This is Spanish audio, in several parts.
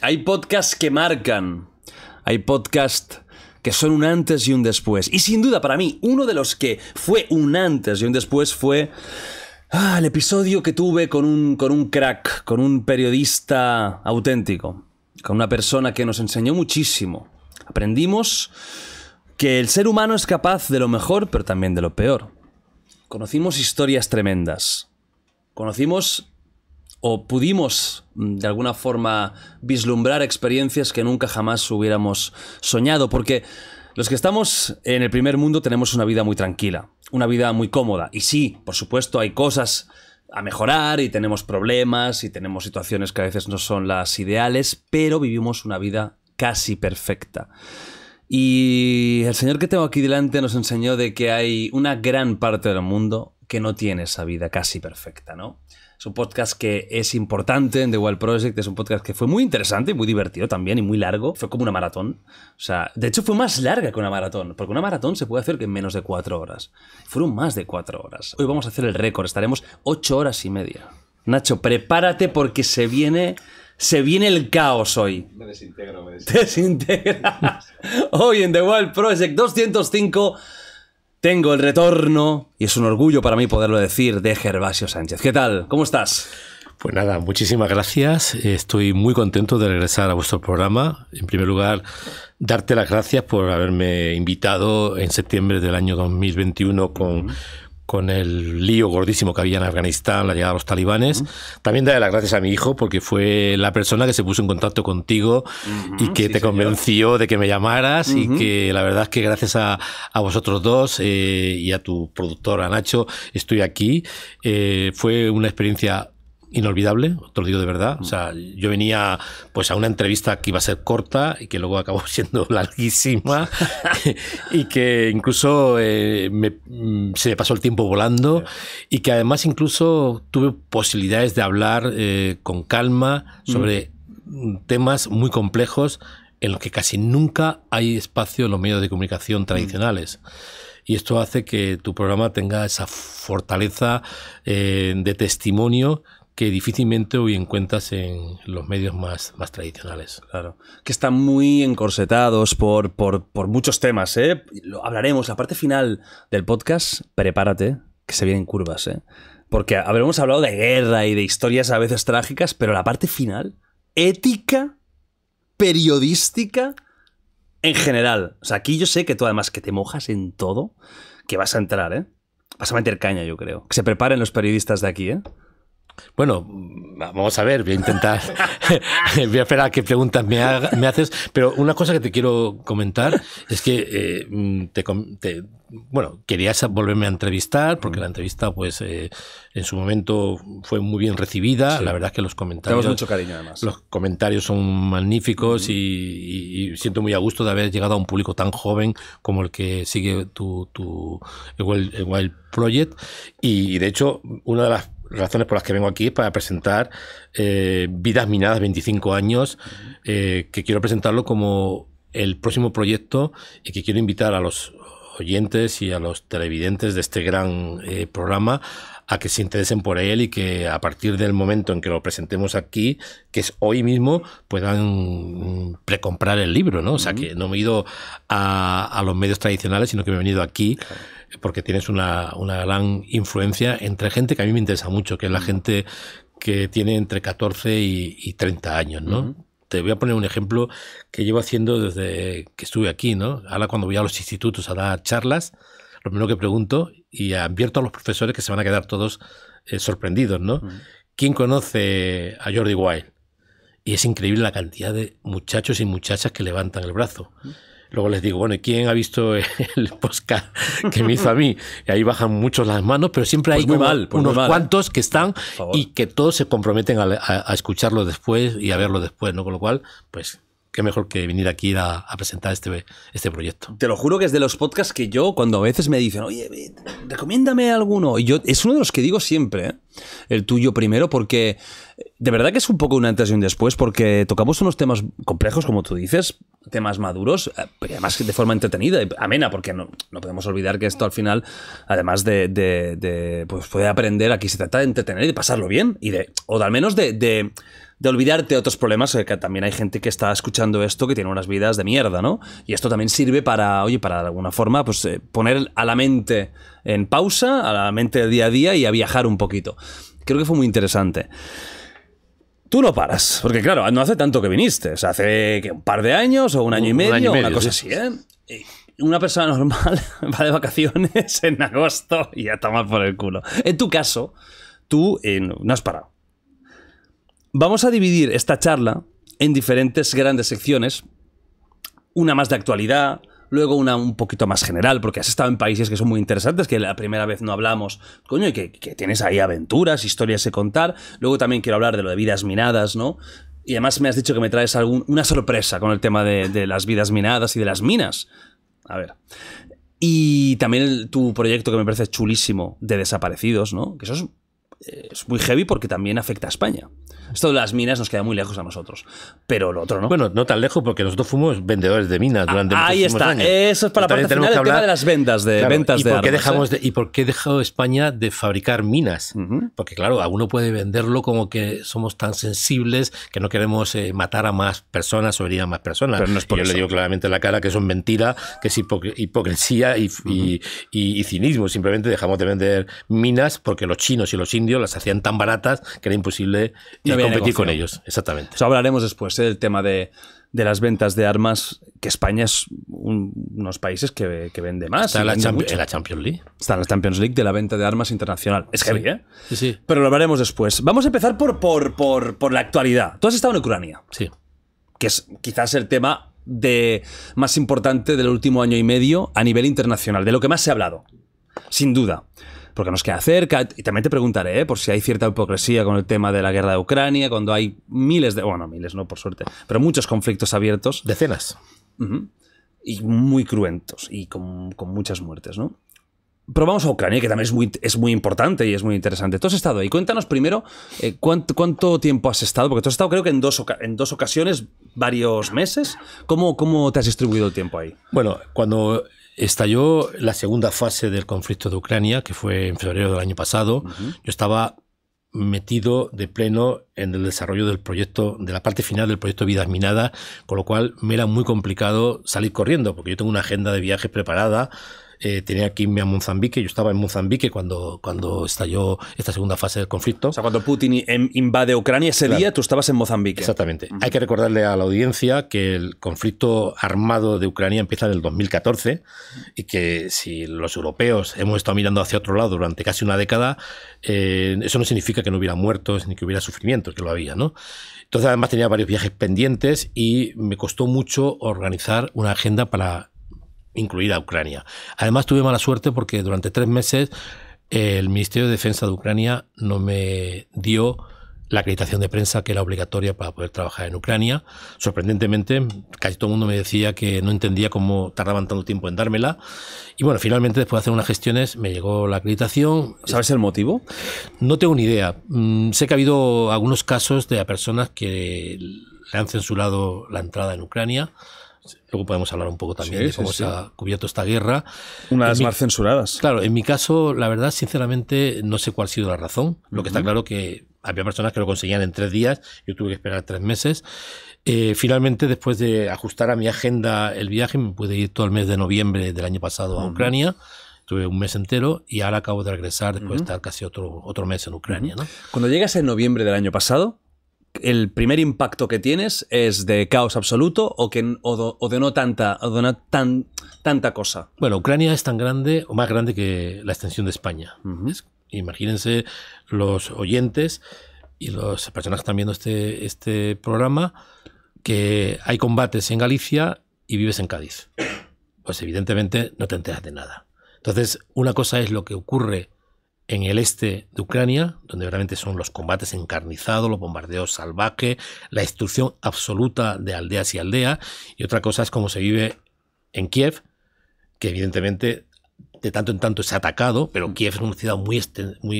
Hay podcasts que marcan. Hay podcasts que son un antes y un después. Y sin duda, para mí, uno de los que fue un antes y un después fue ah, el episodio que tuve con un, con un crack, con un periodista auténtico, con una persona que nos enseñó muchísimo. Aprendimos que el ser humano es capaz de lo mejor, pero también de lo peor. Conocimos historias tremendas. Conocimos o pudimos mm, de alguna forma vislumbrar experiencias que nunca jamás hubiéramos soñado, porque los que estamos en el primer mundo tenemos una vida muy tranquila, una vida muy cómoda, y sí, por supuesto hay cosas a mejorar y tenemos problemas y tenemos situaciones que a veces no son las ideales, pero vivimos una vida casi perfecta. Y el Señor que tengo aquí delante nos enseñó de que hay una gran parte del mundo que no tiene esa vida casi perfecta, ¿no? Es un podcast que es importante en The Wild Project, es un podcast que fue muy interesante y muy divertido también y muy largo. Fue como una maratón. O sea, de hecho fue más larga que una maratón, porque una maratón se puede hacer en menos de cuatro horas. Fueron más de cuatro horas. Hoy vamos a hacer el récord, estaremos ocho horas y media. Nacho, prepárate porque se viene se viene el caos hoy. Me desintegro, me desintegro. hoy en The Wild Project 205 tengo el retorno, y es un orgullo para mí poderlo decir, de Gervasio Sánchez. ¿Qué tal? ¿Cómo estás? Pues nada, muchísimas gracias. Estoy muy contento de regresar a vuestro programa. En primer lugar, darte las gracias por haberme invitado en septiembre del año 2021 con con el lío gordísimo que había en Afganistán, la llegada de los talibanes. También darle las gracias a mi hijo porque fue la persona que se puso en contacto contigo y que te convenció de que me llamaras y que la verdad es que gracias a, a vosotros dos eh, y a tu productora Nacho estoy aquí. Eh, fue una experiencia inolvidable, te lo digo de verdad. Mm. O sea, yo venía pues a una entrevista que iba a ser corta y que luego acabó siendo larguísima y que incluso eh, mm, se me pasó el tiempo volando y que además incluso tuve posibilidades de hablar eh, con calma sobre mm. temas muy complejos en los que casi nunca hay espacio en los medios de comunicación tradicionales. y esto hace que tu programa tenga esa fortaleza eh, de testimonio que difícilmente hoy encuentras en los medios más, más tradicionales. Claro. Que están muy encorsetados por, muchos temas, ¿eh? Lo hablaremos. La parte final del podcast, prepárate, que se vienen curvas, ¿eh? Porque habremos hablado de guerra y de historias a veces trágicas, pero la parte final, ética, periodística, en general. O sea, aquí yo sé que tú además que te mojas en todo, que vas a entrar, ¿eh? Vas a meter caña, yo creo. Que se preparen los periodistas de aquí, ¿eh? Bueno, vamos a ver, voy a intentar, voy a esperar a qué preguntas me, haces, pero una cosa que te quiero comentar es que eh, mm, te, bueno, querías volverme a entrevistar, porque la entrevista, pues, eh, en su momento fue muy bien recibida, la verdad es que los comentarios... mucho Los comentarios son magníficos y, siento muy a gusto de haber llegado a un público tan joven como el que sigue tu, tu Wild, Project, y de hecho, una de las razones por las que vengo aquí es para presentar eh, Vidas Minadas 25 años, eh, que quiero presentarlo como el próximo proyecto y que quiero invitar a los oyentes y a los televidentes de este gran eh, programa a que se interesen por él y que a partir del momento en que lo presentemos aquí, que es hoy mismo, puedan mm, precomprar el libro, ¿no? O sea, que no me he ido a, a los medios tradicionales, sino que me he venido aquí porque tienes una, gran influencia entre gente que a mí me interesa mucho, que es la mm. gente que tiene entre 14 y, 30 años, Te voy a poner un ejemplo que llevo haciendo desde que estuve aquí, ¿no? Ahora cuando voy a los institutos a dar charlas, lo primero que pregunto y advierto a los profesores que se van a quedar todos eh, sorprendidos, ¿no? ¿Quién conoce a Jordi Wild? Y es increíble la cantidad de muchachos y muchachas que levantan el brazo. Luego les digo, bueno, quién ha visto el podcast que me hizo a mí? Y ahí bajan muchos las manos, pero siempre pues hay pues unos ¿eh? cuantos que están y que todos se comprometen a, escucharlo después y a verlo después, ¿no? Con lo cual, pues qué mejor que venir aquí a, a, presentar este, este proyecto. Te lo juro que es de los podcasts que yo, cuando a veces me dicen, oye, recomiéndame alguno, y yo, es uno de los que digo siempre, ¿eh? el tuyo primero, porque de verdad que es un poco un antes y un después, porque tocamos unos temas complejos, como tú dices, temas maduros, pero eh, además de forma entretenida y amena, porque no, podemos olvidar que esto al final, además de, de, pues puede aprender, aquí se trata de entretener y de pasarlo bien, y de, o al menos de, olvidarte otros problemas, eh, que también hay gente que está escuchando esto que tiene unas vidas de mierda, ¿no? Y esto también sirve para, oye, para de alguna forma, pues eh, poner a la mente en pausa, a la mente del día a día y a viajar un poquito. Creo que fue muy interesante tú no paras. Porque claro, no hace tanto que viniste. hace un par de años o un año y medio, una cosa así, ¿eh? una persona normal va de vacaciones en agosto y a tomar por el culo. En tu caso, tú eh, no has parado. Vamos a dividir esta charla en diferentes grandes secciones. Una más de actualidad, luego una un poquito más general, porque has estado en países que son muy interesantes, que la primera vez no hablamos, coño, y que, tienes ahí aventuras, historias que contar. Luego también quiero hablar de lo de vidas minadas, ¿no? Y además me has dicho que me traes una sorpresa con el tema de, las vidas minadas y de las minas. A ver. Y también tu proyecto que me parece chulísimo de desaparecidos, ¿no? Que eso es es muy heavy porque también afecta a España. Esto de las minas nos queda muy lejos a nosotros, pero lo otro no. Bueno, no tan lejos porque nosotros fuimos vendedores de minas durante ah, años Ahí está, eso es para la parte final hablar... tema de las ventas de ventas y de, por qué dejamos ¿eh? ¿Y por qué dejó España de fabricar minas? Porque claro, alguno puede venderlo como que somos tan sensibles que no queremos eh, matar a más personas o herir a más personas. Pero no es yo le digo claramente en la cara que eso es mentira, que es hipocresía y, y cinismo. Simplemente dejamos de vender minas porque los chinos y los indios las hacían tan baratas que era imposible eh, competir con ellos. Exactamente. hablaremos después eh, del tema de, las ventas de armas, que España es unos países que, vende más. Está en la, Champions League. Está la Champions League de la venta de armas internacional. Es heavy, ¿eh? Sí, sí. Pero lo hablaremos después. Vamos a empezar por, por, la actualidad. Tú has estado en Ucrania. Sí. Que es quizás el tema de, más importante del último año y medio a nivel internacional, de lo que más se ha hablado, sin duda porque nos queda cerca. Y también te preguntaré, ¿eh? por si hay cierta hipocresía con el tema de la guerra de Ucrania, cuando hay miles de, bueno, miles no, por suerte, pero muchos conflictos abiertos. Decenas. y muy cruentos y con, muchas muertes, ¿no? Probamos a Ucrania, que también es muy, es muy importante y es muy interesante. Tú has estado ahí. Cuéntanos primero eh, cuánto, tiempo has estado, porque tú has estado creo que en dos, en dos ocasiones, varios meses. ¿Cómo, ¿Cómo te has distribuido el tiempo ahí? Bueno, cuando estalló la segunda fase del conflicto de Ucrania, que fue en febrero del año pasado. Yo estaba metido de pleno en el desarrollo del proyecto, de la parte final del proyecto Vidas Minadas, con lo cual me era muy complicado salir corriendo, porque yo tengo una agenda de viajes preparada, eh, tenía aquí irme a Mozambique. Yo estaba en Mozambique cuando, cuando estalló esta segunda fase del conflicto. O sea, cuando Putin em, invade Ucrania ese día, tú estabas en Mozambique. Exactamente. Hay que recordarle a la audiencia que el conflicto armado de Ucrania empieza en el 2014 y que si los europeos hemos estado mirando hacia otro lado durante casi una década, eh, eso no significa que no hubiera muertos ni que hubiera sufrimiento, que lo había, ¿no? Entonces, además tenía varios viajes pendientes y me costó mucho organizar una agenda para incluida Ucrania. Además tuve mala suerte porque durante tres meses eh, el Ministerio de Defensa de Ucrania no me dio la acreditación de prensa que era obligatoria para poder trabajar en Ucrania. Sorprendentemente, casi todo el mundo me decía que no entendía cómo tardaban tanto tiempo en dármela. Y bueno, finalmente, después de hacer unas gestiones, me llegó la acreditación. ¿Sabes el motivo? No tengo ni idea. Mm, sé que ha habido algunos casos de personas que le han censurado la entrada en Ucrania Luego podemos hablar un poco también de cómo se ha cubierto esta guerra. Unas más censuradas. Claro, en mi caso, la verdad, sinceramente, no sé cuál ha sido la razón. Lo que está claro que había personas que lo conseguían en tres días, yo tuve que esperar tres meses. Eh, finalmente, después de ajustar a mi agenda el viaje, me pude ir todo el mes de noviembre del año pasado a Ucrania tuve un mes entero y ahora acabo de regresar después de estar casi otro, otro mes en Ucrania. Cuando llegas en noviembre del año pasado, el primer impacto que tienes es de caos absoluto o, que, o, de no, tanta, o de no tan, tanta cosa? Bueno, Ucrania es tan grande o más grande que la extensión de España. imagínense los oyentes y los personajes que están viendo este, este programa que hay combates en Galicia y vives en Cádiz. Pues evidentemente no te enteras de nada. Entonces, una cosa es lo que ocurre en el este de Ucrania, donde realmente son los combates encarnizados, los bombardeos salvajes, la destrucción absoluta de aldeas y aldeas, y otra cosa es cómo se vive en Kiev, que evidentemente de tanto en tanto ha atacado, pero mm. Kiev es una ciudad muy,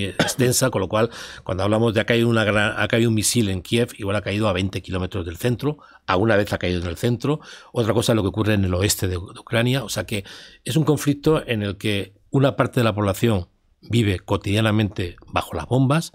extensa, con lo cual cuando hablamos de ha caído, una ha caído un misil en Kiev, igual ha caído a 20 kilómetros del centro, alguna vez ha caído en el centro, otra cosa es lo que ocurre en el oeste de Ucrania, o sea que es un conflicto en el que una parte de la población vive cotidianamente bajo las bombas,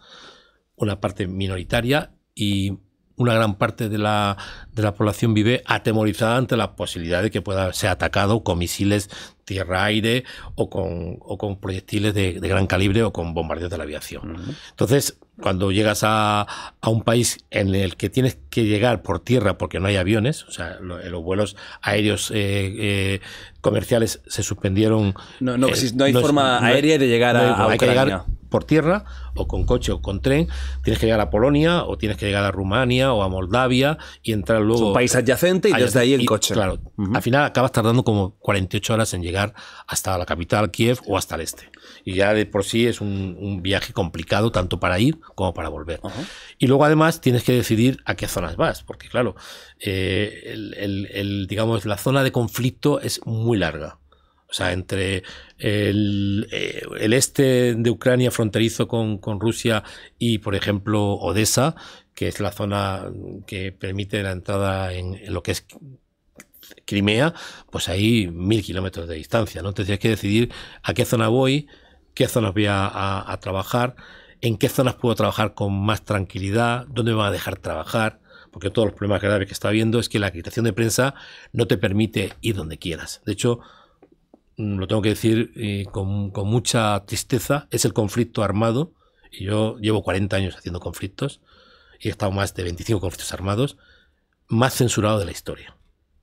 una parte minoritaria y una gran parte de la, de la población vive atemorizada ante la posibilidad de que pueda ser atacado con misiles tierra-aire o con, o con proyectiles de, gran calibre o con bombardeos de la aviación. Entonces, cuando llegas a, a, un país en el que tienes que llegar por tierra porque no hay aviones, o sea, eh, los vuelos aéreos eh, eh, comerciales se suspendieron. No, no, no hay forma aérea de llegar a, por tierra o con coche o con tren, tienes que llegar a Polonia o tienes que llegar a Rumania o a Moldavia y entrar luego... Es un país adyacente y desde ahí el coche. Claro, al final acabas tardando como 48 horas en llegar hasta la capital, Kiev o hasta el este. Y ya de por sí es un, viaje complicado tanto para ir como para volver. Y luego además tienes que decidir a qué zonas vas, porque claro, eh, el, digamos, la zona de conflicto es muy larga. O sea, entre eh, el, este de Ucrania fronterizo con, Rusia y, por ejemplo, Odessa, que es la zona que permite la entrada en, lo que es Crimea, pues hay mil kilómetros de distancia, ¿no? Entonces hay que decidir a qué zona voy, qué zonas voy a, trabajar, en qué zonas puedo trabajar con más tranquilidad, dónde me van a dejar trabajar, porque todos los problemas graves que está habiendo es que la acreditación de prensa no te permite ir donde quieras. De hecho, Mm, lo tengo que decir eh, con, mucha tristeza, es el conflicto armado. Y yo llevo 40 años haciendo conflictos y he estado más de 25 conflictos armados, más censurado de la historia,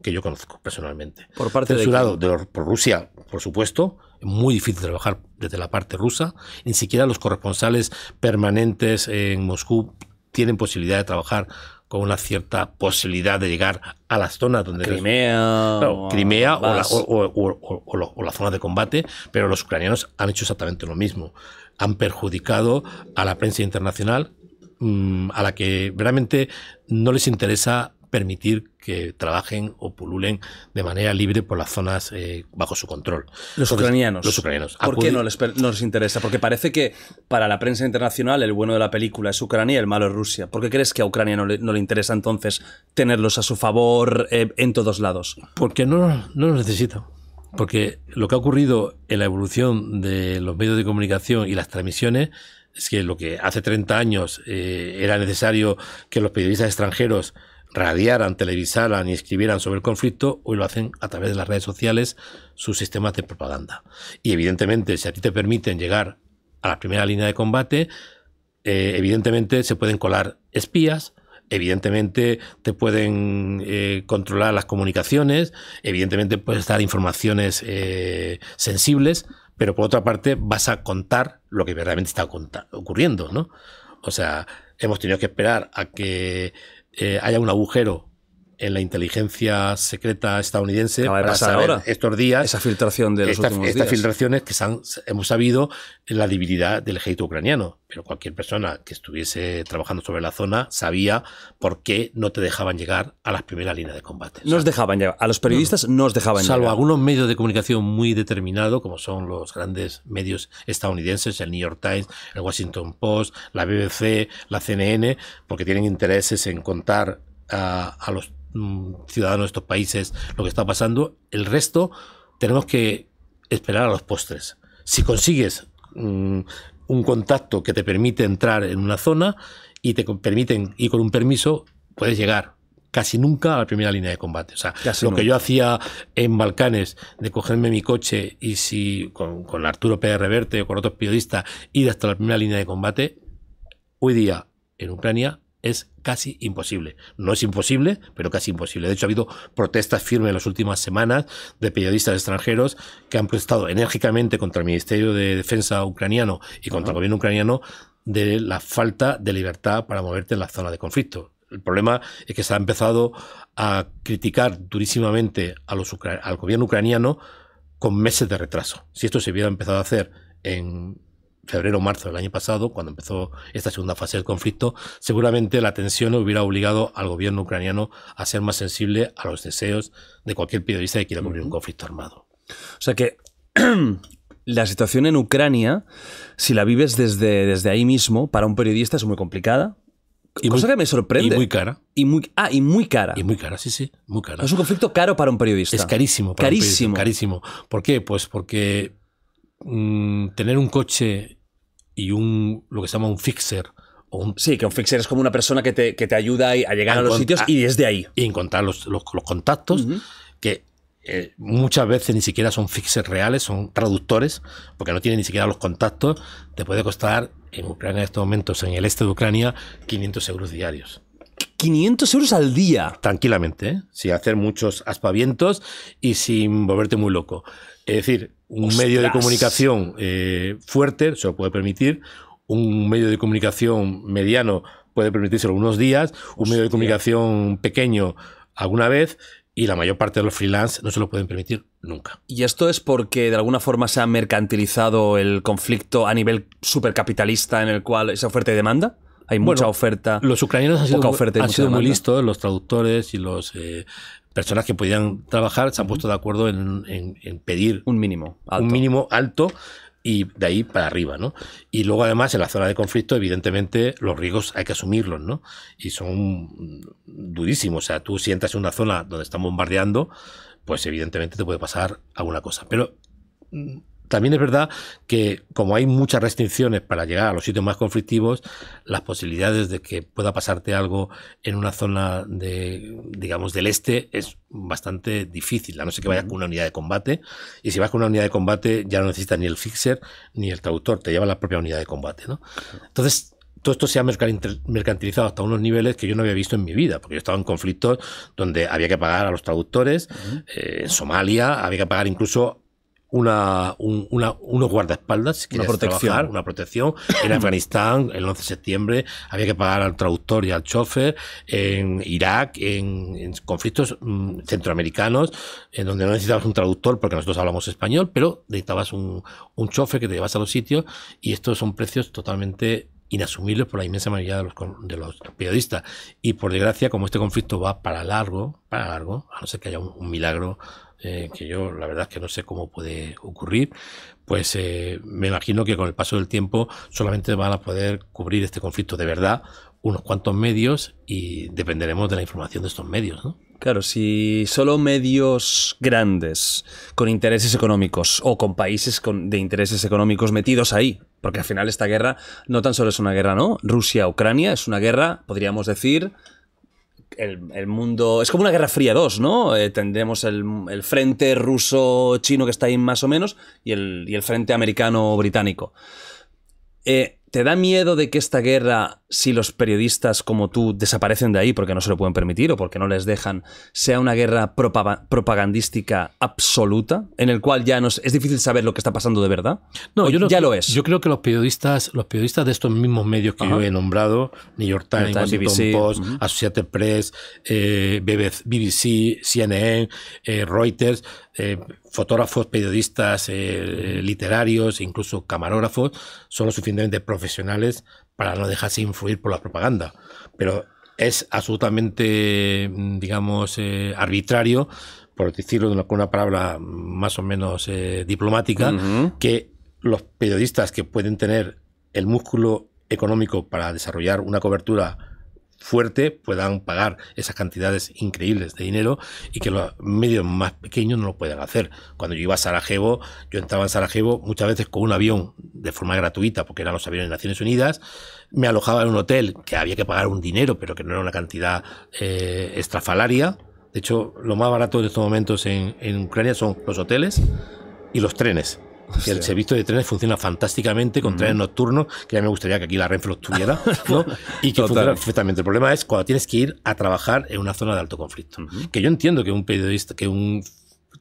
que yo conozco personalmente. Por parte censurado de por Rusia, por supuesto, muy difícil trabajar desde la parte rusa, ni siquiera los corresponsales permanentes en Moscú tienen posibilidad de trabajar con una cierta posibilidad de llegar a las zonas donde... Crimea. Crimea o, la, o la zona de combate, pero los ucranianos han hecho exactamente lo mismo. Han perjudicado a la prensa internacional mm, a la que realmente no les interesa permitir que trabajen o pululen de manera libre por las zonas eh, bajo su control. Los ucranianos. Los ucranianos. ¿Por qué no les, interesa? Porque parece que para la prensa internacional el bueno de la película es Ucrania y el malo es Rusia. ¿Por qué crees que a Ucrania no le, interesa entonces tenerlos a su favor eh, en todos lados? Porque no, no los necesita. Porque lo que ha ocurrido en la evolución de los medios de comunicación y las transmisiones es que lo que hace 30 años eh, era necesario que los periodistas extranjeros radiaran, televisaran y escribieran sobre el conflicto, hoy lo hacen a través de las redes sociales, sus sistemas de propaganda. Y evidentemente, si a ti te permiten llegar a la primera línea de combate, eh, evidentemente se pueden colar espías, evidentemente te pueden eh, controlar las comunicaciones, evidentemente puedes dar informaciones eh, sensibles, pero por otra parte vas a contar lo que realmente está ocurriendo, ¿no? O sea, hemos tenido que esperar a que eh, haya un agujero en la inteligencia secreta estadounidense ahora. estos días esa filtración de los estas filtraciones que hemos sabido la debilidad del ejército ucraniano pero cualquier persona que estuviese trabajando sobre la zona sabía por qué no te dejaban llegar a las primeras líneas de combate nos dejaban a los periodistas no, nos dejaban salvo algunos medios de comunicación muy determinados como son los grandes medios estadounidenses el New York Times el Washington Post la BBC la CNN porque tienen intereses en contar a, a los Mm, ciudadanos de estos países lo que está pasando. El resto tenemos que esperar a los postres. Si consigues mm, un contacto que te permite entrar en una zona y te permiten y con un permiso puedes llegar casi nunca a la primera línea de combate. O sea, lo que yo hacía en Balcanes de cogerme mi coche y si con, con Arturo Pérez Reverte o con otros periodistas ir hasta la primera línea de combate, hoy día en Ucrania es casi imposible. No es imposible, pero casi imposible. De hecho, ha habido protestas firmes en las últimas semanas de periodistas extranjeros que han protestado enérgicamente contra el Ministerio de Defensa ucraniano y contra el gobierno ucraniano de la falta de libertad para moverte en la zona de conflicto. El problema es que se ha empezado a criticar durísimamente a los al gobierno ucraniano con meses de retraso. Si esto se hubiera empezado a hacer en febrero o marzo del año pasado, cuando empezó esta segunda fase del conflicto, seguramente la tensión hubiera obligado al gobierno ucraniano a ser más sensible a los deseos de cualquier periodista que quiera cubrir un conflicto armado. O sea que la situación en Ucrania, si la vives desde, desde ahí mismo, para un periodista es muy complicada. Y cosa que me sorprende. Y muy cara. Y muy, ah, y muy cara. Y muy cara, sí, sí, muy cara. Es un conflicto caro para un periodista. Es carísimo. carísimo. carísimo. ¿Por qué? Pues porque Mm, tener un coche y un lo que se llama un fixer. O un, sí, que un fixer es como una persona que te, ayuda a llegar a, los sitios y desde ahí. Y encontrar los, contactos, que eh, muchas veces ni siquiera son fixers reales, son traductores, porque no tienen ni siquiera los contactos. Te puede costar en Ucrania en estos momentos, en el este de Ucrania, 500 euros diarios. 500 euros al día. Tranquilamente, ¿eh? sin hacer muchos aspavientos y sin volverte muy loco. Es decir, un medio de comunicación eh, fuerte se lo puede permitir, un medio de comunicación mediano puede permitirse algunos días, un medio de comunicación pequeño alguna vez y la mayor parte de los freelance no se lo pueden permitir nunca. ¿Y esto es porque de alguna forma se ha mercantilizado el conflicto a nivel supercapitalista en el cual esa oferta y demanda? Hay mucha oferta. Los ucranianos han sido, oferta muy listos, los traductores y los eh, personas que podían trabajar se han puesto de acuerdo en, pedir un mínimo alto. un mínimo alto y de ahí para arriba, ¿no? Y luego además en la zona de conflicto, evidentemente, los riesgos hay que asumirlos, ¿no? Y son durísimos. O sea, tú si entras en una zona donde están bombardeando, pues evidentemente te puede pasar alguna cosa. Pero también es verdad que como hay muchas restricciones para llegar a los sitios más conflictivos, las posibilidades de que pueda pasarte algo en una zona de, digamos, del este es bastante difícil, a no ser que vayas con una unidad de combate. Y si vas con una unidad de combate ya no necesitas ni el fixer ni el traductor, te lleva la propia unidad de combate. ¿no? Entonces, todo esto se ha mercantilizado hasta unos niveles que yo no había visto en mi vida, porque yo estaba en conflictos donde había que pagar a los traductores, eh, en Somalia había que pagar incluso una, unos guardaespaldas, si una protección. una protección. En Afganistán, el 11 de septiembre, había que pagar al traductor y al chofer. En Irak, en, conflictos mm, centroamericanos, en donde no necesitabas un traductor porque nosotros hablamos español, pero necesitabas un, un chofer que te llevas a los sitios y estos son precios totalmente inasumibles por la inmensa mayoría de los, de los periodistas. Y por desgracia, como este conflicto va para largo, para largo, a no ser que haya un, milagro eh, que yo la verdad es que no sé cómo puede ocurrir, pues eh, me imagino que con el paso del tiempo solamente van a poder cubrir este conflicto de verdad unos cuantos medios y dependeremos de la información de estos medios, ¿no? Claro, si solo medios grandes con intereses económicos o con países de intereses económicos metidos ahí, porque al final esta guerra no tan solo es una guerra, ¿no? Rusia-Ucrania es una guerra, podríamos decir, el, mundo. Es como una Guerra Fría 2, ¿no? Eh, tendremos el, frente ruso-chino que está ahí más o menos y el, y el frente americano-británico. Eh, ¿Te da miedo de que esta guerra, si los periodistas como tú desaparecen de ahí porque no se lo pueden permitir o porque no les dejan, sea una guerra propagandística absoluta, en el cual ya nos, es difícil saber lo que está pasando de verdad? No, yo ya lo es. Yo creo que los periodistas, los periodistas de estos mismos medios que yo he nombrado, New York Times, Post, Associated Press, eh, BBC, CNN, eh, Reuters, eh, fotógrafos, periodistas, eh, literarios, incluso camarógrafos, son lo suficientemente profesionales para no dejarse influir por la propaganda. Pero es absolutamente, mm, digamos, eh, arbitrario, por decirlo con una palabra más o menos diplomática, que los periodistas que pueden tener el músculo económico para desarrollar una cobertura fuerte puedan pagar esas cantidades increíbles de dinero y que los medios más pequeños no lo puedan hacer. Cuando yo iba a Sarajevo, yo entraba en Sarajevo muchas veces con un avión de forma gratuita, porque eran los aviones de Naciones Unidas, me alojaba en un hotel que había que pagar un dinero, pero que no era una cantidad eh, estrafalaria. De hecho, lo más barato en estos momentos en Ucrania son los hoteles y los trenes que El servicio de trenes funciona fantásticamente con mm. trenes nocturnos, que ya me gustaría que aquí la Renfe los y que perfectamente. El problema es cuando tienes que ir a trabajar en una zona de alto conflicto. Que yo entiendo que un periodista, que un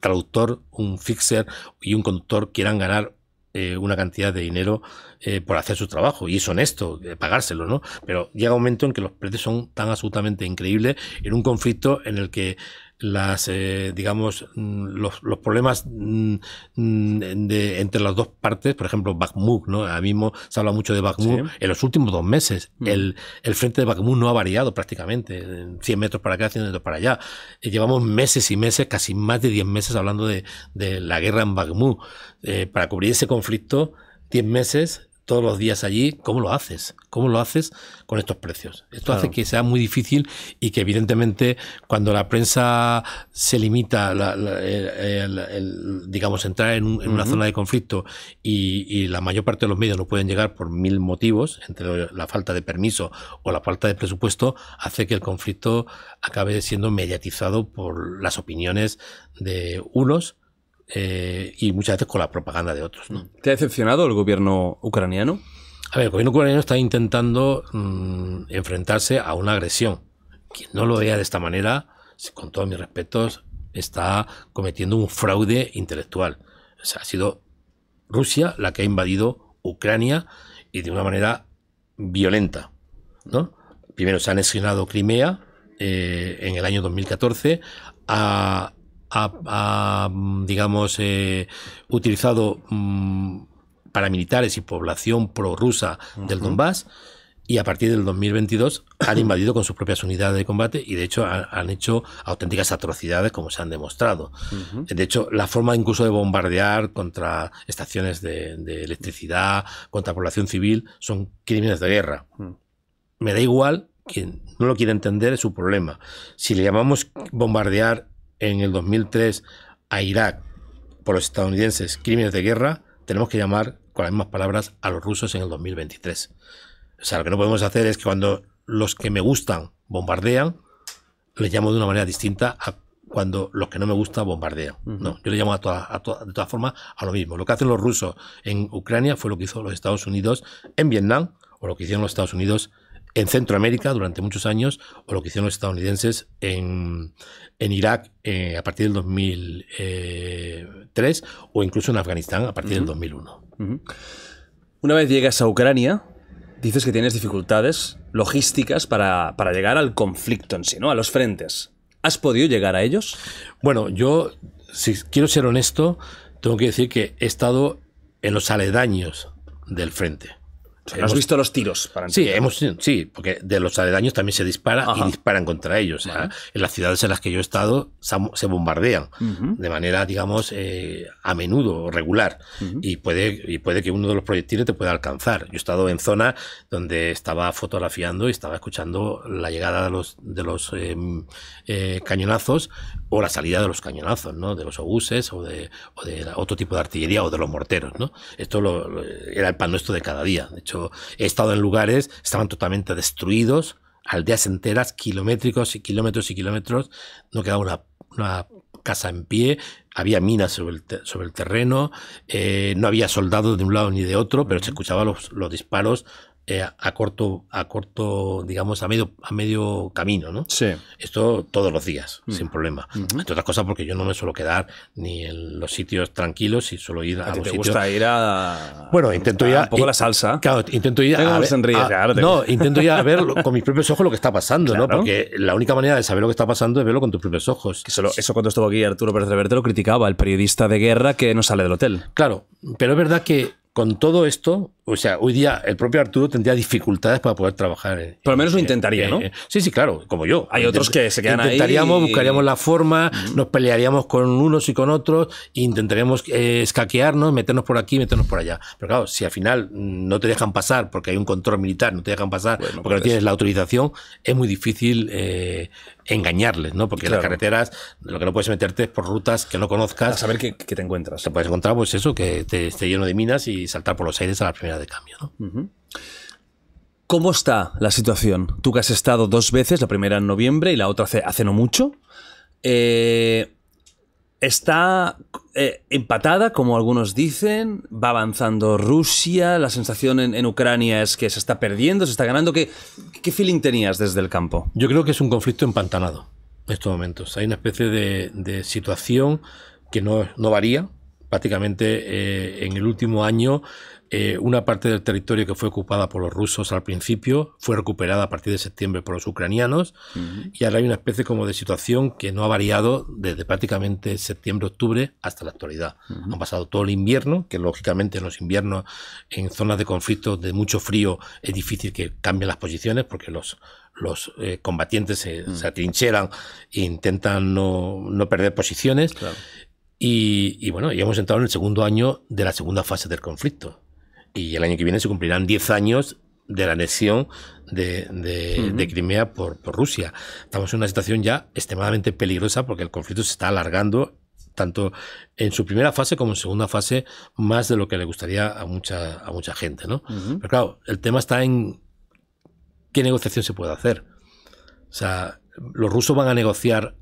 traductor, un fixer y un conductor quieran ganar eh, una cantidad de dinero eh, por hacer su trabajo y es honesto pagárselo, ¿no? Pero llega un momento en que los precios son tan absolutamente increíbles en un conflicto en el que las eh, digamos mm, los, problemas mm, mm, de, entre las dos partes por ejemplo Bakhmut no ahora mismo se habla mucho de Bakhmut en los últimos dos meses el, frente de Bakhmut no ha variado prácticamente 100 metros para acá 100 metros para allá eh, llevamos meses y meses casi más de 10 meses hablando de, de la guerra en Bakhmut para cubrir ese conflicto 10 meses todos los días allí, ¿cómo lo haces? ¿Cómo lo haces con estos precios? Esto hace que sea muy difícil y que evidentemente cuando la prensa se limita, a digamos, entrar en, una zona de conflicto y, y, la mayor parte de los medios no pueden llegar por mil motivos, entre la falta de permiso o la falta de presupuesto, hace que el conflicto acabe siendo mediatizado por las opiniones de unos eh, y muchas veces con la propaganda de otros. ¿Te ha decepcionado el gobierno ucraniano? A ver, el gobierno ucraniano está intentando mm, enfrentarse a una agresión. Quien no lo vea de esta manera, con todos mis respetos, está cometiendo un fraude intelectual. O sea, ha sido Rusia la que ha invadido Ucrania y de una manera violenta. Primero se ha anexionado Crimea eh, en el año 2014, a ha, digamos, eh, utilizado mm, paramilitares y población prorrusa rusa del Donbass y a partir del 2022 han invadido con sus propias unidades de combate y de hecho han, hecho auténticas atrocidades como se han demostrado. De hecho, la forma incluso de bombardear contra estaciones de, electricidad, contra población civil, son crímenes de guerra. Me da igual, quien no lo quiere entender es su problema. Si le llamamos bombardear en el 2003 a Irak por los estadounidenses crímenes de guerra, tenemos que llamar con las mismas palabras a los rusos en el 2023. O sea, lo que no podemos hacer es que cuando los que me gustan bombardean, les llamo de una manera distinta a cuando los que no me gustan bombardean. No, yo le llamo a toda, de todas formas a lo mismo. Lo que hacen los rusos en Ucrania fue lo que hizo los Estados Unidos en Vietnam o lo que hicieron los Estados Unidos en en Centroamérica durante muchos años, o lo que hicieron los estadounidenses en, Irak eh, a partir del 2003, eh, o incluso en Afganistán a partir del 2001. Una vez llegas a Ucrania, dices que tienes dificultades logísticas para, para llegar al conflicto en sí, ¿no? A los frentes. ¿Has podido llegar a ellos? Bueno, yo, si quiero ser honesto, tengo que decir que he estado en los aledaños del frente hemos, visto los tiros para sí, hemos, sí, porque de los aledaños también se dispara y disparan contra ellos. ¿eh? en las ciudades en las que yo he estado se bombardean de manera, digamos, eh, a menudo, regular. y, puede, y puede que uno de los proyectiles te pueda alcanzar. Yo he estado en zona donde estaba fotografiando y estaba escuchando la llegada de los, de los eh, mm, cañonazos o la salida de los cañonazos, ¿no? de los obuses o de, otro tipo de artillería o de los morteros. ¿no? Esto lo, era el pan nuestro de cada día. De hecho, he estado en lugares, estaban totalmente destruidos, aldeas enteras, kilómetros y kilómetros y kilómetros, no quedaba una, casa en pie, había minas sobre el, sobre el terreno, eh, no había soldados de un lado ni de otro, pero se escuchaban los, los disparos eh, a corto, a corto, digamos, a medio, a medio camino, ¿no? Sí. Esto todos los días, mm. sin problema. Entre otras cosas, porque yo no me suelo quedar ni en los sitios tranquilos y suelo ir a, los sitios... Bueno, intento ir a. Un poco la salsa. Claro, intento ir a. no, intento ir a ver con mis propios ojos lo que está pasando, ¿no? Porque la única manera de saber lo que está pasando es verlo con tus propios ojos. eso cuando estuvo aquí Arturo Pérez Reverte lo criticaba, el periodista de guerra que no sale del hotel. Claro, pero es verdad que con todo esto o sea, hoy día el propio Arturo tendría dificultades para poder trabajar. Por lo menos lo intentaría, ¿no? sí, sí, claro, como yo. Hay otros que se quedan ahí. Intentaríamos, buscaríamos la forma, nos pelearíamos con unos y con otros, e intentaríamos eh, escaquearnos, meternos por aquí, meternos por allá. Pero claro, si al final no te dejan pasar porque hay un control militar, no te dejan pasar porque no pues tienes la autorización, es muy difícil eh, engañarles, ¿no? Porque las carreteras, lo que no puedes meterte es por rutas que no conozcas. A saber qué, te encuentras. Te puedes encontrar, pues eso, que te esté lleno de minas y saltar por los aires a la primera de cambio. ¿Cómo está la situación? Tú que has estado dos veces, la primera en noviembre y la otra hace, no mucho. Eh, está eh, empatada, como algunos dicen, va avanzando Rusia, la sensación en, Ucrania es que se está perdiendo, se está ganando. ¿Qué, feeling tenías desde el campo? Yo creo que es un conflicto empantanado en estos momentos. Hay una especie de, situación que no, varía. Prácticamente eh, en el último año eh, una parte del territorio que fue ocupada por los rusos al principio fue recuperada a partir de septiembre por los ucranianos y ahora hay una especie como de situación que no ha variado desde prácticamente septiembre-octubre hasta la actualidad. Han pasado todo el invierno, que lógicamente en los inviernos en zonas de conflicto de mucho frío es difícil que cambien las posiciones porque los, los eh, combatientes se, atrincheran e intentan no, no perder posiciones. Y, y, bueno, ya hemos entrado en el segundo año de la segunda fase del conflicto y el año que viene se cumplirán 10 años de la anexión de, Crimea por, Rusia. Estamos en una situación ya extremadamente peligrosa porque el conflicto se está alargando tanto en su primera fase como en segunda fase más de lo que le gustaría a mucha, a mucha gente. ¿no? Pero claro, el tema está en qué negociación se puede hacer. O sea, los rusos van a negociar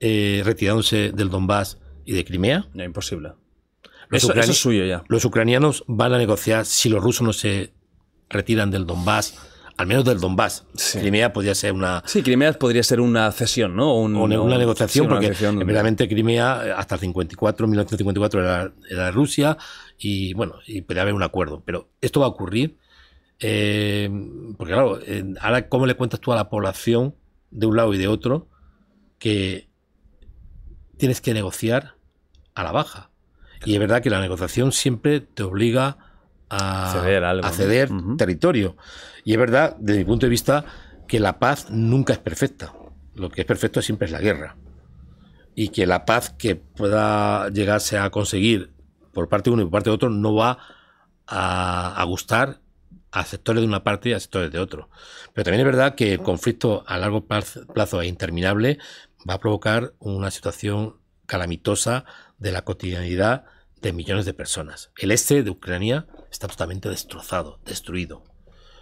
eh, retirándose del Donbass y de Crimea. No, imposible. Los eso, es suyo ya. Los ucranianos van a negociar si los rusos no se retiran del Donbass al menos del Donbass. Crimea podría ser una. Sí, Crimea podría ser una cesión, ¿no? una, negociación, porque realmente Crimea eh, hasta 54, 1954 era, era, Rusia y bueno, y podría haber un acuerdo. Pero esto va a ocurrir, eh, porque claro, ahora, ¿cómo le cuentas tú a la población de un lado y de otro que tienes que negociar a la baja? Y es verdad que la negociación siempre te obliga a ceder, territorio. Y es verdad, desde mi punto de vista, que la paz nunca es perfecta. Lo que es perfecto siempre es la guerra. Y que la paz que pueda llegarse a conseguir por parte de uno y por parte de otro no va a, a gustar a sectores de una parte y a sectores de otro. Pero también es verdad que el conflicto a largo plazo e interminable va a provocar una situación calamitosa de la cotidianidad de millones de personas. El este de Ucrania está totalmente destrozado, destruido,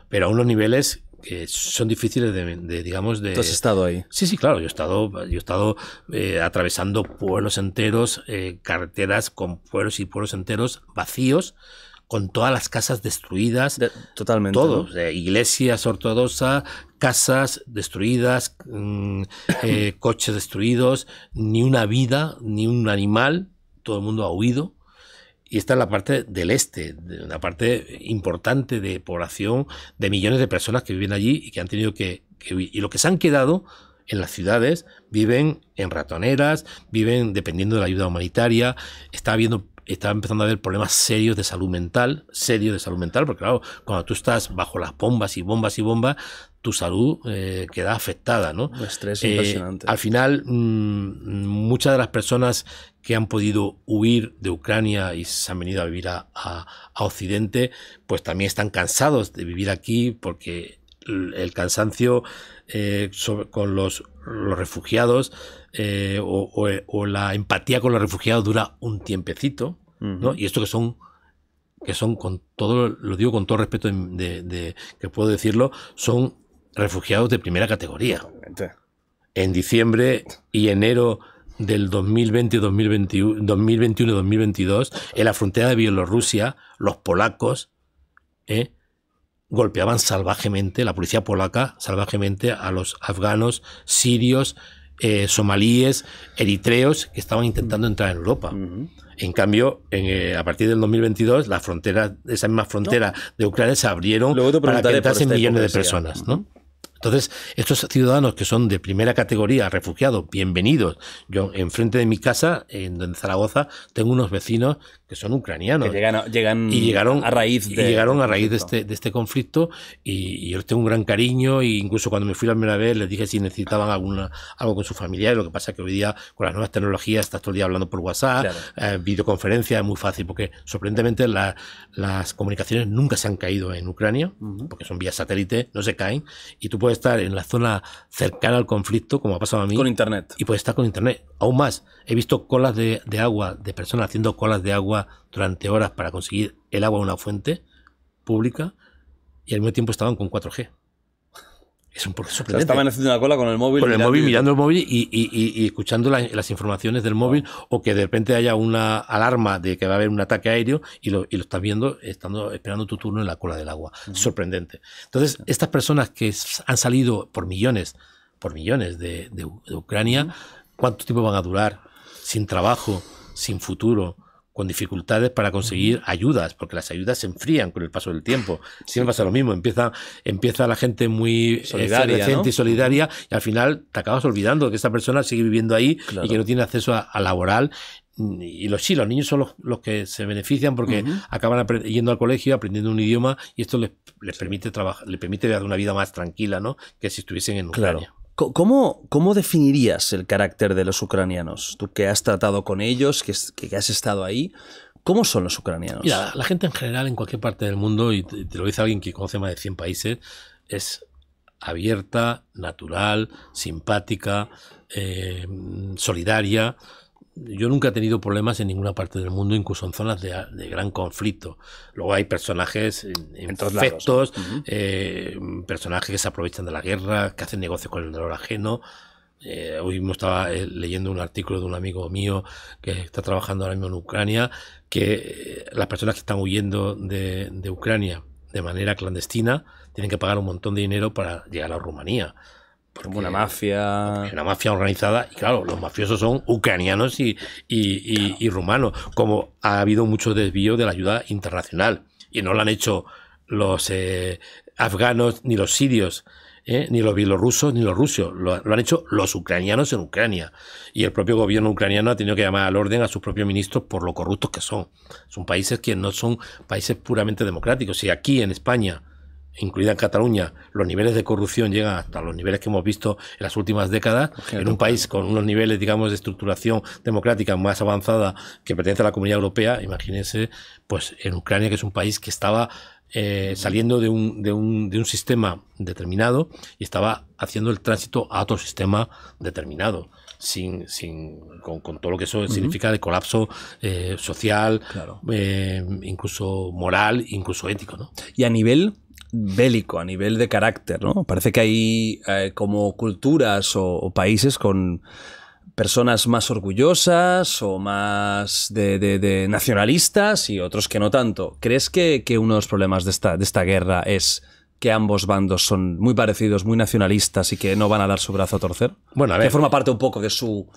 pero a los niveles que son difíciles de, digamos de. has estado ahí? Sí, sí, claro. Yo he estado, yo he estado eh, atravesando pueblos enteros, eh, carreteras con pueblos y pueblos enteros vacíos con todas las casas destruidas. totalmente. Eh, iglesias ortodoxas, casas destruidas, mm, eh, coches destruidos, ni una vida, ni un animal, todo el mundo ha huido. Y esta es la parte del este, una parte importante de población, de millones de personas que viven allí y que han tenido que, que huir. Y lo que se han quedado en las ciudades viven en ratoneras, viven dependiendo de la ayuda humanitaria, está habiendo estaba empezando a haber problemas serios de salud mental, serios de salud mental, porque claro, cuando tú estás bajo las bombas y bombas y bombas, tu salud eh, queda afectada, ¿no? Un estrés eh, impresionante. Al final, mm, muchas de las personas que han podido huir de Ucrania y se han venido a vivir a Occidente, pues también están cansados de vivir aquí porque el cansancio eh, con los, los refugiados eh, o, la empatía con los refugiados dura un tiempecito, ¿no? Y esto que son que son con todo lo digo con todo respeto de, que puedo decirlo son refugiados de primera categoría. En diciembre y enero del 2020 2021 2022 en la frontera de Bielorrusia los polacos ¿eh? golpeaban salvajemente, la policía polaca, salvajemente a los afganos, sirios, eh, somalíes, eritreos que estaban intentando entrar en Europa. En cambio, eh, a partir del 2022, la frontera, esa misma frontera de Ucrania se abrieron para que millones de personas. ¿no? Entonces, estos ciudadanos que son de primera categoría, refugiados, bienvenidos. Yo, enfrente de mi casa, en Zaragoza, tengo unos vecinos que son ucranianos. llegan, y llegaron a raíz de, llegaron este a raíz de este, de este conflicto y, yo les tengo un gran cariño e incluso cuando me fui la primera vez les dije si necesitaban alguna, algo con su familia, y Lo que pasa es que hoy día con las nuevas tecnologías estás todo el día hablando por WhatsApp, eh, videoconferencia, es muy fácil porque sorprendentemente las comunicaciones nunca se han caído en Ucrania porque son vía satélite, no se caen y tú puedes estar en la zona cercana al conflicto, como ha pasado a mí. Con internet. Y puede estar con internet. Aún más, he visto colas de, de agua, de personas haciendo colas de agua durante horas para conseguir el agua de una fuente pública y al mismo tiempo estaban con 4G. Es un proceso sorprendente una cola con el móvil. Con el móvil, mirando el móvil y, escuchando las informaciones del móvil o que de repente haya una alarma de que va a haber un ataque aéreo y lo, estás viendo estando esperando tu turno en la cola del agua. Sorprendente. Entonces, estas personas que han salido por millones, por millones de Ucrania, ¿cuánto tiempo van a durar? Sin trabajo, sin futuro, con dificultades para conseguir ayudas, porque las ayudas se enfrían con el paso del tiempo. Siempre pasa lo mismo, empieza, empieza la gente muy eh, solidaria y solidaria y al final te acabas olvidando que esta persona sigue viviendo ahí y que no tiene acceso a, laboral y los sí, los niños son los, que se benefician porque acaban yendo al colegio, aprendiendo un idioma y esto les, les permite trabajar, les permite una vida más tranquila, ¿no? Que si estuviesen en un Claro. ¿Cómo, ¿Cómo, definirías el carácter de los ucranianos? Tú que has tratado con ellos, que, que has estado ahí, ¿cómo son los ucranianos? la gente en general en cualquier parte del mundo, y te, lo dice alguien que conoce más de 100 países, es abierta, natural, simpática, eh, solidaria, yo nunca he tenido problemas en ninguna parte del mundo, incluso en zonas de, gran conflicto. Luego hay personajes infectos, eh, personajes que se aprovechan de la guerra, que hacen negocios con el dolor ajeno. Eh, hoy me estaba eh, leyendo un artículo de un amigo mío que está trabajando ahora mismo en Ucrania, que las personas que están huyendo de, de Ucrania de manera clandestina tienen que pagar un montón de dinero para llegar a Rumanía una mafia. Una mafia organizada. Y claro, los mafiosos son ucranianos y, rumanos. Como ha habido mucho desvío de la ayuda internacional. Y no lo han hecho los eh, afganos ni los sirios. ¿eh? ni los bielorrusos ni los rusos, lo, lo, han hecho los ucranianos en Ucrania. Y el propio gobierno ucraniano ha tenido que llamar al orden a sus propios ministros por lo corruptos que son. Son países que no son países puramente democráticos. Y aquí en España, incluida en Cataluña, los niveles de corrupción llegan hasta los niveles que hemos visto en las últimas décadas, en un país con unos niveles, digamos, de estructuración democrática más avanzada que pertenece a la Comunidad Europea, imagínense, pues en Ucrania, que es un país que estaba eh, saliendo de un, sistema determinado y estaba haciendo el tránsito a otro sistema determinado. Sin, sin, con, todo lo que eso significa de colapso eh, social, eh, incluso moral, incluso ético. Y a nivel bélico, a nivel de carácter, ¿no? Parece que hay eh, como culturas o, países con personas más orgullosas o más de, nacionalistas y otros que no tanto. ¿Crees que, uno de los problemas de esta, guerra es que ambos bandos son muy parecidos, muy nacionalistas y que no van a dar su brazo a torcer? Bueno, a ver. Que forma parte un poco de su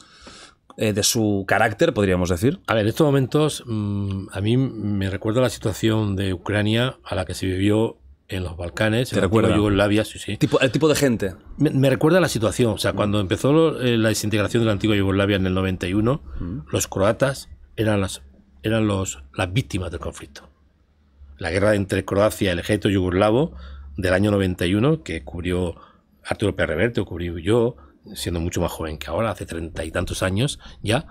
eh, de su carácter, podríamos decir? A ver, en estos momentos mm, a mí me recuerda la situación de Ucrania a la que se vivió en los Balcanes, ¿Te en Yugoslavia, sí, sí. ¿Tipo, el tipo de gente. Me, recuerda la situación. O sea, cuando empezó eh, la desintegración de la antigua Yugoslavia en el 91, mm. los croatas eran las eran los las víctimas del conflicto. La guerra entre Croacia y el ejército yugoslavo del año 91, que cubrió Arturo Pérez Reverte, o cubrió yo, siendo mucho más joven que ahora, hace treinta y tantos años ya,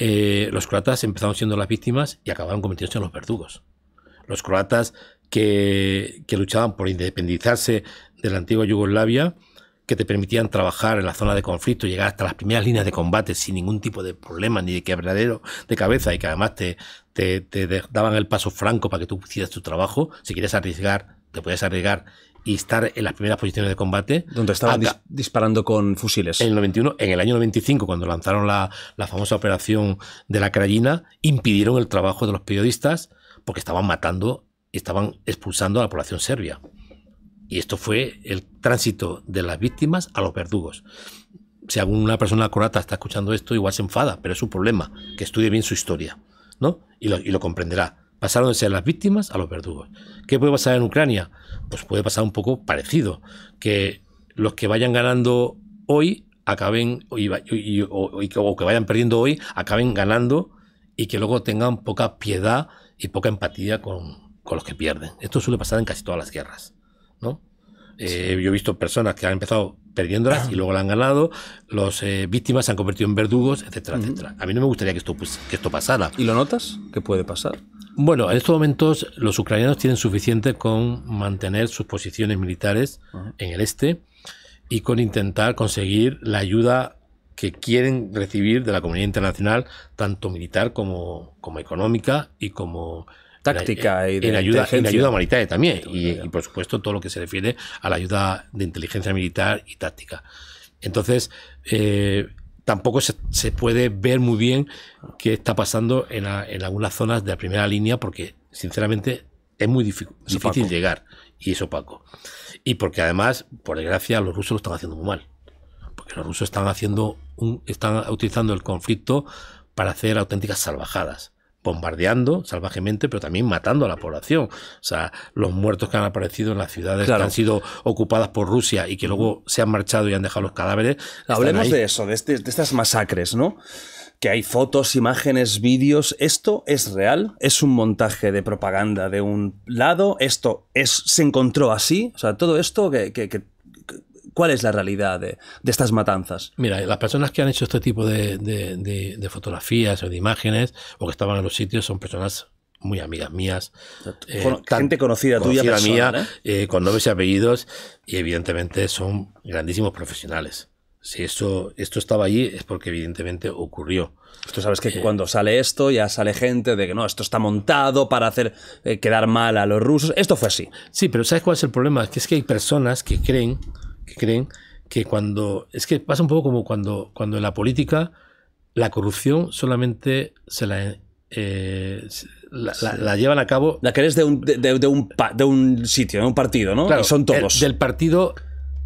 eh, los croatas empezaron siendo las víctimas y acabaron convirtiéndose en los verdugos. Los croatas que, luchaban por independizarse de la antigua Yugoslavia, que te permitían trabajar en la zona de conflicto, llegar hasta las primeras líneas de combate sin ningún tipo de problema ni de quebradero de cabeza y que además te, te, daban el paso franco para que tú hicieras tu trabajo. Si quieres arriesgar, te puedes arriesgar y estar en las primeras posiciones de combate. Donde estaban disparando con fusiles. En el 91, en el año 95, cuando lanzaron la, famosa operación de la Crayina, impidieron el trabajo de los periodistas porque estaban matando estaban expulsando a la población serbia. Y esto fue el tránsito de las víctimas a los verdugos. Si alguna persona croata está escuchando esto, igual se enfada, pero es un problema, que estudie bien su historia, ¿no? Y lo, comprenderá. Pasaron de ser las víctimas a los verdugos. ¿Qué puede pasar en Ucrania? Pues puede pasar un poco parecido, que los que vayan ganando hoy acaben o que vayan perdiendo hoy acaben ganando y que luego tengan poca piedad y poca empatía con, con los que pierden. Esto suele pasar en casi todas las guerras, ¿no? Eh, yo he visto personas que han empezado perdiéndolas y luego la han ganado, los eh, víctimas se han convertido en verdugos, etcétera, etcétera. A mí no me gustaría que esto, pues, que esto pasara. ¿Y lo notas? ¿Qué puede pasar? Bueno, en estos momentos los ucranianos tienen suficiente con mantener sus posiciones militares en el este y con intentar conseguir la ayuda que quieren recibir de la comunidad internacional, tanto militar como, como económica y como táctica y de en ayuda, en ayuda humanitaria también. Y, por supuesto todo lo que se refiere a la ayuda de inteligencia militar y táctica. Entonces, eh, tampoco se, puede ver muy bien qué está pasando en, algunas zonas de la primera línea porque, sinceramente, es muy difícil, difícil llegar y es opaco. Y porque además, por desgracia, los rusos lo están haciendo muy mal. Porque los rusos están haciendo un, están utilizando el conflicto para hacer auténticas salvajadas bombardeando salvajemente, pero también matando a la población. O sea, los muertos que han aparecido en las ciudades que han sido ocupadas por Rusia y que luego se han marchado y han dejado los cadáveres. Hablemos de eso, de, este, de estas masacres, ¿no? que hay fotos, imágenes, vídeos. Esto es real, es un montaje de propaganda de un lado, esto es, se encontró así, o sea, todo esto que ¿Cuál es la realidad de, estas matanzas? Mira, las personas que han hecho este tipo de, fotografías o de imágenes o que estaban en los sitios son personas muy amigas mías. Eh, gente conocida, tuya. Persona, mía, ¿eh? ¿eh? con nombres y apellidos, y evidentemente son grandísimos profesionales. Si esto, esto estaba allí es porque evidentemente ocurrió. Pues tú sabes que eh, cuando sale esto ya sale gente de que no, esto está montado para hacer quedar mal a los rusos. Esto fue así. Sí, pero ¿sabes cuál es el problema? que, es que hay personas que creen que creen que cuando. Es que pasa un poco como cuando, cuando en la política la corrupción solamente se la eh, la, llevan a cabo. La crees de un, de, un, de un, sitio, de un partido, ¿no? y son todos. del partido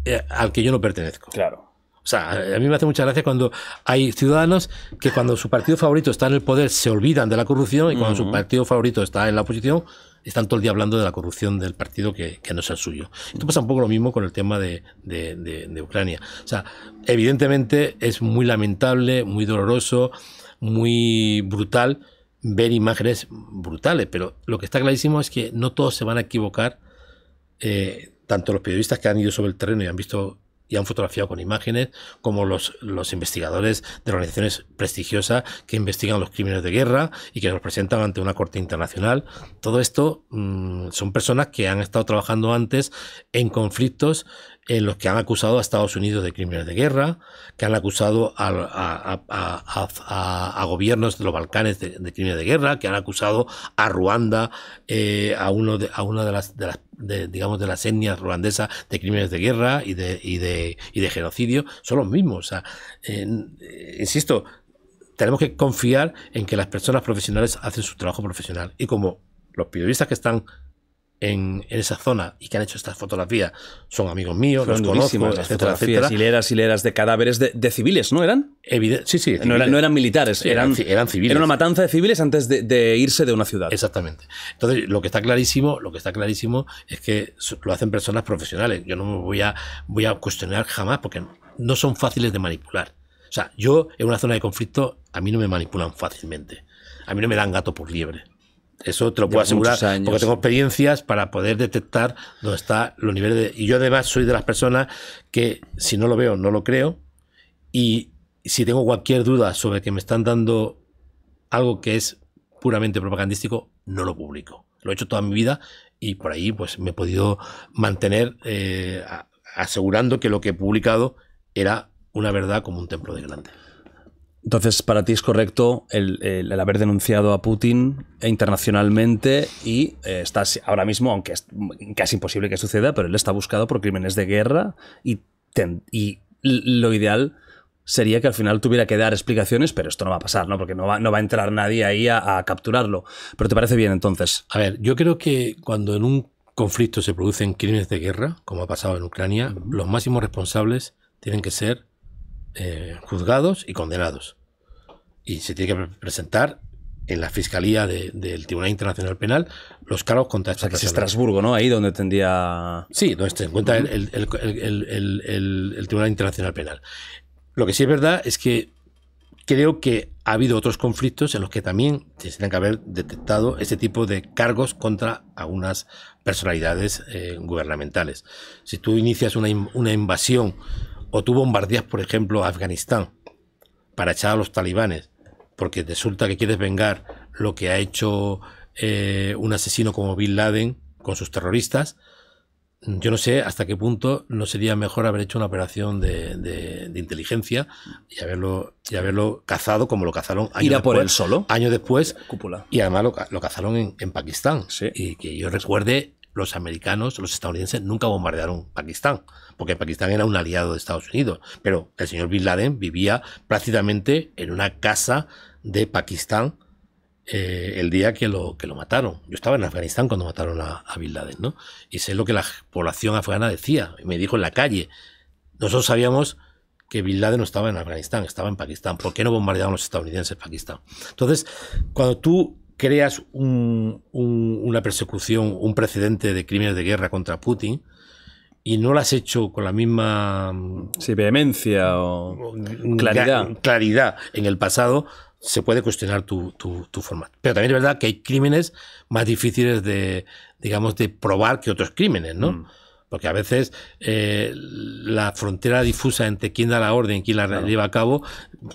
eh, al que yo no pertenezco. Claro. O sea, a mí me hace mucha gracia cuando hay ciudadanos que cuando su partido favorito está en el poder se olvidan de la corrupción y cuando su partido favorito está en la oposición están todo el día hablando de la corrupción del partido que, no es el suyo. Esto pasa un poco lo mismo con el tema de, Ucrania. O sea, evidentemente es muy lamentable, muy doloroso, muy brutal ver imágenes brutales, pero lo que está clarísimo es que no todos se van a equivocar, eh, tanto los periodistas que han ido sobre el terreno y han visto y han fotografiado con imágenes como los, los investigadores de organizaciones prestigiosas que investigan los crímenes de guerra y que los presentan ante una corte internacional. Todo esto mm, son personas que han estado trabajando antes en conflictos en eh, los que han acusado a Estados Unidos de crímenes de guerra, que han acusado a, gobiernos de los Balcanes de, crímenes de guerra, que han acusado a Ruanda, eh, a, uno de, a una de las, de las digamos, de las etnias ruandesas de crímenes de guerra y de, de, de genocidio, son los mismos. Eh, insisto, tenemos que confiar en que las personas profesionales hacen su trabajo profesional. Y como los periodistas que están en, esa zona y que han hecho estas fotografías son amigos míos, los conozco, las etcétera, etcétera. Hileras, hileras de cadáveres de, civiles, ¿no eran? sí, sí. No, eran militares, eran, eran, civiles. Era una matanza de civiles antes de, de, irse de una ciudad. Exactamente. Entonces, lo que está clarísimo, lo que está clarísimo es que lo hacen personas profesionales. Yo no me voy a, voy a cuestionar jamás porque no son fáciles de manipular. O sea, yo en una zona de conflicto a mí no me manipulan fácilmente. A mí no me dan gato por liebre. Eso te lo puedo asegurar porque tengo experiencias para poder detectar dónde está los niveles de... Y yo además soy de las personas que si no lo veo, no lo creo. Y si tengo cualquier duda sobre que me están dando algo que es puramente propagandístico, no lo publico. Lo he hecho toda mi vida y por ahí pues me he podido mantener eh, asegurando que lo que he publicado era una verdad como un templo de grande. Entonces, para ti es correcto el, haber denunciado a Putin internacionalmente y eh, estás ahora mismo, aunque es casi imposible que suceda, pero él está buscado por crímenes de guerra y, lo ideal sería que al final tuviera que dar explicaciones, pero esto no va a pasar, ¿no? Porque no va, no va a entrar nadie ahí a, capturarlo. Pero ¿te parece bien entonces? A ver, yo creo que cuando en un conflicto se producen crímenes de guerra, como ha pasado en Ucrania, los máximos responsables tienen que ser eh, juzgados y condenados. Y se tiene que presentar en la Fiscalía del Tribunal Internacional Penal los cargos contra o sea, es Estrasburgo, ¿no? Ahí donde tendría... Sí, donde se encuentra el, el, el, el, Tribunal Internacional Penal. Lo que sí es verdad es que creo que ha habido otros conflictos en los que también se tienen que haber detectado este tipo de cargos contra algunas personalidades eh, gubernamentales. Si tú inicias una, una invasión o tú bombardeas, por ejemplo, Afganistán para echar a los talibanes, porque resulta que quieres vengar lo que ha hecho eh, un asesino como Bin Laden con sus terroristas. Yo no sé hasta qué punto no sería mejor haber hecho una operación de, inteligencia y haberlo, y haberlo cazado como lo cazaron años después. por solo. Años después. Cúpula. Y además lo, cazaron en, Pakistán. Y que yo recuerde, los americanos, los estadounidenses nunca bombardearon Pakistán porque Pakistán era un aliado de Estados Unidos, pero el señor Bin Laden vivía prácticamente en una casa de Pakistán eh, el día que lo, que lo mataron. Yo estaba en Afganistán cuando mataron a, Bin Laden, ¿no? Y sé lo que la población afgana decía, y me dijo en la calle. Nosotros sabíamos que Bin Laden no estaba en Afganistán, estaba en Pakistán. ¿Por qué no bombardearon los estadounidenses Pakistán? Entonces, cuando tú creas una persecución, un precedente de crímenes de guerra contra Putin, y no lo has hecho con la misma mm, vehemencia o mm, claridad. claridad en el pasado, se puede cuestionar tu, tu, formato. Pero también es verdad que hay crímenes más difíciles de, digamos, de probar que otros crímenes, ¿no? Mm porque a veces eh, la frontera difusa entre quién da la orden y quién la lleva a cabo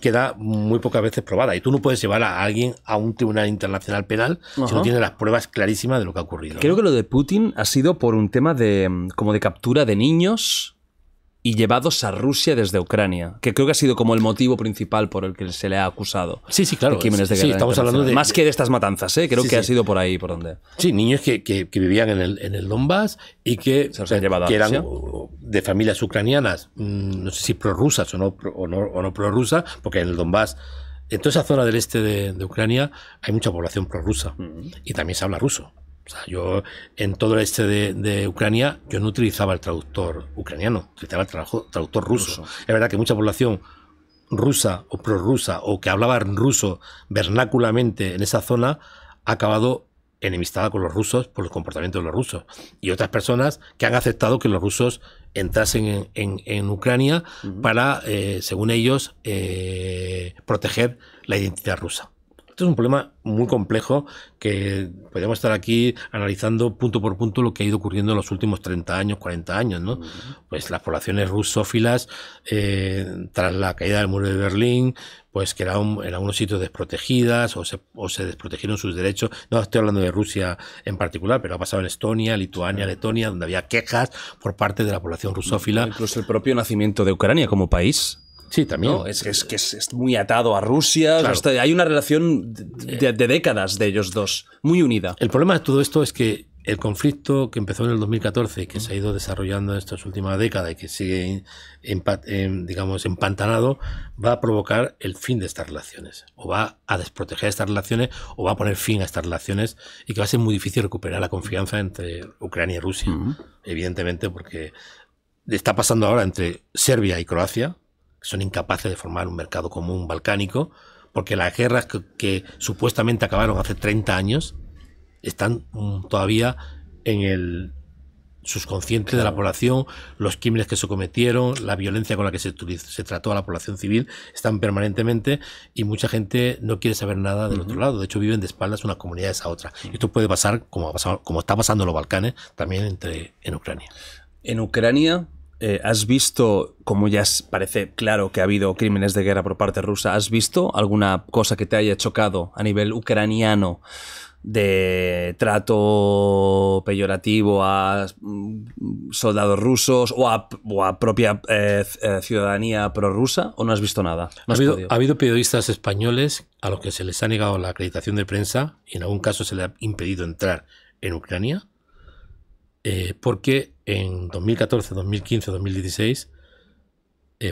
queda muy pocas veces probada. Y tú no puedes llevar a alguien a un tribunal internacional penal si no tienes las pruebas clarísimas de lo que ha ocurrido. Creo que lo de Putin ha sido por un tema de mm, como de captura de niños y llevados a Rusia desde Ucrania, que creo que ha sido como el motivo principal por el que se le ha acusado. Sí, sí, claro. crímenes de guerra estamos hablando de, Más que de estas matanzas, ¿eh? creo que ha sido por ahí por donde. Sí, niños que, vivían en el, en el Donbass y que, eh, eran de familias ucranianas, mm, no sé si prorrusas o no, o no, pro-rusa, porque en el Donbass en toda esa zona del este de, Ucrania hay mucha población prorrusa mm. y también se habla ruso yo en todo el este de, Ucrania, yo no utilizaba el traductor ucraniano, utilizaba el traductor, ruso. Es verdad que mucha población rusa o prorrusa o que hablaba ruso vernáculamente en esa zona ha acabado enemistada con los rusos por el comportamiento de los rusos. Y otras personas que han aceptado que los rusos entrasen en, Ucrania para, eh, según ellos, eh, proteger la identidad rusa es un problema muy complejo que podemos estar aquí analizando punto por punto lo que ha ido ocurriendo en los últimos 30 años, 40 años, ¿no? Pues las poblaciones rusófilas, eh, tras la caída del muro de Berlín, pues que era en algunos sitios desprotegidas o se, o se, desprotegieron sus derechos. No estoy hablando de Rusia en particular, pero ha pasado en Estonia, Lituania, Letonia, donde había quejas por parte de la población rusófila. Incluso el propio nacimiento de Ucrania como país Sí, también. es, es, que es, muy atado a Rusia. hay una relación eh. de, décadas de ellos dos, muy unida. El problema de todo esto es que el conflicto que empezó en el 2014 y que se ha ido desarrollando en estas últimas décadas y que sigue, digamos, empantanado, va a provocar el fin de estas relaciones. O va a desproteger estas relaciones o va a poner fin a estas relaciones y que va a ser muy difícil recuperar la confianza entre Ucrania y Rusia, evidentemente, porque está pasando ahora entre Serbia y Croacia son incapaces de formar un mercado común balcánico, porque las guerras que, supuestamente acabaron hace 30 años están mm, todavía en el subconsciente de la población, los crímenes que se cometieron, la violencia con la que se, trató a la población civil, están permanentemente y mucha gente no quiere saber nada del otro lado. De hecho, viven de espaldas unas comunidades a otras. esto puede pasar, como, como está pasando en los Balcanes, también entre, en Ucrania. En Ucrania, eh, ¿has visto, como ya parece claro que ha habido crímenes de guerra por parte rusa, ¿has visto alguna cosa que te haya chocado a nivel ucraniano de trato peyorativo a mm, soldados rusos o a, propia eh, eh, ciudadanía prorrusa o no has visto nada? ha, habido, periodistas españoles a los que se les ha negado la acreditación de prensa y en algún caso se les ha impedido entrar en Ucrania porque en 2014, 2015, 2016,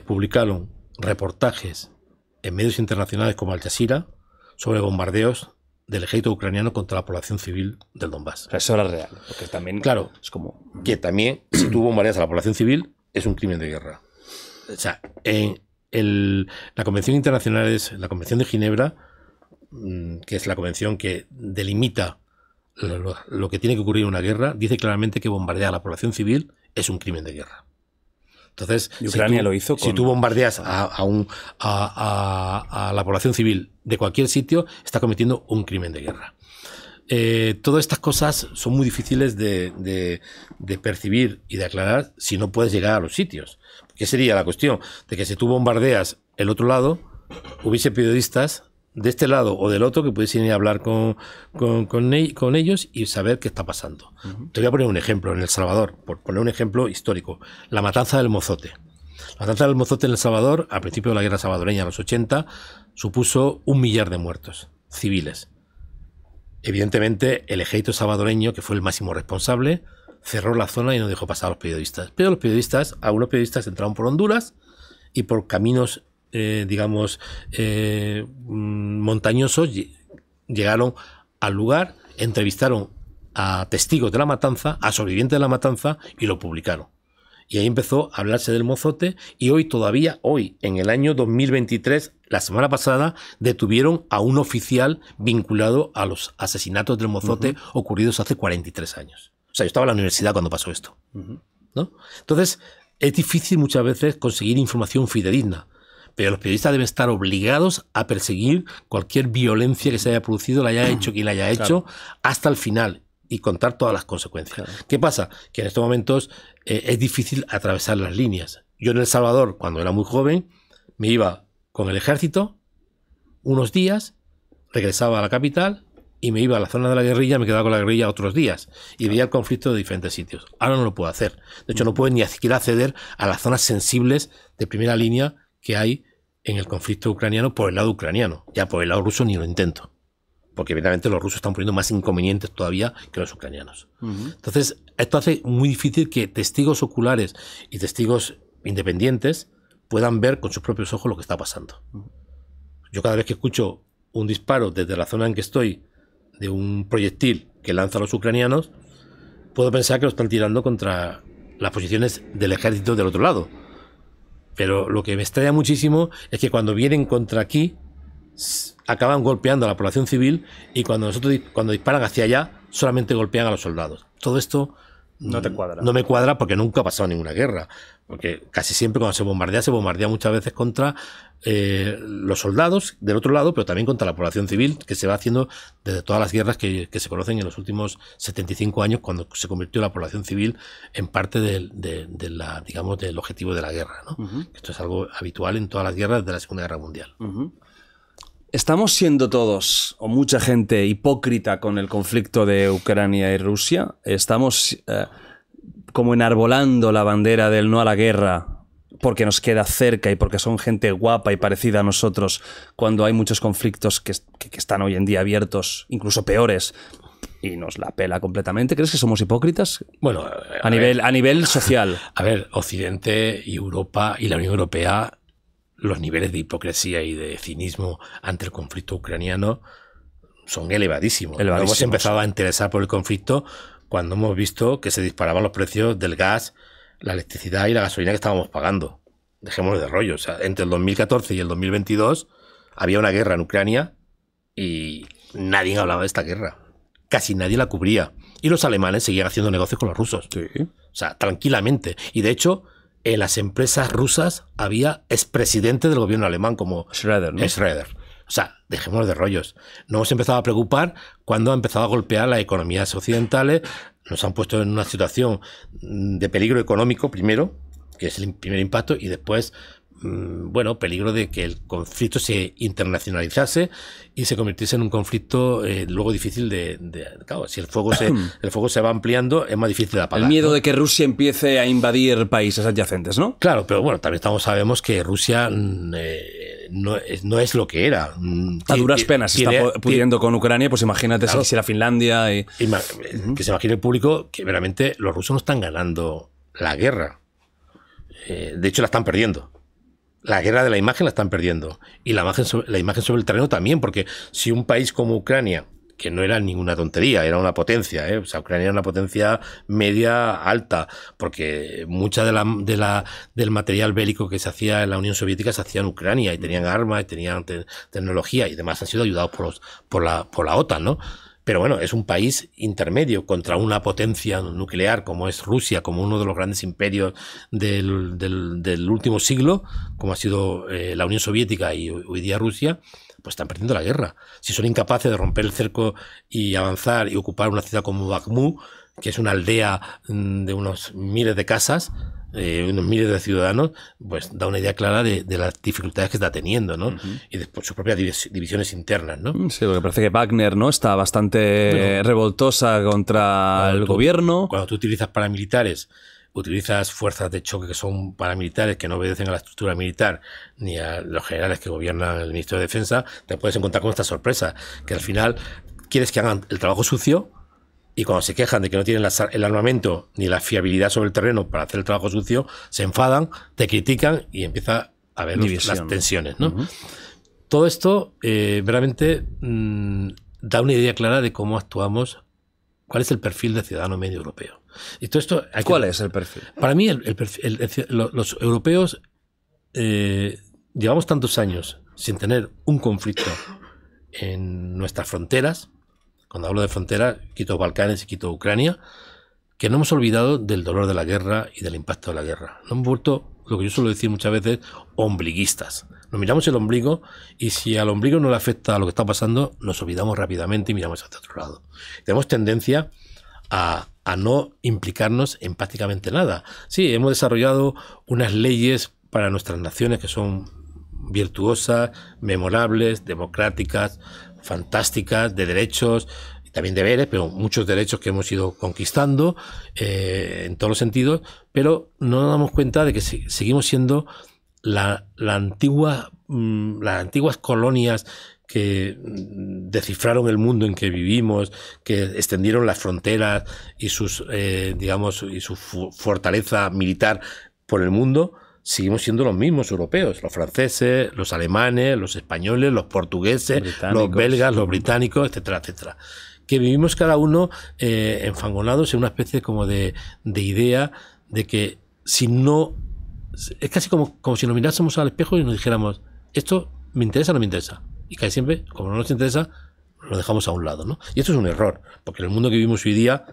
publicaron reportajes en medios internacionales como Al Jazeera sobre bombardeos del ejército ucraniano contra la población civil del Donbass. eso era real, porque también claro, es como que también si tú bombardeas a la población civil es un crimen de guerra. O sea, en la Convención Internacional es la Convención de Ginebra, mm, que es la convención que delimita lo, que tiene que ocurrir en una guerra, dice claramente que bombardear a la población civil es un crimen de guerra. Entonces, Ucrania si tú, lo hizo. Si tú bombardeas a, a, la población civil de cualquier sitio, está cometiendo un crimen de guerra. Eh, todas estas cosas son muy difíciles de, de, percibir y de aclarar si no puedes llegar a los sitios. ¿Qué sería la cuestión? De que si tú bombardeas el otro lado, hubiese periodistas de este lado o del otro que puedes ir a hablar con, con, ellos y saber qué está pasando. Te voy a poner un ejemplo en El Salvador, por poner un ejemplo histórico, la matanza del mozote. La matanza del mozote en El Salvador, a principio de la guerra salvadoreña, en los 80, supuso un millar de muertos civiles. Evidentemente, el ejército salvadoreño, que fue el máximo responsable, cerró la zona y no dejó pasar a los periodistas. Pero los periodistas, algunos periodistas entraron por Honduras y por caminos eh, digamos, eh, mm, montañosos llegaron al lugar, entrevistaron a testigos de la matanza, a sobrevivientes de la matanza y lo publicaron. Y ahí empezó a hablarse del mozote y hoy todavía, hoy, en el año 2023, la semana pasada, detuvieron a un oficial vinculado a los asesinatos del mozote ocurridos hace 43 años. O sea, yo estaba en la universidad cuando pasó esto. ¿no? Entonces, es difícil muchas veces conseguir información fidedigna pero los periodistas deben estar obligados a perseguir cualquier violencia que se haya producido, la haya hecho quien la haya hecho, hasta el final y contar todas las consecuencias. ¿Qué pasa? Que en estos momentos eh, es difícil atravesar las líneas. Yo en El Salvador, cuando era muy joven, me iba con el ejército unos días, regresaba a la capital y me iba a la zona de la guerrilla, me quedaba con la guerrilla otros días y veía el conflicto de diferentes sitios. Ahora no lo puedo hacer. De hecho, no puedo ni siquiera acceder a las zonas sensibles de primera línea que hay en el conflicto ucraniano por el lado ucraniano. Ya por el lado ruso ni lo intento. Porque evidentemente los rusos están poniendo más inconvenientes todavía que los ucranianos. Entonces, esto hace muy difícil que testigos oculares y testigos independientes puedan ver con sus propios ojos lo que está pasando. Yo cada vez que escucho un disparo desde la zona en que estoy de un proyectil que a los ucranianos, puedo pensar que lo están tirando contra las posiciones del ejército del otro lado pero lo que me extraña muchísimo es que cuando vienen contra aquí, acaban golpeando a la población civil y cuando nosotros cuando disparan hacia allá, solamente golpean a los soldados. Todo esto no te cuadra. No me cuadra porque nunca ha pasado ninguna guerra. Porque casi siempre cuando se bombardea, se bombardea muchas veces contra eh, los soldados del otro lado, pero también contra la población civil, que se va haciendo desde todas las guerras que, se conocen en los últimos 75 años, cuando se convirtió la población civil en parte la, digamos, del objetivo de la guerra. Esto es algo habitual en todas las guerras de la Segunda Guerra Mundial. ¿Estamos siendo todos, o mucha gente, hipócrita con el conflicto de Ucrania y Rusia? ¿Estamos eh, como enarbolando la bandera del no a la guerra porque nos queda cerca y porque son gente guapa y parecida a nosotros cuando hay muchos conflictos que, están hoy en día abiertos, incluso peores, y nos la pela completamente. ¿Crees que somos hipócritas? Bueno, a, nivel, a nivel social. A ver, Occidente y Europa y la Unión Europea los niveles de hipocresía y de cinismo ante el conflicto ucraniano son elevadísimos. Hemos empezado a interesar por el conflicto cuando hemos visto que se disparaban los precios del gas, la electricidad y la gasolina que estábamos pagando. Dejémoslo de rollo. O sea, entre el 2014 y el 2022 había una guerra en Ucrania y nadie hablaba de esta guerra. Casi nadie la cubría. Y los alemanes seguían haciendo negocios con los rusos. Sí. O sea, tranquilamente. Y de hecho, en las empresas rusas había expresidente del gobierno alemán como Schroeder. O sea, dejémonos de rollos. Nos hemos empezado a preocupar cuando ha empezado a golpear las economías occidentales. Nos han puesto en una situación de peligro económico primero, que es el primer impacto, y después Mm, bueno, peligro de que el conflicto se internacionalizase y se convirtiese en un conflicto eh, luego difícil de, si el fuego se el fuego se va ampliando es más difícil de apagar. El miedo de que Rusia empiece a invadir países adyacentes, ¿no? Claro, pero bueno, también estamos sabemos que Rusia mm, eh, no, es lo que era. Mm, a duras penas si está pudiendo con Ucrania, pues imagínate si quisiera Finlandia que se imagine el público que realmente los rusos no están ganando la guerra. Eh, de hecho la están perdiendo la guerra de la imagen la están perdiendo. Y la imagen, sobre, la imagen sobre el terreno también, porque si un país como Ucrania, que no era ninguna tontería, era una potencia, ¿eh? o sea, Ucrania era una potencia media alta, porque mucha de la, de la, del material bélico que se hacía en la Unión Soviética se hacía en Ucrania, y tenían armas, y tenían tecnología, y demás han sido ayudados por, los, por, la, por la OTAN, ¿no? Pero bueno, es un país intermedio contra una potencia nuclear como es Rusia, como uno de los grandes imperios del, último siglo, como ha sido eh, la Unión Soviética y hoy día Rusia, pues están perdiendo la guerra. Si son incapaces de romper el cerco y avanzar y ocupar una ciudad como Bakhmú, que es una aldea mm, de unos miles de casas, eh, unos miles de ciudadanos, pues da una idea clara de, las dificultades que está teniendo, ¿no? Y después sus propias divisiones internas, ¿no? Sí, porque parece que Wagner, ¿no? Está bastante revoltosa contra el gobierno. Cuando tú utilizas paramilitares utilizas fuerzas de choque que son paramilitares, que no obedecen a la estructura militar ni a los generales que gobiernan el ministro de Defensa, te puedes encontrar con esta sorpresa, que al final quieres que hagan el trabajo sucio, y cuando se quejan de que no tienen el armamento ni la fiabilidad sobre el terreno para hacer el trabajo sucio, se enfadan, te critican y empieza a haber las tensiones. Todo esto eh, realmente mm, da una idea clara de cómo actuamos, cuál es el perfil de ciudadano medio europeo. esto, ¿Cuál es el perfil? Para mí, los europeos eh, llevamos tantos años sin tener un conflicto en nuestras fronteras cuando hablo de frontera, quito Balcanes y quito Ucrania, que no hemos olvidado del dolor de la guerra y del impacto de la guerra. No hemos vuelto, lo que yo suelo decir muchas veces, ombliguistas. Nos miramos el ombligo y si al ombligo no le afecta lo que está pasando, nos olvidamos rápidamente y miramos hacia otro lado. Tenemos tendencia a, a no implicarnos en prácticamente nada. Sí, hemos desarrollado unas leyes para nuestras naciones que son virtuosas, memorables, democráticas, fantásticas de derechos, y también deberes, pero muchos derechos que hemos ido conquistando eh, en todos los sentidos, pero no nos damos cuenta de que seguimos siendo la, antigua, mm, las antiguas colonias que mm, descifraron el mundo en que vivimos, que extendieron las fronteras y sus, eh, digamos, y su fortaleza militar por el mundo, seguimos siendo los mismos europeos, los franceses, los alemanes, los españoles, los portugueses, los belgas, los británicos, etcétera, etcétera. Que vivimos cada uno eh, enfangonados en una especie como de, de, idea de que si no... Es casi como, como si nos mirásemos al espejo y nos dijéramos, esto me interesa o no me interesa. Y casi siempre, como no nos interesa, lo dejamos a un lado. ¿no? Y esto es un error, porque el mundo que vivimos hoy día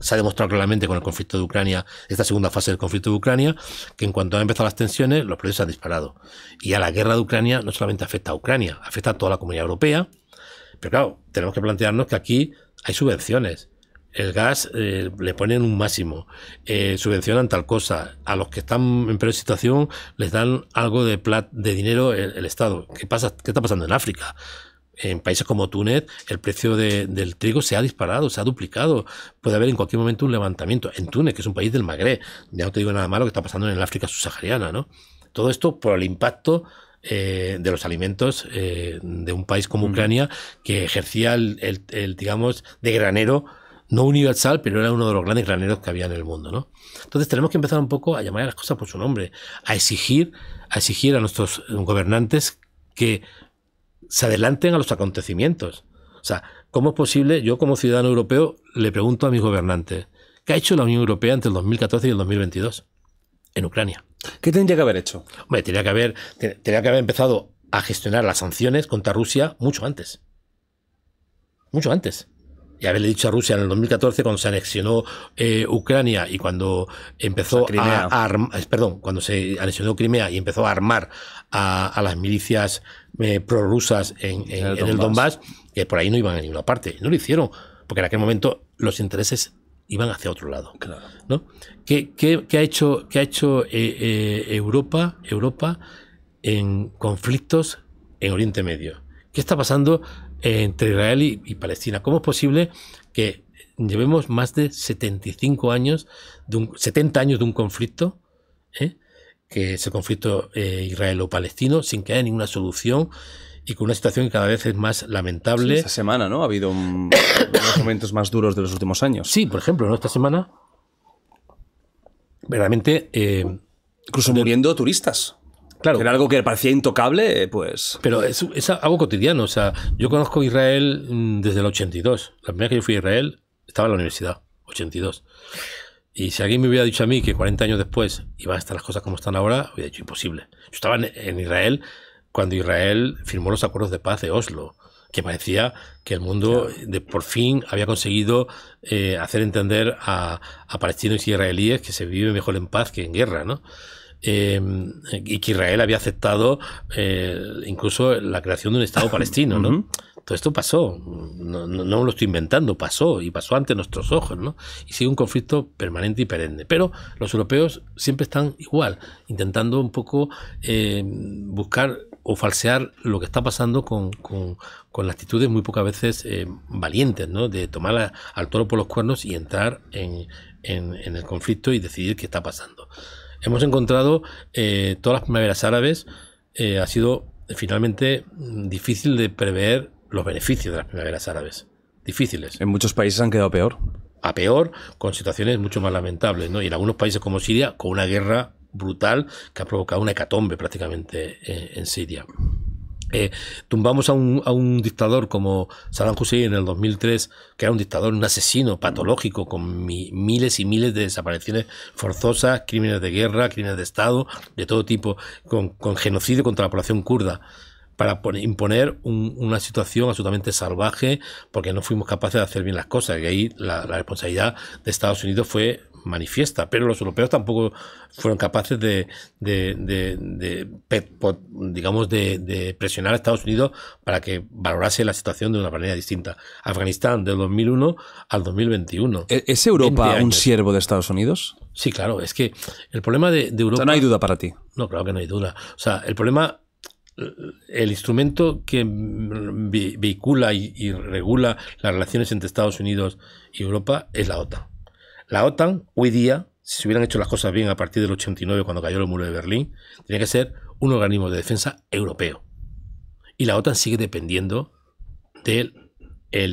se ha demostrado claramente con el conflicto de Ucrania, esta segunda fase del conflicto de Ucrania, que en cuanto han empezado las tensiones, los precios han disparado. Y a la guerra de Ucrania no solamente afecta a Ucrania, afecta a toda la comunidad europea. Pero claro, tenemos que plantearnos que aquí hay subvenciones. El gas eh, le ponen un máximo, eh, subvencionan tal cosa. A los que están en peor situación les dan algo de, de dinero el, el Estado. ¿Qué, pasa, ¿Qué está pasando en África? en países como Túnez el precio del trigo se ha disparado, se ha duplicado. Puede haber en cualquier momento un levantamiento. En Túnez, que es un país del Magreb, ya no te digo nada malo que está pasando en el África subsahariana, ¿no? Todo esto por el impacto eh, de los alimentos eh, de un país como Ucrania que ejercía el, digamos, de granero, no universal, pero era uno de los grandes graneros que había en el mundo, ¿no? Entonces tenemos que empezar un poco a llamar a las cosas por su nombre, a exigir, a exigir a nuestros gobernantes que se adelanten a los acontecimientos. O sea, ¿cómo es posible? Yo como ciudadano europeo le pregunto a mis gobernantes, ¿qué ha hecho la Unión Europea entre el 2014 y el 2022 en Ucrania? ¿Qué tendría que haber hecho? Hombre, tenía que haber, tendría que haber empezado a gestionar las sanciones contra Rusia mucho antes. Mucho antes y haberle dicho a Rusia en el 2014 cuando se anexionó eh, Ucrania y cuando empezó a, perdón, cuando se anexionó Crimea y empezó a armar a, las milicias eh, prorrusas en, el, Donbass. que por ahí no iban a ninguna parte. No lo hicieron, porque en aquel momento los intereses iban hacia otro lado. ¿no? ¿Qué, ha hecho, qué ha hecho eh, Europa, Europa en conflictos en Oriente Medio? ¿Qué está pasando entre Israel y, Palestina. ¿Cómo es posible que llevemos más de 75 años, de un, 70 años de un conflicto, eh, que es el conflicto eh, israelo-palestino, sin que haya ninguna solución? y con una situación que cada vez es más lamentable. esta semana, ¿no? Ha habido unos momentos más duros de los últimos años. Sí, por ejemplo, esta semana, verdaderamente... Eh, Incluso muriendo turistas. Claro. Era algo que parecía intocable, eh, pues. Pero es, algo cotidiano. O sea, yo conozco Israel mm, desde el 82. La primera vez que yo fui a Israel estaba en la universidad, 82. Y si alguien me hubiera dicho a mí que 40 años después iban a estar las cosas como están ahora, hubiera dicho imposible. Yo estaba en, Israel cuando Israel firmó los acuerdos de paz de Oslo, que parecía que el mundo de, por fin había conseguido eh, hacer entender a, a palestinos y israelíes que se vive mejor en paz que en guerra, ¿no? Em, y que Israel había aceptado eh, incluso la creación de un Estado palestino, ¿no? Todo esto pasó, no, lo estoy inventando, pasó y pasó ante nuestros ojos, ¿no? Y sigue un conflicto permanente y perenne. Pero los europeos siempre están igual, intentando un poco em, buscar o falsear lo que está pasando con, las actitudes muy pocas veces em, valientes, ¿no? De tomar al toro por los cuernos y entrar en el conflicto y decidir qué está pasando. Hemos encontrado eh, todas las primaveras árabes. Eh, ha sido finalmente difícil de prever los beneficios de las primaveras árabes. Difíciles. En muchos países han quedado peor. A peor, con situaciones mucho más lamentables, Y en algunos países como Siria, con una guerra brutal que ha provocado una hecatombe prácticamente eh, en Siria. Eh, tumbamos a un, a un, dictador como Saddam Hussein en el 2003, que era un dictador, un asesino patológico, con miles y miles de desapariciones forzosas, crímenes de guerra, crímenes de Estado, de todo tipo, con, con genocidio contra la población kurda para imponer una situación absolutamente salvaje porque no fuimos capaces de hacer bien las cosas. Y ahí la responsabilidad de Estados Unidos fue manifiesta, pero los europeos tampoco fueron capaces de, digamos, de, presionar a Estados Unidos para que valorase la situación de una manera distinta. Afganistán del 2001 al 2021. ¿E, ¿Es Europa un siervo de Estados Unidos? Sí, claro, es que el problema de, Europa... O sea, no hay duda para ti. No, claro que no hay duda. O sea, el problema el instrumento que vehicula y, regula las relaciones entre Estados Unidos y Europa es la OTAN. La OTAN hoy día, si se hubieran hecho las cosas bien a partir del 89, cuando cayó el muro de Berlín, tenía que ser un organismo de defensa europeo. Y la OTAN sigue dependiendo del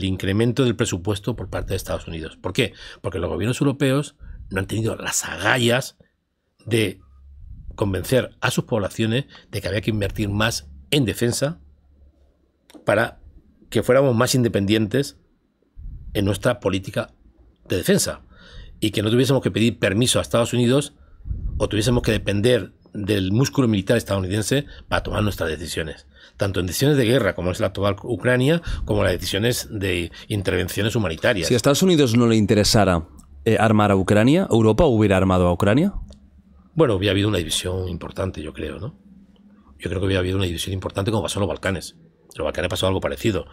incremento del presupuesto por parte de Estados Unidos. ¿Por qué? Porque los gobiernos europeos no han tenido las agallas de convencer a sus poblaciones de que había que invertir más en defensa para que fuéramos más independientes en nuestra política de defensa y que no tuviésemos que pedir permiso a Estados Unidos o tuviésemos que depender del músculo militar estadounidense para tomar nuestras decisiones, tanto en decisiones de guerra como es la actual Ucrania, como las decisiones de intervenciones humanitarias. Si a Estados Unidos no le interesara eh, armar a Ucrania, ¿Europa hubiera armado a Ucrania? Bueno, hubiera habido una división importante, yo creo, ¿no? Yo creo que hubiera habido una división importante como pasó en los Balcanes. En los Balcanes pasado algo parecido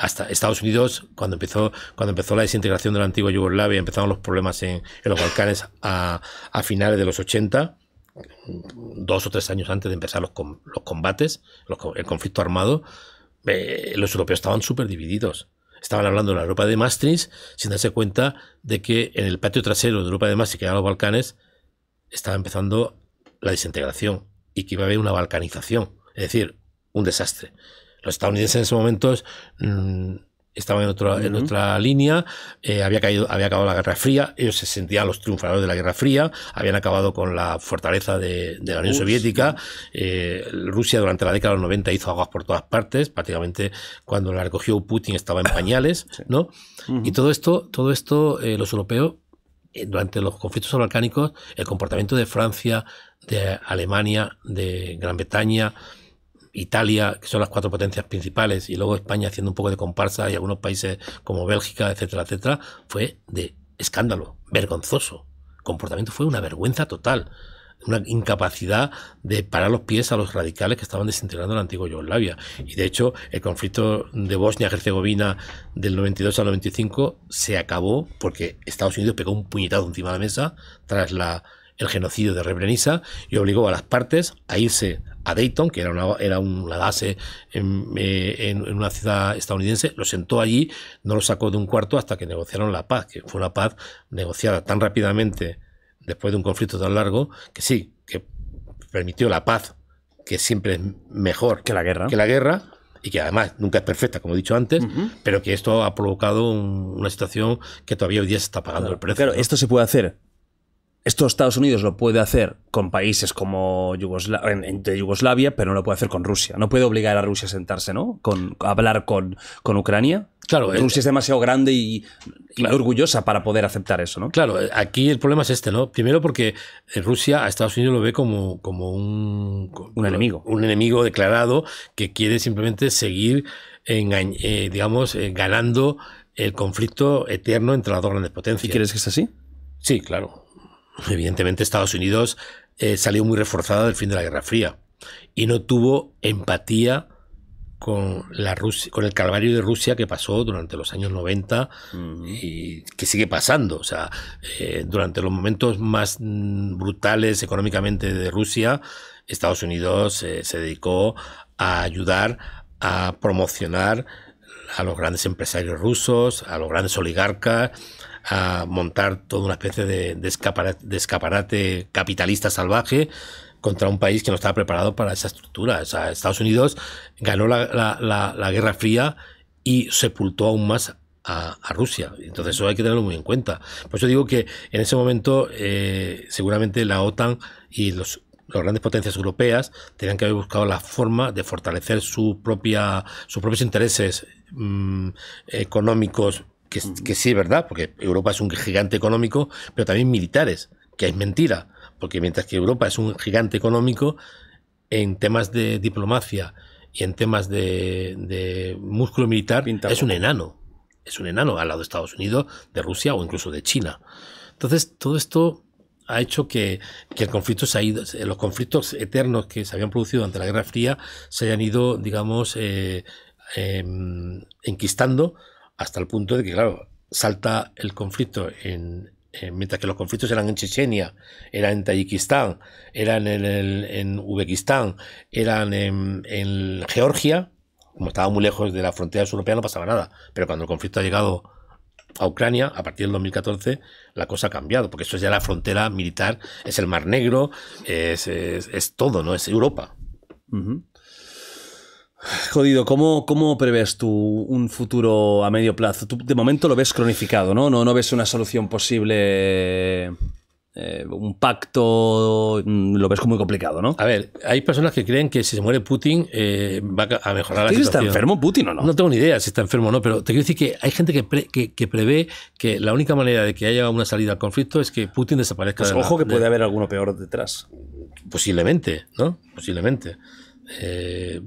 hasta Estados Unidos, cuando empezó, cuando empezó la desintegración de la antigua Yugoslavia, empezaron los problemas en, los Balcanes a, finales de los 80, dos o tres años antes de empezar los, los combates, el conflicto armado, eh, los europeos estaban súper divididos. Estaban hablando de la Europa de Maastricht sin darse cuenta de que en el patio trasero de Europa de Maastricht, que eran los Balcanes, estaba empezando la desintegración y que iba a haber una balcanización, es decir, un desastre. Los estadounidenses en ese momento mm, estaban en otra, línea, eh, había, caído, había acabado la Guerra Fría, ellos se sentían los triunfadores de la Guerra Fría, habían acabado con la fortaleza de, la Unión Soviética, eh, Rusia durante la década de los 90 hizo aguas por todas partes, prácticamente cuando la recogió Putin estaba en pañales, ¿no? Y todo esto, todo esto eh, los europeos, durante los conflictos balcánicos, el comportamiento de Francia, de Alemania, de Gran Bretaña, Italia, que son las cuatro potencias principales, y luego España haciendo un poco de comparsa y algunos países como Bélgica, etcétera, etcétera, fue de escándalo, vergonzoso. El comportamiento fue una vergüenza total, una incapacidad de parar los pies a los radicales que estaban desintegrando la antigua Yugoslavia. Y de hecho, el conflicto de Bosnia-Herzegovina del 92 al 95 se acabó porque Estados Unidos pegó un puñetazo encima de la mesa tras la el genocidio de Rebrenisa y obligó a las partes a irse Dayton, que era una, base eh, en, una ciudad estadounidense, lo sentó allí, no lo sacó de un cuarto hasta que negociaron la paz, que fue una paz negociada tan rápidamente después de un conflicto tan largo, que sí, que permitió la paz, que siempre es mejor que la guerra, que la guerra y que además nunca es perfecta, como he dicho antes, pero que esto ha provocado una situación que todavía hoy día se está pagando el precio. Claro, esto se puede hacer esto Estados Unidos lo puede hacer con países como Yugoslavia, pero no lo puede hacer con Rusia. No puede obligar a Rusia a sentarse, ¿no? Con, a hablar con, con Ucrania. Claro, Rusia eh, es demasiado grande y, orgullosa para poder aceptar eso, ¿no? Claro, eh, aquí el problema es este, ¿no? Primero porque eh, Rusia a Estados Unidos lo ve como, como un, enemigo. Un enemigo declarado que quiere simplemente seguir, digamos, ganando el conflicto eterno entre las dos grandes potencias. ¿Y crees que es así? Sí, claro evidentemente Estados Unidos eh, salió muy reforzada del fin de la Guerra Fría y no tuvo empatía con, la Rusia, con el calvario de Rusia que pasó durante los años 90 y que sigue pasando. O sea, eh, durante los momentos más mm, brutales económicamente de Rusia, Estados Unidos eh, se dedicó a ayudar a promocionar a los grandes empresarios rusos, a los grandes oligarcas a montar toda una especie de, escaparate, capitalista salvaje contra un país que no estaba preparado para esa estructura. Estados Unidos ganó la, Guerra Fría y sepultó aún más a, Rusia. Entonces eso hay que tenerlo muy en cuenta. Por eso digo que en ese momento eh, seguramente la OTAN y los, las grandes potencias europeas tenían que haber buscado la forma de fortalecer su propia, sus propios intereses mm, económicos, que, sí es verdad, porque Europa es un gigante económico, pero también militares, que es mentira, porque mientras que Europa es un gigante económico, en temas de diplomacia y en temas de, de músculo militar, es un enano. Es un enano al lado de Estados Unidos, de Rusia o incluso de China. Entonces, todo esto ha hecho que, que, los conflictos eternos que se habían producido durante la Guerra Fría se hayan ido, digamos, eh, em, enquistando hasta el punto de que, claro, salta el conflicto en, mientras que los conflictos eran en Chechenia, eran en Tayikistán, eran en, en Uzbekistán, eran en, Georgia, como estaba muy lejos de la frontera europea no pasaba nada, pero cuando el conflicto ha llegado a Ucrania, a partir del 2014, la cosa ha cambiado, porque eso es ya la frontera militar, es el Mar Negro, es, todo, ¿no? Es Europa. Jodido, ¿cómo, ¿cómo prevés tú un futuro a medio plazo? Tú de momento lo ves cronificado, ¿no? No, no ves una solución posible, eh, un pacto, mm, lo ves como muy complicado, ¿no? A ver, hay personas que creen que si se muere Putin eh, va a mejorar la situación. ¿Está enfermo Putin o no? No tengo ni idea si está enfermo o no, pero te quiero decir que hay gente que, prevé que la única manera de que haya una salida al conflicto es que Putin desaparezca. Pues ojo que puede haber alguno peor detrás. Posiblemente, ¿no? Posiblemente. Eh,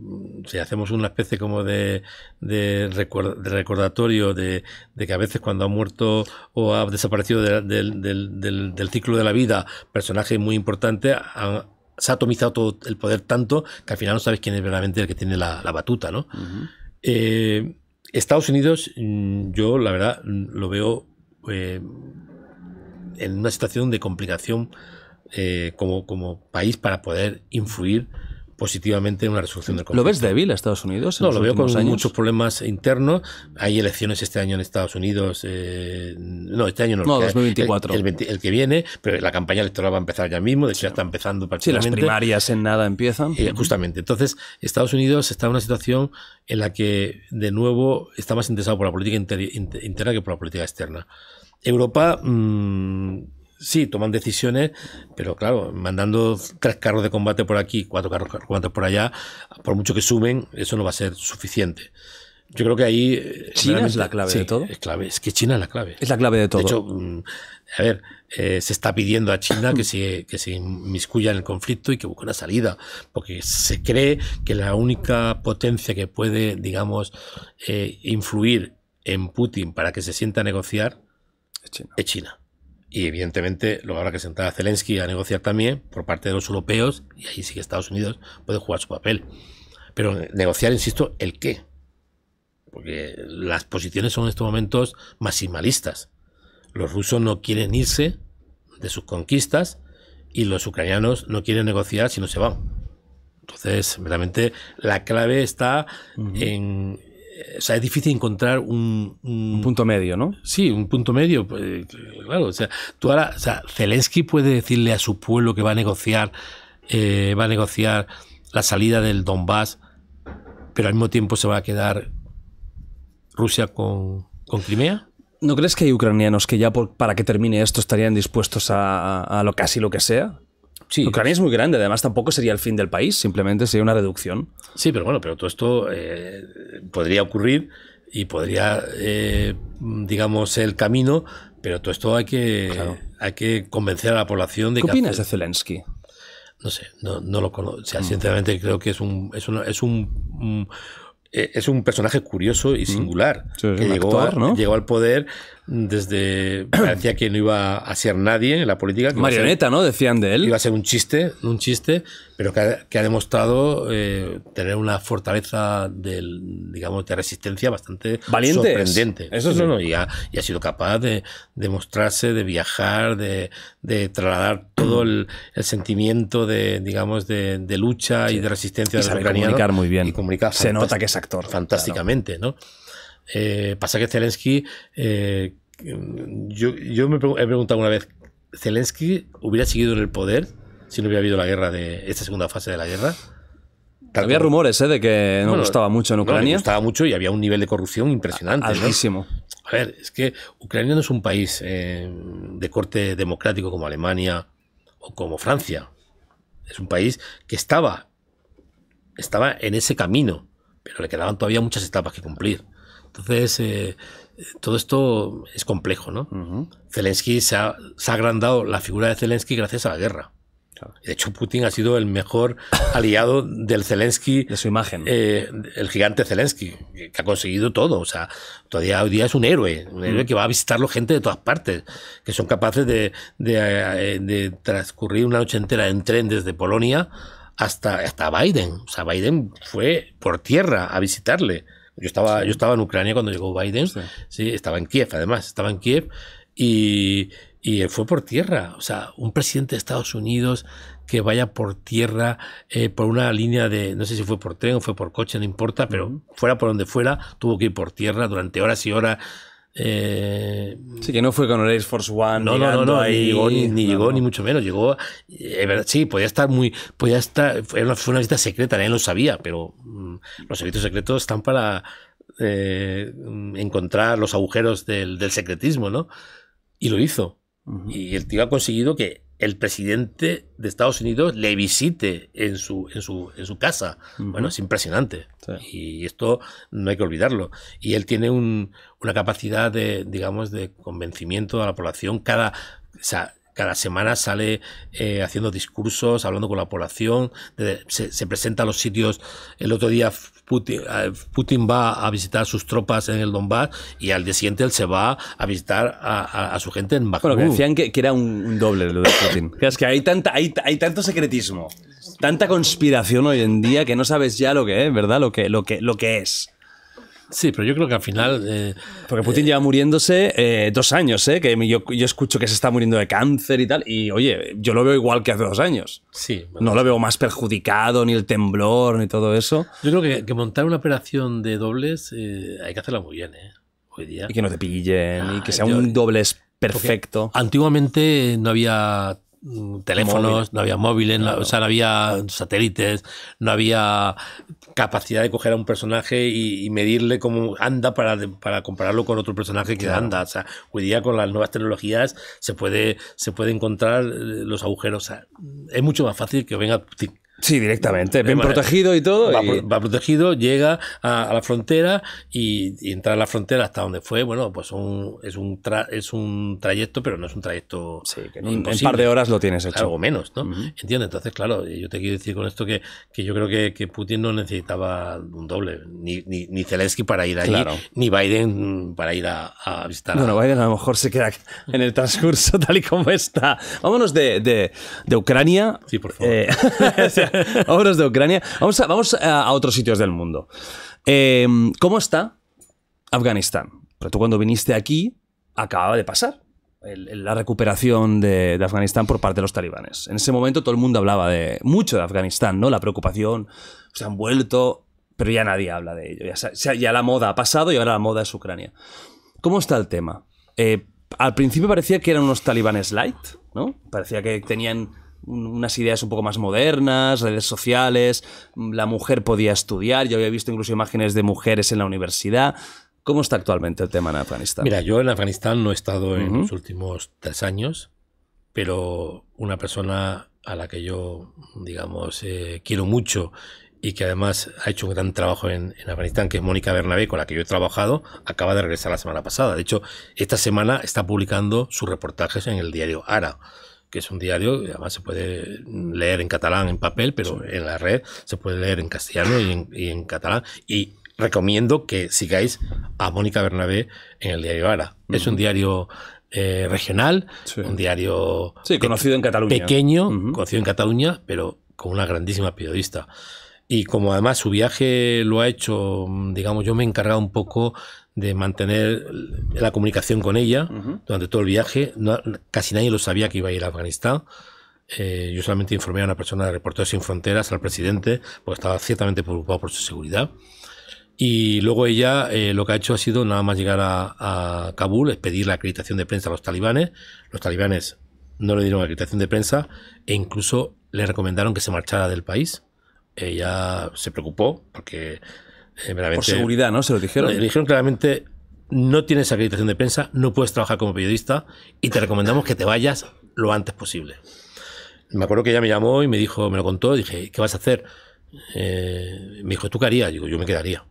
si hacemos una especie como de, recordatorio de, que a veces cuando ha muerto o ha desaparecido del, ciclo de la vida personaje muy importante se ha atomizado todo el poder tanto que al final no sabes quién es verdaderamente el que tiene la, batuta, ¿no? Eh, Estados Unidos, mm, yo la verdad mm, lo veo eh, en una situación de complicación como país para poder influir positivamente una resolución del conflicto. ¿Lo ves débil a Estados Unidos? no, lo veo con muchos problemas internos. Hay elecciones este año en Estados Unidos. Eh, no, este año no. No, 2024. El, que viene, pero la campaña electoral va a empezar ya mismo. De hecho, ya está empezando prácticamente. Sí, las primarias en nada empiezan. Eh, justamente. Entonces, Estados Unidos está en una situación en la que, de nuevo, está más interesado por la política interna que por la política externa. Europa. Mm, sí, toman decisiones, pero claro, mandando tres carros de combate por aquí, cuatro carros de combate por allá, por mucho que sumen, eso no va a ser suficiente. Yo creo que ahí... Eh, China es la clave de todo. Es, clave. es que China es la clave. Es la clave de todo. De hecho, mm, a ver, eh, se está pidiendo a China que se, inmiscuya en el conflicto y que busque una salida, porque se cree que la única potencia que puede, digamos, eh, influir en Putin para que se sienta a negociar Es China. Y evidentemente lo habrá que sentar a Zelensky a negociar también por parte de los europeos, y ahí sí que Estados Unidos puede jugar su papel. Pero eh, negociar, insisto, el qué. Porque las posiciones son en estos momentos maximalistas. Los rusos no quieren irse de sus conquistas y los ucranianos no quieren negociar si no se van. Entonces, realmente la clave está en, o sea, es difícil encontrar un, punto medio, ¿no? Sí, un punto medio. Pues, claro, o sea, Zelensky puede decirle a su pueblo que va a negociar, eh, va a negociar la salida del Donbass, pero al mismo tiempo se va a quedar Rusia con, Crimea. ¿No crees que hay ucranianos que ya para que termine esto estarían dispuestos a, a, a lo casi lo que sea? Sí. Ucrania es muy grande, además tampoco sería el fin del país, simplemente sería una reducción. Sí, pero bueno, pero todo esto eh, podría ocurrir y podría, eh, digamos, ser el camino, pero todo esto hay que, hay que convencer a la población de ¿Qué opinas de Zelensky? No sé, no, lo conozco. O sea, mm. sinceramente creo que es un, es un, mm, e, es un, personaje curioso y mm. singular. que llegó, llegó, al poder desde parecía que no iba a ser nadie en la política. Marioneta, ¿no? Decían de él. Iba a ser un chiste, un chiste, pero que ha, demostrado eh, tener una fortaleza del, digamos, de resistencia bastante valiente sorprendente. Eso es. No, y, ha, y, ha, sido capaz de, demostrarse mostrarse, de viajar, de, de trasladar todo el, sentimiento de, digamos, de, de lucha y de resistencia y comunicar muy bien. Se nota que es actor. Fantásticamente, ¿no? Eh, pasa que Zelensky, eh, yo, me he preguntado una vez, ¿Zelensky hubiera seguido en el poder si no hubiera habido la guerra de esta segunda fase de la guerra? había rumores ¿eh? de que no gustaba mucho en Ucrania. No, mucho y había un nivel de corrupción impresionante. A ver, es que Ucrania no es un país de corte democrático como Alemania o como Francia. Es un país que estaba, estaba en ese camino, pero le quedaban todavía muchas etapas que cumplir. Entonces, eh, todo esto es complejo, ¿no? Zelensky se ha, agrandado la figura de Zelensky gracias a la guerra. De hecho, Putin ha sido el mejor aliado del Zelensky. De su imagen. Eh, el gigante Zelensky, que ha conseguido todo. O sea, todavía hoy día es un héroe, un héroe que va a visitarlo gente de todas partes, que son capaces eh, de, transcurrir una noche entera en tren desde Polonia hasta, hasta Biden. O sea, Biden fue por tierra a visitarle. Yo estaba, yo estaba en Ucrania cuando llegó Biden, sí, estaba en Kiev, además, estaba en Kiev y, fue por tierra. O sea, un presidente de Estados Unidos que vaya por tierra, eh, por una línea de, no sé si fue por tren o fue por coche, no importa, pero fuera por donde fuera, tuvo que ir por tierra durante horas y horas eh, sí, que no fue con el Force One. No, no, no, ni llegó, ni, mucho menos. Llegó, eh, sí, podía estar muy, podía estar, fue una, visita secreta, nadie lo sabía, pero mm, los servicios secretos están para eh, encontrar los agujeros del, secretismo, ¿no? Y lo hizo. Y el tío ha conseguido que el presidente de Estados Unidos le visite en su, en su, en su casa. Bueno, es impresionante. Y esto no hay que olvidarlo. Y él tiene una capacidad de, digamos, de convencimiento a la población. Cada, cada semana sale eh, haciendo discursos, hablando con la población, se, presenta a los sitios. El otro día eh, Putin, va a visitar sus tropas en el Donbass y al día siguiente él se va a visitar a, su gente en Bakú. decían que, era un, doble lo de Putin. es que hay, tanta, hay, hay tanto secretismo, tanta conspiración hoy en día que no sabes ya lo que es, ¿verdad? Lo que, lo que, lo que es. Sí, pero yo creo que al final. Eh, porque Putin lleva muriéndose eh, dos años, ¿eh? Que yo, escucho que se está muriendo de cáncer y tal. Y oye, yo lo veo igual que hace dos años. Sí. no lo veo más perjudicado, ni el temblor, ni todo eso. Yo creo que, montar una operación de dobles eh, hay que hacerla muy bien, ¿eh? Hoy día. Y que no te pillen, y que sea un dobles perfecto. Antiguamente no había mm, teléfonos, no había móviles, o sea, no había satélites, no había capacidad de coger a un personaje y, medirle cómo anda para, para, compararlo con otro personaje que anda. O sea, hoy día con las nuevas tecnologías se puede, se puede encontrar eh, los agujeros. es mucho más fácil que venga Sí, directamente. Eh, Bien protegido y todo. Va, protegido, llega a, la frontera y, entra a la frontera hasta donde fue. Bueno, pues es, un es un trayecto, pero no es un trayecto. en un par de horas lo tienes hecho. Algo menos, ¿no? ¿Entiendes? Entonces, claro, yo te quiero decir con esto que, yo creo que, Putin no necesitaba un doble, ni, ni, ni Zelensky para ir allí, ni Biden para ir a, visitar. Bueno, Biden a lo mejor se queda en el transcurso tal y como está. Vámonos de, de, Ucrania. Sí, por favor. Eh, es de Ucrania. Vamos a, vamos eh, a, otros sitios del mundo. Eh, ¿Cómo está Afganistán? Pero tú cuando viniste aquí, acababa de pasar la recuperación de, Afganistán por parte de los talibanes. En ese momento todo el mundo hablaba de mucho de Afganistán, ¿no? La preocupación, se han vuelto, pero ya nadie habla de ello. Ya, la moda ha pasado y ahora la moda es Ucrania. ¿Cómo está el tema? Eh, al principio parecía que eran unos talibanes light, ¿no? Parecía que tenían unas ideas un poco más modernas, redes sociales, la mujer podía estudiar, yo había visto incluso imágenes de mujeres en la universidad. ¿Cómo está actualmente el tema en Afganistán? Mira, yo en Afganistán no he estado en los últimos tres años, pero una persona a la que yo, digamos, eh, quiero mucho y que además ha hecho un gran trabajo en, Afganistán, que es Mónica Bernabé, con la que yo he trabajado, acaba de regresar la semana pasada. De hecho, esta semana está publicando sus reportajes en el diario Ara que es un diario, además se puede leer en catalán, en papel, pero en la red se puede leer en castellano y en, catalán. Y recomiendo que sigáis a Mónica Bernabé en el diario Ara. Es un diario eh, regional, un diario conocido en Cataluña. pequeño, conocido en Cataluña, pero con una grandísima periodista. Y como además su viaje lo ha hecho, mm, digamos, yo me he encargado un poco de mantener la comunicación con ella durante todo el viaje. casi nadie lo sabía que iba a ir a Afganistán. Eh, yo solamente informé a una persona de Reporteros Sin Fronteras, al presidente, porque estaba ciertamente preocupado por su seguridad. Y luego ella eh, lo que ha hecho ha sido nada más llegar a, a, Kabul, es pedir la acreditación de prensa a los talibanes. Los talibanes no le dieron la acreditación de prensa e incluso le recomendaron que se marchara del país. Ella se preocupó porque por seguridad, ¿no? Se lo dijeron. Le dijeron claramente, no tienes acreditación de prensa, no puedes trabajar como periodista y te recomendamos que te vayas lo antes posible. Me acuerdo que ella me llamó y me dijo, me lo contó, dije, ¿qué vas a hacer? Eh, me dijo, ¿tú qué harías? Digo, yo me quedaría.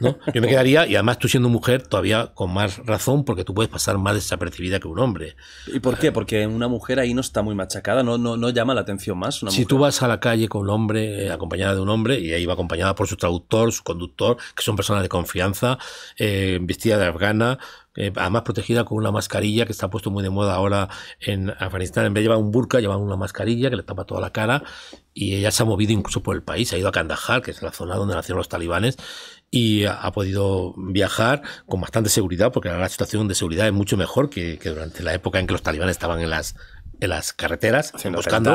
¿no? Yo me quedaría, y además tú siendo mujer, todavía con más razón, porque tú puedes pasar más desapercibida que un hombre. ¿Y por qué? Porque una mujer ahí no está muy machacada, no, no, no llama la atención más. si tú vas a la calle con un hombre, eh, acompañada de un hombre, y ahí va acompañada por su traductor, su conductor, que son personas de confianza, eh, vestida de afgana, eh, además protegida con una mascarilla que está puesto muy de moda ahora en Afganistán. En vez de llevar un burka, lleva una mascarilla que le tapa toda la cara y ella se ha movido incluso por el país. Ha ido a Kandahar, que es la zona donde nacieron los talibanes, y ha, podido viajar con bastante seguridad, porque ahora la situación de seguridad es mucho mejor que, durante la época en que los talibanes estaban en las, en las carreteras Haciendo buscando.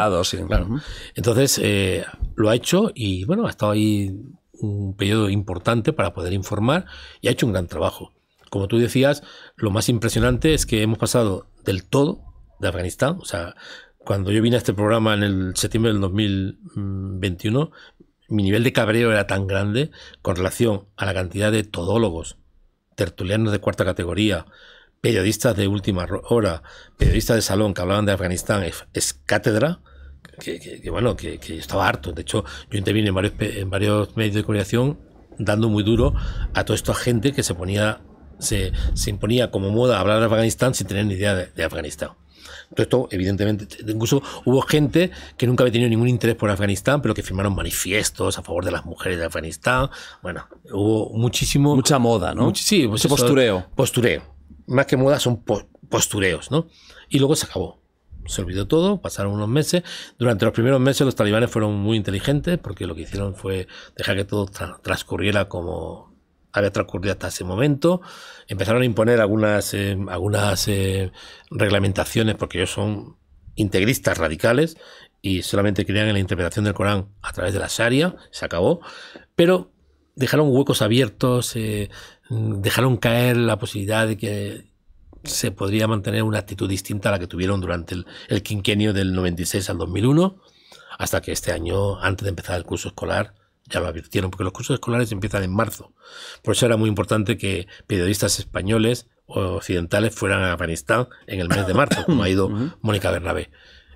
Entonces eh, lo ha hecho y bueno, ha estado ahí un periodo importante para poder informar y ha hecho un gran trabajo como tú decías, lo más impresionante es que hemos pasado del todo de Afganistán, o sea, cuando yo vine a este programa en el septiembre del 2021, mi nivel de cabreo era tan grande con relación a la cantidad de todólogos, tertulianos de cuarta categoría, periodistas de última hora, periodistas de salón que hablaban de Afganistán, es, cátedra, que, bueno, que, estaba harto. De hecho, yo intervine en varios, en varios medios de comunicación dando muy duro a toda esta gente que se ponía se, imponía como moda hablar de Afganistán sin tener ni idea de, Afganistán. Todo esto, evidentemente, incluso hubo gente que nunca había tenido ningún interés por Afganistán, pero que firmaron manifiestos a favor de las mujeres de Afganistán. Bueno, hubo muchísimo. Mucha moda, ¿no? sí, pues postureo. Postureo. Más que moda, son postureos, ¿no? Y luego se acabó. Se olvidó todo, pasaron unos meses. Durante los primeros meses los talibanes fueron muy inteligentes porque lo que hicieron fue dejar que todo transcurriera como había transcurrido hasta ese momento. Empezaron a imponer algunas, eh, algunas eh, reglamentaciones porque ellos son integristas radicales y solamente creían en la interpretación del Corán a través de la Sharia, se acabó, pero dejaron huecos abiertos, eh, dejaron caer la posibilidad de que se podría mantener una actitud distinta a la que tuvieron durante el, el quinquenio del 96 al 2001, hasta que este año, antes de empezar el curso escolar, ya lo advirtieron, porque los cursos escolares empiezan en marzo. Por eso era muy importante que periodistas españoles o occidentales fueran a Afganistán en el mes de marzo, como ha ido Mónica Bernabé.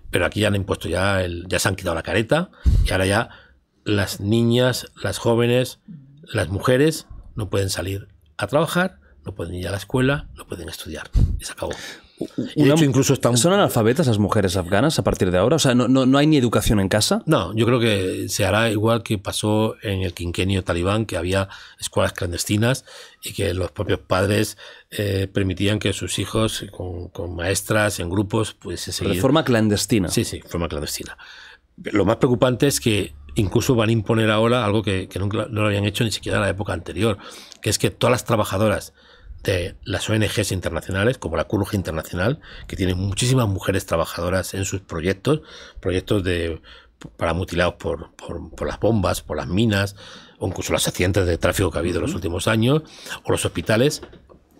Pero aquí ya han impuesto, ya, el, ya se han quitado la careta y ahora ya las niñas, las jóvenes, las mujeres no pueden salir a trabajar, no pueden ir a la escuela, no pueden estudiar. Y se acabó incluso están... ¿Son analfabetas las mujeres afganas a partir de ahora? O sea, ¿no, hay ni educación en casa? No, yo creo que se hará igual que pasó en el quinquenio talibán, que había escuelas clandestinas y que los propios padres eh, permitían que sus hijos, con, maestras, en grupos, pues seguir... De forma clandestina. Sí, sí, forma clandestina. Lo más preocupante es que incluso van a imponer ahora algo que, nunca, no lo habían hecho ni siquiera en la época anterior, que es que todas las trabajadoras de las ONGs internacionales, como la Cruz Internacional, que tiene muchísimas mujeres trabajadoras en sus proyectos, proyectos de para mutilados por, por, las bombas, por las minas, o incluso los accidentes de tráfico que ha habido en los últimos años, o los hospitales,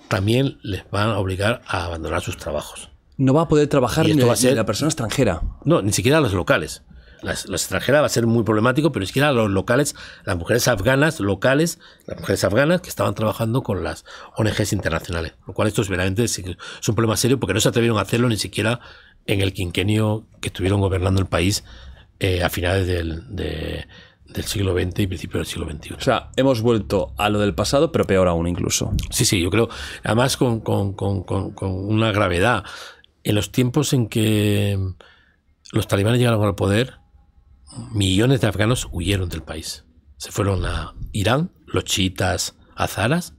también les van a obligar a abandonar sus trabajos. No va a poder trabajar ni, la persona extranjera. No, ni siquiera los locales las la, extranjera va a ser muy problemático, pero es que los locales, las mujeres afganas locales, las mujeres afganas que estaban trabajando con las ONGs internacionales. Lo cual esto es verdaderamente es, un problema serio porque no se atrevieron a hacerlo ni siquiera en el quinquenio que estuvieron gobernando el país eh, a finales del, del siglo XX y principios del siglo XXI. O sea, hemos vuelto a lo del pasado, pero peor aún incluso. Sí, sí, yo creo, además con, con, con, con una gravedad. En los tiempos en que los talibanes llegaron al poder, millones de afganos huyeron del país. Se fueron a Irán, los chiitas azaras,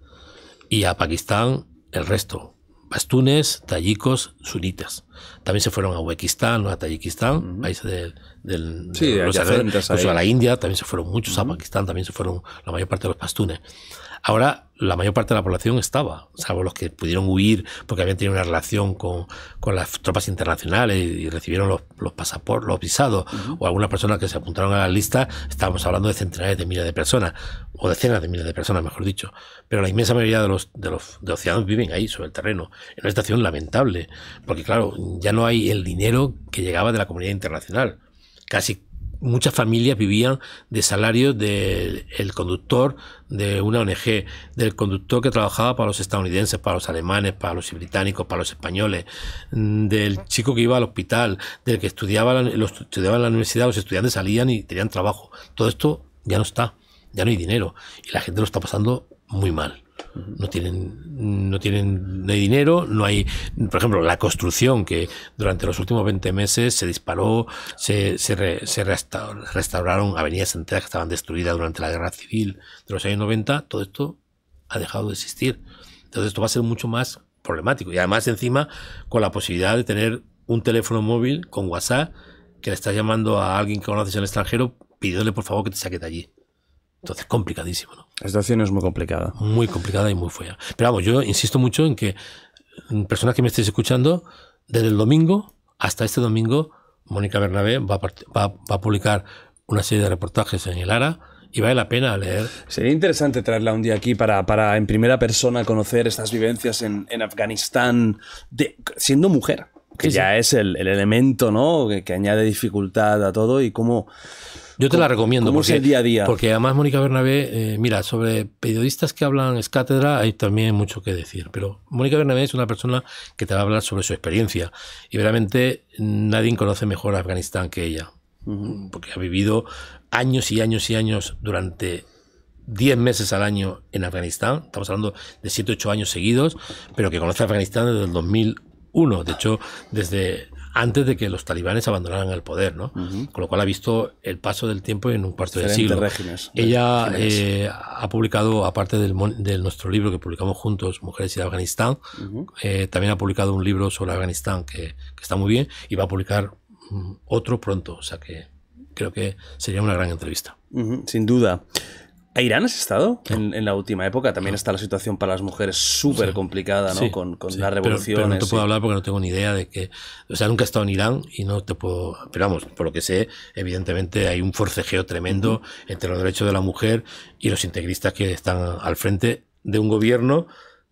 y a Pakistán el resto. Pastunes, tayikos, sunitas. También se fueron a Uzbekistán, a Tayikistán, países del, del, de los a la India, también se fueron muchos, a Pakistán también se fueron la mayor parte de los pastunes. Ahora la mayor parte de la población estaba, salvo los que pudieron huir porque habían tenido una relación con, las tropas internacionales y, recibieron los, pasaportes, los visados, o algunas personas que se apuntaron a la lista, estábamos hablando de centenares de miles de personas, o decenas de miles de personas, mejor dicho. Pero la inmensa mayoría de los, de los, de ciudadanos viven ahí, sobre el terreno, en una situación lamentable, porque claro, ya no hay el dinero que llegaba de la comunidad internacional. Casi muchas familias vivían de salarios del conductor de una ONG, del conductor que trabajaba para los estadounidenses, para los alemanes, para los británicos, para los españoles, mm, del chico que iba al hospital, del que estudiaba, los, estudiaba en la universidad, los estudiantes salían y tenían trabajo. Todo esto ya no está, ya no hay dinero y la gente lo está pasando muy mal. No tienen, no tienen dinero, no hay, por ejemplo, la construcción que durante los últimos 20 meses se disparó, se, restauraron avenidas enteras que estaban destruidas durante la guerra civil de los años 90, todo esto ha dejado de existir. Entonces esto va a ser mucho más problemático y además encima con la posibilidad de tener un teléfono móvil con WhatsApp que le estás llamando a alguien que conoces en el extranjero pídele por favor que te saque de allí. Entonces, complicadísimo, ¿no? La situación es muy complicada. Muy complicada y muy fea. Pero vamos, yo insisto mucho en que mm, personas que me estéis escuchando, desde el domingo hasta este domingo, Mónica Bernabé va a, publicar una serie de reportajes en el ARA, y vale la pena leer. Sería interesante traerla un día aquí para, en primera persona conocer estas vivencias en, Afganistán, siendo mujer que ya es el, elemento, ¿no? Que, añade dificultad a todo y cómo... Yo te la recomiendo. Cómo es el día a día. Porque además Mónica Bernabé, eh, mira, sobre periodistas que hablan es cátedra hay también mucho que decir. Pero Mónica Bernabé es una persona que te va a hablar sobre su experiencia. Y realmente nadie conoce mejor Afganistán que ella. Porque ha vivido años y años y años durante 10 meses al año en Afganistán, estamos hablando de 7, 8 años seguidos, pero que conoce Afganistán desde el 2000 uno. De hecho, desde antes de que los talibanes abandonaran el poder, ¿no? Con lo cual ha visto el paso del tiempo en un cuarto de siglo. Ella eh, ha publicado, aparte del, de nuestro libro que publicamos juntos, Mujeres y Afganistán, eh, también ha publicado un libro sobre Afganistán que, está muy bien y va a publicar mm, otro pronto. O sea que creo que sería una gran entrevista. sin duda. ¿A Irán has estado en, la última época? También está la situación para las mujeres súper complicada, ¿no? con, con las revoluciones. no te puedo hablar porque no tengo ni idea de que. O sea, nunca he estado en Irán y no te puedo. Pero vamos, por lo que sé, evidentemente hay un forcejeo tremendo entre los derechos de la mujer y los integristas que están al frente de un gobierno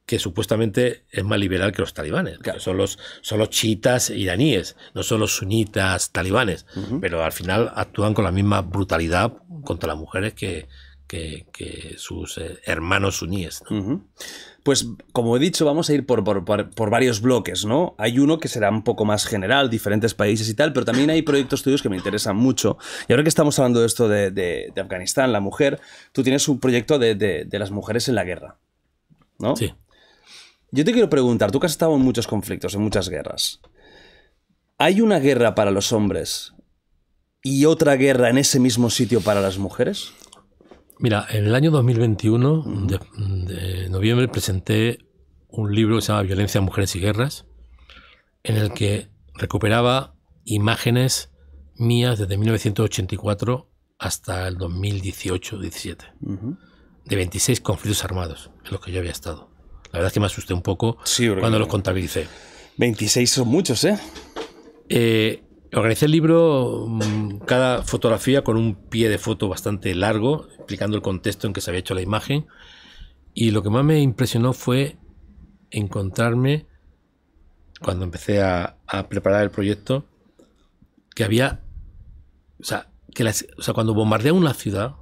que supuestamente es más liberal que los talibanes. son, los, son chiitas iraníes, no son los sunitas talibanes. Pero al final actúan con la misma brutalidad contra las mujeres que que, sus eh, hermanos suníes. Pues como he dicho, vamos a ir por, varios bloques, ¿no? Hay uno que será un poco más general, diferentes países y tal, pero también hay proyectos tuyos que me interesan mucho. Y ahora que estamos hablando de esto de, Afganistán, la mujer, tú tienes un proyecto de, de, las mujeres en la guerra, ¿no? Sí. Yo te quiero preguntar, tú que has estado en muchos conflictos, en muchas guerras, ¿hay una guerra para los hombres y otra guerra en ese mismo sitio para las mujeres? Mira, en el año 2021, de, noviembre, presenté un libro que se llama Violencia, Mujeres y Guerras, en el que recuperaba imágenes mías desde 1984 hasta el 2018-17, de 26 conflictos armados en los que yo había estado. La verdad es que me asusté un poco cuando los contabilicé. 26 son muchos, ¿eh? ¿eh? Organicé el libro, mm, cada fotografía con un pie de foto bastante largo, explicando el contexto en que se había hecho la imagen. Y lo que más me impresionó fue encontrarme, cuando empecé a, preparar el proyecto, que había. O sea, que o sea, cuando bombardea una ciudad,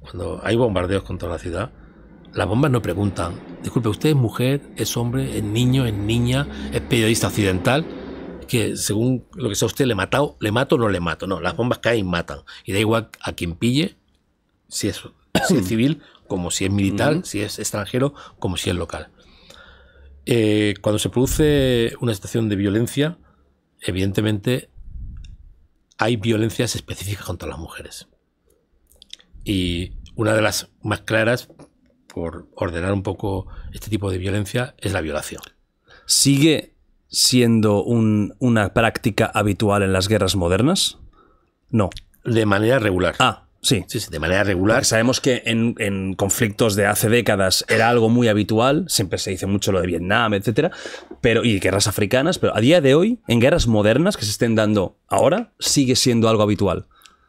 cuando hay bombardeos contra una ciudad, las bombas no preguntan, disculpe, ¿usted es mujer, es hombre, es niño, es niña, es periodista occidental? que según lo que sea usted, le matado, le mato o no le mato. No, las bombas caen y matan. Y da igual a quien pille, si es, civil, como si es militar, si es extranjero, como si es local. Eh, cuando se produce una situación de violencia, evidentemente hay violencias específicas contra las mujeres. Y una de las más claras, por ordenar un poco este tipo de violencia, es la violación. Sigue siendo una práctica habitual en las guerras modernas? No. De manera regular. Ah, sí. Sí, de manera regular. sabemos que en, conflictos de hace décadas era algo muy habitual, siempre se dice mucho lo de Vietnam, etcétera, pero, y guerras africanas, pero a día de hoy, en guerras modernas que se estén dando ahora, sigue siendo algo habitual.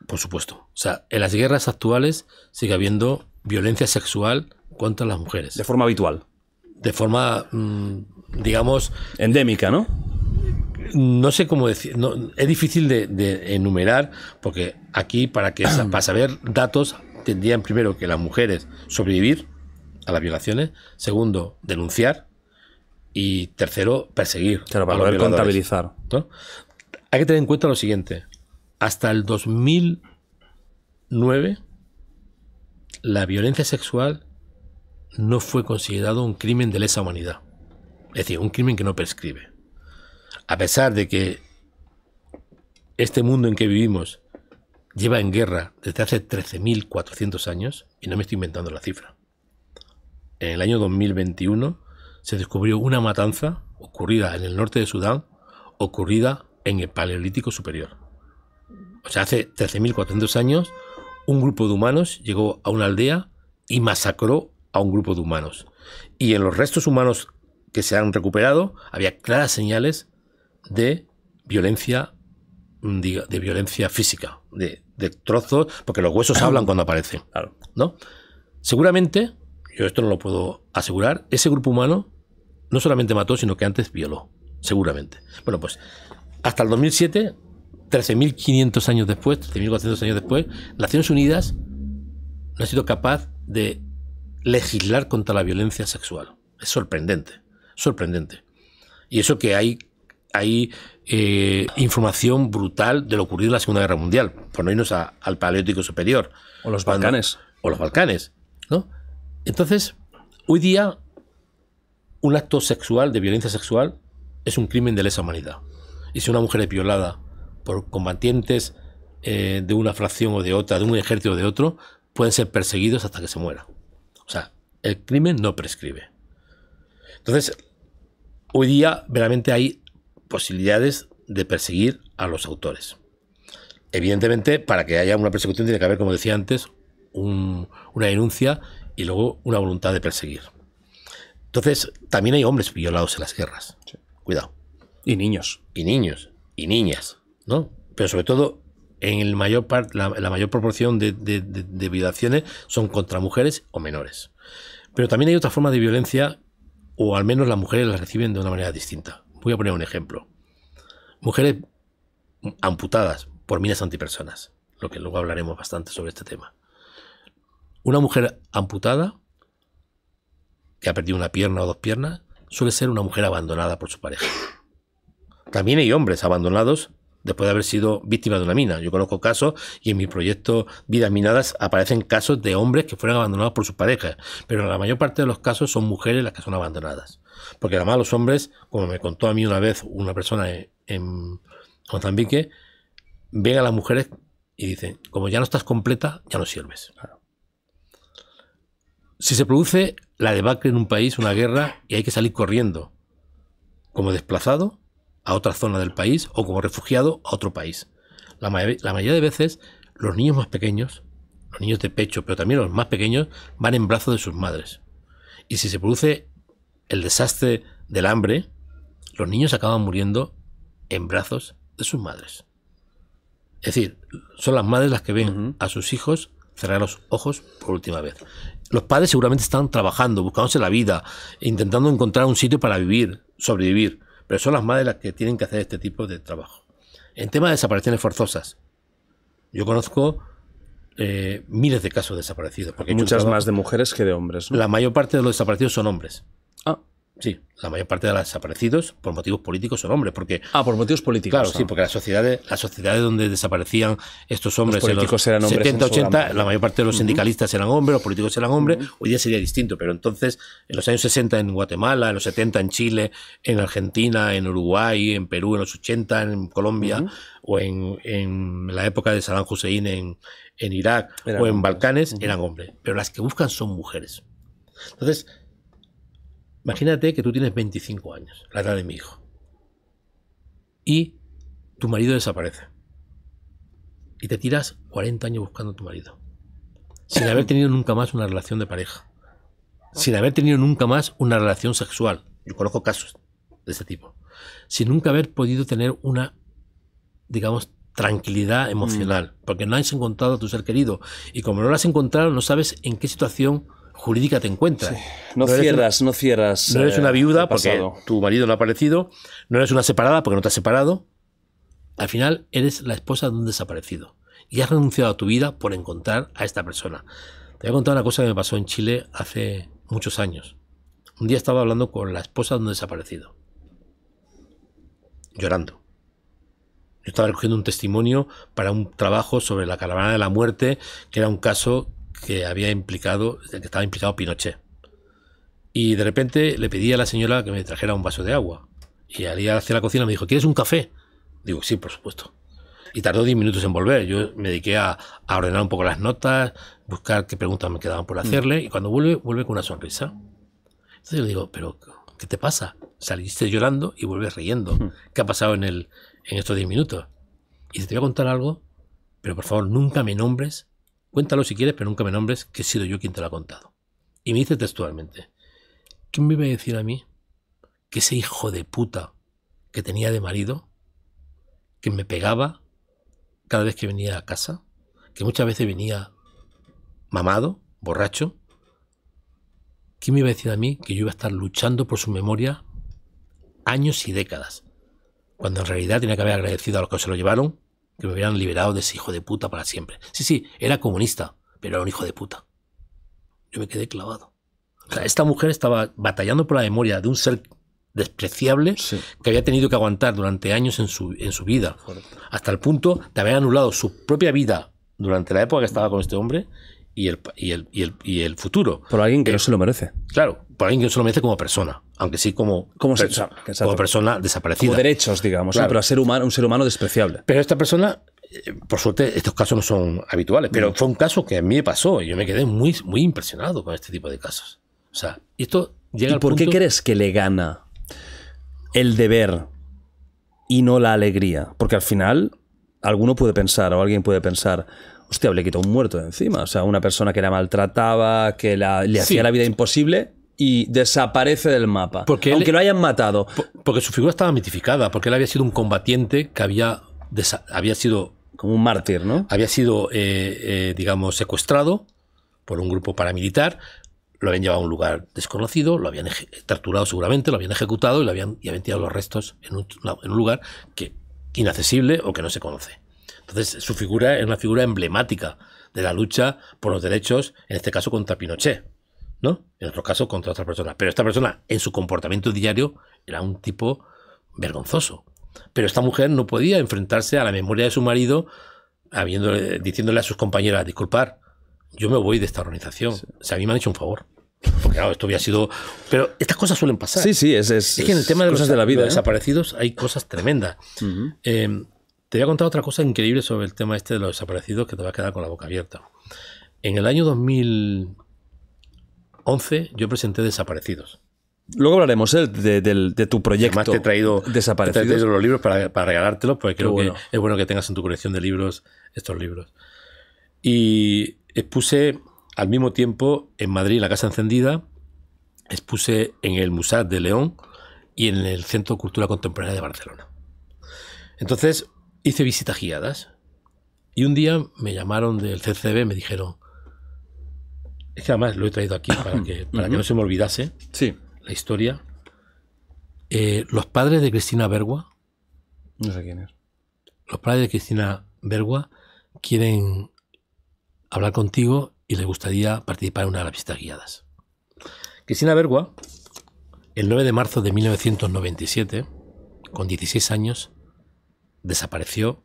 Por supuesto. O sea, en las guerras actuales sigue habiendo violencia sexual contra las mujeres. De forma habitual de forma, mm, digamos... Endémica, ¿no? No sé cómo decir, no, es difícil de, enumerar, porque aquí para, que, para saber datos tendrían primero que las mujeres sobrevivir a las violaciones, segundo, denunciar y tercero, perseguir. para poder contabilizar. Hay que tener en cuenta lo siguiente, hasta el 2009 la violencia sexual no fue considerado un crimen de lesa humanidad. Es decir, un crimen que no prescribe. A pesar de que este mundo en que vivimos lleva en guerra desde hace 13.400 años, y no me estoy inventando la cifra. En el año 2021 se descubrió una matanza ocurrida en el norte de Sudán, ocurrida en el Paleolítico Superior. O sea, hace 13.400 años, un grupo de humanos llegó a una aldea y masacró a un grupo de humanos. Y en los restos humanos que se han recuperado había claras señales de violencia, mm, de, violencia física, de, trozos, porque los huesos hablan cuando aparecen. ¿no? Seguramente, yo esto no lo puedo asegurar, ese grupo humano no solamente mató, sino que antes violó, seguramente. Bueno, pues hasta el 2007, 13.500 años después, 13.400 años después, Naciones Unidas no ha sido capaz de legislar contra la violencia sexual. Es sorprendente, sorprendente. Y eso que hay, hay eh, información brutal de lo ocurrido en la Segunda Guerra Mundial, por no irnos al Paleótico Superior. O los Balcanes. O los Balcanes, ¿no? Entonces, hoy día, un acto sexual, de violencia sexual, es un crimen de lesa humanidad. Y si una mujer es violada por combatientes eh, de una fracción o de otra, de un ejército o de otro, pueden ser perseguidos hasta que se muera. O sea, el crimen no prescribe. Entonces, hoy día veramente, hay posibilidades de perseguir a los autores. Evidentemente, para que haya una persecución tiene que haber, como decía antes, una denuncia y luego una voluntad de perseguir. Entonces, también hay hombres violados en las guerras. Cuidado. Y niños. Y niños. Y niñas, ¿no? Pero sobre todo, en el mayor la, mayor proporción de, violaciones son contra mujeres o menores. Pero también hay otra forma de violencia, o al menos las mujeres las reciben de una manera distinta. Voy a poner un ejemplo. Mujeres amputadas por minas antipersonas, lo que luego hablaremos bastante sobre este tema. Una mujer amputada, que ha perdido una pierna o dos piernas, suele ser una mujer abandonada por su pareja. También hay hombres abandonados después de haber sido víctima de una mina. Yo conozco casos y en mi proyecto Vidas Minadas aparecen casos de hombres que fueron abandonados por sus parejas, pero la mayor parte de los casos son mujeres las que son abandonadas. Porque además los hombres, como me contó a mí una vez una persona en, Mozambique, ven a las mujeres y dicen, como ya no estás completa, ya no sirves. Si se produce la debacle en un país, una guerra, y hay que salir corriendo como desplazado, a otra zona del país o como refugiado a otro país. La, mayoría de veces los niños más pequeños, los niños de pecho, pero también los más pequeños, van en brazos de sus madres. Y si se produce el desastre del hambre, los niños acaban muriendo en brazos de sus madres. Es decir, son las madres las que ven a sus hijos cerrar los ojos por última vez. Los padres seguramente están trabajando, buscándose la vida, intentando encontrar un sitio para vivir, sobrevivir pero son las madres las que tienen que hacer este tipo de trabajo. En tema de desapariciones forzosas, yo conozco eh, miles de casos desaparecidos. Porque Muchas más de mujeres que de hombres. La mayor parte de los desaparecidos son hombres. Sí, la mayor parte de los desaparecidos por motivos políticos son hombres, porque ah, por motivos políticos. Claro, ah. sí, porque las sociedades, donde desaparecían estos hombres los políticos en los eran 70, 80, la mayor parte de los sindicalistas eran hombres, los políticos eran hombres, hoy día sería distinto, pero entonces en los años 60 en Guatemala, en los 70 en Chile, en Argentina, en Uruguay, en Perú, en los 80 en Colombia o en, la época de Saddam Hussein en, en Irak o en Balcanes eran hombres, pero las que buscan son mujeres. Entonces, Imagínate que tú tienes 25 años, la edad de mi hijo, y tu marido desaparece. Y te tiras 40 años buscando a tu marido, sin haber tenido nunca más una relación de pareja, sin haber tenido nunca más una relación sexual. Yo conozco casos de este tipo. Sin nunca haber podido tener una, digamos, tranquilidad mm. emocional, porque no has encontrado a tu ser querido. Y como no lo has encontrado, no sabes en qué situación jurídica te encuentras. No, cierras, no cierras. No eres eh, una viuda porque tu marido no ha aparecido, no eres una separada porque no te has separado. Al final eres la esposa de un desaparecido y has renunciado a tu vida por encontrar a esta persona. Te voy a contar una cosa que me pasó en Chile hace muchos años. Un día estaba hablando con la esposa de un desaparecido, llorando. Yo estaba recogiendo un testimonio para un trabajo sobre la caravana de la muerte, que era un caso que había implicado, que estaba implicado Pinochet. Y de repente le pedí a la señora que me trajera un vaso de agua. Y al ir hacia la cocina me dijo, ¿quieres un café? Digo, sí, por supuesto. Y tardó 10 minutos en volver. Yo me dediqué a, ordenar un poco las notas, buscar qué preguntas me quedaban por mm. hacerle. Y cuando vuelve, vuelve con una sonrisa. Entonces yo digo, pero ¿qué te pasa? Saliste llorando y vuelves riendo. Mm. ¿Qué ha pasado en, el, en estos 10 minutos? Y dice, te voy a contar algo, pero por favor nunca me nombres Cuéntalo si quieres, pero nunca me nombres que he sido yo quien te lo ha contado. Y me dice textualmente, ¿quién me iba a decir a mí que ese hijo de puta que tenía de marido, que me pegaba cada vez que venía a casa, que muchas veces venía mamado, borracho, ¿quién me iba a decir a mí que yo iba a estar luchando por su memoria años y décadas? Cuando en realidad tenía que haber agradecido a los que se lo llevaron que me hubieran liberado de ese hijo de puta para siempre. Sí, sí, era comunista, pero era un hijo de puta. Yo me quedé clavado. sea, esta mujer estaba batallando por la memoria de un ser despreciable que había tenido que aguantar durante años en su, en su vida. Hasta el punto de haber anulado su propia vida durante la época que estaba con este hombre y el, y el, futuro. Por alguien que eh, no se lo merece. Claro, por alguien que no se lo merece como persona, aunque sí como, persona desaparecida. derechos, digamos, pero ser humano, un ser humano despreciable. Pero esta persona, eh, por suerte, estos casos no son habituales, pero mm. fue un caso que a mí me pasó y yo me quedé muy, muy impresionado con este tipo de casos. O sea, esto llega ¿Y por qué crees que le gana el deber y no la alegría? Porque al final, alguno puede pensar o alguien puede pensar hostia, le quitó un muerto de encima. O sea, una persona que la maltrataba, que la, le hacía la vida imposible y desaparece del mapa. Porque aunque lo hayan matado. Porque su figura estaba mitificada, porque él había sido un combatiente que había, había sido. Como un mártir, ¿no? Había sido, eh, eh, digamos, secuestrado por un grupo paramilitar, lo habían llevado a un lugar desconocido, lo habían torturado seguramente, lo habían ejecutado y, lo habían, y tirado los restos en un, en un lugar que inaccesible o que no se conoce. Entonces, su figura es una figura emblemática de la lucha por los derechos, en este caso contra Pinochet, ¿no? En otro caso contra otra personas. Pero esta persona, en su comportamiento diario, era un tipo vergonzoso. Pero esta mujer no podía enfrentarse a la memoria de su marido habiéndole, diciéndole a sus compañeras, disculpar, yo me voy de esta organización. O sea, a mí me han hecho un favor. Porque claro, esto había sido. Pero estas cosas suelen pasar. Sí, sí, es. Es, que en el tema de los de la vida, ¿eh? desaparecidos hay cosas tremendas. Te voy a contar otra cosa increíble sobre el tema este de los desaparecidos que te va a quedar con la boca abierta. En el año 2011 yo presenté Desaparecidos. Luego hablaremos ¿eh? de, tu proyecto. Además, te he traído, Desaparecidos. Te los libros para, para regalártelos, porque creo que es bueno que tengas en tu colección de libros estos libros. Y expuse al mismo tiempo en Madrid, la Casa Encendida, expuse en el Musad de León y en el Centro de Cultura Contemporánea de Barcelona. Entonces, hice visitas guiadas. Y un día me llamaron del CCB, me dijeron, es que además lo he traído aquí para que, para que no se me olvidase la historia. Eh, los padres de Cristina Bergua. No sé quién es. Los padres de Cristina Bergua quieren hablar contigo y les gustaría participar en una de las visitas guiadas. Cristina Bergua, el 9 de marzo de 1997, con 16 años, desapareció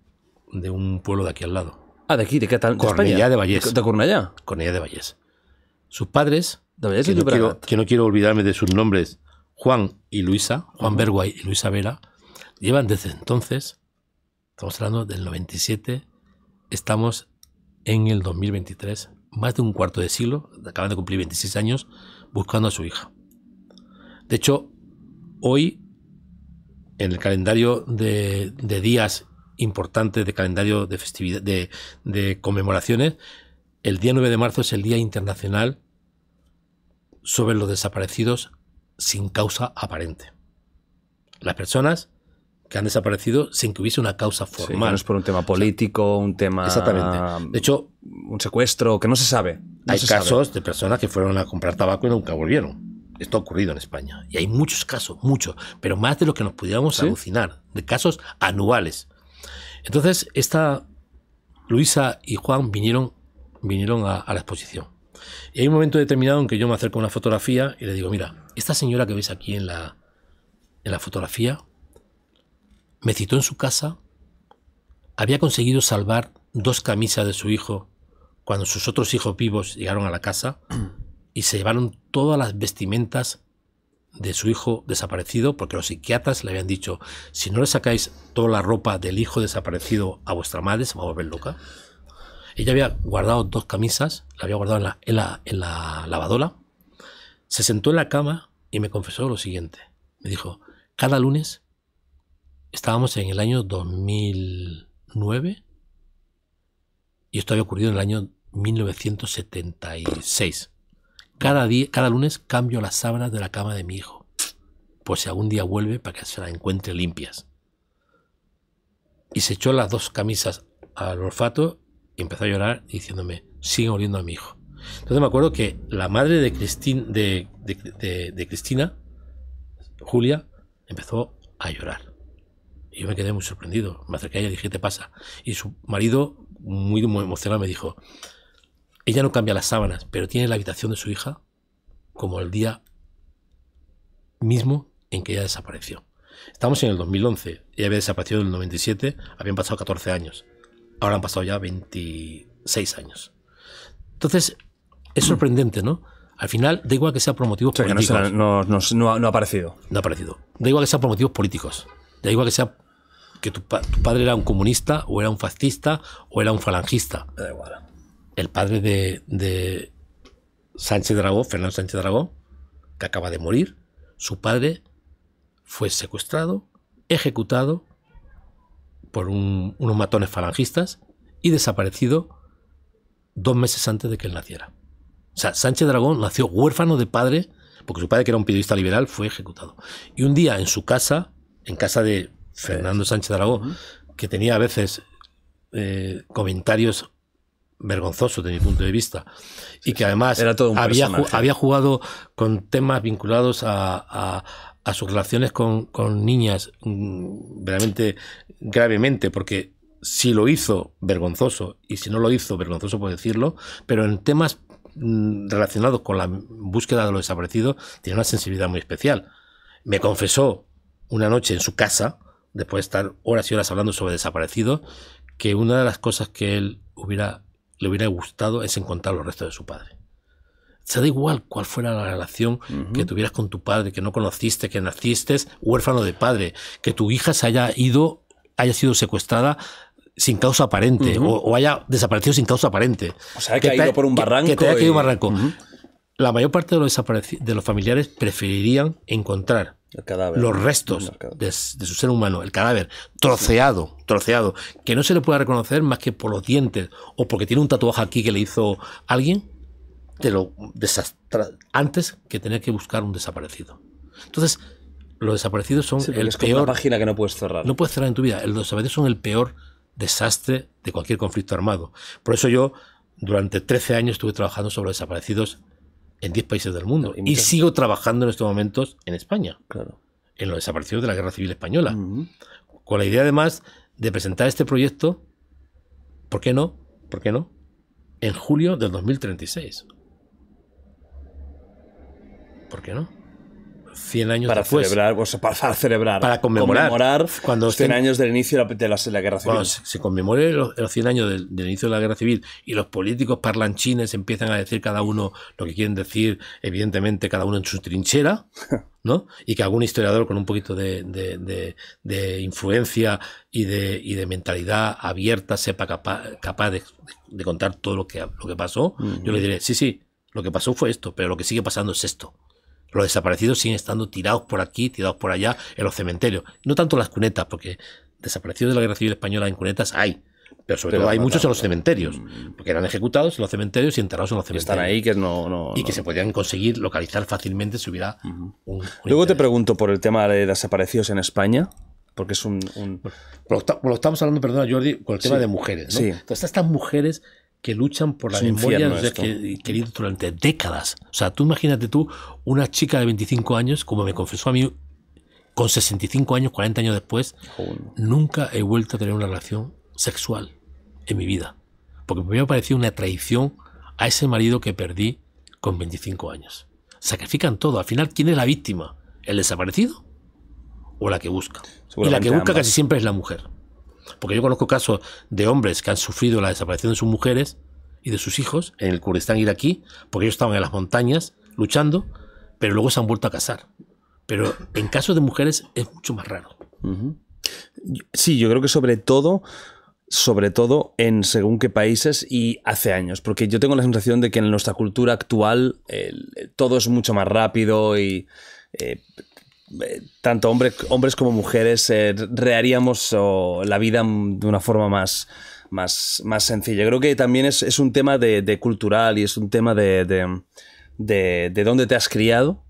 de un pueblo de aquí al lado. Ah, de aquí, de qué tal? Cornellá de Vallés. ¿De Cornellá? Cornellá de Vallés. Sus padres, que, no quiero, olvidarme de sus nombres, Juan y Luisa, Juan Berguay y Luisa Vera, llevan desde entonces, estamos hablando del 97, estamos en el 2023, más de un cuarto de siglo, acaban de cumplir 26 años, buscando a su hija. De hecho, hoy en el calendario de, días importantes, de calendario de, festividad, de, conmemoraciones, el día 9 de marzo es el Día Internacional sobre los desaparecidos sin causa aparente. Las personas que han desaparecido sin que hubiese una causa formal. no es por un tema político, un tema. Exactamente. De hecho. Un secuestro, que no se sabe. hay casos de personas que fueron a comprar tabaco y nunca volvieron. Esto ha ocurrido en España. Y hay muchos casos, muchos, pero más de lo que nos pudiéramos alucinar, de casos anuales. Entonces, esta Luisa y Juan vinieron, vinieron a, la exposición. Y hay un momento determinado en que yo me acerco a una fotografía y le digo, mira, esta señora que veis aquí en la, en la fotografía me citó en su casa, había conseguido salvar dos camisas de su hijo cuando sus otros hijos vivos llegaron a la casa y se llevaron todas las vestimentas de su hijo desaparecido, porque los psiquiatras le habían dicho, si no le sacáis toda la ropa del hijo desaparecido a vuestra madre, se va a volver loca. Ella había guardado dos camisas, la había guardado en la, en la, lavadora, se sentó en la cama y me confesó lo siguiente. Me dijo, cada lunes estábamos en el año 2009 y esto había ocurrido en el año 1976. Cada, día, cada lunes cambio las sábanas de la cama de mi hijo, por si algún día vuelve para que se las encuentre limpias. Y se echó las dos camisas al olfato y empezó a llorar diciéndome, sigue oliendo a mi hijo. Entonces me acuerdo que la madre de, de, de, Cristina, Julia, empezó a llorar. Y yo me quedé muy sorprendido. Me acerqué a ella y dije, ¿qué te pasa? Y su marido, muy, muy emocionado, me dijo, ella no cambia las sábanas, pero tiene la habitación de su hija como el día mismo en que ella desapareció. Estamos en el 2011, ella había desaparecido en el 97, habían pasado 14 años, ahora han pasado ya 26 años. Entonces, es sorprendente, ¿no? Al final, da igual que sea por motivos políticos. no, ha aparecido. No ha aparecido. Da igual que sea por motivos políticos. Da igual que sea que tu, tu padre era un comunista, o era un fascista, o era un falangista. Da igual el padre de, Sánchez Dragó, Fernando Sánchez Dragón, que acaba de morir, su padre fue secuestrado, ejecutado por unos matones falangistas y desaparecido dos meses antes de que él naciera. O sea, Sánchez Dragón nació huérfano de padre, porque su padre, que era un periodista liberal, fue ejecutado. Y un día en su casa, en casa de Fernando Sánchez Dragón, que tenía a veces eh, comentarios vergonzoso de mi punto de vista. Y que además había, jugado con temas vinculados a, sus relaciones con, niñas mm, realmente gravemente, porque si lo hizo, vergonzoso, y si no lo hizo, vergonzoso por decirlo, pero en temas mm, relacionados con la búsqueda de lo desaparecido, tiene una sensibilidad muy especial. Me confesó una noche en su casa, después de estar horas y horas hablando sobre desaparecido que una de las cosas que él hubiera le hubiera gustado es encontrar los restos de su padre. Se da igual cuál fuera la relación que tuvieras con tu padre, que no conociste, que naciste huérfano de padre, que tu hija se haya ido, haya sido secuestrada sin causa aparente o, haya desaparecido sin causa aparente. O sea, que, haya ido por un barranco. Que, te haya caído un barranco la mayor parte de los, familiares preferirían encontrar el los restos De, su ser humano, el cadáver, troceado, troceado, que no se le pueda reconocer más que por los dientes o porque tiene un tatuaje aquí que le hizo alguien, antes que tener que buscar un desaparecido. Entonces, los desaparecidos son el peor. página que no puedes cerrar. No puedes cerrar en tu vida. Los desaparecidos son el peor desastre de cualquier conflicto armado. Por eso yo durante 13 años estuve trabajando sobre desaparecidos en 10 países del mundo. y, sigo trabajando en estos momentos en España, en los desaparecidos de la Guerra Civil Española. Con la idea además de presentar este proyecto, ¿por qué no? ¿Por qué no? En julio del 2036. ¿Por qué no? 100 años para Celebrar, o para, celebrar, para conmemorar, cuando 100, años del inicio de la, Guerra Civil. se, conmemore los, 100 años del, inicio de la Guerra Civil y los políticos parlanchines empiezan a decir cada uno lo que quieren decir, evidentemente cada uno en su trinchera, ¿no? Y que algún historiador con un poquito de, influencia y de, y de mentalidad abierta sepa capaz, capaz de, contar todo lo que, lo que pasó, yo le mm. diré, sí, sí, lo que pasó fue esto, pero lo que sigue pasando es esto los desaparecidos siguen estando tirados por aquí, tirados por allá, en los cementerios. No tanto en las cunetas, porque desaparecidos de la Guerra Civil Española en cunetas hay. Pero sobre todo hay muchos en los cementerios, mm. porque eran ejecutados en los cementerios y enterrados en los cementerios. Están ahí que no. y que se podían conseguir localizar fácilmente si hubiera un, Luego te pregunto por el tema de desaparecidos en España, porque es un. Lo, estamos hablando, perdona, Jordi, con el tema de mujeres. Entonces, estas mujeres que luchan por la memoria de querido durante décadas. O sea, tú imagínate tú, una chica de 25 años, como me confesó a mí, con 65 años, 40 años después, oh, nunca he vuelto a tener una relación sexual en mi vida. Porque me había parecido una traición a ese marido que perdí con 25 años. Sacrifican todo. Al final, ¿quién es la víctima? ¿El desaparecido o la que busca? Y la que busca casi siempre es la mujer. Porque yo conozco casos de hombres que han sufrido la desaparición de sus mujeres y de sus hijos en el Kurdistán iraquí, porque ellos estaban en las montañas luchando, pero luego se han vuelto a casar. Pero en casos de mujeres es mucho más raro. Sí, yo creo que sobre todo sobre todo en según qué países y hace años, porque yo tengo la sensación de que en nuestra cultura actual todo es mucho más rápido y eh, tanto hombres hombres como mujeres eh, rearíamos la vida de una forma más, más, más sencilla. Creo que también es, un tema de, cultural y es un tema de, de, de, de dónde te has criado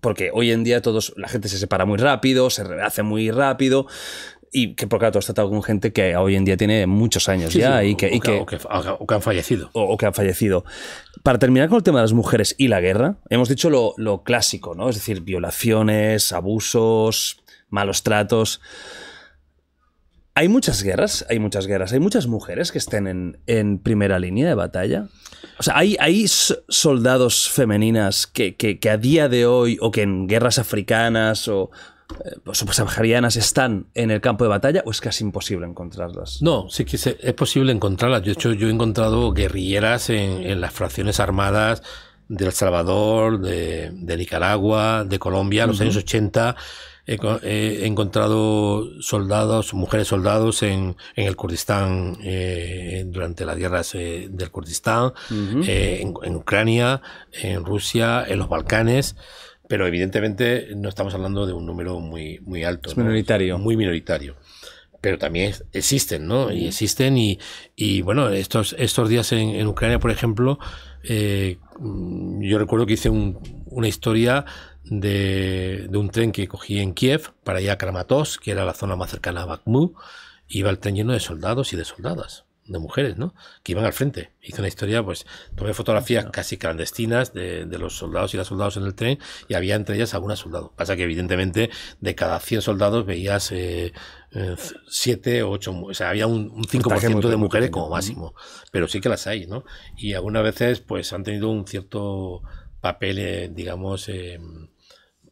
porque hoy en día todos la gente se separa muy rápido, se hace muy rápido, y que por claro, tú has tratado con gente que hoy en día tiene muchos años ya y, que, o, que, han fallecido. O, que han fallecido. Para terminar con el tema de las mujeres y la guerra, hemos dicho lo, clásico, ¿no? Es decir, violaciones, abusos, malos tratos. Hay muchas guerras, hay muchas guerras, hay muchas mujeres que estén en, primera línea de batalla. O sea, hay, soldados femeninas que, que, a día de hoy, o que en guerras africanas, o, eh, saharianas pues, pues, están en el campo de batalla o es casi imposible encontrarlas? No, sí que es posible encontrarlas. De hecho, yo he encontrado guerrilleras en, las fracciones armadas de El Salvador, de, Nicaragua, de Colombia, en los años 80. He, encontrado soldados, mujeres soldados en, el Kurdistán eh, durante las guerras eh, del Kurdistán, en, Ucrania, en Rusia, en los Balcanes. Pero evidentemente no estamos hablando de un número muy, muy alto. Es minoritario. Muy minoritario pero también existen, ¿no? Y mm. existen y, bueno, estos, estos días en, Ucrania, por ejemplo, eh, mm, yo recuerdo que hice una historia de, un tren que cogí en Kiev para ir a Kramatorsk, que era la zona más cercana a Bakhmut, iba el tren lleno de soldados y de soldadas de mujeres, ¿no? Que iban al frente. Hice una historia, pues tomé fotografías casi clandestinas de, los soldados y las soldados en el tren y había entre ellas algunas soldados. Pasa que evidentemente de cada 100 soldados veías 7 o 8, o sea, había un, un 5% de mujeres como máximo, pero sí que las hay, ¿no? Y algunas veces pues han tenido un cierto papel, eh, digamos, eh,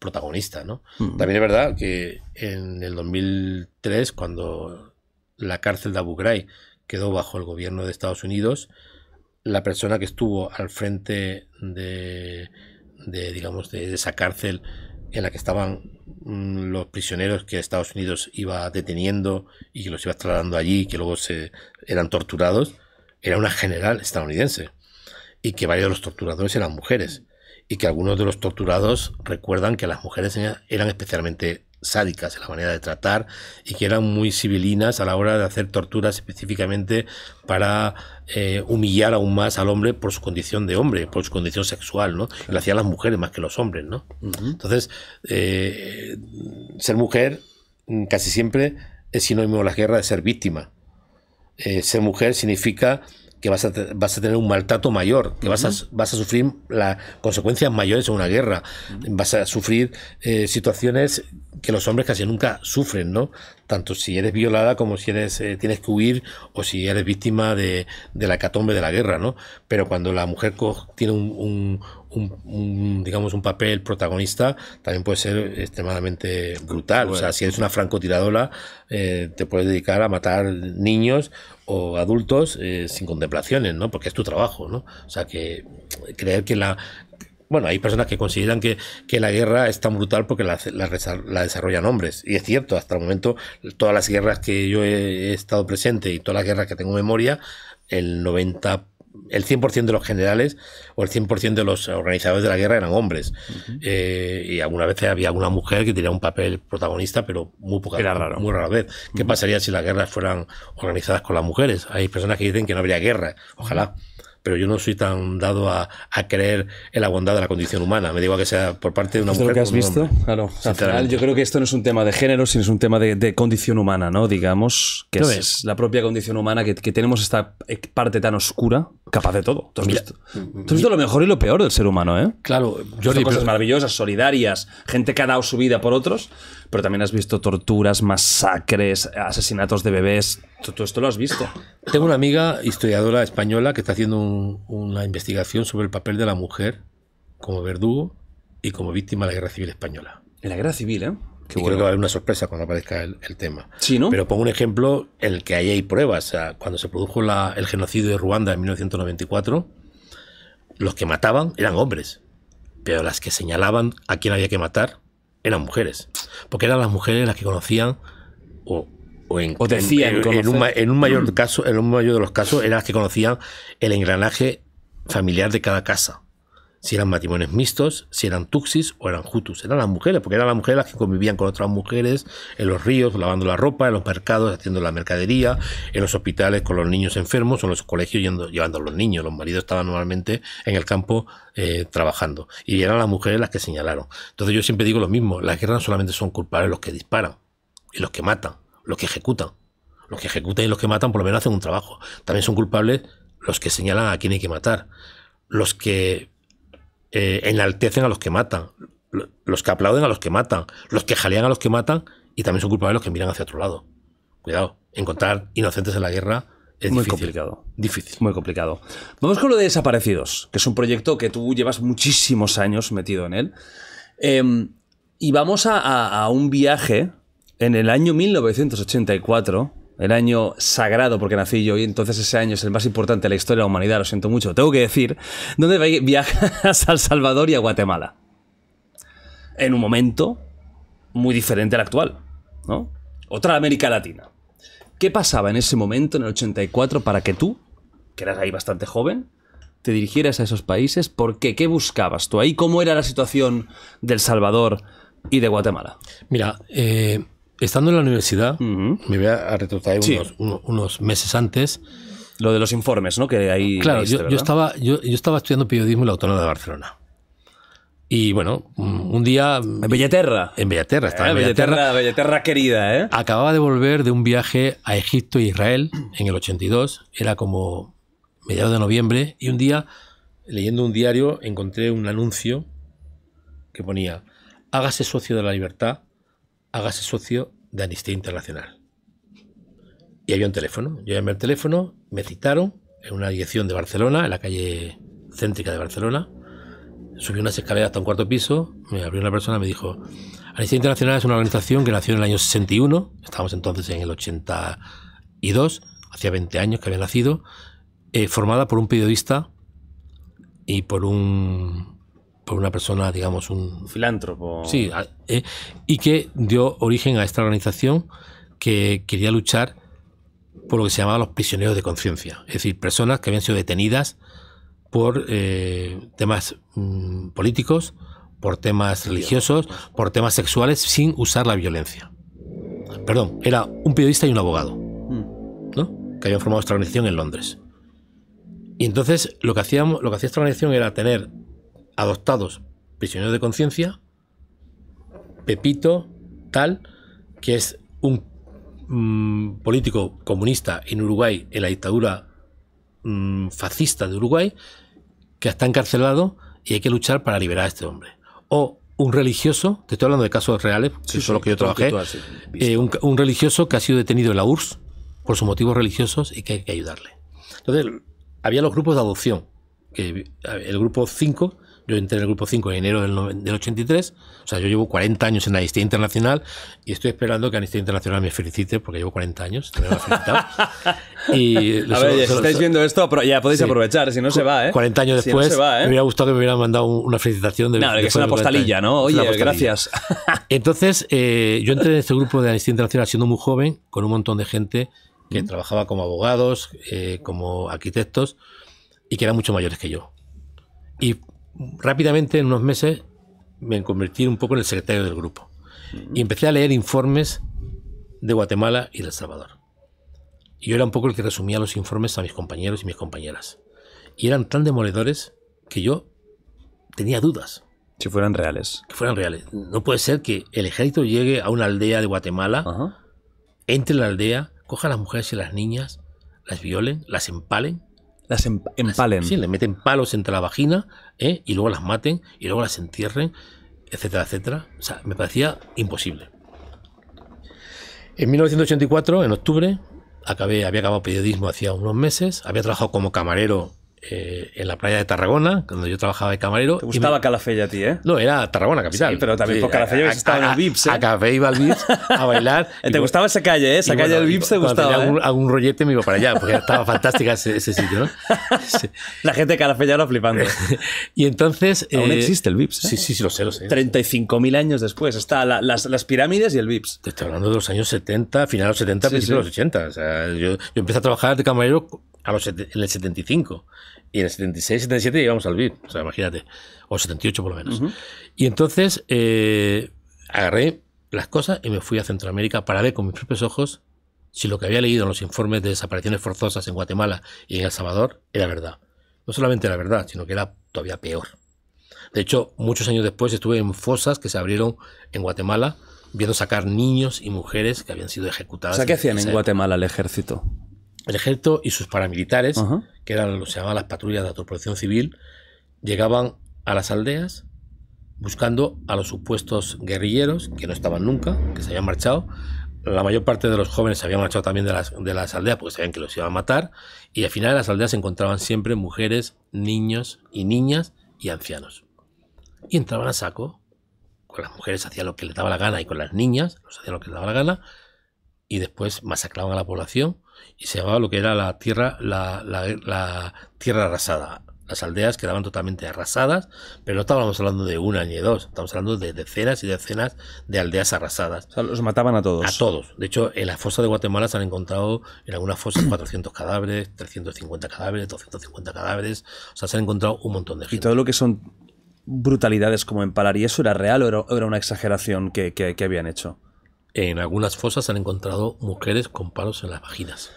protagonista, ¿no? Mm. También es verdad que en el 2003, cuando la cárcel de Abu Ghraib quedó bajo el gobierno de Estados Unidos, la persona que estuvo al frente de, digamos, de esa cárcel en la que estaban mm, los prisioneros que Estados Unidos iba deteniendo y que los iba trasladando allí, y que luego se eran torturados, era una general estadounidense y que varios de los torturadores eran mujeres y que algunos de los torturados recuerdan que las mujeres eran especialmente sádicas en la manera de tratar y que eran muy civilinas a la hora de hacer torturas específicamente para eh, humillar aún más al hombre por su condición de hombre, por su condición sexual, ¿no? Lo hacían las mujeres más que los hombres, ¿no? Entonces, eh, ser mujer casi siempre es sinónimo de la guerra de ser víctima. Eh, ser mujer significa que vas a, vas a tener un maltrato mayor, que vas, a, vas a sufrir las consecuencias mayores en una guerra, vas a sufrir eh, situaciones que los hombres casi nunca sufren, ¿no? Tanto si eres violada como si eres eh, tienes que huir o si eres víctima de, de, la hecatombe de la guerra, ¿no? Pero cuando la mujer tiene un, digamos un papel protagonista, también puede ser extremadamente brutal. O sea, si eres una francotiradora, eh, te puedes dedicar a matar niños o adultos eh, sin contemplaciones, ¿no? Porque es tu trabajo, ¿no? O sea, que creer que la... Bueno, hay personas que consideran que, la guerra es tan brutal porque la, desarrollan hombres. Y es cierto, hasta el momento, todas las guerras que yo he, estado presente y todas las guerras que tengo memoria, el 90 el 100% de los generales o el 100% de los organizadores de la guerra eran hombres. Eh, y algunas veces había una mujer que tenía un papel protagonista, pero muy poca Era Muy rara vez. ¿Qué pasaría si las guerras fueran organizadas con las mujeres? Hay personas que dicen que no habría guerra. Ojalá pero yo no soy tan dado a, creer en la bondad de la condición humana. Me digo que sea por parte de una mujer. lo que has visto? Claro. yo creo que esto no es un tema de género, sino es un tema de, condición humana, ¿no? Digamos, que es, la propia condición humana, que, tenemos esta eh, parte tan oscura, capaz de todo. Tú has, visto, mm, mm, lo mejor y lo peor del ser humano, ¿eh? Claro, yo cosas maravillosas, solidarias, gente que ha dado su vida por otros, pero también has visto torturas, masacres, asesinatos de bebés todo esto lo has visto. Tengo una amiga historiadora española que está haciendo una investigación sobre el papel de la mujer como verdugo y como víctima de la guerra civil española. En la guerra civil, ¿eh? creo que va a haber una sorpresa cuando aparezca el, tema. Sí, ¿no? Pero pongo un ejemplo en el que ahí hay pruebas. cuando se produjo el genocidio de Ruanda en 1994, los que mataban eran hombres, pero las que señalaban a quién había que matar eran mujeres. Porque eran las mujeres las que conocían o o, en, decían en, un, mayor mm. caso, en un mayor de los casos, eran las que conocían el engranaje familiar de cada casa. Si eran matrimonios mixtos, si eran tuxis o eran jutus. Eran las mujeres, porque eran las mujeres las que convivían con otras mujeres en los ríos, lavando la ropa, en los mercados, haciendo la mercadería, en los hospitales con los niños enfermos, o en los colegios llevando a los niños. Los maridos estaban normalmente en el campo eh, trabajando. Y eran las mujeres las que señalaron. Entonces yo siempre digo lo mismo, las guerras solamente son culpables los que disparan y los que matan los que ejecutan. Los que ejecutan y los que matan por lo menos hacen un trabajo. También son culpables los que señalan a quién hay que matar, los que eh, enaltecen a los que matan, los que aplauden a los que matan, los que jalean a los que matan y también son culpables los que miran hacia otro lado. Cuidado, encontrar inocentes en la guerra es muy complicado. Difícil. Muy complicado. Vamos con lo de Desaparecidos, que es un proyecto que tú llevas muchísimos años metido en él. Em, y vamos a un viaje en el año 1984, el año sagrado porque nací yo y entonces ese año es el más importante de la historia de la humanidad, lo siento mucho, tengo que decir, ¿dónde viajas a El Salvador y a Guatemala. En un momento muy diferente al actual, ¿no? Otra América Latina. ¿Qué pasaba en ese momento, en el 84, para que tú, que eras ahí bastante joven, te dirigieras a esos países? ¿Por qué? ¿Qué buscabas tú ahí? ¿Cómo era la situación del Salvador y de Guatemala? Mira, eh, estando en la universidad, me voy a retrotraer unos, meses antes. Lo de los informes, ¿no? Que ahí. Claro, yo, estaba, yo, estaba estudiando periodismo en la Autónoma de Barcelona. Y bueno, un día. En Bellaterra. En Bellaterra, estaba en eh, Bellaterra, querida, ¿eh? Acababa de volver de un viaje a Egipto e Israel en el 82. Era como mediados de noviembre. Y un día, leyendo un diario, encontré un anuncio que ponía: hágase socio de la libertad hágase socio de Amnistía Internacional. Y había un teléfono. Yo llamé al teléfono, me citaron en una dirección de Barcelona, en la calle céntrica de Barcelona. Subí unas escaleras hasta un cuarto piso, me abrió una persona y me dijo, Amnistía Internacional es una organización que nació en el año 61, estábamos entonces en el 82, hacía 20 años que había nacido, eh, formada por un periodista y por un por una persona, digamos, un... Filántropo. Sí, eh, y que dio origen a esta organización que quería luchar por lo que se llamaba los prisioneros de conciencia, es decir, personas que habían sido detenidas por eh, temas mm, políticos, por temas religiosos, por temas sexuales, sin usar la violencia. Perdón, era un periodista y un abogado, mm. ¿no? que habían formado esta organización en Londres. Y entonces lo que, hacíamos, lo que hacía esta organización era tener adoptados prisioneros de conciencia, Pepito, tal, que es un mm, político comunista en Uruguay, en la dictadura mm, fascista de Uruguay, que está encarcelado y hay que luchar para liberar a este hombre. O un religioso, te estoy hablando de casos reales, que son los que yo trabajé, eh, un, religioso que ha sido detenido en la URSS por sus motivos religiosos y que hay que ayudarle. Entonces, había los grupos de adopción, que el grupo 5 yo entré en el grupo 5 en enero del, 83, o sea, yo llevo 40 años en Amnistía Internacional y estoy esperando que Amnistía Internacional me felicite porque llevo 40 años. y a ver, si estáis viendo esto, ya podéis aprovechar, si no se va, ¿eh? 40 años después, ¿eh? me hubiera gustado que me hubieran mandado una felicitación. De, que es una postalilla, ¿no? Oye, gracias. Entonces, eh, yo entré en este grupo de Amnistía Internacional siendo muy joven, con un montón de gente que trabajaba como abogados, eh, como arquitectos y que eran mucho mayores que yo. Y rápidamente, en unos meses, me convertí un poco en el secretario del grupo. Mm. Y empecé a leer informes de Guatemala y de El Salvador. Y yo era un poco el que resumía los informes a mis compañeros y mis compañeras. Y eran tan demoledores que yo tenía dudas. Si fueran reales. Que fueran reales. No puede ser que el ejército llegue a una aldea de Guatemala, entre en la aldea, coja a las mujeres y las niñas, las violen, las empalen Em-, las empalen. Sí, le meten palos entre la vagina ¿eh? y luego las maten y luego las entierren, etcétera, etcétera. O sea, me parecía imposible. En 1984, en octubre, acabé, había acabado periodismo hacía unos meses, había trabajado como camarero eh, en la playa de Tarragona, cuando yo trabajaba de camarero. ¿Te gustaba Calafella a ti, eh? No, era Tarragona, capital. Sí, pero también por Calafella estaba en el VIPS, ¿eh? A café iba al VIPS a bailar. te gustaba esa calle, ¿eh? Esa calle del VIPS te gustaba. Tenía ¿eh? algún, rollete me iba para allá, porque estaba fantástica ese, sitio, ¿no? La gente de Calafella era flipando. y entonces. Aún eh, existe el VIPS. Sí, sí, sí, lo sé, lo sé. 35.000 años después. Está las, pirámides y el VIPS. Te estoy hablando de los años 70, final de los 70, principios de los 80. O sea, yo, yo empecé a trabajar de camarero en el 75. Y en el 76, 77 llegamos al vivir. O sea, imagínate. O 78 por lo menos. Y entonces eh, agarré las cosas y me fui a Centroamérica para ver con mis propios ojos si lo que había leído en los informes de desapariciones forzosas en Guatemala y en El Salvador era verdad. No solamente era verdad, sino que era todavía peor. De hecho, muchos años después estuve en fosas que se abrieron en Guatemala viendo sacar niños y mujeres que habían sido ejecutadas. ¿qué hacían en Guatemala el ejército? El ejército y sus paramilitares, que eran lo que se llamaban las patrullas de autoprotección civil, llegaban a las aldeas buscando a los supuestos guerrilleros, que no estaban nunca, que se habían marchado. La mayor parte de los jóvenes se habían marchado también de las, de las aldeas porque sabían que los iban a matar. Y al final en las aldeas se encontraban siempre mujeres, niños y niñas y ancianos. Y entraban a saco. Con las mujeres hacían lo que les daba la gana y con las niñas los hacían lo que les daba la gana. Y después masacraban a la población y se llamaba lo que era la tierra, la, tierra arrasada. Las aldeas quedaban totalmente arrasadas, pero no estábamos hablando de una ni de dos, estábamos hablando de decenas y decenas de aldeas arrasadas. los mataban a todos. A todos. De hecho, en las fosas de Guatemala se han encontrado en algunas fosas 400 cadáveres, 350 cadáveres, 250 cadáveres. O sea, se han encontrado un montón de gente. Y todo lo que son brutalidades como empalar. ¿Y eso era real o era, una exageración que, que, habían hecho? En algunas fosas se han encontrado mujeres con palos en las vaginas.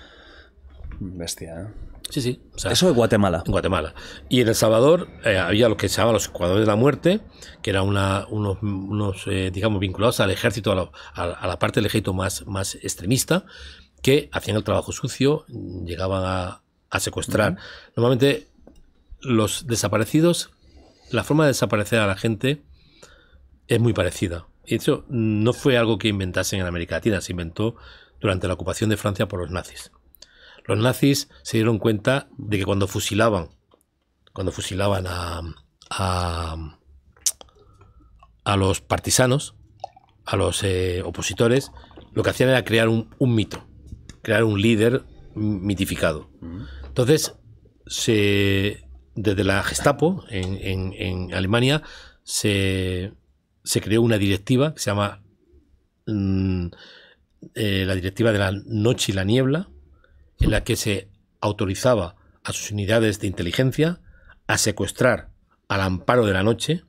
Bestia, eh. Sí, sí. Eso es Guatemala. En Guatemala. Y en El Salvador eh, había lo que se llamaban los Ecuadores de la Muerte, que eran unos, eh, digamos, vinculados al ejército, a la, parte del ejército más, más extremista, que hacían el trabajo sucio, llegaban a, secuestrar. Normalmente, los desaparecidos, la forma de desaparecer a la gente es muy parecida. Y eso no fue algo que inventasen en América Latina, se inventó durante la ocupación de Francia por los nazis. Los nazis se dieron cuenta de que cuando fusilaban, cuando fusilaban a, a, los partisanos, a los eh, opositores, lo que hacían era crear un, mito, crear un líder mitificado. Mm. Entonces, desde la Gestapo en, Alemania se, creó una directiva que se llama mm, eh, la directiva de la noche y la niebla, en la que se autorizaba a sus unidades de inteligencia a secuestrar al amparo de la noche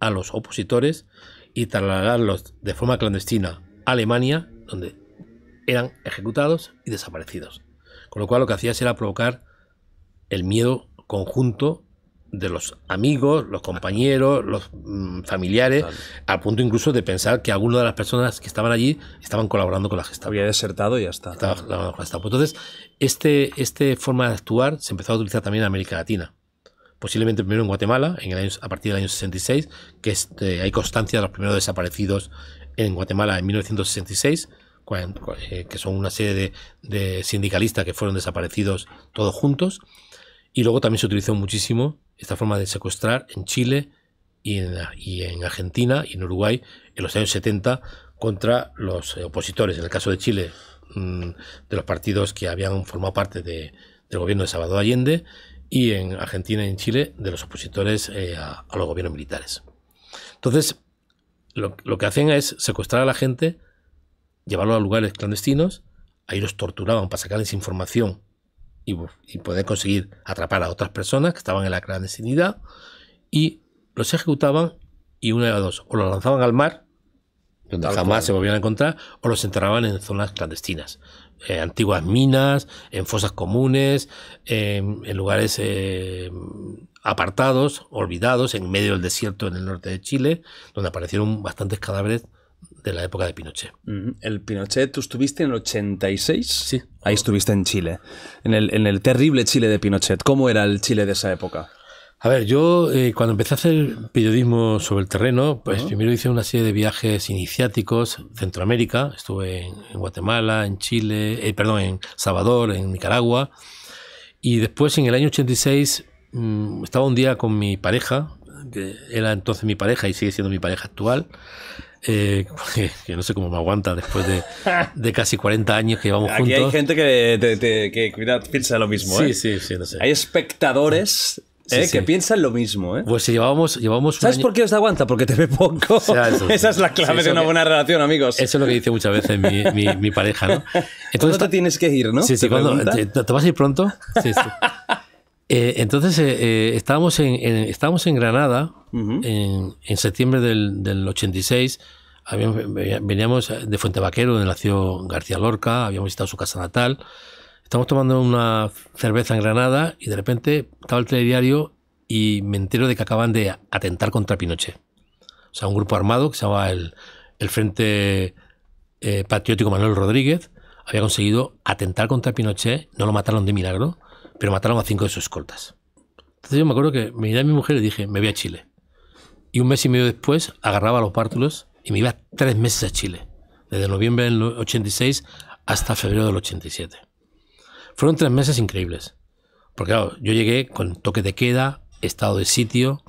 a los opositores y trasladarlos de forma clandestina a Alemania, donde eran ejecutados y desaparecidos. Con lo cual lo que hacía era provocar el miedo conjunto de los amigos, los compañeros, los mm, familiares, a punto incluso de pensar que alguna de las personas que estaban allí estaban colaborando con la Gestapo. Había desertado y ya está. Estaba con Entonces, este, este, forma de actuar se empezó a utilizar también en América Latina. Posiblemente primero en Guatemala, en a partir del año 66, que este, hay constancia de los primeros desaparecidos en Guatemala en 1966, eh, que son una serie de sindicalistas que fueron desaparecidos todos juntos. Y luego también se utilizó muchísimo esta forma de secuestrar en Chile y en, Argentina y en Uruguay en los años 70 contra los opositores. En el caso de Chile, mm, de los partidos que habían formado parte del gobierno de Salvador Allende y en Argentina y en Chile de los opositores eh, a, los gobiernos militares. Entonces, lo, que hacen es secuestrar a la gente, llevarlo a lugares clandestinos, ahí los torturaban para sacarles información y, poder conseguir atrapar a otras personas que estaban en la clandestinidad y los ejecutaban y una de dos, o los lanzaban al mar, donde jamás se volvían a encontrar, o los enterraban en zonas clandestinas, en eh, antiguas minas, en fosas comunes, en, lugares eh, apartados, olvidados, en medio del desierto en el norte de Chile, donde aparecieron bastantes cadáveres de la época de Pinochet. El Pinochet, tú estuviste en el 86. Sí. Ahí estuviste en Chile, en el, en el terrible Chile de Pinochet. ¿Cómo era el Chile de esa época? A ver, yo eh, cuando empecé a hacer periodismo sobre el terreno, pues primero hice una serie de viajes iniciáticos, Centroamérica, estuve en, Guatemala, en Chile, eh, perdón, en Salvador, en Nicaragua, y después en el año 86 mm, estaba un día con mi pareja, que era entonces mi pareja y sigue siendo mi pareja actual, eh, que no sé cómo me aguanta después de, casi 40 años que llevamos Aquí juntos. hay gente que, que piensa lo mismo. sí, ¿eh? sí, no sé. Hay espectadores ¿eh? que piensan lo mismo. ¿eh? Pues si llevábamos, llevamos ¿Sabes por qué os aguanta? Porque te ve poco. Esa es la clave de una buena relación, amigos. Eso es lo que dice muchas veces mi, mi, pareja, ¿no? Entonces, ¿Cuándo te tienes que ir, no? Sí, sí, cuando, ¿te, vas a ir pronto? Sí, sí. Eh, entonces eh, eh, estábamos, en, Granada en, septiembre del, 86. veníamos de Fuente Vaquero, donde nació García Lorca, habíamos visitado su casa natal. Estamos tomando una cerveza en Granada y de repente estaba el telediario y me entero de que acaban de atentar contra Pinochet. O sea, un grupo armado que se llamaba el, Frente Patriótico Manuel Rodríguez había conseguido atentar contra Pinochet, no lo mataron de milagro, pero mataron a cinco de sus escoltas. Entonces yo me acuerdo que me miré a mi mujer y dije, me voy a Chile. Y un mes y medio después agarraba los pártulos y me iba tres meses a Chile, desde noviembre del 86 hasta febrero del 87. Fueron tres meses increíbles, porque claro, yo llegué con toque de queda, estado de sitio,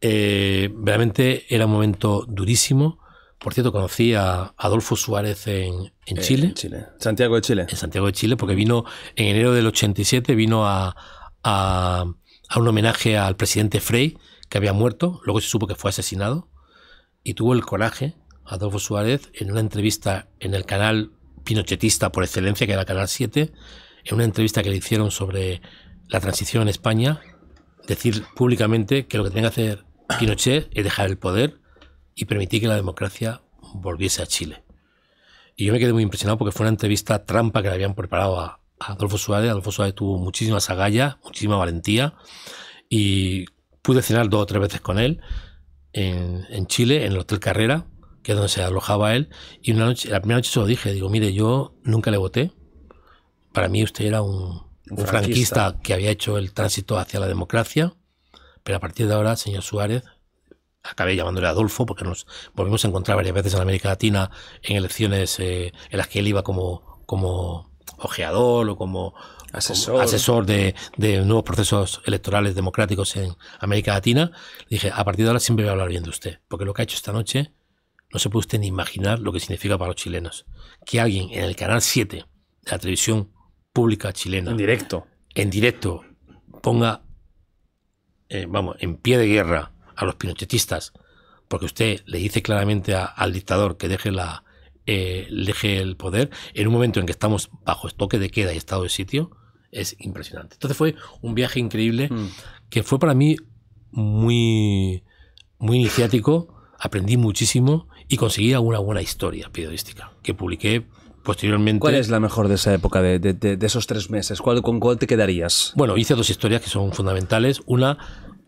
eh, realmente era un momento durísimo por cierto, conocí a Adolfo Suárez en, Chile. En Santiago de Chile. En Santiago de Chile, porque vino en enero del 87, vino a, a, a un homenaje al presidente Frey, que había muerto, luego se supo que fue asesinado, y tuvo el coraje, Adolfo Suárez, en una entrevista en el canal pinochetista por excelencia, que era Canal 7, en una entrevista que le hicieron sobre la transición en España, decir públicamente que lo que tenía que hacer Pinochet es dejar el poder y permití que la democracia volviese a Chile. Y yo me quedé muy impresionado porque fue una entrevista trampa que le habían preparado a, Adolfo Suárez. Adolfo Suárez tuvo muchísimas agallas, muchísima valentía y pude cenar dos o tres veces con él en, Chile, en el Hotel Carrera, que es donde se alojaba él. Y una noche, la primera noche se lo dije, digo, mire, yo nunca le voté. Para mí usted era un, franquista que había hecho el tránsito hacia la democracia, pero a partir de ahora, señor Suárez, acabé llamándole Adolfo porque nos volvimos a encontrar varias veces en América Latina en elecciones eh, en las que él iba como, como ojeador o como asesor, asesor de, nuevos procesos electorales democráticos en América Latina. Le dije, a partir de ahora siempre voy a hablar bien de usted, porque lo que ha hecho esta noche no se puede usted ni imaginar lo que significa para los chilenos. Que alguien en el Canal 7 de la televisión pública chilena... En directo. En directo ponga, eh, vamos, en pie de guerra a los pinochetistas, porque usted le dice claramente al dictador que deje la eh, deje el poder, en un momento en que estamos bajo toque de queda y estado de sitio, es impresionante. Entonces fue un viaje increíble mm. que fue para mí muy, muy iniciático, aprendí muchísimo y conseguí alguna buena historia periodística que publiqué posteriormente. ¿Cuál es la mejor de esa época, de, esos tres meses? ¿Cuál, ¿Con cuál te quedarías? Bueno, hice dos historias que son fundamentales. Una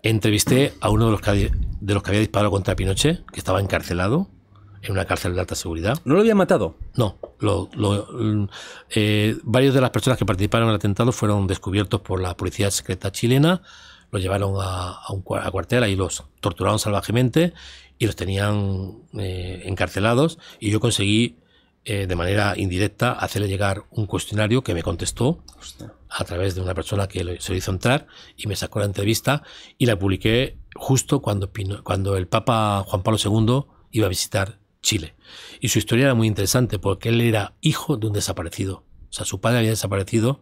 Entrevisté a uno de los, que, que había disparado contra Pinochet, que estaba encarcelado en una cárcel de alta seguridad. ¿No lo había matado? No. Mm, eh, varios de las personas que participaron en el atentado fueron descubiertos por la policía secreta chilena, los llevaron a, un cuartel, ahí los torturaron salvajemente y los tenían eh, encarcelados y yo conseguí eh, de manera indirecta hacerle llegar un cuestionario que me contestó. Hostia a través de una persona que se lo hizo entrar y me sacó la entrevista y la publiqué justo cuando, cuando el Papa Juan Pablo II iba a visitar Chile. Y su historia era muy interesante porque él era hijo de un desaparecido. O sea, su padre había desaparecido,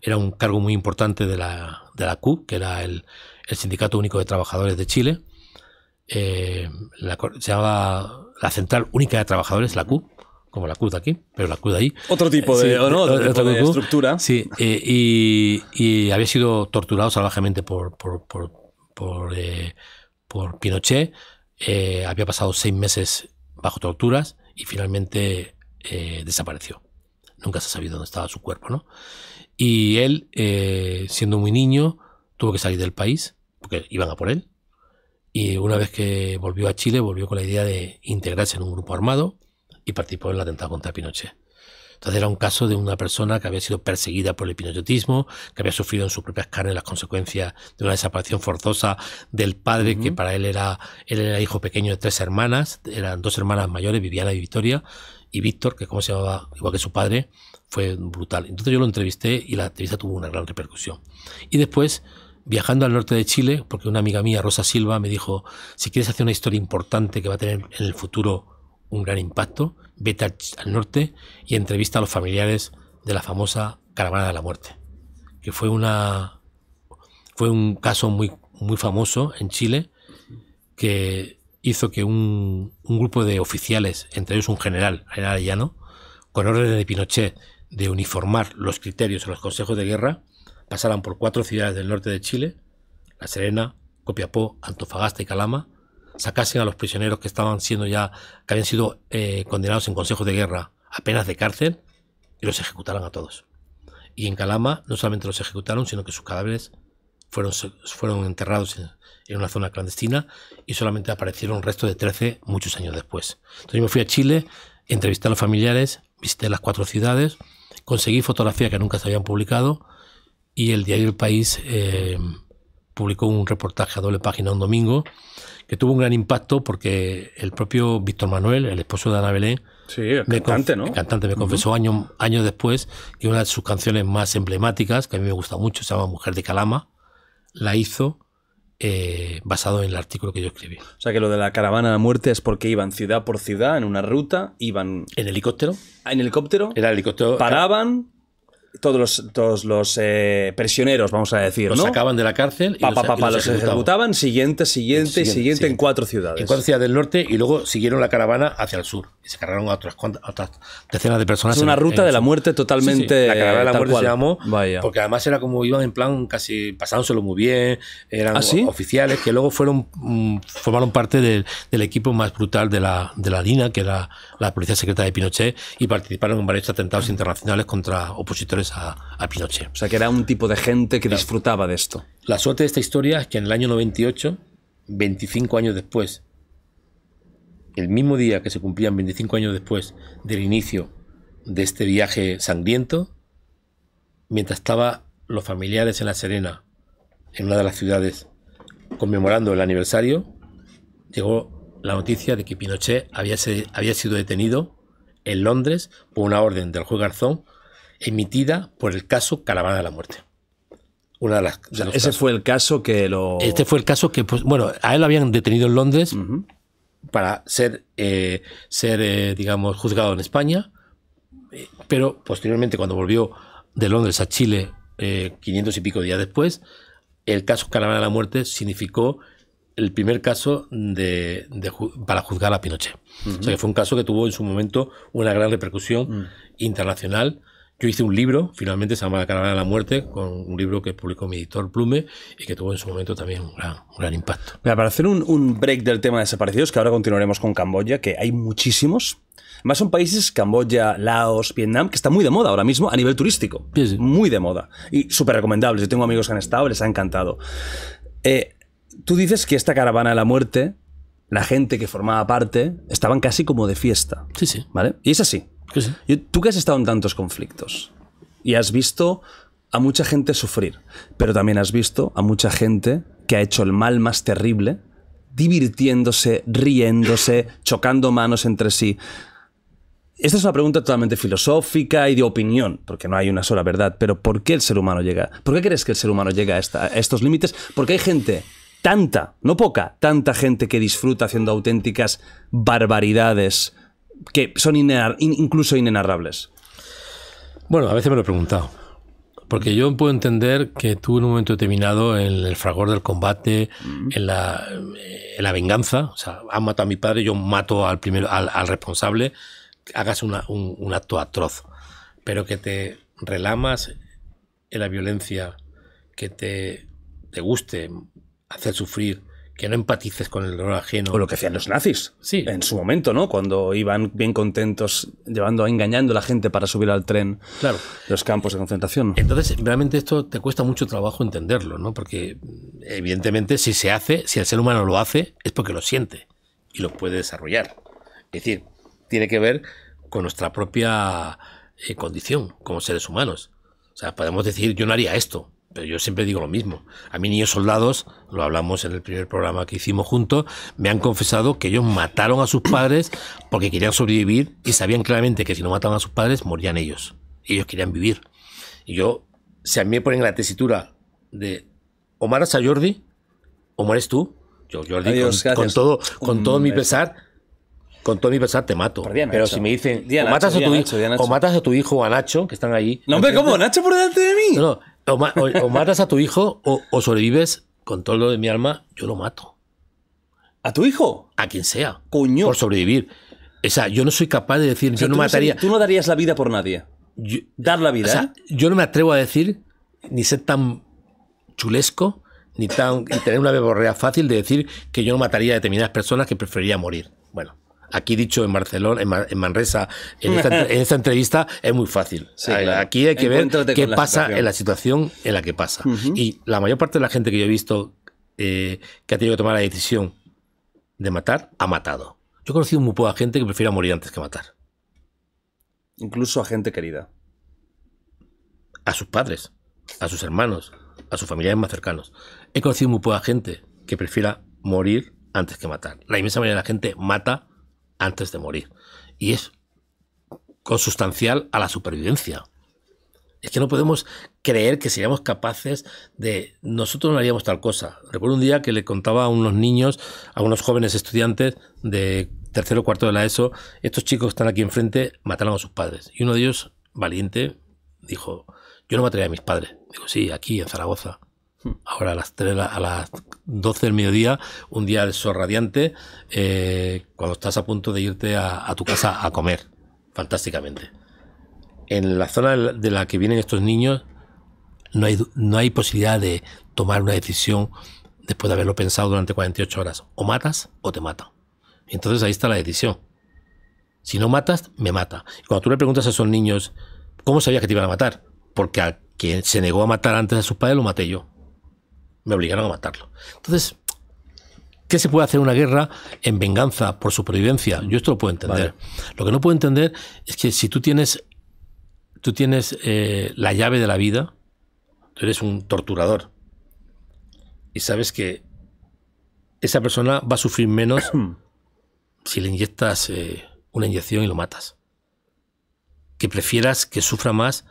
era un cargo muy importante de la, de que era el, Sindicato Único de Trabajadores de Chile. Eh, se llamaba la Central Única de Trabajadores, la CU como la cuda aquí, pero la cuda ahí. Otro tipo de, de estructura. Sí, y, había sido torturado salvajemente por, por, por, eh, Pinochet. Eh, había pasado seis meses bajo torturas y finalmente eh, desapareció. Nunca se ha sabido dónde estaba su cuerpo, ¿no? Y él, siendo muy niño, tuvo que salir del país porque iban a por él. Y una vez que volvió a Chile, volvió con la idea de integrarse en un grupo armado y participó en el atentado contra Pinochet. Entonces era un caso de una persona que había sido perseguida por el pinochetismo, que había sufrido en sus propias carnes las consecuencias de una desaparición forzosa del padre, que para él era, él era hijo pequeño de tres hermanas, eran dos hermanas mayores, Viviana y Victoria, y Víctor, que como se llamaba, igual que su padre, fue brutal. Entonces yo lo entrevisté y la entrevista tuvo una gran repercusión. Y después, viajando al norte de Chile, porque una amiga mía, Rosa Silva, me dijo, si quieres hacer una historia importante que va a tener en el futuro un gran impacto, vete al, norte y entrevista a los familiares de la famosa Caravana de la Muerte, que fue, una, fue un caso muy, muy famoso en Chile que hizo que un, grupo de oficiales, entre ellos un general, general con órdenes de Pinochet de uniformar los criterios a los consejos de guerra, pasaran por cuatro ciudades del norte de Chile, La Serena, Copiapó, Antofagasta y Calama, sacasen a los prisioneros que estaban siendo ya, que habían sido eh, condenados en consejos de guerra a penas de cárcel y los ejecutaron a todos. Y en Calama no solamente los ejecutaron, sino que sus cadáveres fueron, fueron enterrados en, una zona clandestina y solamente aparecieron restos de 13 muchos años después. Entonces yo me fui a Chile, entrevisté a los familiares, visité las cuatro ciudades, conseguí fotografías que nunca se habían publicado y el diario El País eh, publicó un reportaje a doble página un domingo que tuvo un gran impacto porque el propio Víctor Manuel, el esposo de Ana Belén, cantante, me confesó años, años después y una de sus canciones más emblemáticas, que a mí me gusta mucho, se llama Mujer de Calama, la hizo eh, basado en el artículo que yo escribí. O sea que lo de la caravana de la muerte es porque iban ciudad por ciudad en una ruta, iban... ¿En helicóptero? Ah, en helicóptero. Era helicóptero. Paraban, todos los, todos los eh, prisioneros, vamos a decir, los sacaban de la cárcel y, los, e- ejecutaban. siguiente, siguiente, y siguiente, en cuatro ciudades. En cuatro ciudades del norte y luego siguieron la caravana hacia el sur y se cargaron a otras, decenas de personas. Es una ruta de la muerte totalmente. La caravana de la muerte se llamó, porque además era como iban en plan casi pasándoselo muy bien, eran ¿Ah, oficiales que luego fueron mm, formaron parte del equipo más brutal de la, de la DINA, que era la policía secreta de Pinochet, y participaron en varios atentados internacionales contra opositores a, Pinochet. O sea, que era un tipo de gente que disfrutaba de esto. La suerte de esta historia es que en el año 98, 25 años después, el mismo día que se cumplían 25 años después del inicio de este viaje sangriento, mientras estaba los familiares en La Serena, en una de las ciudades, conmemorando el aniversario, llegó la noticia de que Pinochet había, había sido detenido en Londres por una orden del juez Garzón emitida por el caso Caravana de la Muerte. Ese fue el caso que lo... Este fue el caso que, pues, bueno, a él lo habían detenido en Londres para ser, eh, ser eh, digamos, juzgado en España, eh, pero posteriormente cuando volvió de Londres a Chile, eh, 500 y pico días después, el caso Caravana de la Muerte significó el primer caso de, para juzgar a Pinochet. O sea, que fue un caso que tuvo en su momento una gran repercusión mm. internacional yo hice un libro, finalmente se llama La Caravana de la Muerte, con un libro que publicó mi editor Plume y que tuvo en su momento también un gran, impacto. para hacer un, break del tema de desaparecidos, que ahora continuaremos con Camboya, que hay muchísimos, más son países, Camboya, Laos, Vietnam, que está muy de moda ahora mismo a nivel turístico. Muy de moda. Y súper recomendables. Yo tengo amigos que han estado, les ha encantado. Eh, tú dices que esta caravana de la muerte, la gente que formaba parte, estaban casi como de fiesta. Sí, sí. ¿Vale? Y es así. Tú que has estado en tantos conflictos y has visto a mucha gente sufrir, pero también has visto a mucha gente que ha hecho el mal más terrible, divirtiéndose, riéndose, chocando manos entre sí. Esta es una pregunta totalmente filosófica y de opinión, porque no hay una sola verdad, pero ¿por qué el ser humano llega? ¿Por qué crees que el ser humano llega a estos límites? Porque hay gente, tanta, no poca, tanta gente que disfruta haciendo auténticas barbaridades que son incluso inenarrables. Bueno, a veces me lo he preguntado. Porque yo puedo entender que tú en un momento determinado, en el fragor del combate, mm. en la, venganza, o sea, han matado a mi padre, yo mato al, primero, al, responsable, hagas un, acto atroz. Pero que te relamas en la violencia, que te guste hacer sufrir que no empatices con el dolor ajeno. O lo que hacían los nazis. Sí. En su momento, ¿no? Cuando iban bien contentos, llevando, engañando a la gente para subir al tren claro. los campos de concentración. Entonces, realmente esto te cuesta mucho trabajo entenderlo, ¿no? Porque, evidentemente, si se hace, si el ser humano lo hace, es porque lo siente y lo puede desarrollar. Es decir, tiene que ver con nuestra propia eh, condición como seres humanos. O sea, podemos decir, yo no haría esto, pero yo siempre digo lo mismo. A mí niños soldados, lo hablamos en el primer programa que hicimos juntos, me han confesado que ellos mataron a sus padres porque querían sobrevivir y sabían claramente que si no mataban a sus padres morían ellos. Ellos querían vivir. Y yo, si a mí me ponen la tesitura de o matas a Jordi o mueres tú, yo Jordi con, todo, con todo mi pesar, con todo mi pesar te mato. Pero, si me dicen, o, matas a tu hijo, o a Nacho, que están ahí. No, hombre, ¿cómo? ¿Nacho por delante de mí? No, no o, matas a tu hijo o, sobrevives con todo lo de mi alma, yo lo mato. ¿A tu hijo? A quien sea. Coño. Por sobrevivir. O sea, yo no soy capaz de decir, yo no mataría. tú no darías la vida por nadie. Dar la vida. ¿eh? yo no me atrevo a decir, ni ser tan chulesco, ni tan. y tener una beborrea fácil de decir que yo no mataría a determinadas personas que preferiría morir. Bueno aquí dicho en Barcelona, en, Manresa, en esta, entrevista, es muy fácil. Aquí hay que ver qué pasa en la situación en la que pasa. Y la mayor parte de la gente que yo he visto eh, que ha tenido que tomar la decisión de matar, ha matado. Yo he conocido muy poca gente que prefiera morir antes que matar. Incluso a gente querida. A sus padres, a sus hermanos, a sus familiares más cercanos. He conocido muy poca gente que prefiera morir antes que matar. La inmensa mayoría de la gente mata antes de morir. Y es consustancial a la supervivencia. Es que no podemos creer que seríamos capaces de nosotros no haríamos tal cosa. Recuerdo un día que le contaba a unos niños, a unos jóvenes estudiantes de tercero o cuarto de la ESO, estos chicos que están aquí enfrente mataron a sus padres. Y uno de ellos, valiente, dijo, yo no mataría a mis padres. Digo, sí, aquí en Zaragoza. Hmm. Ahora a las tres a las 12 del mediodía, un día de sol radiante, eh, cuando estás a punto de irte a, tu casa a comer, fantásticamente. En la zona de la que vienen estos niños no hay, no hay posibilidad de tomar una decisión después de haberlo pensado durante 48 horas. O matas o te matan. Entonces ahí está la decisión. Si no matas, me mata. cuando tú le preguntas a esos niños, ¿cómo sabías que te iban a matar? Porque a quien se negó a matar antes a sus padres lo maté yo me obligaron a matarlo. Entonces, ¿Qué se puede hacer una guerra en venganza, por supervivencia? Yo esto lo puedo entender. Lo que no puedo entender es que si tú tienes, tú tienes eh, la llave de la vida, tú eres un torturador y sabes que esa persona va a sufrir menos si le inyectas eh, una inyección y lo matas. Que prefieras que sufra más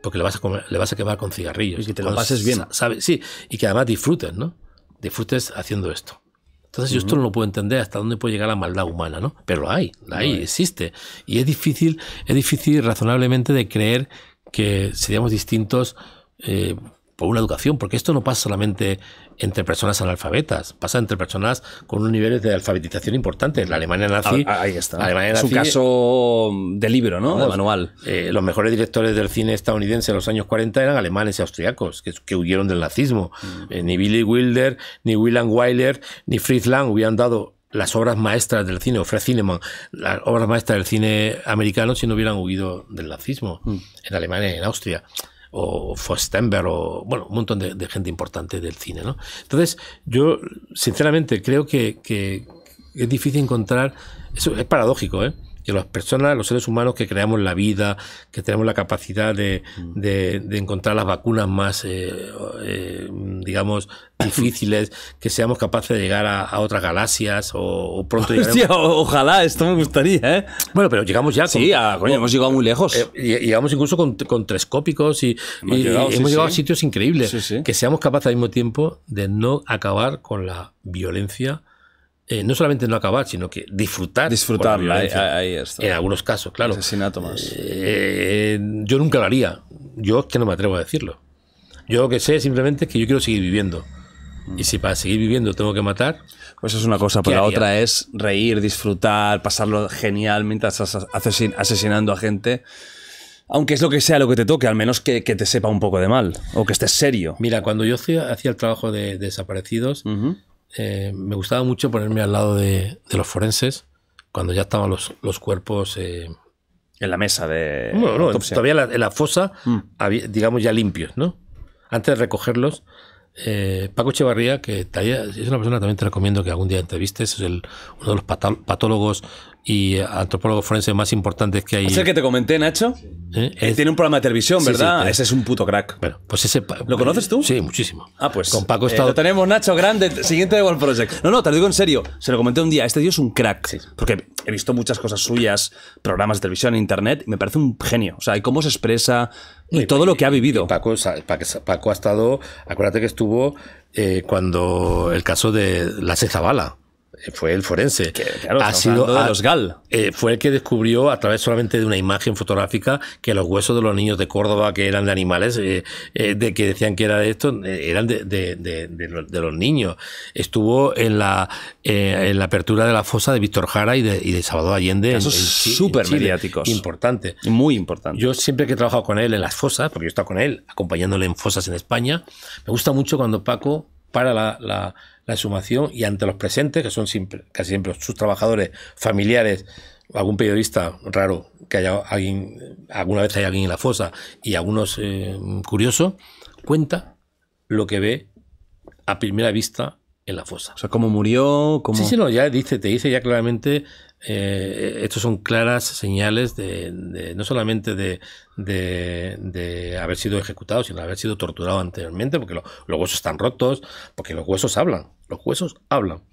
porque le vas a, le vas a quemar con cigarrillos. Y que te lo pases bien. sí, y que además disfrutes, ¿no? Disfrutes haciendo esto. Entonces, yo esto no lo puedo entender hasta dónde puede llegar la maldad humana, ¿no? Pero hay, hay, existe. Y es difícil, es difícil razonablemente de creer que seríamos distintos eh, por una educación, porque esto no pasa solamente entre personas analfabetas, pasa entre personas con unos niveles de alfabetización importantes. La Alemania nazi. Ah, ahí está. Alemania es un caso de libro, ¿no? de manual. Eh, los mejores directores del cine estadounidense en los años 40 eran alemanes y austriacos, que, que huyeron del nazismo. Mm. Eh, ni Billy Wilder, ni William Wyler, ni Fritz Lang hubieran dado las obras maestras del cine, o Fred Cineman, las obras maestras del cine americano si no hubieran huido del nazismo mm. en Alemania y en Austria o Fostenberg, o bueno, un montón de, gente importante del cine. ¿no? Entonces, yo sinceramente creo que, que es difícil encontrar, eso es paradójico, ¿eh? Que las personas, los seres humanos que creamos la vida, que tenemos la capacidad de, mm. encontrar las vacunas más, eh, eh, digamos, difíciles, que seamos capaces de llegar a, otras galaxias o, pronto Hostia, Ojalá, esto me gustaría, ¿eh? Bueno, pero llegamos ya. sí, ah, hemos llegado muy lejos. Eh, llegamos incluso con, con telescópicos y hemos llegado, a sitios increíbles. que seamos capaces al mismo tiempo de no acabar con la violencia eh, no solamente no acabar, sino que disfrutar. Disfrutarla, En algunos casos, claro. Asesinato más. Eh, yo nunca lo haría. Yo que no me atrevo a decirlo. Yo lo que sé simplemente es que yo quiero seguir viviendo. Y si para seguir viviendo tengo que matar. Pues es una cosa, pero la otra es reír, disfrutar, pasarlo genial mientras estás asesinando a gente. Aunque es lo que sea lo que te toque, al menos que, te sepa un poco de mal o que estés serio. Mira, cuando yo hacía, el trabajo de desaparecidos, eh, me gustaba mucho ponerme al lado de, los forenses cuando ya estaban los, cuerpos eh, en la mesa de. todavía en la fosa, mm. digamos, ya limpios, ¿no? Antes de recogerlos, eh, Paco Echevarría, que es una persona que también te recomiendo que algún día entrevistes, es el, uno de los patólogos y antropólogos forenses más importantes que hay. ¿Es el que te comenté, Nacho? Él eh, tiene un programa de televisión, ¿verdad? ese es un puto crack. Bueno, pues ese. ¿Lo eh, conoces tú? Sí, muchísimo. Ah, pues. Con Paco eh, Estado. lo tenemos, Nacho Grande, siguiente de World Project. No, no, te lo digo en serio. Se lo comenté un día. Este tío es un crack. Porque he visto muchas cosas suyas, programas de televisión, internet, y me parece un genio. O sea, y cómo se expresa y, todo lo que ha vivido. Paco, Paco, ha estado. Acuérdate que estuvo cuando el caso de la Cezabala fue el forense. ha sido de los GAL. Eh, fue el que descubrió a través solamente de una imagen fotográfica que los huesos de los niños de Córdoba que eran de animales, eh, eh, de que decían que era de esto, eran de, los niños. Estuvo en la, en la apertura de la fosa de Víctor Jara y de, Salvador Allende. Casos súper mediáticos. Importante. Muy importante. Yo siempre que he trabajado con él en las fosas, porque yo he estado con él acompañándole en fosas en España, me gusta mucho cuando Paco para la, la la sumación, y ante los presentes, que son casi siempre sus trabajadores, familiares, algún periodista raro que haya alguien, alguna vez haya alguien en la fosa y algunos eh, curiosos, cuenta lo que ve a primera vista en la fosa. O sea, cómo murió, cómo... Sí, sí, no, ya dice, te dice ya claramente eh, estos son claras señales de, no solamente de, de, haber sido ejecutado, sino de haber sido torturado anteriormente, porque los huesos están rotos, porque los huesos hablan, los huesos hablan.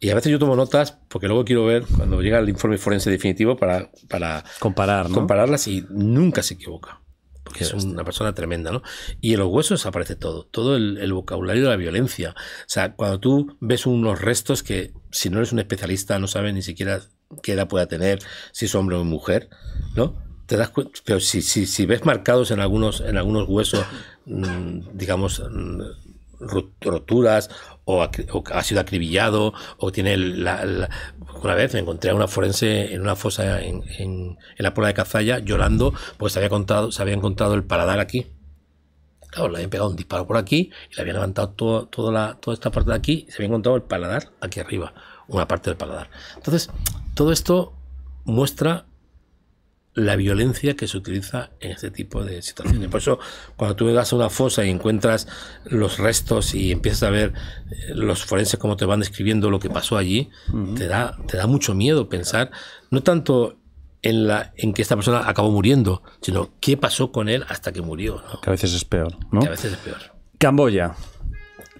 Y a veces yo tomo notas porque luego quiero ver cuando llega el informe forense definitivo para, para Comparar, compararlas y nunca se equivoca. Porque es una persona tremenda, ¿no? Y en los huesos aparece todo, todo el, vocabulario de la violencia. O sea, cuando tú ves unos restos que si no eres un especialista no sabes ni siquiera que edad pueda tener, si es hombre o mujer, ¿no? Te das cuenta, pero si, si, si, ves marcados en algunos, en algunos huesos, mm, digamos, mm, roturas o, ha sido acribillado o tiene la, una vez me encontré a una forense en una fosa en, en, la Puebla de Cazalla llorando porque se había contado se había encontrado el paladar aquí claro le habían pegado un disparo por aquí y le habían levantado toda la, toda esta parte de aquí y se había encontrado el paladar aquí arriba una parte del paladar entonces todo esto muestra la violencia que se utiliza en este tipo de situaciones. Por eso, cuando tú das a una fosa y encuentras los restos y empiezas a ver eh, los forenses cómo te van describiendo lo que pasó allí, te, da, mucho miedo pensar, no tanto en, la, en que esta persona acabó muriendo, sino qué pasó con él hasta que murió. Que a veces es peor, ¿no? Que a veces es peor. Camboya.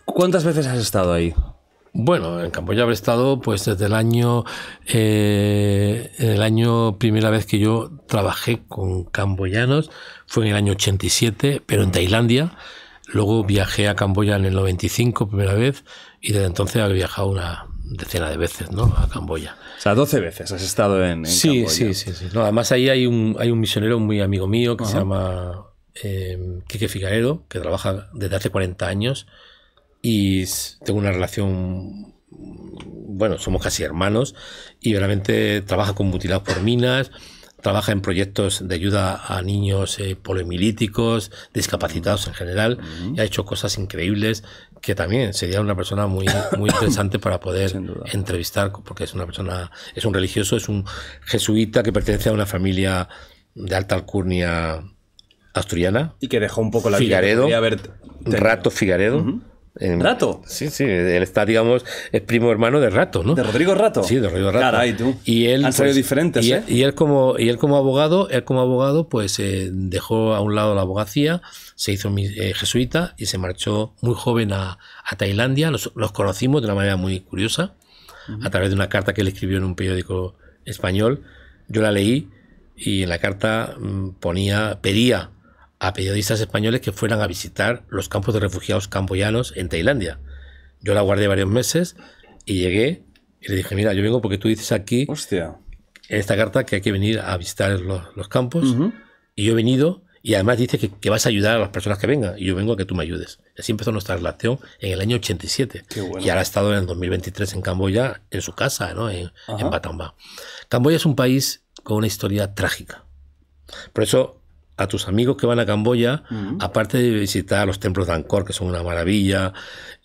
¿Cuántas veces has estado ahí? Bueno, en Camboya habré estado pues desde el año, eh, el año primera vez que yo trabajé con camboyanos fue en el año 87, pero en Tailandia. Luego viajé a Camboya en el 95 primera vez y desde entonces he viajado una decena de veces ¿no? a Camboya. O sea, 12 veces has estado en, sí, Camboya. Sí, sí, sí. además ahí hay un, hay misionero muy amigo mío que se llama eh, Quique que trabaja desde hace 40 años y tengo una relación, bueno, somos casi hermanos y realmente trabaja con mutilados por minas, trabaja en proyectos de ayuda a niños eh, discapacitados en general, y ha hecho cosas increíbles que también sería una persona muy, muy interesante para poder entrevistar, porque es una persona, es un religioso, es un jesuita que pertenece a una familia de alta alcurnia asturiana. Y que dejó un poco la Figaredo, vida ver rato Figaredo. ¿Rato? Sí, sí, él está, digamos, es primo hermano de Rato, ¿no? ¿De Rodrigo Rato? Sí, de Rodrigo Rato. Y él, Han salido pues, diferentes, ¿eh? y, él como, y él como abogado, él como abogado, pues eh, dejó a un lado la abogacía, se hizo eh, jesuita y se marchó muy joven a, Tailandia. Los, conocimos de una manera muy curiosa, a través de una carta que él escribió en un periódico español. Yo la leí y en la carta mm, ponía, pedía a periodistas españoles que fueran a visitar los campos de refugiados camboyanos en Tailandia. Yo la guardé varios meses y llegué y le dije, mira, yo vengo porque tú dices aquí, en esta carta, que hay que venir a visitar los, campos. Y yo he venido y además dice que, vas a ayudar a las personas que vengan y yo vengo a que tú me ayudes. Así empezó nuestra relación en el año 87. Y ahora ha estado en el 2023 en Camboya, en su casa, ¿no? en, en Batamba. Camboya es un país con una historia trágica. Por eso a tus amigos que van a Camboya, aparte de visitar los templos de Angkor, que son una maravilla,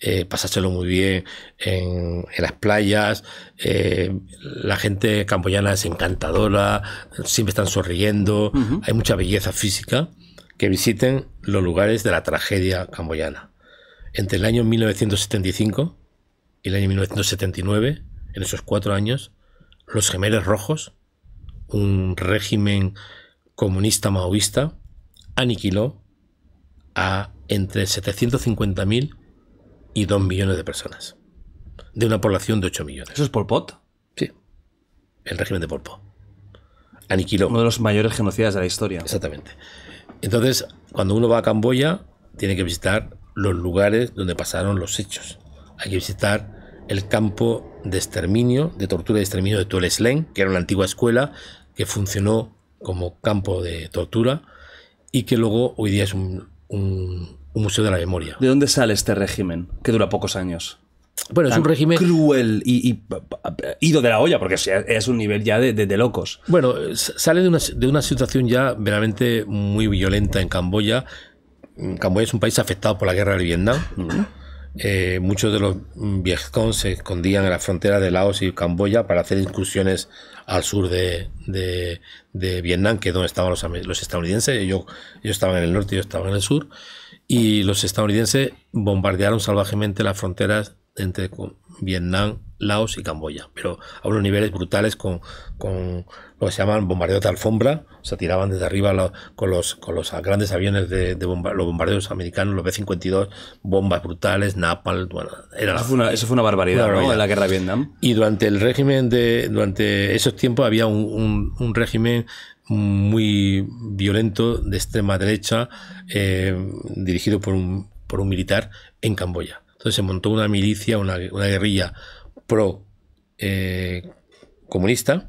eh, pasárselo muy bien en, las playas, eh, la gente camboyana es encantadora, siempre están sonriendo, hay mucha belleza física, que visiten los lugares de la tragedia camboyana. Entre el año 1975 y el año 1979, en esos cuatro años, los gemelos rojos, un régimen comunista maoísta aniquiló a entre 750.000 y 2 millones de personas, de una población de 8 millones. ¿Eso es Pol Pot? Sí, el régimen de Pol Pot. Aniquiló. Uno de los mayores genocidas de la historia. Exactamente. Entonces, cuando uno va a Camboya, tiene que visitar los lugares donde pasaron los hechos. Hay que visitar el campo de exterminio, de tortura y exterminio de Tuol Sleng, que era una antigua escuela que funcionó como campo de tortura y que luego hoy día es un, museo de la memoria. ¿De dónde sale este régimen que dura pocos años? Bueno, es un régimen. Cruel y, ido de la olla, porque es un nivel ya de, locos. Bueno, sale de una, situación ya veramente muy violenta en Camboya. Mm, Camboya es un país afectado por la guerra de Vietnam. Mm. Eh, muchos de los Vietcong se escondían en la frontera de Laos y Camboya para hacer incursiones al sur de, Vietnam, que es donde estaban los, los estadounidenses. Ellos, ellos, estaban en el norte, y yo estaba en el sur. Y los estadounidenses bombardearon salvajemente las fronteras entre Vietnam Laos y Camboya, pero a unos niveles brutales con, con lo que se llaman bombardeos de alfombra, se tiraban desde arriba con, los, con los grandes aviones de, los bombardeos americanos, los B-52, bombas brutales, napal eso, fue una, barbaridad, ¿no? en la guerra de Vietnam. Y durante el régimen de, durante esos tiempos había un, régimen muy violento de extrema derecha eh, dirigido por un, por un militar en Camboya. Entonces se montó una milicia, una, una guerrilla pro eh, comunista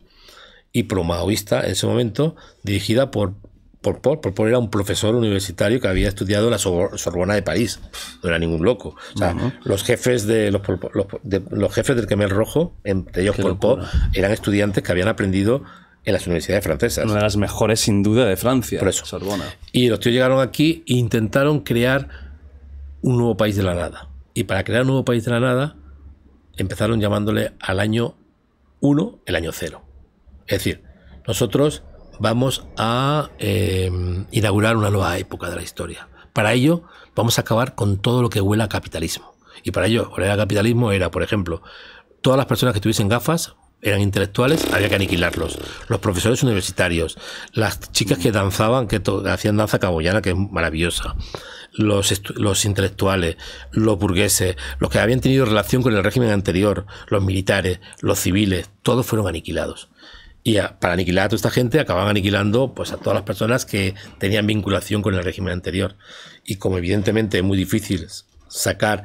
y pro maoísta en ese momento, dirigida por por Paul. Por Paul era un profesor universitario que había estudiado la Sorbona de París. No era ningún loco. los jefes de jefes del Kemel Rojo, entre ellos Paul eran estudiantes que habían aprendido en las universidades francesas. Una de las mejores, sin duda, de Francia. Por eso. Sorbona. Y los tíos llegaron aquí e intentaron crear un nuevo país de la nada. Y para crear un nuevo país de la nada, empezaron llamándole al año 1 el año 0. Es decir, nosotros vamos a eh, inaugurar una nueva época de la historia. Para ello, vamos a acabar con todo lo que huela a capitalismo. Y para ello, oler a capitalismo era, por ejemplo, todas las personas que tuviesen gafas eran intelectuales, había que aniquilarlos. Los profesores universitarios, las chicas que danzaban, que hacían danza caboyana, que es maravillosa, los, los intelectuales, los burgueses, los que habían tenido relación con el régimen anterior, los militares, los civiles, todos fueron aniquilados. Y para aniquilar a toda esta gente acababan aniquilando pues, a todas las personas que tenían vinculación con el régimen anterior. Y como evidentemente es muy difícil sacar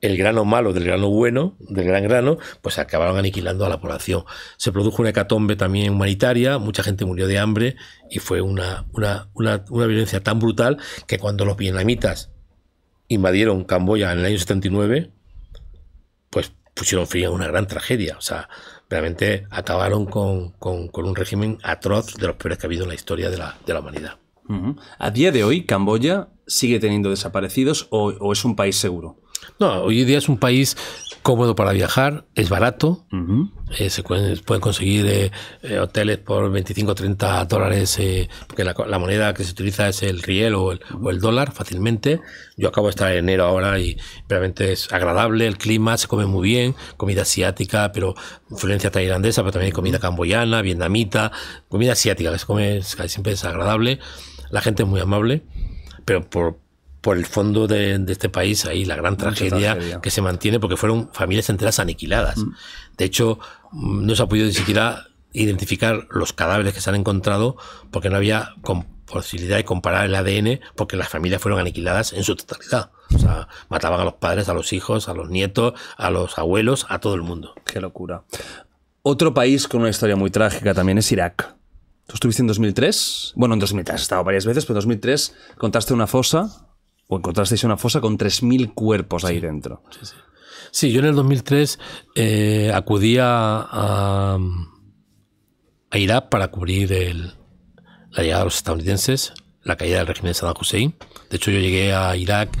el grano malo del grano bueno, del gran grano, pues acabaron aniquilando a la población. Se produjo una hecatombe también humanitaria, mucha gente murió de hambre y fue una, una, una, violencia tan brutal que cuando los vietnamitas invadieron Camboya en el año 79, pues pusieron fin a una gran tragedia. O sea, realmente acabaron con, con, un régimen atroz de los peores que ha habido en la historia de la, humanidad. A día de hoy, Camboya sigue teniendo desaparecidos o es un país seguro. No, hoy día es un país cómodo para viajar, es barato, eh, se pueden, conseguir eh, eh, hoteles por 25 o 30 dólares, porque la, moneda que se utiliza es el riel o el, dólar fácilmente. Yo acabo de estar en enero ahora y realmente es agradable el clima, se come muy bien, comida asiática, pero influencia tailandesa, pero también comida camboyana, vietnamita, comida asiática, que se come siempre es agradable, la gente es muy amable, pero por por el fondo de, este país, ahí la gran tragedia, que se mantiene porque fueron familias enteras aniquiladas. Mm. De hecho, mm, no se ha podido ni siquiera identificar los cadáveres que se han encontrado porque no había posibilidad de comparar el ADN porque las familias fueron aniquiladas en su totalidad. O sea, mataban a los padres, a los hijos, a los nietos, a los abuelos, a todo el mundo. Qué locura. Otro país con una historia muy trágica también es Irak. Tú estuviste en 2003, bueno, en 2003 has estado varias veces, pero en 2003 contaste una fosa o encontrasteis una fosa con 3.000 cuerpos ahí dentro. Sí, yo en el 2003 eh, acudí a, Irak para cubrir el, la llegada de los estadounidenses, la caída del régimen de Saddam Hussein. De hecho, yo llegué a Irak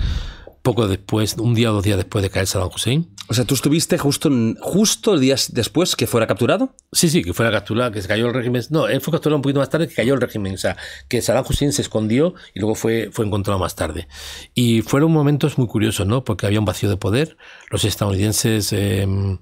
poco después, un día o dos días después de caer Saddam Hussein. O sea, tú estuviste justo, justo días después que fuera capturado. Sí, sí, que fuera capturado, que se cayó el régimen. No, él fue capturado un poquito más tarde que cayó el régimen. O sea, que Saddam Hussein se escondió y luego fue, fue encontrado más tarde. Y fueron momentos muy curiosos, ¿no? Porque había un vacío de poder. Los estadounidenses em,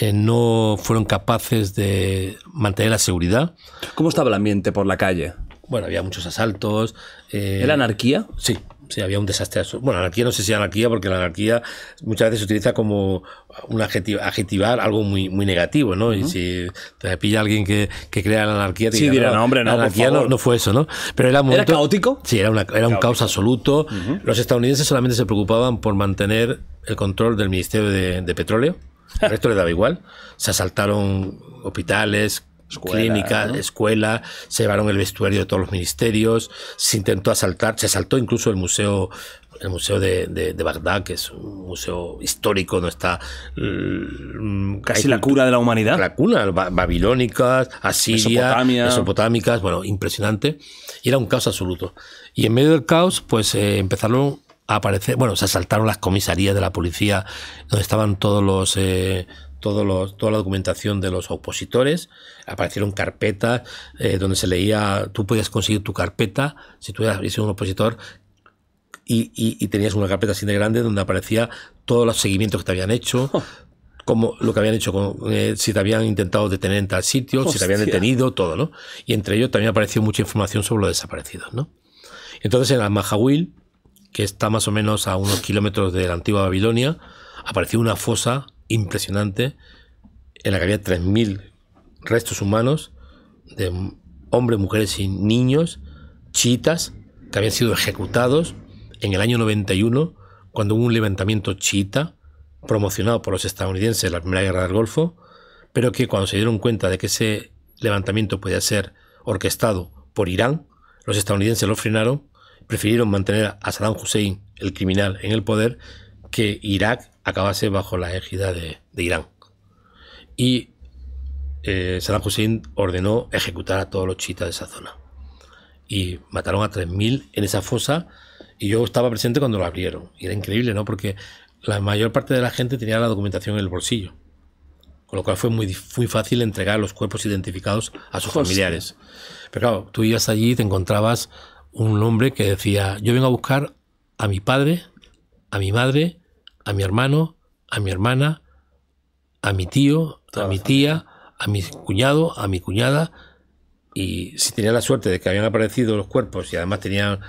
eh, no fueron capaces de mantener la seguridad. ¿Cómo estaba el ambiente por la calle? Bueno, había muchos asaltos. Eh, ¿Era anarquía? Sí, Sí, había un desastre. Bueno, anarquía no sé si anarquía, porque la anarquía muchas veces se utiliza como un adjetivo, adjetivar algo muy, muy negativo, ¿no? Y si te pilla alguien que, crea la anarquía, te sí, no, hombre, no, la anarquía no, fue eso, ¿no? Pero era, muy ¿Era caótico. Sí, era, una, era un caos absoluto. Los estadounidenses solamente se preocupaban por mantener el control del Ministerio de, de Petróleo. El resto le daba igual. Se asaltaron hospitales, Clínicas, clínica, escuela, se llevaron el vestuario de todos los ministerios, se intentó asaltar, se asaltó incluso el museo el museo de, de, Bagdad, que es un museo histórico donde está mm, casi la cura de la humanidad. La cuna, babilónicas, asiria, mesopotámicas, bueno, impresionante. Y era un caos absoluto. Y en medio del caos, pues eh, empezaron a aparecer, bueno, se asaltaron las comisarías de la policía, donde estaban todos los... Eh, toda la documentación de los opositores, aparecieron carpetas eh, donde se leía, tú podías conseguir tu carpeta si tú eras un opositor y, tenías una carpeta así de grande donde aparecía todos los seguimientos que te habían hecho, como lo que habían hecho, con, eh, si te habían intentado detener en tal sitio, si te habían detenido, todo, ¿no? Y entre ellos también apareció mucha información sobre los desaparecidos, ¿no? Entonces en la Mahawil, que está más o menos a unos kilómetros de la antigua Babilonia, apareció una fosa impresionante en la que había 3.000 restos humanos de hombres, mujeres y niños, chiitas, que habían sido ejecutados en el año 91, cuando hubo un levantamiento chiita promocionado por los estadounidenses en la Primera Guerra del Golfo, pero que cuando se dieron cuenta de que ese levantamiento podía ser orquestado por Irán, los estadounidenses lo frenaron, prefirieron mantener a Saddam Hussein, el criminal, en el poder, que Irak acabase bajo la égida de, Irán. Y eh, Saddam Hussein ordenó ejecutar a todos los chiitas de esa zona. Y mataron a 3.000 en esa fosa y yo estaba presente cuando lo abrieron. Y era increíble, ¿no? Porque la mayor parte de la gente tenía la documentación en el bolsillo. Con lo cual fue muy, fácil entregar los cuerpos identificados a sus pues familiares. Pero claro, tú ibas allí y te encontrabas un hombre que decía, yo vengo a buscar a mi padre, a mi madre a mi hermano, a mi hermana, a mi tío, a mi tía, a mi cuñado, a mi cuñada. Y si tenía la suerte de que habían aparecido los cuerpos y además tenían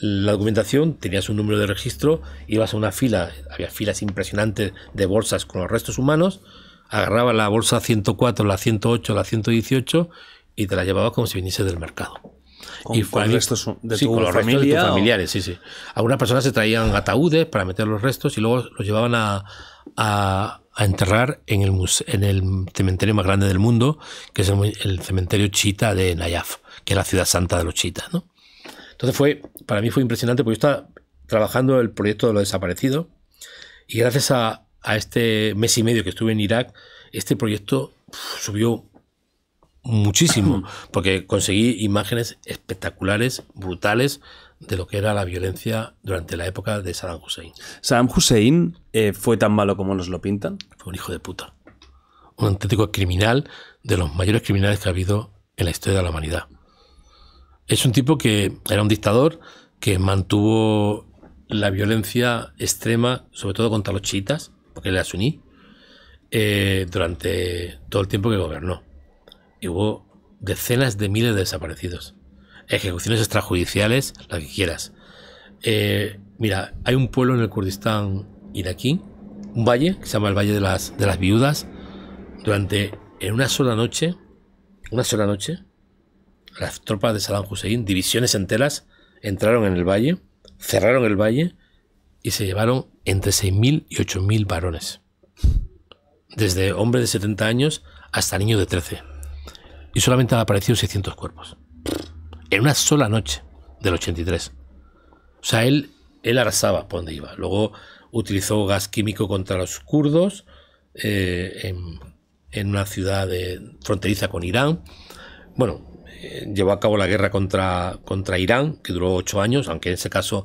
la documentación, tenías un número de registro, ibas a una fila, había filas impresionantes de bolsas con los restos humanos, agarraba la bolsa 104, la 108, la 118 y te la llevabas como si viniese del mercado y con de, los familiares, sí, sí. Algunas personas se traían ataúdes para meter los restos y luego los llevaban a, enterrar en el, cementerio más grande del mundo, que es el, cementerio chita de Nayaf, que es la ciudad santa de los chitas, Entonces fue, para mí fue impresionante porque yo estaba trabajando el proyecto de los desaparecidos y gracias a, a este mes y medio que estuve en Irak, este proyecto subió muchísimo, porque conseguí imágenes espectaculares, brutales, de lo que era la violencia durante la época de Saddam Hussein. ¿Saddam Hussein eh, fue tan malo como nos lo pintan? Fue un hijo de puta. Un auténtico criminal, de los mayores criminales que ha habido en la historia de la humanidad. Es un tipo que era un dictador que mantuvo la violencia extrema, sobre todo contra los chiitas, porque él era suní, eh, durante todo el tiempo que gobernó y hubo decenas de miles de desaparecidos. Ejecuciones extrajudiciales, la que quieras. Eh, mira, hay un pueblo en el Kurdistán iraquí, un valle que se llama el Valle de las, de las Viudas. Durante, en una sola noche, una sola noche, las tropas de Saddam Hussein, divisiones enteras, entraron en el valle, cerraron el valle y se llevaron entre 6.000 y 8.000 varones. Desde hombre de 70 años hasta niños de 13 y solamente han aparecido 600 cuerpos. En una sola noche del 83. O sea, él, él arrasaba por donde iba. Luego utilizó gas químico contra los kurdos eh, en, una ciudad fronteriza con Irán. Bueno, eh, llevó a cabo la guerra contra, contra Irán, que duró ocho años, aunque en ese caso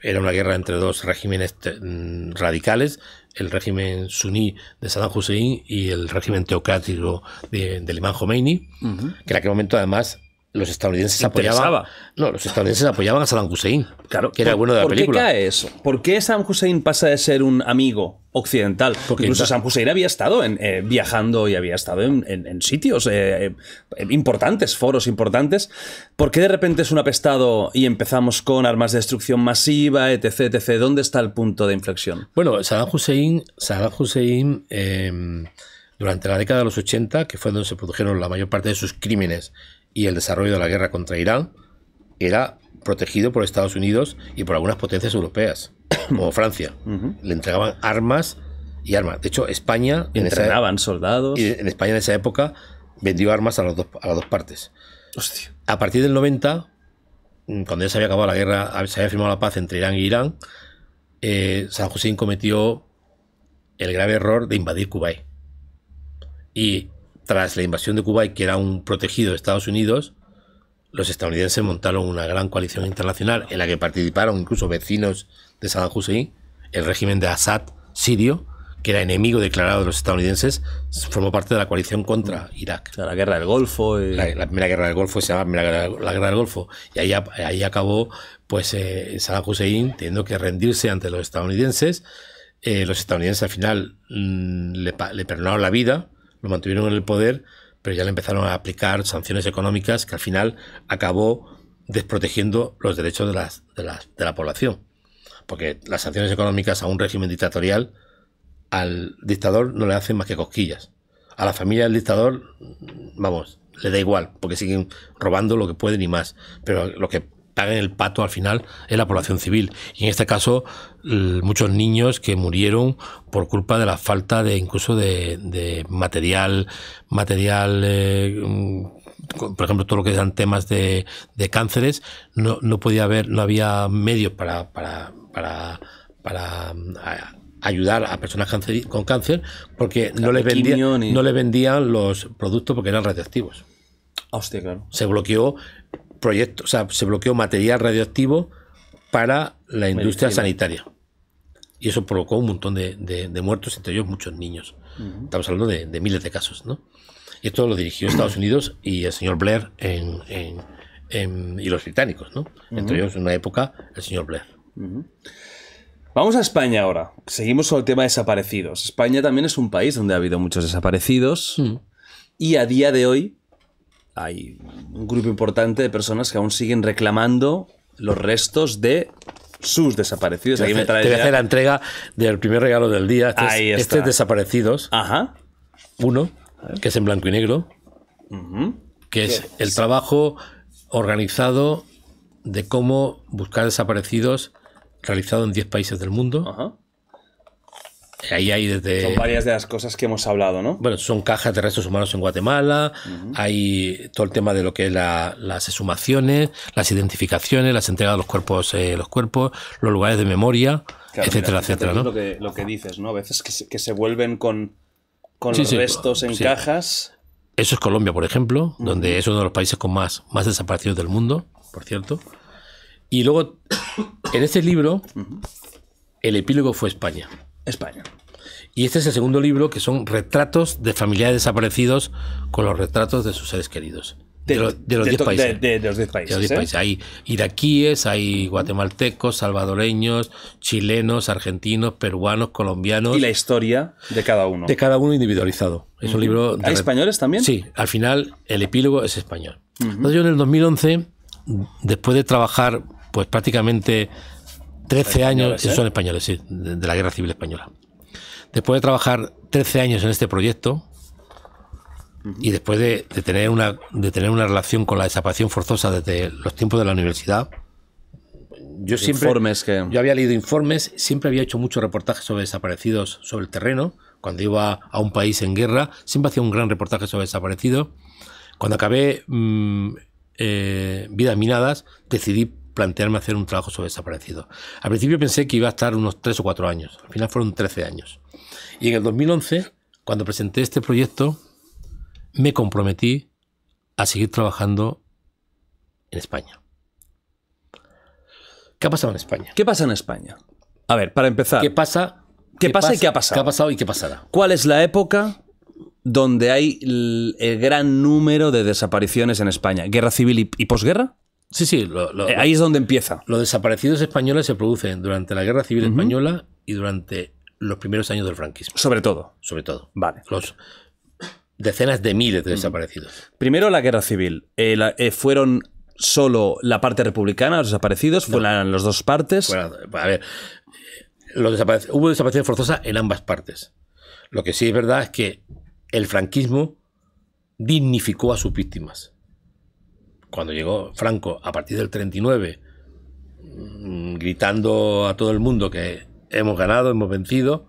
era una guerra entre dos regímenes mm, radicales, el régimen suní de Saddam Hussein y el régimen teocrático de, del imán Khomeini, que en aquel momento además los estadounidenses apoyaban. No, los estadounidenses apoyaban a Saddam Hussein. Claro. Que era bueno de la película. ¿Por qué cae eso? ¿Por qué Saddam Hussein pasa de ser un amigo occidental? Porque Incluso Saddam Hussein había estado en, eh, viajando y había estado en, sitios eh, eh, importantes, foros importantes. ¿Por qué de repente es un apestado y empezamos con armas de destrucción masiva, etc, etc? ¿Dónde está el punto de inflexión? Bueno, Saddam Hussein, Saddam Hussein em, durante la década de los 80, que fue donde se produjeron la mayor parte de sus crímenes y el desarrollo de la guerra contra Irán era protegido por Estados Unidos y por algunas potencias europeas, como Francia. Le entregaban armas y armas. De hecho, España... Entrenaban en soldados. Y en España en esa época vendió armas a, a las dos partes. A partir del 90, mm, cuando ya se había acabado la guerra, se había firmado la paz entre Irán y Irán, eh, San José cometió el grave error de invadir Kuwait. Y tras la invasión de Kuwait, que era un protegido de Estados Unidos, los estadounidenses montaron una gran coalición internacional en la que participaron incluso vecinos de Saddam Hussein, el régimen de Assad sirio, que era enemigo declarado de los estadounidenses, formó parte de la coalición contra Irak. la guerra del Golfo. Eh. La, primera guerra del Golfo se llama la guerra, del Golfo. Y ahí, ahí acabó pues, eh, Saddam Hussein teniendo que rendirse ante los estadounidenses. Eh, los estadounidenses al final mm, le, le perdonaron la vida lo mantuvieron en el poder, pero ya le empezaron a aplicar sanciones económicas que al final acabó desprotegiendo los derechos de, de, la población. Porque las sanciones económicas a un régimen dictatorial al dictador no le hacen más que cosquillas. A la familia del dictador, vamos, le da igual, porque siguen robando lo que pueden y más. Pero lo que paguen el pato al final en la población civil. Y en este caso, muchos niños que murieron por culpa de la falta de incluso de, material, material eh, mm, por ejemplo, todo lo que eran temas de, de cánceres, no, no, podía haber, no había medios para, para, mm, ayudar a personas con cáncer porque no les, vendían, no les vendían los productos porque eran radioactivos. Ah, Se bloqueó proyectos, o sea, se bloqueó material radioactivo para la industria sanitaria. Y eso provocó un montón de, muertos, entre ellos muchos niños. Estamos hablando de, miles de casos, ¿no? Y esto lo dirigió Estados Unidos y el señor Blair y los británicos, Entre ellos, en una época, el señor Blair. Vamos a España ahora. Seguimos con el tema de desaparecidos. España también es un país donde ha habido muchos desaparecidos. Y a día de hoy hay un grupo importante de personas que aún siguen reclamando los restos de sus desaparecidos. me te voy a hacer la entrega del primer regalo del día. Este, este Desaparecidos. Ajá. Uno, que es en blanco y negro. Que es es? el trabajo organizado de cómo buscar desaparecidos realizado en 10 países del mundo. Ajá. Ahí hay desde... Son varias de las cosas que hemos hablado, ¿no? Bueno, son cajas de restos humanos en Guatemala, hay todo el tema de lo que es las exhumaciones, las identificaciones, las entregas de los cuerpos, eh, los cuerpos, los lugares de memoria, etcétera, etcétera, ¿no? Lo que, lo que, dices, ¿no? A veces que se, vuelven con, con los restos en cajas. Eso es Colombia, por ejemplo, donde es uno de los países con más, más desaparecidos del mundo, por cierto. Y luego, en este libro, el epílogo fue España. España. Y este es el segundo libro que son retratos de familiares desaparecidos con los retratos de sus seres queridos. De, los diez países. De, los diez ¿eh? países, Hay iraquíes, hay guatemaltecos, salvadoreños, chilenos, argentinos, peruanos, colombianos. Y la historia de cada uno. De cada uno individualizado. Es un libro. De ¿Hay españoles también? Sí, al final el epílogo es español. Entonces yo en el 2011, después de trabajar pues prácticamente 13 años, son españoles, sí, de, la Guerra Civil Española. Después de trabajar 13 años en este proyecto y después de, tener una, de tener una relación con la desaparición forzosa desde los tiempos de la universidad, yo siempre había leído informes, siempre había hecho muchos reportajes sobre desaparecidos sobre el terreno. Cuando iba a un país en guerra, siempre hacía un gran reportaje sobre desaparecidos. Cuando acabé mm, eh, Vidas Minadas, decidí plantearme hacer un trabajo sobre desaparecidos. Al principio pensé que iba a estar unos 3 o 4 años, al final fueron 13 años. Y en el 2011, cuando presenté este proyecto, me comprometí a seguir trabajando en España. ¿Qué ha pasado en España? ¿Qué pasa en España? A ver, para empezar. ¿Qué pasa? ¿Qué, pasa, y qué ha pasado? ¿Qué ha pasado y qué pasará? ¿Cuál es la época donde hay el gran número de desapariciones en España? ¿Guerra civil y posguerra? Sí, sí. Eh, ahí es donde empieza. Los desaparecidos españoles se producen durante la Guerra Civil Española y durante los primeros años del franquismo. Sobre todo. Sobre todo. Vale. Los decenas de miles de desaparecidos. Primero la Guerra Civil. Eh, eh, fueron solo la parte republicana, los desaparecidos, fueron las dos partes. Bueno, a ver, hubo desaparición forzosa en ambas partes. Lo que sí es verdad es que el franquismo dignificó a sus víctimas cuando llegó Franco a partir del 39, mm, gritando a todo el mundo que hemos ganado, hemos vencido,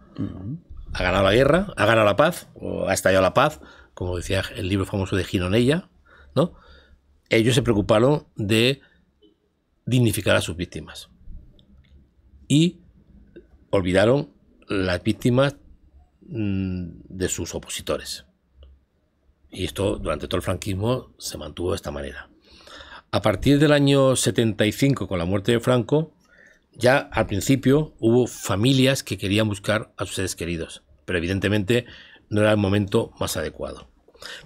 ha ganado la guerra, ha ganado la paz, o ha estallado la paz, como decía el libro famoso de Ginonella, ¿no? Ellos se preocuparon de dignificar a sus víctimas. Y olvidaron las víctimas mm, de sus opositores. Y esto durante todo el franquismo se mantuvo de esta manera. A partir del año 75, con la muerte de Franco, ya al principio hubo familias que querían buscar a sus seres queridos, pero evidentemente no era el momento más adecuado.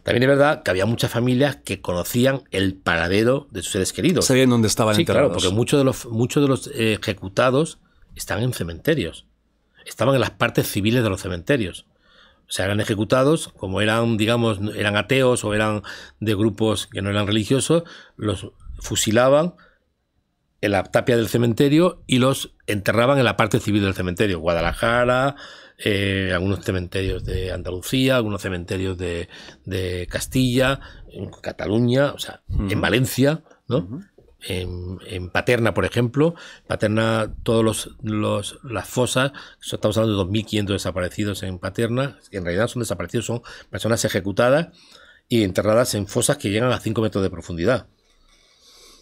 También es verdad que había muchas familias que conocían el paradero de sus seres queridos. Sabían dónde estaban enterrados. Claro, porque muchos de los, muchos de los eh, ejecutados están en cementerios. Estaban en las partes civiles de los cementerios se eran ejecutados, como eran, digamos, eran ateos o eran de grupos que no eran religiosos, los fusilaban en la tapia del cementerio y los enterraban en la parte civil del cementerio, Guadalajara, eh, algunos cementerios de Andalucía, algunos cementerios de, de Castilla, en Cataluña, o sea, en Valencia, ¿no? en, Paterna, por ejemplo, Paterna, todos los, las fosas, estamos hablando de 2.500 desaparecidos en Paterna, en realidad son desaparecidos, son personas ejecutadas y enterradas en fosas que llegan a 5 metros de profundidad.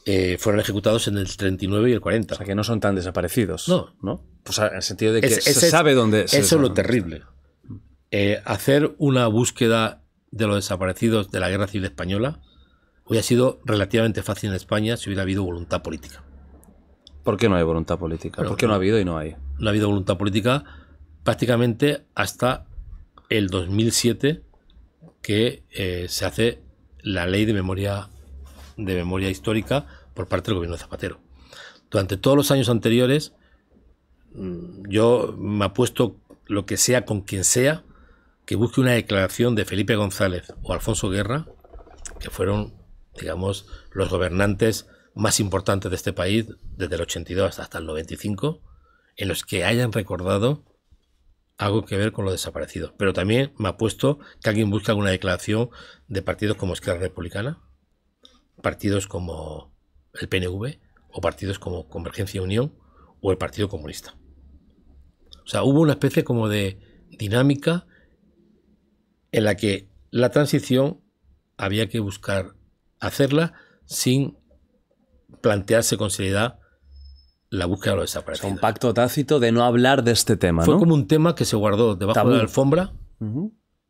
Eh, fueron ejecutados en el 39 y el 40. O sea, que no son tan desaparecidos. No. Pues en el sentido de que se sabe dónde... Eso es lo terrible. Eh, hacer una búsqueda de los desaparecidos de la Guerra Civil Española hubiera sido relativamente fácil en España si hubiera habido voluntad política. ¿Por qué no hay voluntad política? Porque ¿Por qué no ha habido y no hay? No ha habido voluntad política prácticamente hasta el 2007 que eh, se hace la ley de memoria, de memoria histórica por parte del gobierno de Zapatero. Durante todos los años anteriores mm, yo me apuesto lo que sea con quien sea que busque una declaración de Felipe González o Alfonso Guerra, que fueron digamos, los gobernantes más importantes de este país, desde el 82 hasta el 95, en los que hayan recordado algo que ver con lo desaparecido. Pero también me ha puesto que alguien busca alguna declaración de partidos como Esquerra Republicana, partidos como el PNV, o partidos como Convergencia Unión, o el Partido Comunista. O sea, hubo una especie como de dinámica en la que la transición había que buscar hacerla sin plantearse con seriedad la búsqueda de los desaparecidos. O un pacto tácito de no hablar de este tema. Fue como un tema que se guardó debajo de la alfombra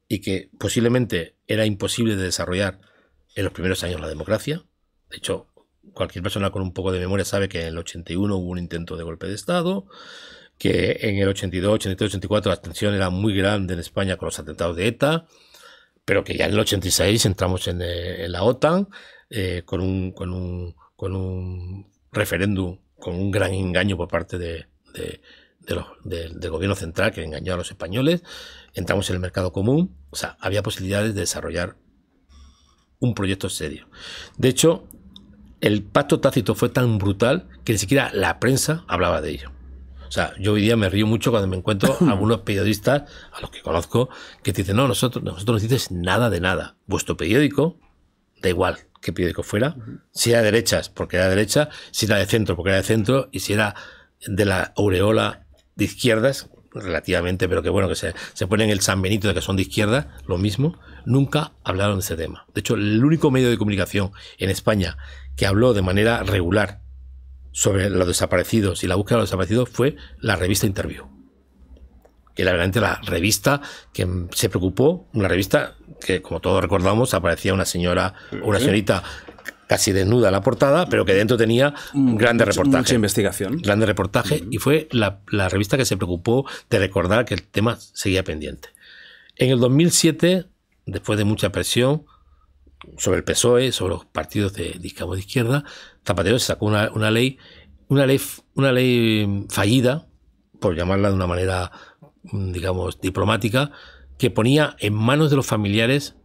y que posiblemente era imposible de desarrollar en los primeros años la democracia. De hecho, cualquier persona con un poco de memoria sabe que en el 81 hubo un intento de golpe de Estado, que en el 82, el 84 la tensión era muy grande en España con los atentados de ETA pero que ya en el 86 entramos eh, en, la OTAN eh, con un, con un, con un referéndum, con un gran engaño por parte de los, del gobierno central que engañó a los españoles, entramos en el mercado común, o sea, había posibilidades de desarrollar un proyecto serio. De hecho, el pacto tácito fue tan brutal que ni siquiera la prensa hablaba de ello. O sea, yo hoy día me río mucho cuando me encuentro algunos periodistas, a los que conozco, que te dicen, no, nosotros, nosotros no dices nada de nada. Vuestro periódico, da igual qué periódico fuera, si era de derechas, porque era de derecha, si era de centro, porque era de centro, y si era de la aureola de izquierdas, relativamente, pero que bueno, que se, se en el San Benito de que son de izquierda, lo mismo, nunca hablaron de ese tema. De hecho, el único medio de comunicación en España que habló de manera regular sobre los desaparecidos y la búsqueda de los desaparecidos fue la revista Interview. Que era realmente la revista que se preocupó, una revista que, como todos recordamos, aparecía una señora, una señorita casi desnuda la portada, pero que dentro tenía mm, un grande reportaje. Mucha investigación. Grande reportaje, y fue la, revista que se preocupó de recordar que el tema seguía pendiente. En el 2007, después de mucha presión sobre el PSOE, sobre los partidos de, de izquierda, Zapatero sacó una, ley, una ley, una ley fallida, por llamarla de una manera, mm, digamos, diplomática, que ponía en manos de los familiares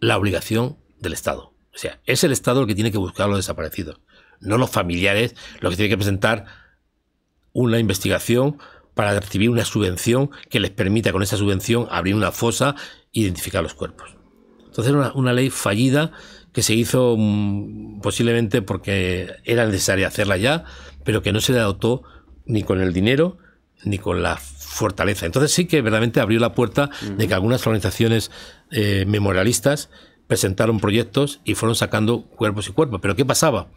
la obligación del Estado. O sea, es el Estado el que tiene que buscar a los desaparecidos, no los familiares los que tienen que presentar una investigación para recibir una subvención que les permita con esa subvención abrir una fosa e identificar los cuerpos. Entonces, una, una ley fallida que se hizo mm, posiblemente porque era necesaria hacerla ya, pero que no se le adoptó ni con el dinero ni con la fortaleza. Entonces sí que verdaderamente abrió la puerta de que algunas organizaciones eh, memorialistas presentaron proyectos y fueron sacando cuerpos y cuerpos. Pero ¿qué pasaba?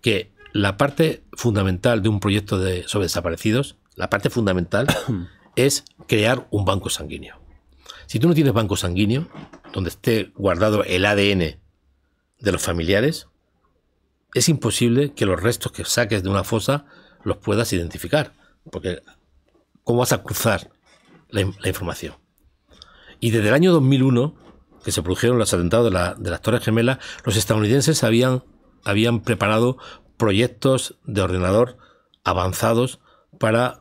Que la parte fundamental de un proyecto de, sobre desaparecidos, la parte fundamental es crear un banco sanguíneo. Si tú no tienes banco sanguíneo, donde esté guardado el ADN de los familiares, es imposible que los restos que saques de una fosa los puedas identificar, porque ¿cómo vas a cruzar la, información? Y desde el año 2001, que se produjeron los atentados de, la, las Torres Gemelas, los estadounidenses habían, habían preparado proyectos de ordenador avanzados para,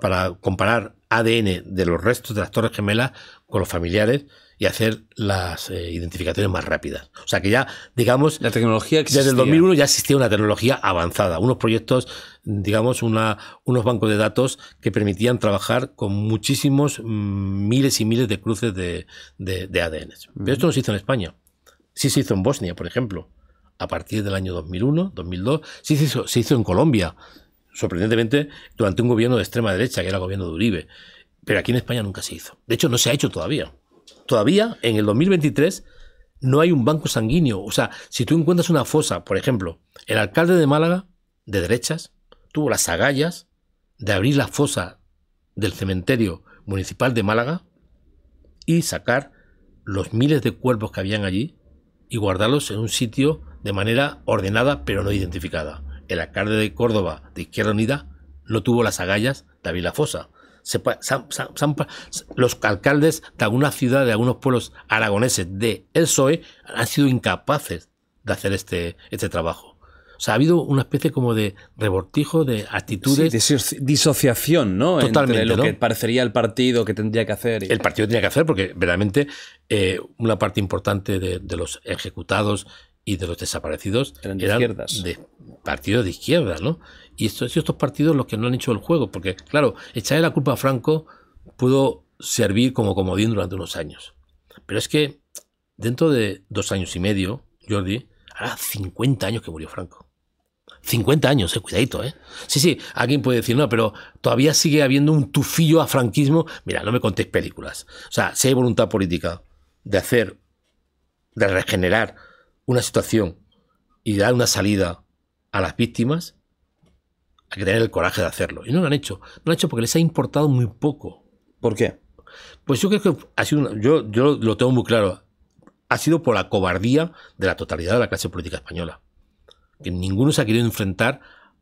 para comparar ADN de los restos de las Torres Gemelas con los familiares y hacer las eh, identificaciones más rápidas. O sea que ya, digamos, la tecnología desde el 2001 ya existía una tecnología avanzada, unos proyectos, digamos, una, unos bancos de datos que permitían trabajar con muchísimos mm, miles y miles de cruces de, ADN. Pero mm. esto no se hizo en España. Sí se hizo en Bosnia, por ejemplo, a partir del año 2001, 2002. Sí se hizo, se hizo en Colombia, sorprendentemente, durante un gobierno de extrema derecha, que era el gobierno de Uribe. Pero aquí en España nunca se hizo. De hecho, no se ha hecho todavía todavía en el 2023 no hay un banco sanguíneo. O sea, si tú encuentras una fosa, por ejemplo, el alcalde de Málaga, de derechas, tuvo las agallas de abrir la fosa del cementerio municipal de Málaga y sacar los miles de cuerpos que habían allí y guardarlos en un sitio de manera ordenada pero no identificada. El alcalde de Córdoba de Izquierda Unida no tuvo las agallas de abrir la fosa los alcaldes de algunas ciudades, de algunos pueblos aragoneses de el PSOE han sido incapaces de hacer este, este trabajo. O sea, ha habido una especie como de rebortijo de actitudes. Sí, disociación, ¿no? Totalmente. Entre lo que parecería el partido que tendría que hacer. El partido tenía que hacer porque verdaderamente eh, una parte importante de, los ejecutados y de los desaparecidos eran, de eran de partidos de izquierda, ¿no? Y estos, estos partidos los que no han hecho el juego, porque claro, echarle la culpa a Franco pudo servir como comodín durante unos años. Pero es que dentro de dos años y medio, Jordi, hará 50 años que murió Franco. 50 años, eh, cuidadito, ¿eh? Sí, sí, alguien puede decir, no, pero todavía sigue habiendo un tufillo a franquismo. Mira, no me contéis películas. O sea, si hay voluntad política de hacer, de regenerar una situación y dar una salida a las víctimas, hay que tener el coraje de hacerlo. Y no lo han hecho. No lo han hecho porque les ha importado muy poco. ¿Por qué? Pues yo creo que ha sido yo, yo lo tengo muy claro. Ha sido por la cobardía de la totalidad de la clase política española. Que ninguno se ha querido enfrentar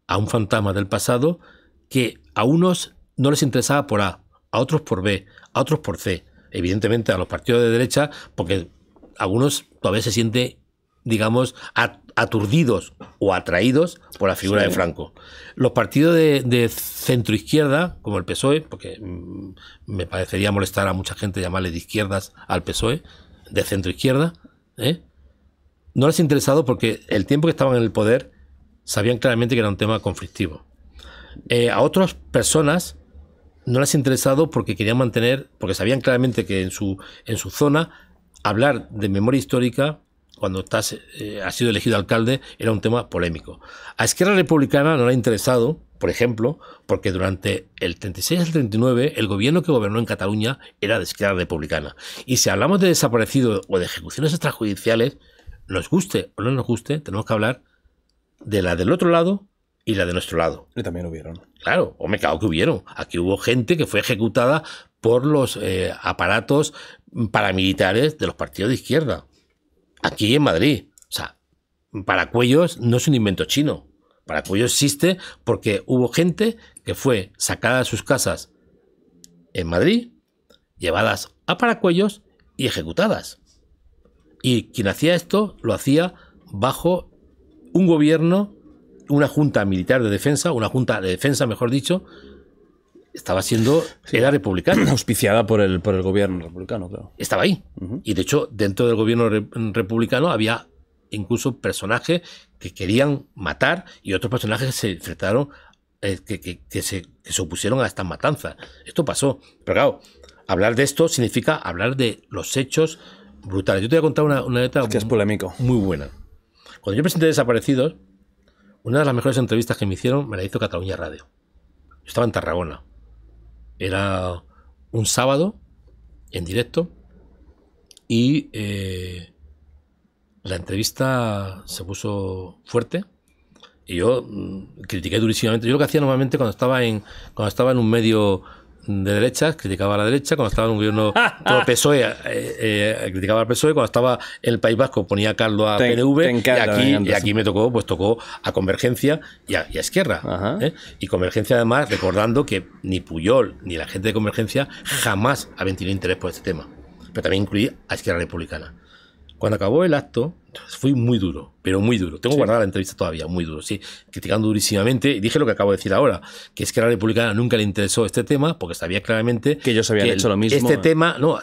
a un fantasma del pasado que a unos no les interesaba por A, a otros por B, a otros por C. Evidentemente a los partidos de derecha, porque algunos todavía se siente digamos, aturdidos o atraídos por la figura de Franco. Los partidos de, de centro-izquierda, como el PSOE, porque mm, me parecería molestar a mucha gente llamarle de izquierdas al PSOE, de centro-izquierda, ¿eh? no les ha interesado porque el tiempo que estaban en el poder sabían claramente que era un tema conflictivo. Eh, a otras personas no les ha interesado porque querían mantener, porque sabían claramente que en su, en su zona hablar de memoria histórica cuando estás, eh, ha sido elegido alcalde, era un tema polémico. A izquierda Republicana no le ha interesado, por ejemplo, porque durante el 36 al 39 el gobierno que gobernó en Cataluña era de izquierda Republicana. Y si hablamos de desaparecidos o de ejecuciones extrajudiciales, nos guste o no nos guste, tenemos que hablar de la del otro lado y la de nuestro lado. Y también hubieron. Claro, o me cago que hubieron. Aquí hubo gente que fue ejecutada por los eh, aparatos paramilitares de los partidos de izquierda aquí en Madrid. O sea, Paracuellos no es un invento chino. Paracuellos existe porque hubo gente que fue sacada de sus casas en Madrid, llevadas a Paracuellos y ejecutadas. Y quien hacía esto lo hacía bajo un gobierno, una junta militar de defensa, una junta de defensa, mejor dicho, estaba siendo, era republicana. Auspiciada por el, por el gobierno republicano, claro. Estaba ahí. Y de hecho, dentro del gobierno republicano había incluso personajes que querían matar y otros personajes eh, que se enfrentaron, que, se, opusieron a esta matanza. Esto pasó. Pero claro, hablar de esto significa hablar de los hechos brutales. Yo te voy a contar una, una que es polémico. muy buena. Cuando yo presenté Desaparecidos, una de las mejores entrevistas que me hicieron me la hizo Cataluña Radio. Yo estaba en Tarragona. Era un sábado en directo y eh, la entrevista se puso fuerte y yo mm, critiqué durísimamente. Yo lo que hacía normalmente cuando estaba en, cuando estaba en un medio de derechas, criticaba a la derecha, cuando estaba en un gobierno todo PSOE, eh, eh, criticaba al PSOE, cuando estaba en el País Vasco ponía a Carlos a PNV, y, aquí, me tocó, pues tocó a Convergencia y a, izquierda ¿eh? Y Convergencia además, recordando que ni Puyol ni la gente de Convergencia jamás habían tenido interés por este tema, pero también incluía a izquierda Republicana. Cuando acabó el acto, fui muy duro, pero muy duro. Tengo guardada la entrevista todavía, muy duro, sí. Criticando durísimamente, dije lo que acabo de decir ahora, que es que a la republicana nunca le interesó este tema, porque sabía claramente que ellos habían hecho lo mismo. Este ¿eh? tema, no,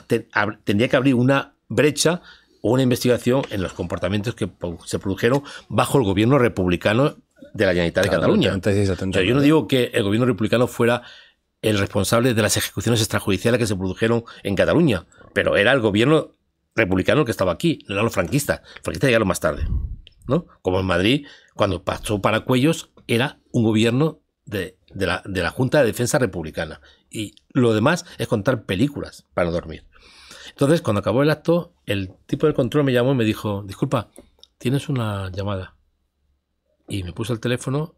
tendría que abrir una brecha o una investigación en los comportamientos que se produjeron bajo el gobierno republicano de la Generalitat de Cataluña. yo no digo que el gobierno republicano fuera el responsable de las ejecuciones extrajudiciales que se produjeron en Cataluña, pero era el gobierno republicano que estaba aquí, no era los franquistas. Los franquistas más tarde, ¿no? Como en Madrid, cuando pasó para Cuellos era un gobierno de, la, Junta de Defensa Republicana. Y lo demás es contar películas para dormir. Entonces, cuando acabó el acto, el tipo del control me llamó y me dijo, disculpa, tienes una llamada. Y me puso el teléfono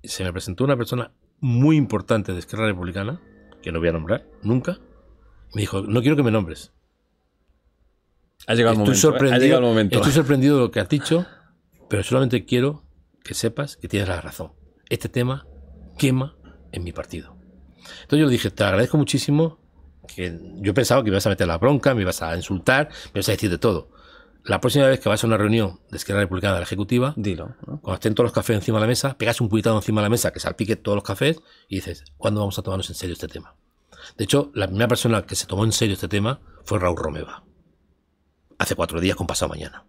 y se me presentó una persona muy importante de Esquerra Republicana, que no voy a nombrar nunca. me dijo, no quiero que me nombres, ha llegado, el momento, ¿eh? sorprendido, Estoy sorprendido de lo que has dicho, pero solamente quiero que sepas que tienes la razón. Este tema quema en mi partido. Entonces yo le dije, te agradezco muchísimo, que yo pensaba que me ibas a meter la bronca, me ibas a insultar, me ibas a decir de todo. La próxima vez que vas a una reunión de Esquerra Republicana de la Ejecutiva, Dilo, cuando estén todos los cafés encima de la mesa, pegas un puñetazo encima de la mesa que salpique todos los cafés y dices, ¿cuándo vamos a tomarnos en serio este tema? De hecho, la primera persona que se tomó en serio este tema fue Raúl Romeva hace cuatro días con pasado mañana.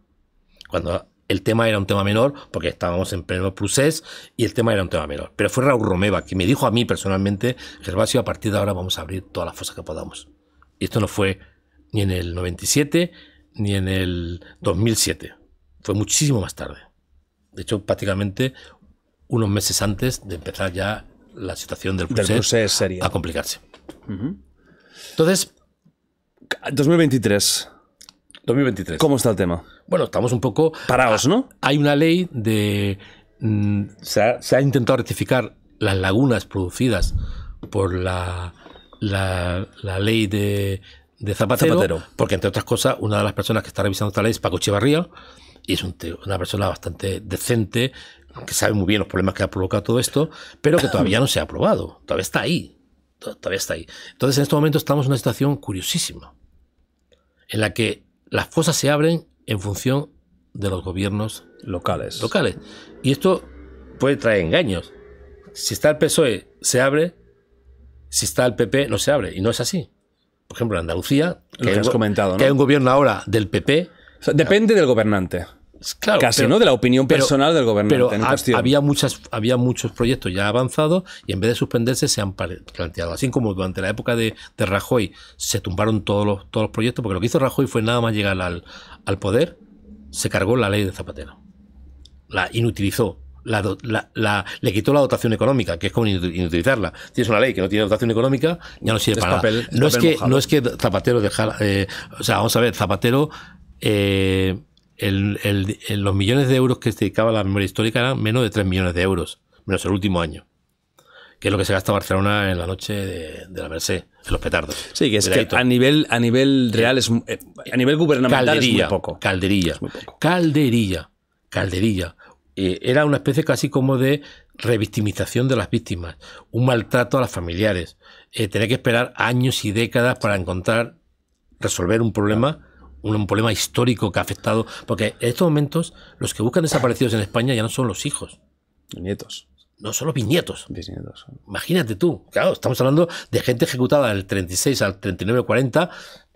Cuando el tema era un tema menor, porque estábamos en pleno procés y el tema era un tema menor. Pero fue Raúl Romeva que me dijo a mí personalmente, Gervasio, a partir de ahora vamos a abrir todas las fosas que podamos. Y esto no fue ni en el 97 ni en el 2007. Fue muchísimo más tarde. De hecho, prácticamente unos meses antes de empezar ya la situación del proceso a complicarse. Entonces... 2023. 2023. ¿Cómo está el tema? Bueno, estamos un poco... parados, ¿no? Hay una ley de... Mm, se, ha, intentado rectificar las lagunas producidas por la, la, ley de, de Zapatero, porque entre otras cosas, una de las personas que está revisando esta ley es Paco Chivarría, y es una persona bastante decente, que sabe muy bien los problemas que ha provocado todo esto, pero que todavía no se ha aprobado, todavía está ahí, todavía está ahí. Entonces, en este momento estamos en una situación curiosísima, en la que las fosas se abren en función de los gobiernos locales. locales. Y esto puede traer engaños. Si está el PSOE, se abre. Si está el PP, no se abre. Y no es así. Por ejemplo, en Andalucía, que, Lo comentado, que hay un gobierno ahora del PP. depende ah, del gobernante. Pues casi, ¿no? De la opinión personal del gobierno Pero había, muchas, había muchos proyectos ya avanzados y en vez de suspenderse se han planteado. Así como durante la época de, Rajoy se tumbaron todos los, todos los proyectos, porque lo que hizo Rajoy fue nada más llegar al, poder, se cargó la ley de Zapatero. La inutilizó. La, le quitó la dotación económica, que es como inutilizarla. Tienes una ley que no tiene dotación económica, ya no sirve para nada. no, es que, Zapatero dejara. Eh, o sea, vamos a ver, Zapatero. Eh, el, los millones de euros que se dedicaba a la memoria histórica eran menos de 3 millones de euros, menos el último año que es lo que se gasta Barcelona en la noche de, la Merced, en los petardos. Sí, que es que a nivel, a nivel eh, real, es, eh, a nivel gubernamental calderilla, poco. Calderilla, calderilla, eh, era una especie casi como de revictimización de las víctimas, un maltrato a las familiares, tener que esperar años y décadas para encontrar, resolver un problema un problema histórico que ha afectado, porque en estos momentos los que buscan desaparecidos en España ya no son los hijos. Nietos. No, son los bisnietos. Imagínate tú. Claro, estamos hablando de gente ejecutada del 36 al 39, 40.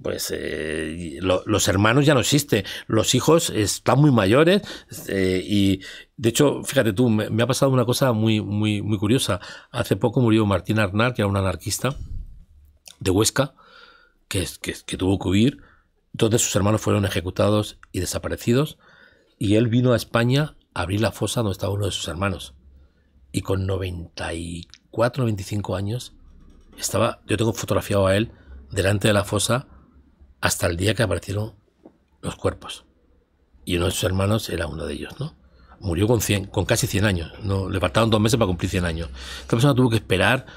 Pues eh, los hermanos ya no existen. Los hijos están muy mayores. Eh, y de hecho, fíjate tú, me, ha pasado una cosa muy, muy, muy curiosa. Hace poco murió Martín Arnar, que era un anarquista de Huesca, que, que tuvo que huir Dos de sus hermanos fueron ejecutados y desaparecidos, y él vino a España a abrir la fosa donde estaba uno de sus hermanos. Y con 94, 95 años, estaba, yo tengo fotografiado a él delante de la fosa hasta el día que aparecieron los cuerpos. Y uno de sus hermanos era uno de ellos, ¿no? Murió con, 100, con casi 100 años, ¿no? le faltaban dos meses para cumplir 100 años. Esta persona tuvo que esperar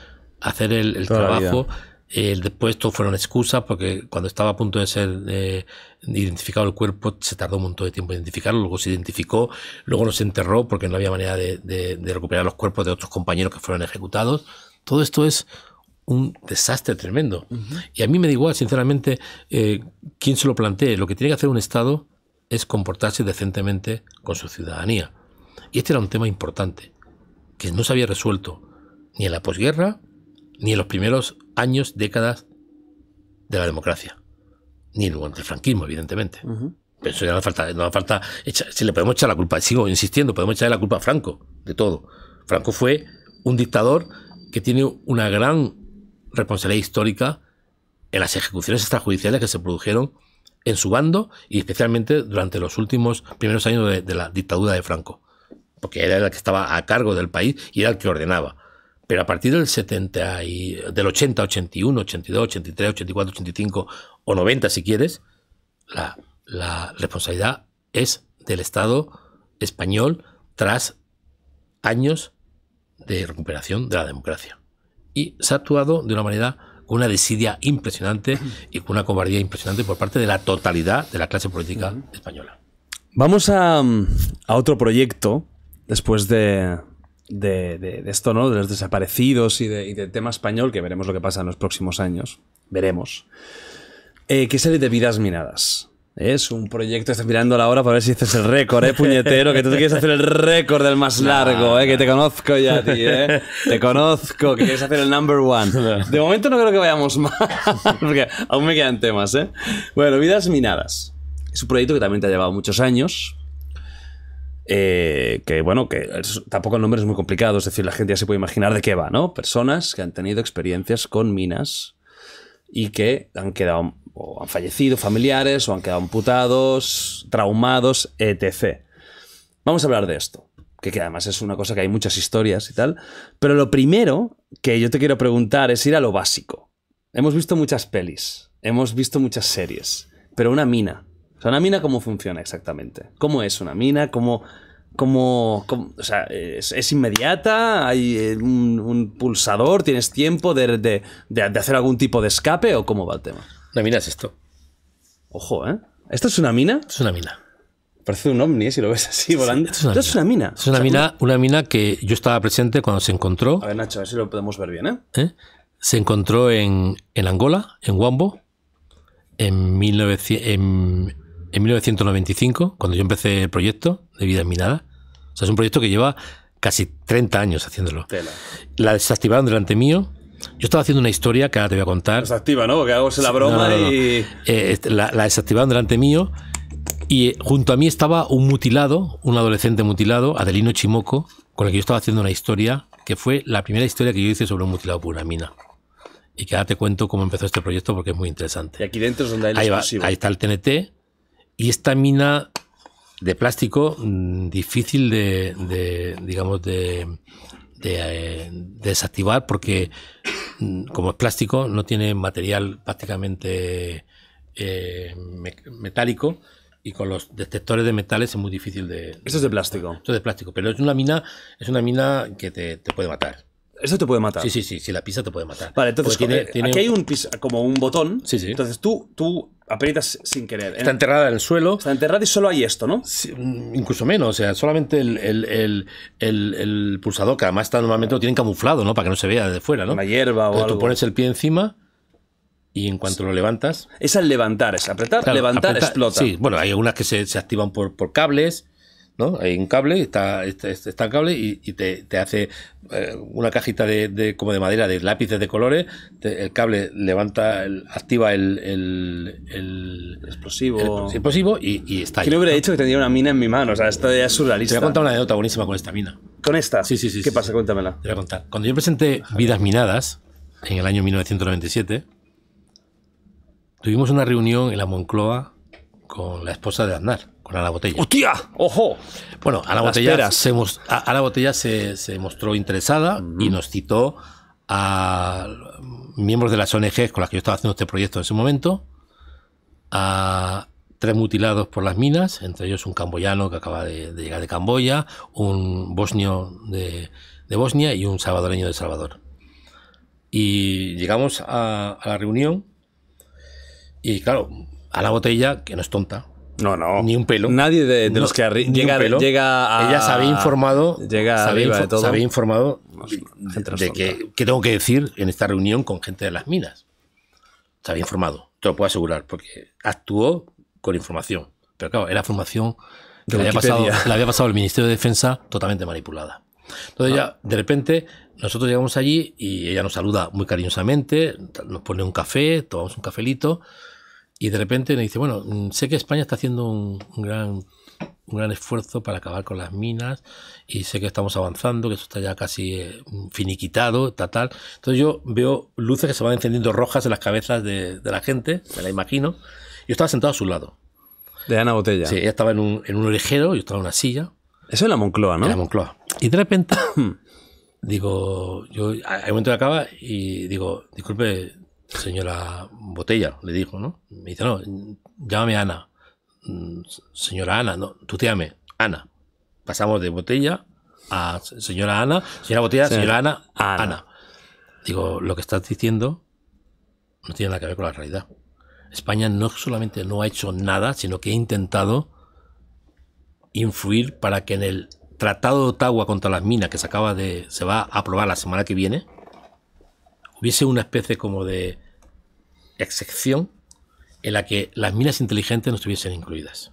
hacer el, trabajo. Eh, después todo fueron excusas porque cuando estaba a punto de ser eh, identificado el cuerpo se tardó un montón de tiempo en identificarlo, luego se identificó, luego se enterró porque no había manera de, recuperar los cuerpos de otros compañeros que fueron ejecutados. Todo esto es un desastre tremendo. Y a mí me da igual, sinceramente, eh, quién se lo plantee. Lo que tiene que hacer un Estado es comportarse decentemente con su ciudadanía. Y este era un tema importante, que no se había resuelto ni en la posguerra ni en los primeros años, décadas de la democracia, ni en el franquismo, evidentemente. Pero eso ya no falta, falta si le podemos echar la culpa, sigo insistiendo, podemos echarle la culpa a Franco de todo. Franco fue un dictador que tiene una gran responsabilidad histórica en las ejecuciones extrajudiciales que se produjeron en su bando y especialmente durante los últimos primeros años de, de la dictadura de Franco, porque era el que estaba a cargo del país y era el que ordenaba. Pero a partir del 70 y, del 80, 81, 82, 83, 84, 85 o 90 si quieres, la, responsabilidad es del Estado español tras años de recuperación de la democracia. Y se ha actuado de una manera con una desidia impresionante y con una cobardía impresionante por parte de la totalidad de la clase política española. Vamos a otro proyecto después de, de, de, esto, ¿no? De los desaparecidos y, de, y, del tema español, que veremos lo que pasa en los próximos años. Veremos. Eh, ¿Qué que es el de Vidas Minadas. Es un proyecto, estás mirando la hora para ver si haces el récord, ¿eh, puñetero? Que tú te quieres hacer el récord del más largo, ¿eh? Que te conozco ya, tío, eh. Te conozco, que quieres hacer el number one. De momento no creo que vayamos más porque aún me quedan temas, ¿eh? Bueno, Vidas Minadas. Es un proyecto que también te ha llevado muchos años, eh, que bueno, que tampoco el nombre es muy complicado, es decir, la gente ya se puede imaginar de qué va, ¿no? Personas que han tenido experiencias con minas y que han quedado, o han fallecido familiares, o han quedado amputados, traumados, etc. Vamos a hablar de esto, que, que además es una cosa que hay muchas historias y tal, pero lo primero que yo te quiero preguntar es ir a lo básico. Hemos visto muchas pelis, hemos visto muchas series, pero una mina, o sea, una mina, ¿cómo funciona exactamente? ¿Cómo es una mina? ¿Cómo.? o sea, es, inmediata, hay eh, un, pulsador, tienes tiempo de, hacer algún tipo de escape o cómo va el tema. Una mina es esto. Ojo, ¿eh? ¿Esto es una mina? Es una mina. Parece un ovni si lo ves así volando. esto es una mina. Es una, mina, una... mina que yo estaba presente cuando se encontró. A ver, Nacho, a ver si lo podemos ver bien, ¿eh? ¿Eh? Se encontró en, en Angola, en Wambo, en, 1900, en, en 1995, cuando yo empecé el proyecto de Vida en Minada. O sea, es un proyecto que lleva casi 30 años haciéndolo. La desactivaron delante mío. Yo estaba haciendo una historia que ahora te voy a contar. Desactiva, ¿no? Que hago la broma y. Eh, este, la, desactivaron delante mío. Y eh, junto a mí estaba un mutilado, un adolescente mutilado, Adelino Chimoco, con el que yo estaba haciendo una historia que fue la primera historia que yo hice sobre un mutilado por una mina. Y que ahora te cuento cómo empezó este proyecto porque es muy interesante. Y aquí dentro es donde hay ahí está el TNT, y esta mina de plástico mm, difícil de, digamos, de, de, eh, desactivar porque mm, como es plástico no tiene material prácticamente eh, metálico y con los detectores de metales es muy difícil de... Eso es de plástico. Eso es de plástico, pero es una mina, es una mina que te puede matar. Eso te puede matar. Sí, sí, sí, si la pisa te puede matar. Vale, entonces tiene, aquí hay un como un botón. Sí, sí. Entonces tú, tú aprietas sin querer. ¿eh? Está enterrada en el suelo. Está enterrada y solo hay esto, ¿no? Mm, incluso menos, o sea, solamente el, pulsador, que además está, normalmente lo tienen camuflado, ¿no? Para que no se vea de fuera, ¿no? La hierba o algo. Tú pones el pie encima. Y en cuanto lo levantas. Es al levantar, es apretar, levantar, explota. Sí, bueno, hay algunas que se, activan por, por cables, ¿no? Hay un cable, está, está, el cable y, te, hace eh, una cajita de, como de madera, de lápices de colores, el cable levanta, activa el, explosivo, explosivo y, y está Creo que hubiera dicho que tenía una mina en mi mano, o sea, esto ya es surrealista. Te voy a contar una anécdota buenísima con esta mina. ¿Con esta? Sí, sí, sí. ¿Qué pasa? Cuéntamela. Te voy a contar. Cuando yo presenté Vidas Minadas, en el año 1997, tuvimos una reunión en la Moncloa con la esposa de Aznar la botella. ¡Hostia! ¡Ojo! Bueno, a la botella, se, a, la botella se, mostró interesada y nos citó a miembros de las ONGs con las que yo estaba haciendo este proyecto en ese momento, a tres mutilados por las minas, entre ellos un camboyano que acaba de, llegar de Camboya, un bosnio de, Bosnia y un salvadoreño de Salvador. Y llegamos a, a la reunión y claro, a la botella, que no es tonta, no, no. Ni un pelo. Nadie de, los que llega, llega a. Ella se había informado. Llega se informado de que, tengo que decir en esta reunión con gente de las minas. Se había informado, te lo puedo asegurar, porque actuó con información. Pero claro, era formación que le había, pasado, el Ministerio de Defensa totalmente manipulada. Entonces ya, ah. de repente, nosotros llegamos allí y ella nos saluda muy cariñosamente, nos pone un café, tomamos un cafelito y de repente me dice, bueno, mm, sé que España está haciendo un, gran, esfuerzo para acabar con las minas y sé que estamos avanzando, que eso está ya casi eh, finiquitado, tal, tal. Entonces yo veo luces que se van encendiendo rojas en las cabezas de, la gente, me la imagino. Yo estaba sentado a su lado. De Ana Botella. Sí, ella estaba en un, en un yo estaba en una silla. Eso es la Moncloa, ¿no? En la Moncloa. Y de repente, digo, yo, hay un momento acaba y digo, disculpe, Señora Botella, le dijo, ¿no? Me dice, no, llámame Ana. Mm, señora Ana, no, llame Ana. Pasamos de Botella a señora Ana, señora Botella, señora Ana, Ana, Ana. Digo, lo que estás diciendo no tiene nada que ver con la realidad. España no solamente no ha hecho nada, sino que ha intentado influir para que en el Tratado de Ottawa contra las minas que se acaba de se va a aprobar la semana que viene, hubiese una especie como de excepción en la que las minas inteligentes no estuviesen incluidas.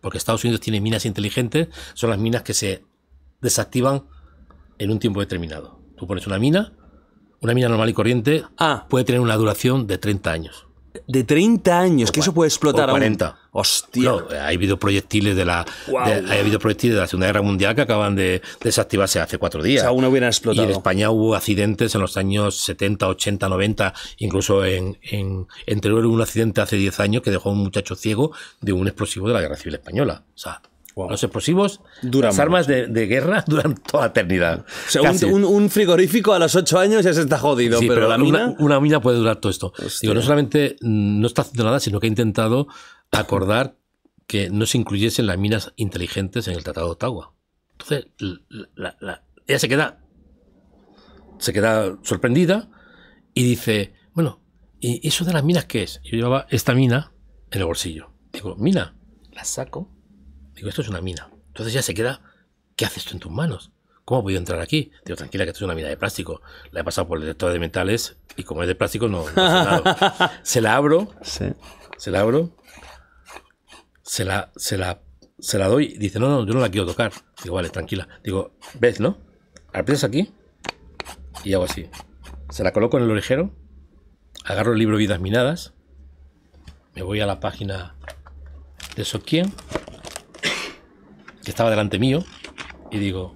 Porque Estados Unidos tiene minas inteligentes, son las minas que se desactivan en un tiempo determinado. Tú pones una mina, una mina normal y corriente ah. puede tener una duración de 30 años de 30 años, que eso puede explotar a 40. Hostia. No, ha habido proyectiles de la habido proyectiles de la Segunda Guerra Mundial que acaban de desactivarse hace cuatro días. O sea, aún no hubieran explotado. Y en España hubo accidentes en los años 70, 80, 90, incluso en, en, en Teruel hubo un accidente hace 10 años que dejó a un muchacho ciego de un explosivo de la Guerra Civil Española. O sea, los explosivos, las armas de, guerra duran toda la eternidad. un, frigorífico a los 8 años ya se está jodido, pero, la mina. Una, mina puede durar todo esto. Digo, no solamente mm, no está haciendo nada, sino que ha intentado acordar que no se incluyesen las minas inteligentes en el Tratado de Ottawa. Entonces, ella se queda, se queda sorprendida y dice, bueno, ¿y eso de las minas qué es? Yo llevaba esta mina en el bolsillo. Digo, mina, la saco Digo, esto es una mina. Entonces ya se queda, ¿qué haces tú en tus manos? ¿Cómo he podido entrar aquí? Digo, tranquila, que esto es una mina de plástico. La he pasado por el detector de metales y como es de plástico, no, se la abro. Se la abro. Se la, la, se la doy. Dice, no, no, yo no la quiero tocar. Digo, vale, tranquila. Digo, ¿ves, no? Aprietas aquí y hago así. Se la coloco en el orejero. Agarro el libro Vidas Minadas. Me voy a la página de Sokien que estaba delante mío y digo,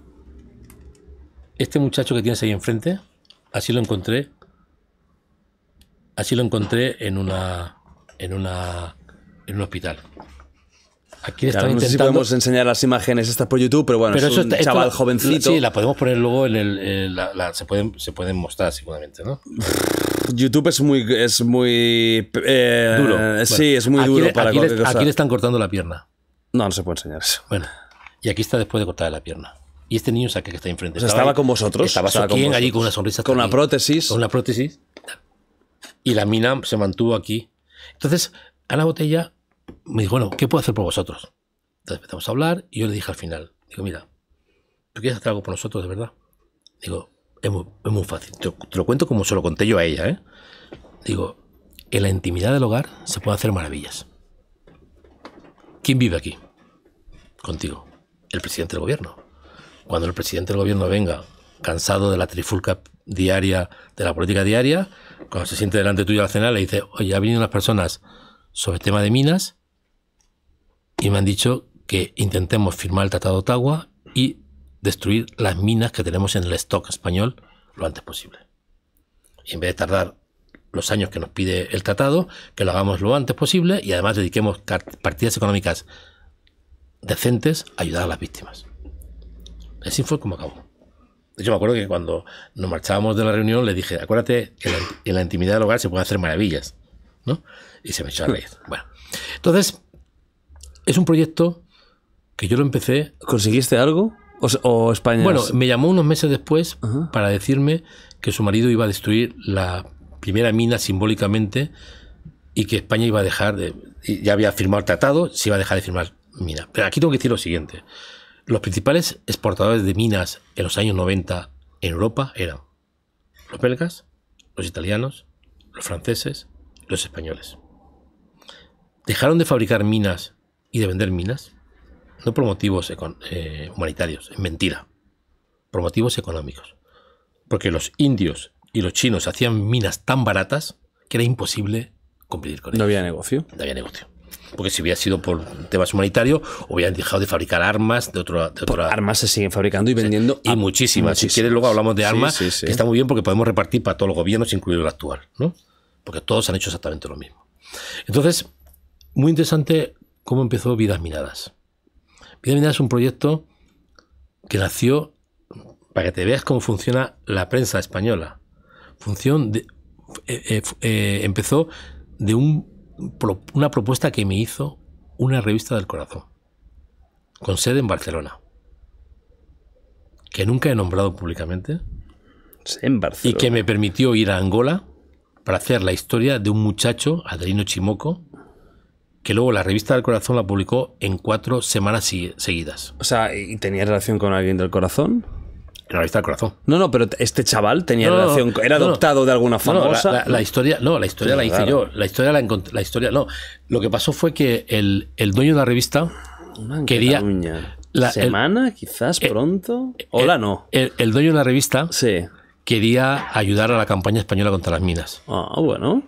este muchacho que tienes ahí enfrente, así lo encontré, así lo encontré en una, en una, en un hospital. Aquí claro, no sé si podemos enseñar las imágenes estas por YouTube, pero bueno, es un chaval jovencito. Sí, la podemos poner luego en el. se, pueden, se pueden mostrar seguramente, YouTube es muy. Es muy eh, duro. Sí, es muy duro para aquí Aquí le están cortando la pierna. No, no se puede enseñar eso. Bueno y aquí está después de cortar la pierna. Y este niño es aquel que está enfrente. estaba, con vosotros. Estaba, estaba con allí con una sonrisa. Con prótesis. Con una prótesis. Y la mina se mantuvo aquí. Entonces, Ana Botella me dijo, bueno, ¿qué puedo hacer por vosotros? Entonces empezamos a hablar y yo le dije al final, digo, mira, ¿tú quieres hacer algo por nosotros de verdad? Digo, es muy, fácil. Te, te, lo cuento como se lo conté yo a ella, ¿eh? Digo, en la intimidad del hogar se pueden hacer maravillas. ¿Quién vive aquí? Contigo el presidente del gobierno. Cuando el presidente del gobierno venga cansado de la trifulca diaria, de la política diaria, cuando se siente delante tuyo al la le dice, oye, ha venido unas personas sobre el tema de minas y me han dicho que intentemos firmar el Tratado de Ottawa y destruir las minas que tenemos en el stock español lo antes posible. Y en vez de tardar los años que nos pide el tratado, que lo hagamos lo antes posible y además dediquemos partidas económicas decentes ayudar a las víctimas. Así fue como acabó. yo me acuerdo que cuando nos marchábamos de la reunión le dije, acuérdate que en la, intimidad del hogar se puede hacer maravillas, ¿no? Y se me echó a reír. Bueno, entonces, es un proyecto que yo lo empecé... ¿Conseguiste algo? ¿O, España? Bueno, me llamó unos meses después para decirme que su marido iba a destruir la primera mina simbólicamente y que España iba a dejar de... Ya había firmado el tratado, se iba a dejar de firmar mina. Pero aquí tengo que decir lo siguiente. Los principales exportadores de minas en los años 90 en Europa eran los belgas, los italianos, los franceses, los españoles. Dejaron de fabricar minas y de vender minas, no por motivos eh, humanitarios, es mentira, por motivos económicos. Porque los indios y los chinos hacían minas tan baratas que era imposible competir con ellos. No había negocio. No había negocio porque si hubiera sido por temas humanitarios, hubieran dejado de fabricar armas de, otro, de armas se siguen fabricando y vendiendo. Y muchísimas. Si quieres, luego hablamos de armas, está muy bien porque podemos repartir para todos los gobiernos, incluido el actual, ¿no? Porque todos han hecho exactamente lo mismo. Entonces, muy interesante cómo empezó Vidas Minadas. Vidas Minadas es un proyecto que nació para que te veas cómo funciona la prensa española. Función de, eh, eh, eh, empezó de un una propuesta que me hizo una revista del corazón, con sede en Barcelona, que nunca he nombrado públicamente, y que me permitió ir a Angola para hacer la historia de un muchacho, Adelino Chimoco, que luego la revista del corazón la publicó en cuatro semanas seguidas. O sea, ¿y tenía relación con alguien del corazón? la corazón. No, no, pero este chaval tenía relación, era adoptado de alguna forma la, historia, no, la historia la hice yo. La historia la encontré, la historia, no. Lo que pasó fue que el, dueño de la revista quería. La, semana, quizás eh, pronto. Eh, Hola, eh, no. El, el, dueño de la revista sí. quería ayudar a la campaña española contra las minas. Ah, bueno.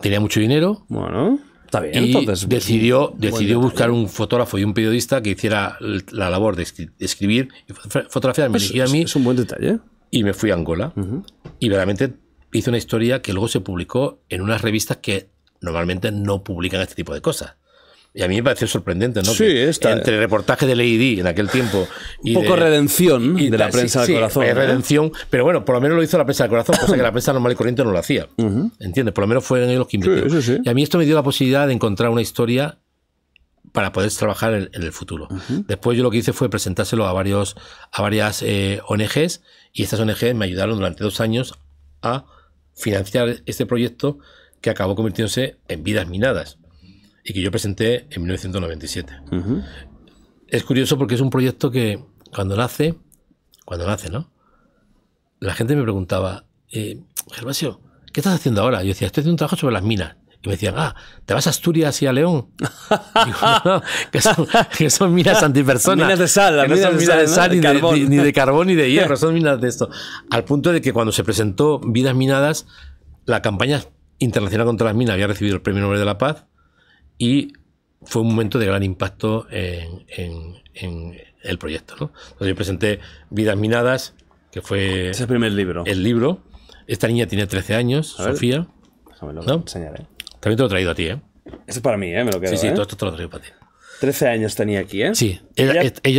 Tenía mucho dinero. Bueno. Está bien, pues, decidió, decidió buscar un fotógrafo y un periodista que hiciera la labor de escribir y fotografiar. Me pues, a mí. Es un buen detalle. Y me fui a Angola. Y realmente hice una historia que luego se publicó en unas revistas que normalmente no publican este tipo de cosas. Y a mí me parece sorprendente, ¿no? Sí, está. Entre reportaje de Lady en aquel tiempo. Y un poco redención de la prensa de corazón. ¿eh? redención, pero bueno, por lo menos lo hizo la prensa del corazón, cosa que la prensa normal y corriente no lo hacía. ¿Entiendes? Por lo menos fueron ellos los que invirtieron. y a mí esto me dio la posibilidad de encontrar una historia para poder trabajar en, el futuro. Después yo lo que hice fue presentárselo a, varios, a varias eh, ONGs y estas ONGs me ayudaron durante dos años a financiar este proyecto que acabó convirtiéndose en Vidas Minadas y que yo presenté en 1997. Es curioso porque es un proyecto que cuando nace, cuando nace, ¿no? La gente me preguntaba, eh, Gervasio, ¿qué estás haciendo ahora? Yo decía, estoy haciendo un trabajo sobre las minas. Y me decían, ah, ¿te vas a Asturias y a León? que, son, que son, minas antipersonas. Minas de sal, no son minas de sal, ni, de, ni, de, carbón ni de hierro, son minas de esto. Al punto de que cuando se presentó Vidas Minadas, la campaña internacional contra las minas había recibido el Premio Nobel de la Paz y fue un momento de gran impacto en, el proyecto. ¿no? Entonces yo presenté Vidas Minadas, que fue... el primer libro. El libro. Esta niña tiene 13 años, Sofía. déjame lo enseñaré. Eh. También te lo he traído a ti, ¿eh? Eso es para mí, ¿eh? Me lo quedo, Sí, sí, ¿eh? todo esto te lo traigo para ti. 13 años tenía aquí, ¿eh? Sí, ella,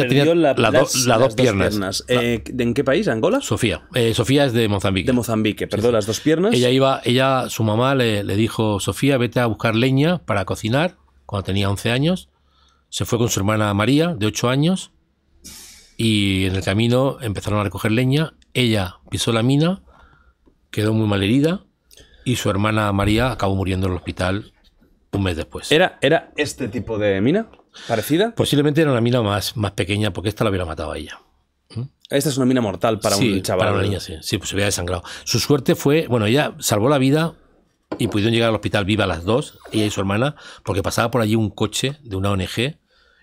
tenía las, dos, piernas. Eh, ¿En qué país? ¿Angola? Sofía. Eh, Sofía es de Mozambique. De Mozambique, perdón, las dos piernas. Ella iba, ella, su mamá le, dijo, Sofía, vete a buscar leña para cocinar, cuando tenía 11 años. Se fue con su hermana María, de 8 años, y en el camino empezaron a recoger leña. Ella pisó la mina, quedó muy mal herida, y su hermana María acabó muriendo en el hospital un mes después. ¿Era, era este tipo de mina? ¿Parecida? Posiblemente era una mina más, más pequeña porque esta la hubiera matado a ella. ¿Mm? Esta es una mina mortal para un chaval. Para una niña, sí. Sí, pues se hubiera desangrado. Su suerte fue, bueno, ella salvó la vida y pudieron llegar al hospital viva las dos, ella y su hermana, porque pasaba por allí un coche de una ONG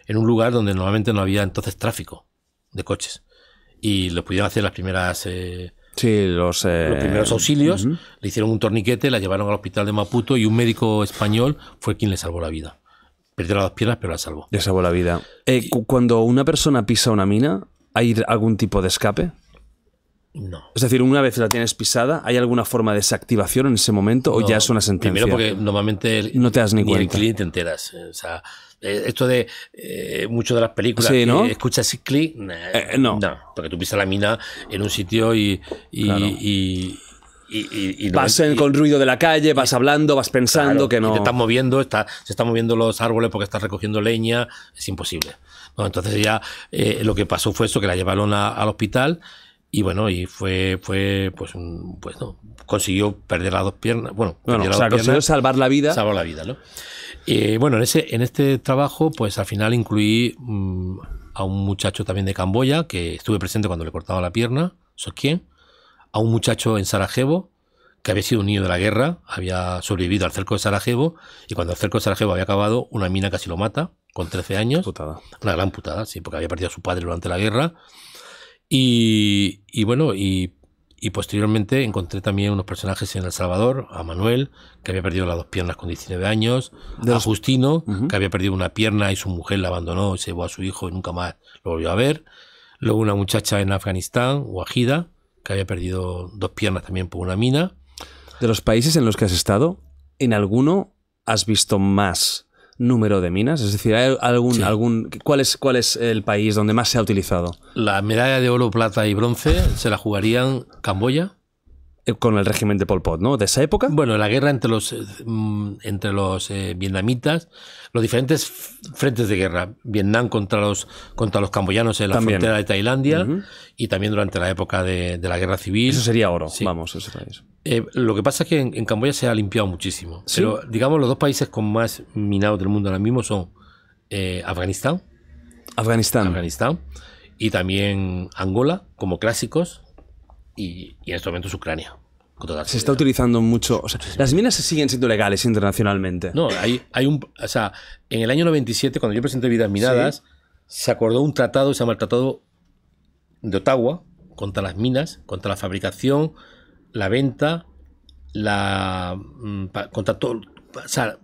en un lugar donde normalmente no había entonces tráfico de coches. Y le pudieron hacer las primeras. Eh, eh, los, primeros auxilios. Le hicieron un torniquete, la llevaron al hospital de Maputo y un médico español fue quien le salvó la vida. Perdió las piernas, pero la salvó. Le salvó la vida. Eh, cuando una persona pisa una mina, ¿hay algún tipo de escape? No. Es decir, una vez la tienes pisada, ¿hay alguna forma de desactivación en ese momento o ya es una sentencia? Primero porque normalmente no te das ni, el cliente enteras. Eh, o sea, eh, esto de eh, muchas de las películas escuchas clic, no. porque tú pisas la mina en un sitio y, y, y, vas con ruido de la calle, vas hablando, vas pensando que no. estás moviendo, está, se están moviendo los árboles porque estás recogiendo leña, es imposible. entonces ya eh, lo que pasó fue eso, que la llevaron al hospital y bueno, y fue, fue pues, pues consiguió perder las dos piernas. Bueno, consiguió salvar la vida. salvó la vida, ¿no? Eh, bueno, en, ese, en este trabajo, pues al final incluí mm, a un muchacho también de Camboya, que estuve presente cuando le cortaba la pierna, quién a un muchacho en Sarajevo que había sido un niño de la guerra, había sobrevivido al cerco de Sarajevo y cuando el cerco de Sarajevo había acabado, una mina casi lo mata con 13 años. Una gran putada, sí, porque había perdido a su padre durante la guerra. Y, bueno, y, posteriormente encontré también unos personajes en El Salvador, a Manuel, que había perdido las dos piernas con 19 años, a Justino, que había perdido una pierna y su mujer la abandonó y se llevó a su hijo y nunca más lo volvió a ver. Luego una muchacha en Afganistán, Wajida, había perdido dos piernas también por una mina. De los países en los que has estado, ¿en alguno has visto más número de minas? Es decir, ¿hay algún, algún, ¿cuál, es, ¿cuál es el país donde más se ha utilizado? La medalla de oro, plata y bronce se la jugarían Camboya, eh, con el régimen de Pol Pot, ¿no? De esa época. Bueno, la guerra entre los, eh, mm, entre los eh, vietnamitas, los diferentes frentes de guerra. Vietnam contra los, contra los camboyanos en la frontera de Tailandia y también durante la época de, la guerra civil. Eso sería oro, vamos, lo que pasa es que en, Camboya se ha limpiado muchísimo. Pero digamos, los dos países con más minados del mundo ahora mismo son Afganistán. Afganistán. Afganistán. Y también Angola, como clásicos. y en estos momentos Ucrania se está utilizando mucho. las minas siguen siendo legales internacionalmente. No, hay, hay un. O sea, en el año 97, cuando yo presenté Vidas Minadas, se acordó un tratado, se llama el Tratado de Ottawa, contra las minas, contra la fabricación, la venta, la. Mm, contra todo. O sea,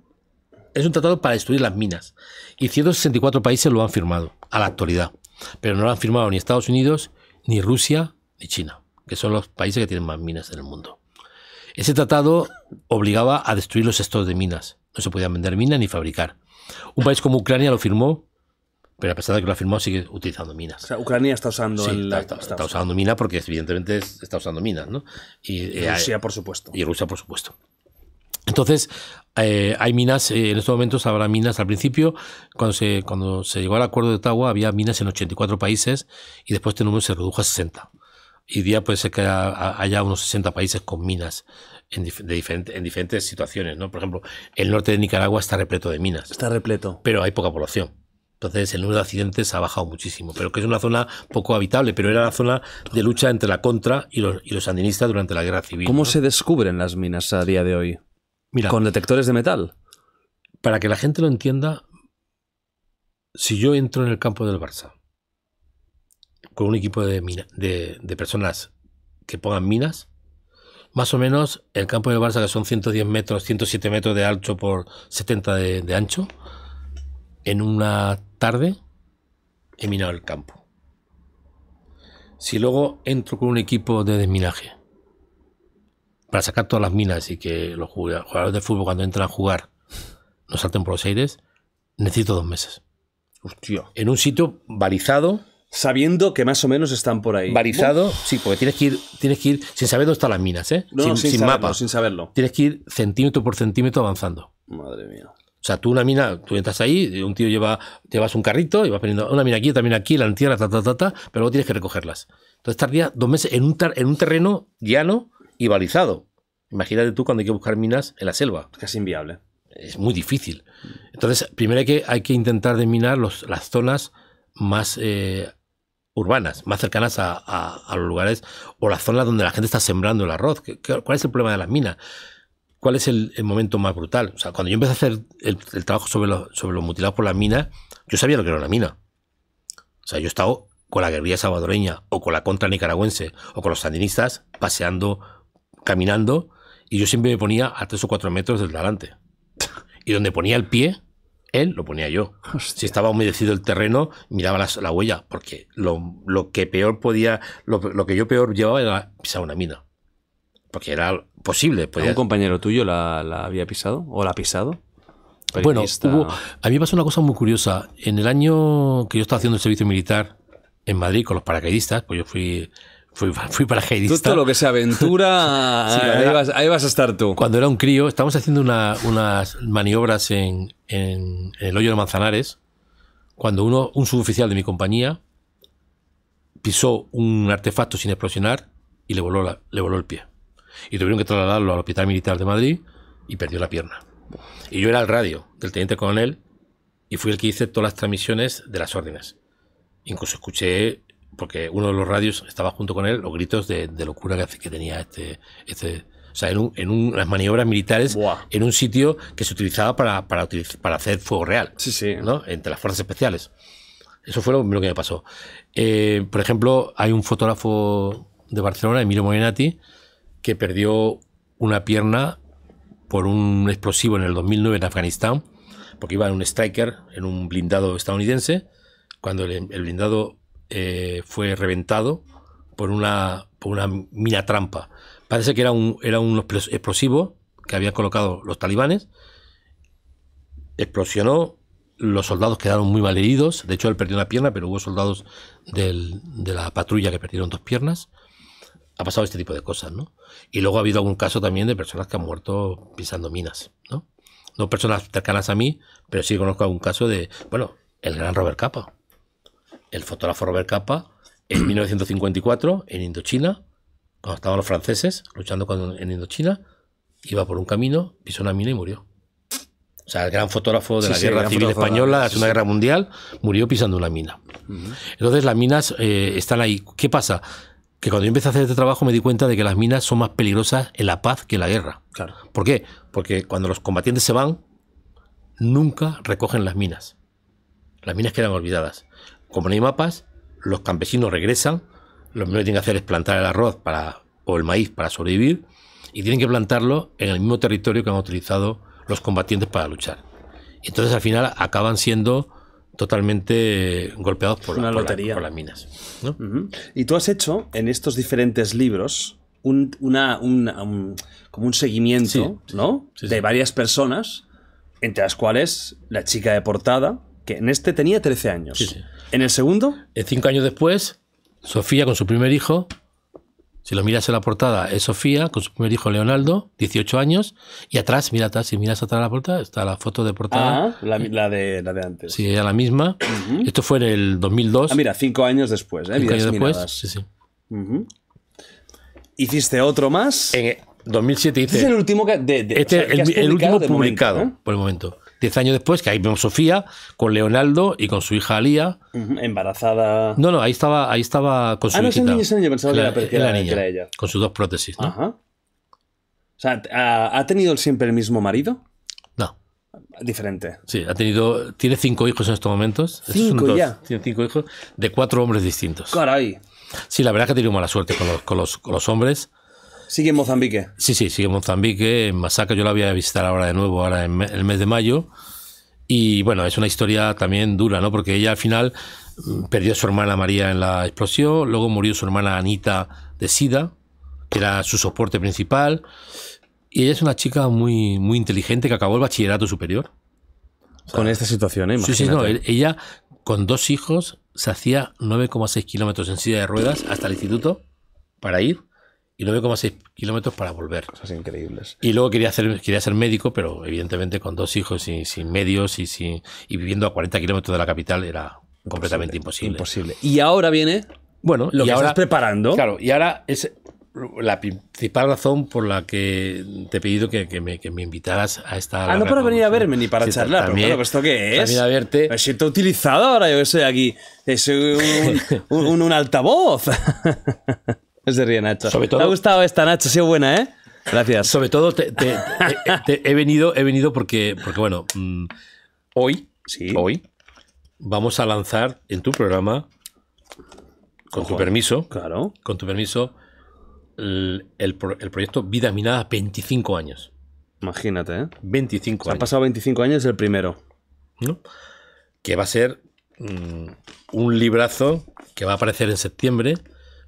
es un tratado para destruir las minas. Y 164 países lo han firmado a la actualidad. Pero no lo han firmado ni Estados Unidos, ni Rusia, ni China, que son los países que tienen más minas en el mundo. Ese tratado obligaba a destruir los estados de minas. No se podían vender minas ni fabricar. Un país como Ucrania lo firmó, pero a pesar de que lo firmó sigue utilizando minas. O sea, Ucrania está usando el... está, usando minas porque evidentemente está usando minas, ¿no? Eh, Rusia, por supuesto. Y Rusia, por supuesto. Entonces, eh, hay minas, eh, en estos momentos habrá minas al principio, cuando se, cuando se llegó al acuerdo de Ottawa había minas en 84 países y después este número se redujo a 60 y día puede ser que haya, unos 60 países con minas en, diferentes situaciones, ¿no? Por ejemplo, el norte de Nicaragua está repleto de minas. Está repleto. Pero hay poca población. Entonces el número de accidentes ha bajado muchísimo, pero que es una zona poco habitable, pero era la zona de lucha entre la contra y los, y sandinistas durante la guerra civil. ¿Cómo se descubren las minas a día de hoy? Mira, ¿Con detectores de metal? Para que la gente lo entienda, si yo entro en el campo del Barça con un equipo de, de, personas que pongan minas. Más o menos el campo de Barça, que son 110 metros, 107 metros de alto por 70 de, de ancho, en una tarde he minado el campo. Si luego entro con un equipo de desminaje para sacar todas las minas y que los jugadores de fútbol cuando entran a jugar no salten por los aires, necesito dos meses. Hostia. En un sitio balizado, sabiendo que más o menos están por ahí. balizado sí, porque tienes que ir, tienes que ir sin saber dónde están las minas, ¿eh? sin, mapa. Sin saberlo. Tienes que ir centímetro por centímetro avanzando. Madre mía. O sea, tú una mina, tú entras ahí, un tío lleva, llevas un carrito y vas poniendo una mina aquí, mina aquí, la entierra, ta, ta, ta, pero luego tienes que recogerlas. Entonces tardía dos meses en un, en un terreno llano y balizado. Imagínate tú cuando hay que buscar minas en la selva. Casi inviable. Es muy difícil. Entonces, primero hay que, hay que intentar desminar las zonas más eh, urbanas, más cercanas a, los lugares o las zonas donde la gente está sembrando el arroz. cuál es el problema de las minas? ¿Cuál es el, momento más brutal? O sea, cuando yo empecé a hacer el, trabajo sobre, sobre los mutilados por las minas, yo sabía lo que era una mina. O sea, yo he estado con la guerrilla salvadoreña o con la contra nicaragüense o con los sandinistas paseando, caminando, y yo siempre me ponía a tres o cuatro metros del delante. y donde ponía el pie, él, lo ponía yo. Si estaba humedecido el terreno, miraba la huella, porque lo, que peor podía, lo, que yo peor llevaba era pisar una mina. Porque era posible. ¿Un compañero tuyo la, había pisado? ¿O la ha pisado? Bueno, a mí me pasó una cosa muy curiosa. En el año que yo estaba haciendo el servicio militar en Madrid con los paracaidistas, pues yo fui Fui, para paracaidista. todo lo que se aventura, ahí, vas, a estar tú. Cuando era un crío, estábamos haciendo unas maniobras en, el hoyo de Manzanares, cuando uno, un suboficial de mi compañía pisó un artefacto sin explosionar y le voló, le voló el pie. Y tuvieron que trasladarlo al Hospital Militar de Madrid y perdió la pierna. Y yo era el radio del teniente coronel y fui el que hice todas las transmisiones de las órdenes. Incluso escuché porque uno de los radios estaba junto con él, los gritos de, locura que, que tenía este, este, o sea, en, un, en unas maniobras militares, en un sitio que se utilizaba para, para, hacer fuego real. Entre las fuerzas especiales. Eso fue lo que me pasó. Eh, por ejemplo, hay un fotógrafo de Barcelona, Emilio Morenati, que perdió una pierna por un explosivo en el 2009 en Afganistán, porque iba en un striker, en un blindado estadounidense. Cuando el, el blindado eh, fue reventado por una, una mina trampa. Parece que era un, era un explosivo que habían colocado los talibanes. Explosionó, los soldados quedaron muy mal heridos. De hecho, él perdió una pierna, pero hubo soldados de la patrulla que perdieron dos piernas. Ha pasado este tipo de cosas, ¿no? Y luego ha habido algún caso también de personas que han muerto pisando minas, ¿no? No personas cercanas a mí, pero sí conozco algún caso de, bueno, el gran Robert Capa el fotógrafo Robert Capa en 1954 mm. en Indochina, cuando estaban los franceses luchando en Indochina, iba por un camino, pisó una mina y murió. O sea, el gran fotógrafo de la Guerra Civil Española, la Segunda Guerra Mundial, murió pisando una mina. Entonces las minas eh, están ahí. ¿Qué pasa? Que cuando yo empecé a hacer este trabajo me di cuenta de que las minas son más peligrosas en la paz que en la guerra. ¿Por qué? Porque cuando los combatientes se van, nunca recogen las minas. Las minas quedan olvidadas. Como no hay mapas, los campesinos regresan, lo primero que tienen que hacer es plantar el arroz para, o el maíz para sobrevivir y tienen que plantarlo en el mismo territorio que han utilizado los combatientes para luchar. Y entonces al final acaban siendo totalmente golpeados por, las minas. Y tú has hecho en estos diferentes libros un, una, como un seguimiento ¿no? de varias personas, entre las cuales la chica de portada, que en este tenía 13 años. En el segundo. Eh, cinco años después, Sofía con su primer hijo. Si lo miras en la portada, es Sofía con su primer hijo Leonardo, 18 años. Y atrás, mira atrás, si miras atrás de la portada, está la foto de portada. Ah, la, de, la antes. Sí, era la misma. Esto fue en el 2002. Ah, mira, cinco años después, ¿eh? Cinco años después, sí, sí. ¿Hiciste otro más? En 2007 hice. Este es el último, que, este el, último publicado, ¿eh? por el momento. Diez años después, que ahí vemos Sofía con Leonardo y con su hija Alía. embarazada. No, no, ahí estaba, ahí estaba con su Ah, no, pensaba que, era, niña, ella. Con sus dos prótesis. ¿no? Ajá. O sea, ¿ha tenido siempre el mismo marido? No. Diferente. Sí, ha tenido. Tiene cinco hijos en estos momentos. Cinco ya. Tiene cinco hijos de cuatro hombres distintos. Caray. Sí, la verdad es que ha tenido mala suerte con los, con los, con los hombres. Sigue en Mozambique. Sí, sí, sigue en Mozambique, en Masaka. Yo la voy a visitar ahora de nuevo, ahora en el mes de mayo. Y bueno, es una historia también dura, ¿no? Porque ella al final mm, perdió a su hermana María en la explosión, luego murió su hermana Anita de SIDA, que era su soporte principal. Y ella es una chica muy, muy inteligente que acabó el bachillerato superior. con esta situación, ¿eh? Sí, sí, no. Ella con dos hijos se hacía 9,6 kilómetros en silla de ruedas hasta el instituto para ir y 9,6 kilómetros para volver. Cosas increíbles. Y luego quería, hacer, quería ser médico, pero evidentemente con dos hijos y sin medios y, sin, y viviendo a 40 kilómetros de la capital era completamente imposible. Imposible. Y ahora viene bueno, lo que ahora, estás preparando. Claro, y ahora es la principal razón por la que te he pedido que, me, que me, invitaras a esta. Ah, no para venir a verme ni para charlar, también, pero ¿esto que es? a verte. Me siento utilizado ahora, yo que soy aquí. Es un, un, un altavoz. Es Nacho. Me ha gustado esta, Nacho. Ha sido buena, ¿eh? Gracias. Sobre todo, he venido, he venido porque, porque bueno, mm, hoy, sí. hoy, vamos a lanzar en tu programa, con tu permiso, claro, con tu permiso, el, proyecto Vida minada 25 años. Imagínate, ¿eh? 25 Se años. Han pasado 25 años el primero. ¿No? Que va a ser mm, un librazo que va a aparecer en septiembre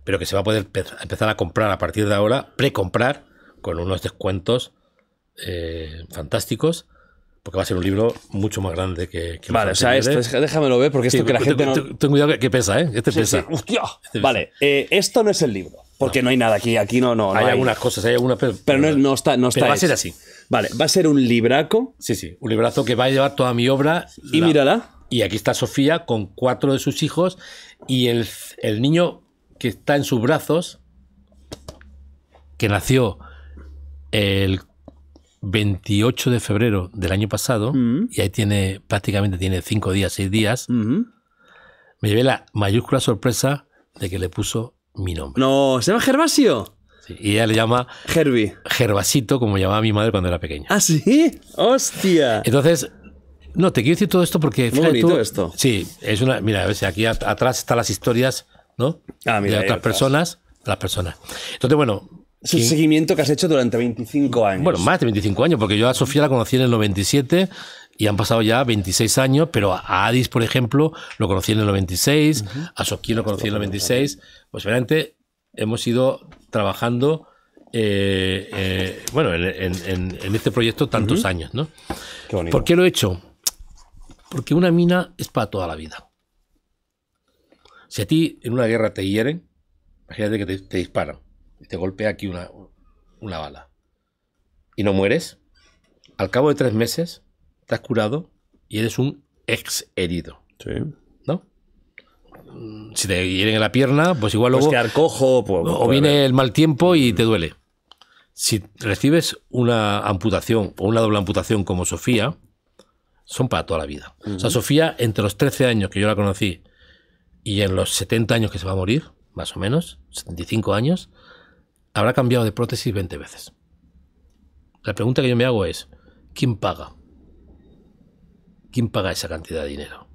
pero que se va a poder empezar a comprar a partir de ahora, precomprar, con unos descuentos eh, fantásticos. Porque va a ser un libro mucho más grande que... que vale, o sea, esto déjamelo ver, porque esto que la gente no... Ten cuidado que, pesa, ¿eh? Este, este pesa. vale, eh, esto no es el libro. Porque no, hay nada aquí, aquí no, no. Hay, algunas cosas, hay algunas... Pero, no, está, no pero va a ser así. Vale, va a ser un libraco. Sí, sí, un librazo que va a llevar toda mi obra. Y mírala. Y aquí está Sofía con cuatro de sus hijos y el, el niño que está en sus brazos, que nació el 28 de febrero del año pasado, y ahí tiene prácticamente tiene cinco días, seis días, me llevé la mayúscula sorpresa de que le puso mi nombre. No, se llama Gervasio. y ella le llama Gervi. Gervasito, como llamaba mi madre cuando era pequeña. ¿Ah, sí? ¡Hostia! Entonces, no, te quiero decir todo esto porque. Muy bonito esto. Sí, es una. Mira, a ver si aquí atrás están las historias ¿no? Ah, de otras personas las personas. Entonces, bueno. Es un seguimiento que has hecho durante 25 años. Bueno, más de 25 años, porque yo a Sofía la conocí en el 97 y han pasado ya 26 años, pero a Adis, por ejemplo, lo conocí en el 96, a Sofía lo conocí en el 96. Pues realmente hemos ido trabajando, eh, eh, bueno, en, este proyecto tantos años, ¿no? ¿Por qué lo he hecho? Porque una mina es para toda la vida. Si a ti en una guerra te hieren, imagínate que te, disparan y te golpea aquí una, una bala y no mueres, al cabo de tres meses te has curado y eres un ex herido. ¿No? Si te hieren en la pierna, pues igual pues luego. arcojo, pues, o pues viene el mal tiempo y te mm. duele. Si recibes una amputación o una doble amputación como Sofía, son para toda la vida. O sea, Sofía, entre los 13 años que yo la conocí y en los 70 años que se va a morir, más o menos, 75 años, habrá cambiado de prótesis 20 veces. La pregunta que yo me hago es, ¿quién paga? ¿Quién paga esa cantidad de dinero?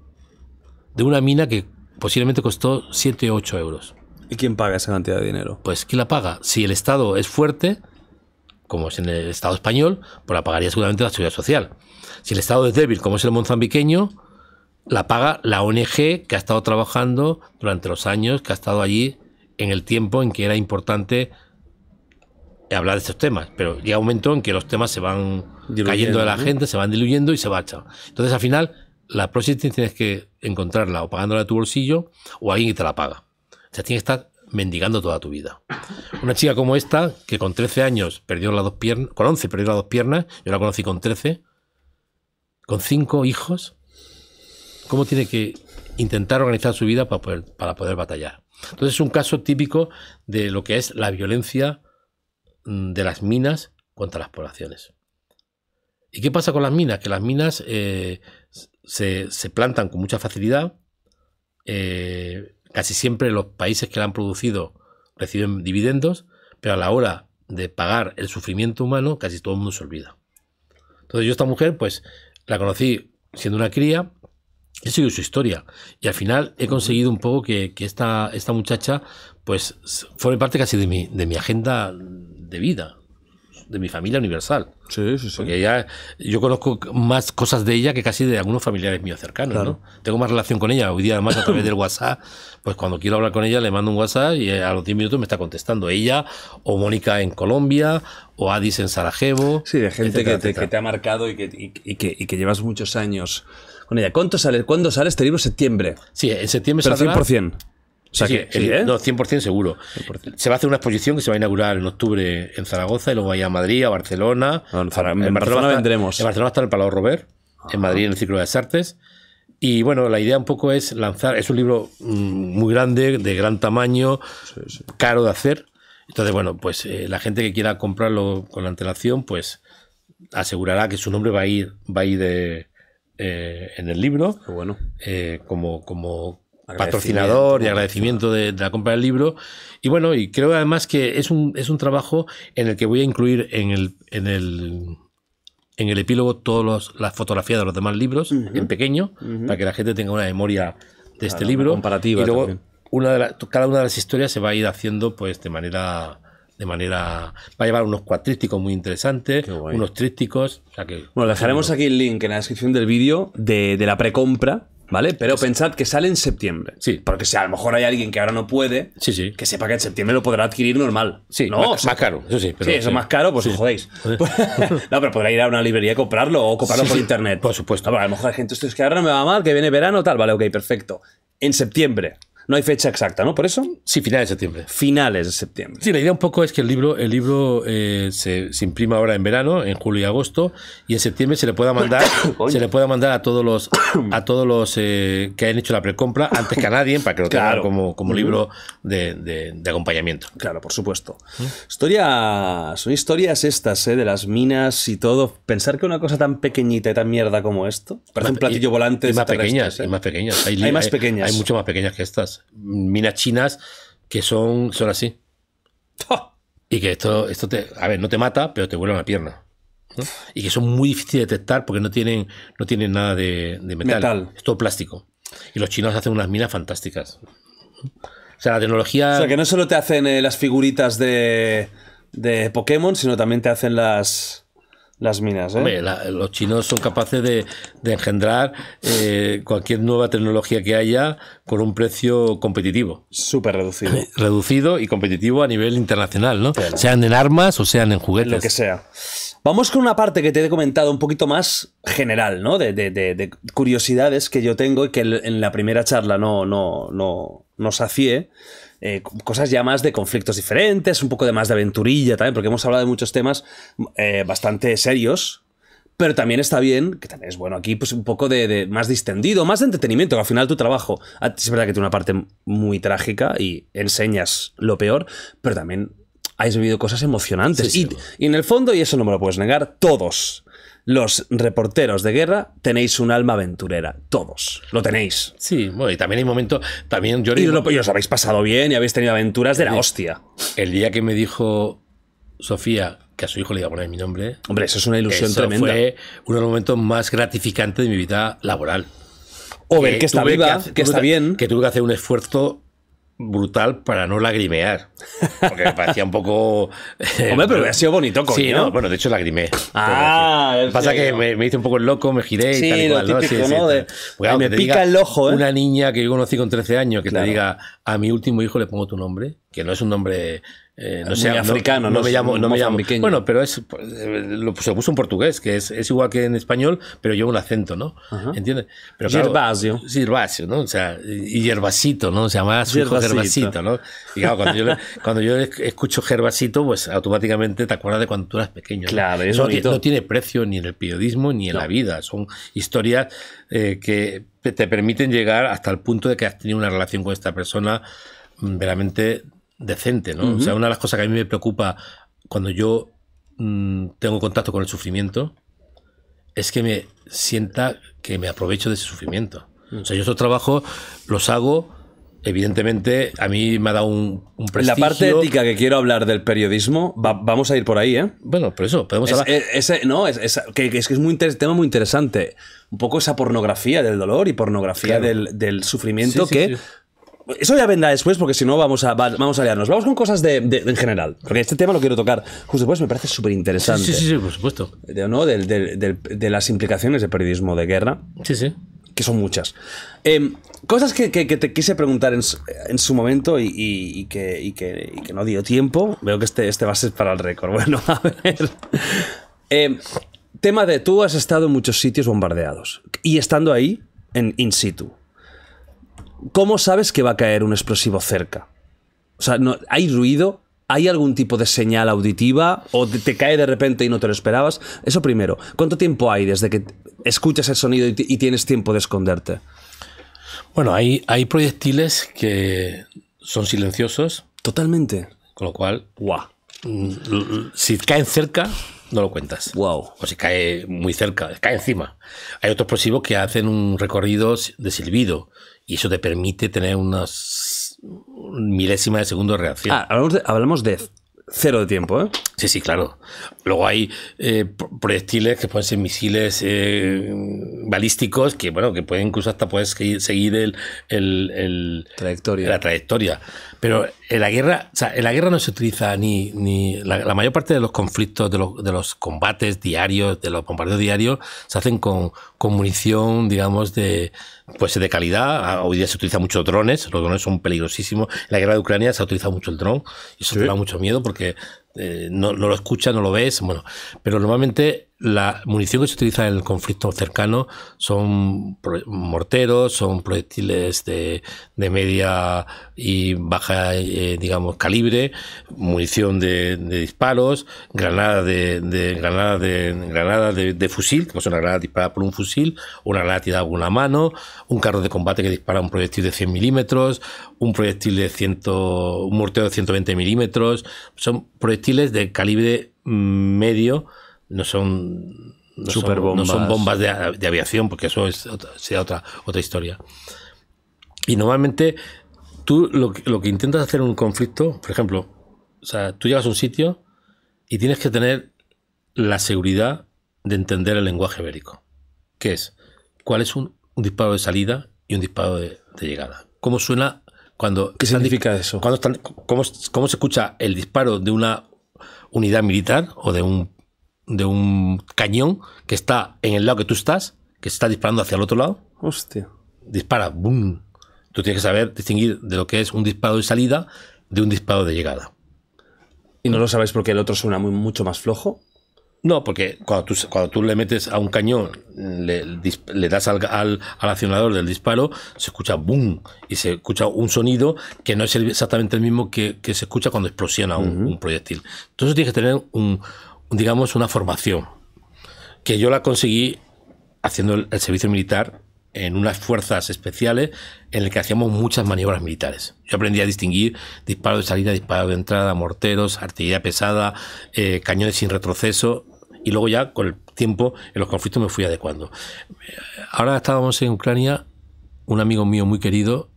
De una mina que posiblemente costó 7 o 8 euros. ¿Y quién paga esa cantidad de dinero? Pues ¿quién la paga? Si el Estado es fuerte, como es en el Estado español, pues la pagaría seguramente la seguridad social. Si el Estado es débil, como es el mozambiqueño, la paga la ONG que ha estado trabajando durante los años, que ha estado allí en el tiempo en que era importante hablar de estos temas. Pero llega un momento en que los temas se van cayendo de la gente, se van diluyendo y se bacha. Entonces, al final, la próxima tienes que encontrarla o pagándola de tu bolsillo o alguien que te la paga. O sea, tienes que estar mendigando toda tu vida. Una chica como esta, que con 13 años perdió las dos piernas, con 11 perdió las dos piernas, yo la conocí con 13, con cinco hijos, cómo tiene que intentar organizar su vida para poder, para poder batallar. Entonces es un caso típico de lo que es la violencia mm, de las minas contra las poblaciones. ¿Y qué pasa con las minas? Que las minas eh, se, plantan con mucha facilidad. Eh, casi siempre los países que la han producido reciben dividendos, pero a la hora de pagar el sufrimiento humano, casi todo el mundo se olvida. Entonces yo esta mujer, pues la conocí siendo una cría, he seguido su historia y al final he conseguido un poco que, que esta, esta muchacha pues forme parte casi de mi, de mi agenda de vida, de mi familia universal. Sí, sí, sí. Porque ella, yo conozco más cosas de ella que casi de algunos familiares míos cercanos, Tengo más relación con ella. Hoy día, además, a través del WhatsApp, pues cuando quiero hablar con ella, le mando un WhatsApp y eh, a los 10 minutos me está contestando ella, o Mónica en Colombia, o Adis en Sarajevo. Sí, de gente que, te, que, te, ha marcado y que, y, que, y que llevas muchos años con ella. ¿Cuánto sale, ¿Cuándo sale este libro? Septiembre. Sí, en septiembre Pero 100%. sí, que, 100% ¿eh? seguro. Se va a hacer una exposición que se va a inaugurar en octubre en Zaragoza y luego vaya a Madrid, a Barcelona. en, Barcelona, vendremos. En Barcelona está el Palau Robert, en Madrid en el Círculo de las Artes. Y bueno, la idea un poco es lanzar. Es un libro mm, muy grande, de gran tamaño, caro de hacer. Entonces, bueno, pues eh, la gente que quiera comprarlo con la antelación, pues asegurará que su nombre va a ir, va a ir de, eh, en el libro. Eh, como, patrocinador y agradecimiento de, la compra del libro. Y bueno, y creo además que es un, es un trabajo en el que voy a incluir en el, en el, en el epílogo todas las fotografías de los demás libros, en pequeño, para que la gente tenga una memoria de este libro. Comparativa. Y luego, cada una de las historias se va a ir haciendo pues de manera de manera. Va a llevar unos cuatrísticos muy interesantes, unos trísticos. bueno, dejaremos aquí el link en la descripción del vídeo de, de la precompra. ¿Vale? Pero pensad que sale en septiembre. Sí. Porque si a lo mejor hay alguien que ahora no puede, sí, sí. que sepa que en septiembre lo podrá adquirir normal. Sí, no, más, más caro, eso sí. Pero, sí, eso más caro, pues os jodéis. no, pero podrá ir a una librería y comprarlo o comprarlo por internet. Por supuesto. a lo mejor hay gente, esto es que ahora no me va mal, que viene verano, tal. Vale, ok, perfecto. En septiembre, no hay fecha exacta, ¿no? Por eso. Sí, finales de septiembre. Finales de septiembre. Sí, la idea un poco es que el libro, el libro eh, se, imprima ahora en verano, en julio y agosto, y en septiembre se le pueda mandar, se le pueda mandar a todos los, a todos los eh, que hayan hecho la precompra antes que a nadie, para que lo tengan como, como libro de, acompañamiento. Claro, por supuesto. ¿Mm? Historia, son historias estas, De las minas y todo. Pensar que una cosa tan pequeñita y tan mierda como esto, parece un platillo volante. más pequeñas, y más pequeñas. ¿eh? Hay, más pequeñas. Hay mucho más pequeñas que estas minas, chinas que son, son así. ¡Oh! Y que esto, esto a ver, no te mata, pero te vuela la pierna. Y que son muy difíciles de detectar porque no tienen, no tienen nada de, metal. Es todo plástico. Y los chinos hacen unas minas fantásticas. O sea, la tecnología. O sea, que no solo te hacen eh, las figuritas de, de Pokémon, sino también te hacen las las minas. ¿eh? los chinos son capaces de, engendrar eh, cualquier nueva tecnología que haya con un precio competitivo. Súper reducido. reducido y competitivo a nivel internacional, ¿no? Sean en armas o sean en juguetes. Lo que sea. Vamos con una parte que te he comentado un poquito más general, ¿no? De, curiosidades que yo tengo y que en la primera charla no, no, no, no sacié. Eh, cosas ya más de conflictos diferentes, un poco de más de aventurilla también, porque hemos hablado de muchos temas eh, bastante serios, pero también está bien, que también es bueno aquí, pues un poco de, más distendido, más de entretenimiento, que al final tu trabajo ah, es verdad que tiene una parte muy trágica y enseñas lo peor, pero también has vivido cosas emocionantes. y, y, en el fondo, y eso no me lo puedes negar, todos los reporteros de guerra tenéis un alma aventurera. Todos. Lo tenéis. Sí, bueno, y también hay momentos. También yo y, os habéis pasado bien y habéis tenido aventuras de la hostia. El día que me dijo Sofía que a su hijo le iba a poner mi nombre. Hombre, eso es una ilusión tremenda. Fue uno de los momentos más gratificantes de mi vida laboral. O ver que, que está bien. Que tuve que hacer un esfuerzo brutal para no lagrimear. Porque me parecía un poco. Eh, Hombre, pero había sido bonito, coño. Sí, ¿no? Bueno, de hecho lagrimé. Ah, Pasa que me, hice un poco el loco, me giré y tal y cual, ¿no? me pica el ojo, ¿eh? Una niña que yo conocí con 13 años que te diga, a mi último hijo le pongo tu nombre, que no es un nombre eh, no sé, africano, no, me llamo, no Bueno, pero es, pues, eh, lo, se puso en portugués, que es, igual que en español, pero lleva un acento, ¿no? ¿Entiendes? Pero claro, Gervasio. ¿no? O sea, y Gervasito, ¿no? Se llama su hijo ¿no? Y claro, cuando yo, yo escucho Gervasito, pues automáticamente te acuerdas de cuando tú eras pequeño. Claro, ¿no? eso no, tiene precio ni en el periodismo ni en la vida. Son historias eh, que te permiten llegar hasta el punto de que has tenido una relación con esta persona mm, veramente decente, ¿no? O sea, una de las cosas que a mí me preocupa cuando yo mm, tengo contacto con el sufrimiento es que me sienta que me aprovecho de ese sufrimiento. Mm. O sea, yo esos trabajos los hago evidentemente a mí me ha dado un, un, La parte ética que quiero hablar del periodismo, vamos a ir por ahí, ¿eh? Bueno, por eso, podemos hablar. E, no, es, que, es que muy tema muy interesante. Un poco esa pornografía del dolor y pornografía del, sufrimiento que... Eso ya vendrá después porque si no vamos a, vamos a liarnos. Vamos con cosas de, en general. Porque este tema lo quiero tocar justo después, me parece súper interesante. Sí, sí, sí, por supuesto. De, ¿no? de, las implicaciones del periodismo de guerra. Sí, sí. Que son muchas. Em, cosas que, te quise preguntar en, en su momento y, que, que, no dio tiempo. Veo que este, este va a ser para el récord. Bueno, a ver. Em, tema de tú has estado en muchos sitios bombardeados. Y estando ahí, en in situ. ¿Cómo sabes que va a caer un explosivo cerca? O sea, no, ¿hay ruido? ¿Hay algún tipo de señal auditiva? ¿O te, cae de repente y no te lo esperabas? Eso primero. ¿Cuánto tiempo hay desde que escuchas el sonido y, tienes tiempo de esconderte? Bueno, hay, proyectiles que son silenciosos. Totalmente. Con lo cual. ¡Guau! Mm, si caen cerca, no lo cuentas. ¡Wow! O si cae muy cerca, cae encima. Hay otros explosivos que hacen un recorrido de silbido y eso te permite tener unas milésimas de segundo de reacción. Ah, hablamos de, hablamos de cero de tiempo, ¿eh? Sí, sí, claro. Luego hay eh, proyectiles que pueden ser misiles eh, balísticos que, bueno, que pueden incluso hasta puedes seguir el, el, la trayectoria. Pero en la guerra, en la guerra no se utiliza ni, ni la, mayor parte de los conflictos, de los, de los, combates diarios, de los bombardeos diarios, se hacen con, con, munición, digamos, de pues de calidad. Ah, hoy día se utiliza mucho drones, los drones son peligrosísimos. En la guerra de Ucrania se ha utilizado mucho el dron y eso te da mucho miedo porque eh, no, lo escuchas, no lo ves, bueno, pero normalmente la munición que se utiliza en el conflicto cercano son morteros, son proyectiles de, de media y baja, eh, digamos, calibre, munición de, disparos, granada de, de granadas de, fusil, como es una granada disparada por un fusil, una granada tirada con una mano, un carro de combate que dispara un proyectil de 100 milímetros, un proyectil de 100, un mortero de 120 milímetros, son proyectiles de calibre medio, no son, bombas. de, aviación, porque eso es otra, otra, otra historia. Y normalmente tú lo, lo, que intentas hacer en un conflicto, por ejemplo, o sea, tú llegas a un sitio y tienes que tener la seguridad de entender el lenguaje bélico. que es? ¿Cuál es un, disparo de salida y un disparo de, llegada? ¿Cómo suena cuando... ¿Qué significa eso? Cuando están, cómo, ¿Cómo se escucha el disparo de una unidad militar o de un, de un cañón que está en el lado que tú estás, que está disparando hacia el otro lado. Hostia. Dispara, boom. Tú tienes que saber distinguir de lo que es un disparo de salida de un disparo de llegada. ¿Y no lo sabéis porque el otro suena muy, mucho más flojo? No, porque cuando tú, cuando tú le metes a un cañón, le, das al, accionador del disparo, se escucha boom y se escucha un sonido que no es exactamente el mismo que, se escucha cuando explosiona un, proyectil. Entonces tienes que tener, un, digamos, una formación que yo la conseguí haciendo el, servicio militar en unas fuerzas especiales en las que hacíamos muchas maniobras militares. Yo aprendí a distinguir disparo de salida, disparo de entrada, morteros, artillería pesada, eh, cañones sin retroceso, y luego ya con el tiempo en los conflictos me fui adecuando. Ahora estábamos en Ucrania, un amigo mío muy querido,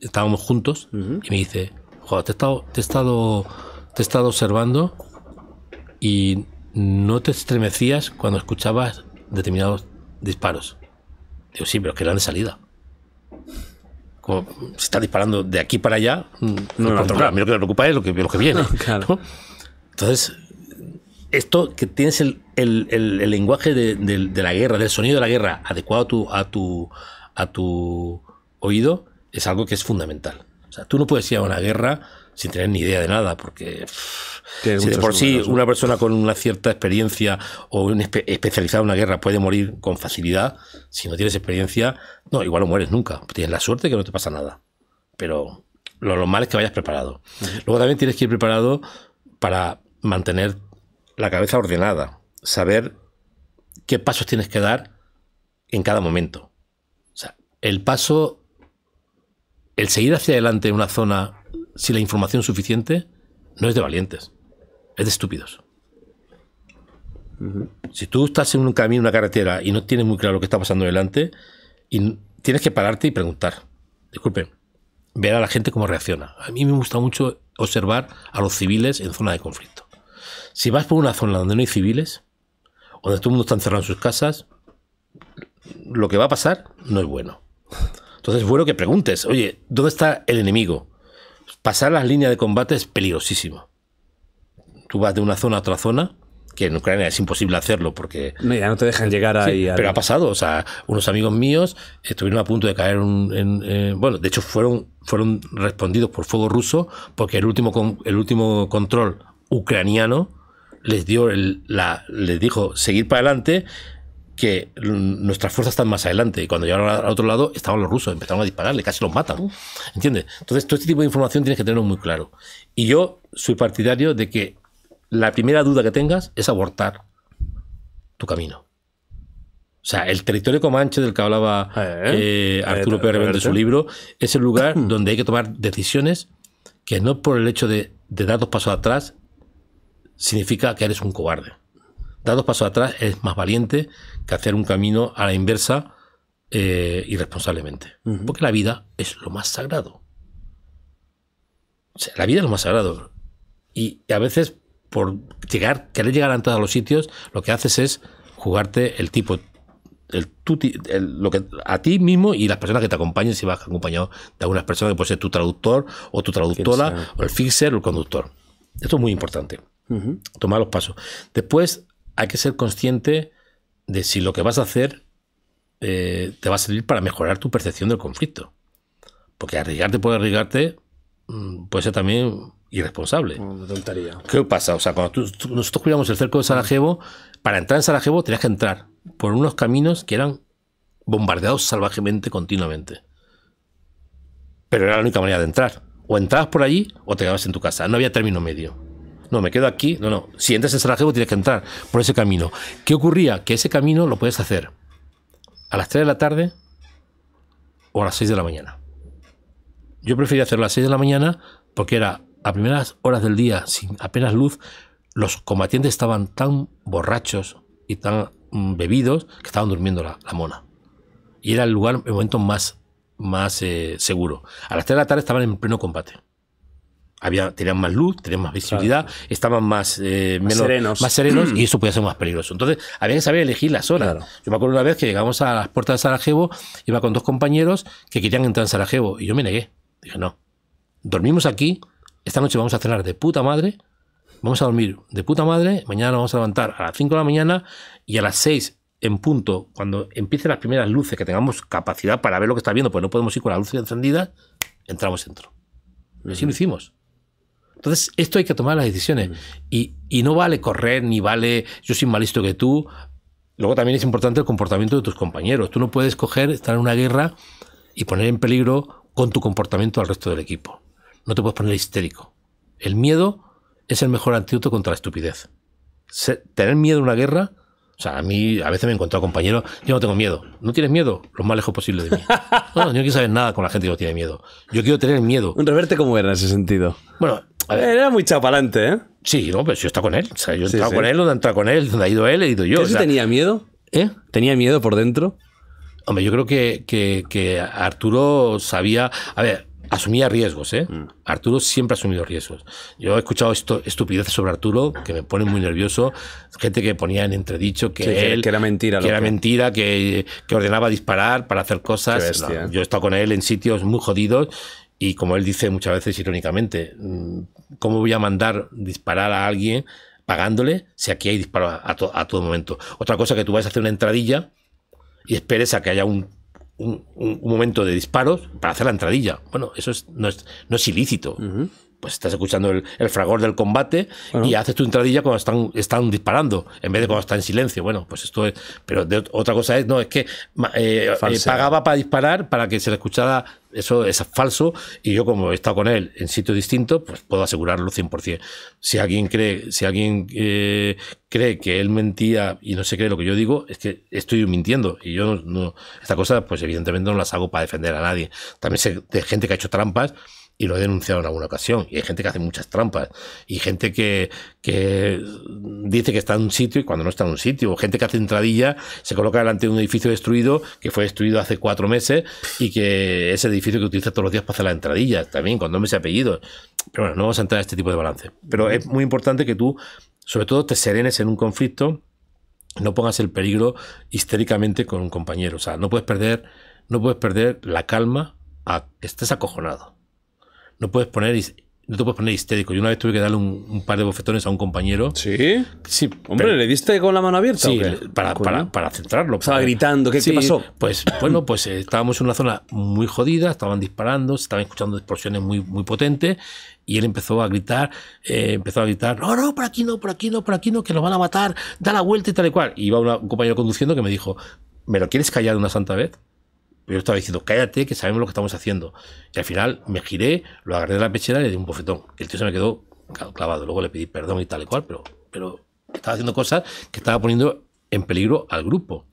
estábamos juntos y me dice, Joder, te he estado, te estado, te estado observando y no te estremecías cuando escuchabas determinados disparos. Digo, sí, pero que eran de salida. se está disparando de aquí para allá, no, A mí lo que me preocupa es lo que, lo que viene. Entonces, esto que tienes el, lenguaje de, la guerra, del sonido de la guerra adecuado a tu, a tu, a tu oído, es algo que es fundamental. O sea, tú no puedes ir a una guerra sin tener ni idea de nada, porque si por sí una persona con una cierta experiencia o especializada en una guerra puede morir con facilidad, si no tienes experiencia, no, igual no mueres nunca. Tienes la suerte que no te pasa nada. Pero lo mal es que vayas preparado. Luego también tienes que ir preparado para mantener la cabeza ordenada, saber qué pasos tienes que dar en cada momento. O sea, el paso, el seguir hacia adelante en una zona sin la información suficiente, no es de valientes, es de estúpidos. Si tú estás en un camino, una carretera, y no tienes muy claro lo que está pasando delante, y tienes que pararte y preguntar. disculpe, ver a la gente cómo reacciona. A mí me gusta mucho observar a los civiles en zona de conflicto. Si vas por una zona donde no hay civiles, donde todo el mundo está encerrado en sus casas, lo que va a pasar no es bueno. Entonces es bueno que preguntes, oye, ¿dónde está el enemigo? Pasar las líneas de combate es peligrosísimo. Tú vas de una zona a otra zona, que en Ucrania es imposible hacerlo porque... No, ya no te dejan llegar ahí. Pero ha pasado, o sea, unos amigos míos estuvieron a punto de caer en... Eh, bueno, de hecho fueron, fueron respondidos por fuego ruso porque el último, el último control ucraniano les, dio la, les dijo seguir para adelante, que nuestras fuerzas están más adelante. Y cuando llegaron al otro lado, estaban los rusos, empezaron a dispararle, casi los matan. ¿Entiendes? Entonces, todo este tipo de información tienes que tenerlo muy claro. Y yo soy partidario de que la primera duda que tengas es abortar tu camino. O sea, el territorio comanche del que hablaba eh, eh, eh, Arturo Pérez de su libro es el lugar donde hay que tomar decisiones que no por el hecho de dar dos pasos atrás significa que eres un cobarde. Dar dos pasos atrás es más valiente que hacer un camino a la inversa eh, irresponsablemente. Porque la vida es lo más sagrado. la vida es lo más sagrado. Y, a veces, por llegar, querer llegar a todos los sitios, lo que haces es jugarte el tipo lo que, a ti mismo y las personas que te acompañen, si vas acompañado de algunas personas que puede ser tu traductor o tu traductora, o el fixer o el conductor. Esto es muy importante tomar los pasos. Después hay que ser consciente de si lo que vas a hacer eh, te va a servir para mejorar tu percepción del conflicto. Porque arriesgarte puede arriesgarte mm, puede ser también irresponsable. ¿Qué pasa? O sea, cuando nosotros cuidamos el cerco de Sarajevo, para entrar en Sarajevo tenías que entrar por unos caminos que eran bombardeados salvajemente continuamente. Pero era la única manera de entrar. O entrabas por allí o te quedabas en tu casa. No había término medio no, me quedo aquí, no, no, si entras en Sarajevo tienes que entrar por ese camino. ¿Qué ocurría? Que ese camino lo puedes hacer a las 3 de la tarde o a las 6 de la mañana. Yo prefería hacerlo a las 6 de la mañana porque era a primeras horas del día, sin apenas luz, los combatientes estaban tan borrachos y tan mm, bebidos que estaban durmiendo la, mona. Y era el lugar, el momento más, más eh, seguro. A las 3 de la tarde estaban en pleno combate había, tenían más luz, tenían más visibilidad, estaban más, eh, más, serenos. más serenos y eso podía ser más peligroso. Entonces, había que saber elegir las horas. Yo me acuerdo una vez que llegamos a las puertas de Sarajevo, iba con dos compañeros que querían entrar en Sarajevo y yo me negué. Dije, no, dormimos aquí, esta noche vamos a cenar de puta madre, vamos a dormir de puta madre, mañana nos vamos a levantar a las 5 de la mañana y a las 6 en punto, cuando empiecen las primeras luces, que tengamos capacidad para ver lo que está viendo, pues no podemos ir con la luz encendida entramos dentro. Y así lo hicimos. Entonces, esto hay que tomar las decisiones. Y, no vale correr, ni vale yo soy más listo que tú. Luego también es importante el comportamiento de tus compañeros. Tú no puedes coger, estar en una guerra y poner en peligro con tu comportamiento al resto del equipo. No te puedes poner histérico. El miedo es el mejor antídoto contra la estupidez. tener miedo a una guerra o sea, a mí a veces me he encontrado compañeros, yo no tengo miedo. ¿No tienes miedo? Lo más lejos posible de mí. No, yo no quiero saber nada con la gente que no tiene miedo. Yo quiero tener miedo. ¿Un reverte como era en ese sentido? Bueno, a Era muy chapalante, ¿eh? Sí, no, pero yo he estado con él. O sea, yo he con él, donde ha entrado con él, donde ha ido él, he ido yo. ¿Eso o tenía miedo? ¿Eh? ¿Tenía miedo por dentro? Hombre, yo creo que, que Arturo sabía. A ver, asumía riesgos, ¿eh? Mm. Arturo siempre ha asumido riesgos. Yo he escuchado esto, estupideces sobre Arturo que me ponen muy nervioso. Gente que ponía en entredicho que él. era mentira. Que, era mentira, que, ordenaba disparar para hacer cosas. ¿eh? yo he estado con él en sitios muy jodidos y, como él dice muchas veces irónicamente, mm, ¿cómo voy a mandar disparar a alguien pagándole si aquí hay disparo a, a todo momento? Otra cosa que tú vas a hacer una entradilla y esperes a que haya un un, momento de disparos para hacer la entradilla. Bueno, eso es, no, es, no es ilícito pues estás escuchando el, fragor del combate y haces tu entradilla cuando están, están disparando, en vez de cuando está en silencio. Bueno, pues esto es. Pero otra cosa es, no, es que eh, eh, pagaba para disparar para que se le escuchara. Eso es falso. Y yo, como he estado con él en sitio distinto pues puedo asegurarlo 100%. Si alguien cree, si alguien eh, cree que él mentía y no se cree lo que yo digo, es que estoy mintiendo. Y yo no, Esta cosa, pues evidentemente no las hago para defender a nadie. También sé de gente que ha hecho trampas y lo he denunciado en alguna ocasión. Y hay gente que hace muchas trampas. Y gente que, dice que está en un sitio y cuando no está en un sitio. O gente que hace entradilla, se coloca delante de un edificio destruido, que fue destruido hace cuatro meses, y que es edificio que utiliza todos los días para hacer la entradillas, también, con nombres y apellido. Pero bueno, no vamos a entrar a este tipo de balance. Pero es muy importante que tú, sobre todo, te serenes en un conflicto, no pongas el peligro histéricamente con un compañero. O sea, no puedes perder, no puedes perder la calma a que estés acojonado no puedes poner no te puedes poner histérico. Yo una vez tuve que darle un, par de bofetones a un compañero. ¿Sí? Sí. Hombre, ¿le diste con la mano abierta? Sí, para, para, centrarlo. Estaba gritando, ¿qué, pasó? Pues bueno, pues eh, estábamos en una zona muy jodida, estaban disparando, se estaban escuchando explosiones muy, muy potentes y él empezó a gritar, eh, empezó a gritar, no, no, por aquí no, por aquí no, por aquí no, que nos van a matar, da la vuelta y tal y cual. Y iba un compañero conduciendo que me dijo, ¿me lo quieres callar una santa vez? Pero yo estaba diciendo, cállate, que sabemos lo que estamos haciendo. Y al final me giré, lo agarré de la pechera y le di un bofetón. El tío se me quedó clavado. Luego le pedí perdón y tal y cual, pero, pero estaba haciendo cosas que estaba poniendo en peligro al grupo.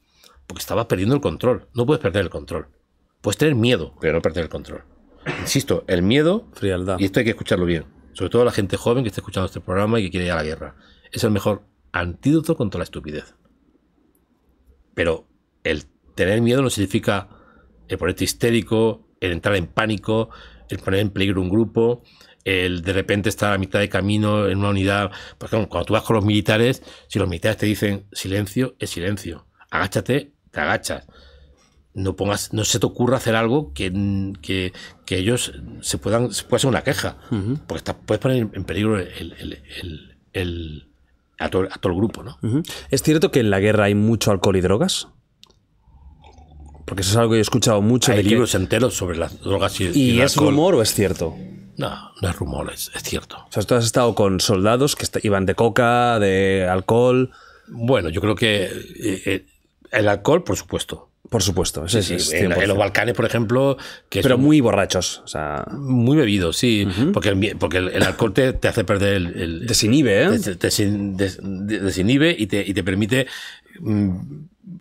Porque estabas perdiendo el control. No puedes perder el control. Puedes tener miedo, pero no perder el control. Insisto, el miedo. Frialdad. Y esto hay que escucharlo bien. Sobre todo a la gente joven que está escuchando este programa y que quiere ir a la guerra. Es el mejor antídoto contra la estupidez. Pero el tener miedo no significa el ponerte histérico, el entrar en pánico, el poner en peligro un grupo, el de repente estar a mitad de camino en una unidad. Porque cuando tú vas con los militares, si los militares te dicen silencio, es silencio. Agáchate, te agachas. No, pongas, no se te ocurra hacer algo que, que, ellos se puedan, se ser una queja. Porque puedes poner en peligro el, a, todo, el grupo. ¿no? ¿Es cierto que en la guerra hay mucho alcohol y drogas? Porque eso es algo que he escuchado mucho. Hay de libros enteros sobre las drogas y, ¿Y, y es rumor o es cierto? No, no es rumor, es, cierto. O sea, tú has estado con soldados que iban de coca, de alcohol. Bueno, yo creo que eh, eh, el alcohol, por supuesto. Por supuesto, sí, sí, en, los Balcanes, por ejemplo. Que Pero muy borrachos. O sea... Muy bebidos, sí. Porque, el, porque el, alcohol te, hace perder el. desinhibe, ¿eh? Te, desinhibe y te, te permite. Mm,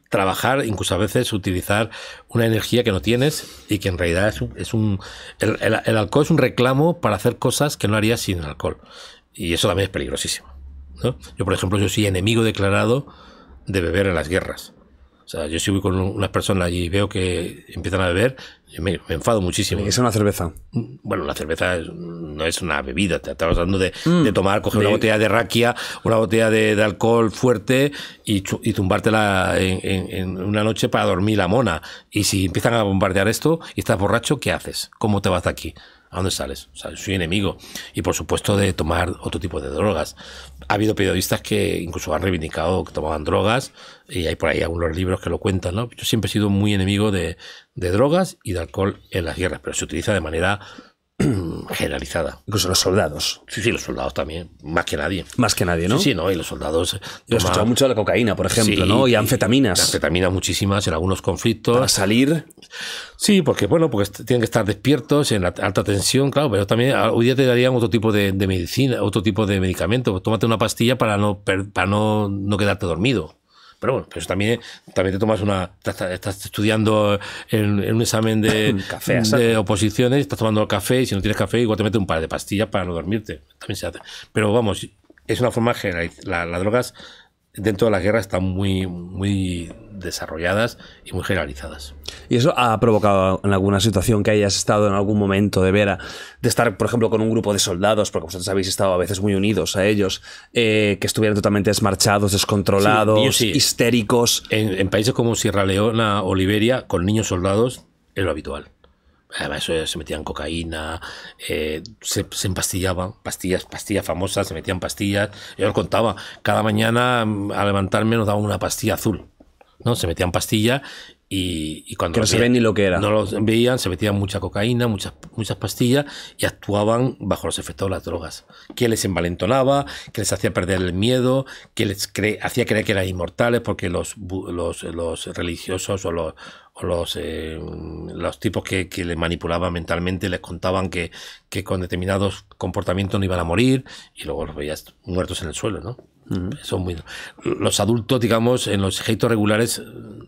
trabajar, incluso a veces utilizar una energía que no tienes y que en realidad es un... el, alcohol es un reclamo para hacer cosas que no harías sin alcohol. Y eso también es peligrosísimo. Yo, por ejemplo, yo soy enemigo declarado de beber en las guerras. O sea, yo si voy con unas personas y veo que empiezan a beber, me, enfado muchísimo. Es una cerveza. Bueno, la cerveza no es una bebida. Te estás hablando mm. de, tomar, coger una botella de raquia, una botella de, alcohol fuerte y, y tumbártela en, en, una noche para dormir la mona. Y si empiezan a bombardear esto y estás borracho, ¿qué haces? ¿Cómo te vas de aquí? ¿A dónde sales? soy enemigo. Y por supuesto de tomar otro tipo de drogas. Ha habido periodistas que incluso han reivindicado que tomaban drogas y hay por ahí algunos libros que lo cuentan, ¿no? Yo siempre he sido muy enemigo de, de drogas y de alcohol en las guerras, pero se utiliza de manera generalizada. Incluso los soldados. Sí, sí, los soldados también, más que nadie. Más que nadie, ¿no? Sí, no, y los soldados. Eh, Yo he mucho de la cocaína, por ejemplo, ¿no? Y anfetaminas. anfetaminas muchísimas en algunos conflictos. Para salir. Sí, porque, bueno, porque tienen que estar despiertos en la alta tensión, claro, pero también ah, hoy día te darían otro tipo de, medicina, otro tipo de medicamento. Tómate una pastilla para no, para no, no quedarte dormido. Pero bueno, eso también, también te tomas una. Estás, estudiando en, un examen de, de oposiciones, estás tomando café y si no tienes café, igual te metes un par de pastillas para no dormirte. También se hace. Pero vamos, es una forma general. La, las drogas dentro de la guerra están muy, muy desarrolladas y muy generalizadas. ¿Y eso ha provocado en alguna situación que hayas estado en algún momento de vera, de estar, por ejemplo, con un grupo de soldados, porque vosotros habéis estado a veces muy unidos a ellos, eh, que estuvieran totalmente desmarchados, descontrolados, histéricos? En, en, países como Sierra Leona o Liberia, con niños soldados es lo habitual. Además, se metían cocaína, eh, se, se, empastillaban, pastillas, pastillas famosas, se metían pastillas. Yo les contaba, cada mañana mm, al levantarme nos daban una pastilla azul. ¿no? Se metían pastillas y, cuando... no se veían, ni lo que era. No los veían, se metían mucha cocaína, muchas, muchas pastillas y actuaban bajo los efectos de las drogas. Que les envalentonaba, que les hacía perder el miedo, que les hacía creer que eran inmortales porque los, los religiosos o los los, eh, los tipos que, le manipulaban mentalmente les contaban que, con determinados comportamientos no iban a morir y luego los veías muertos en el suelo, ¿no? Son muy... Los adultos, digamos, en los ejércitos regulares,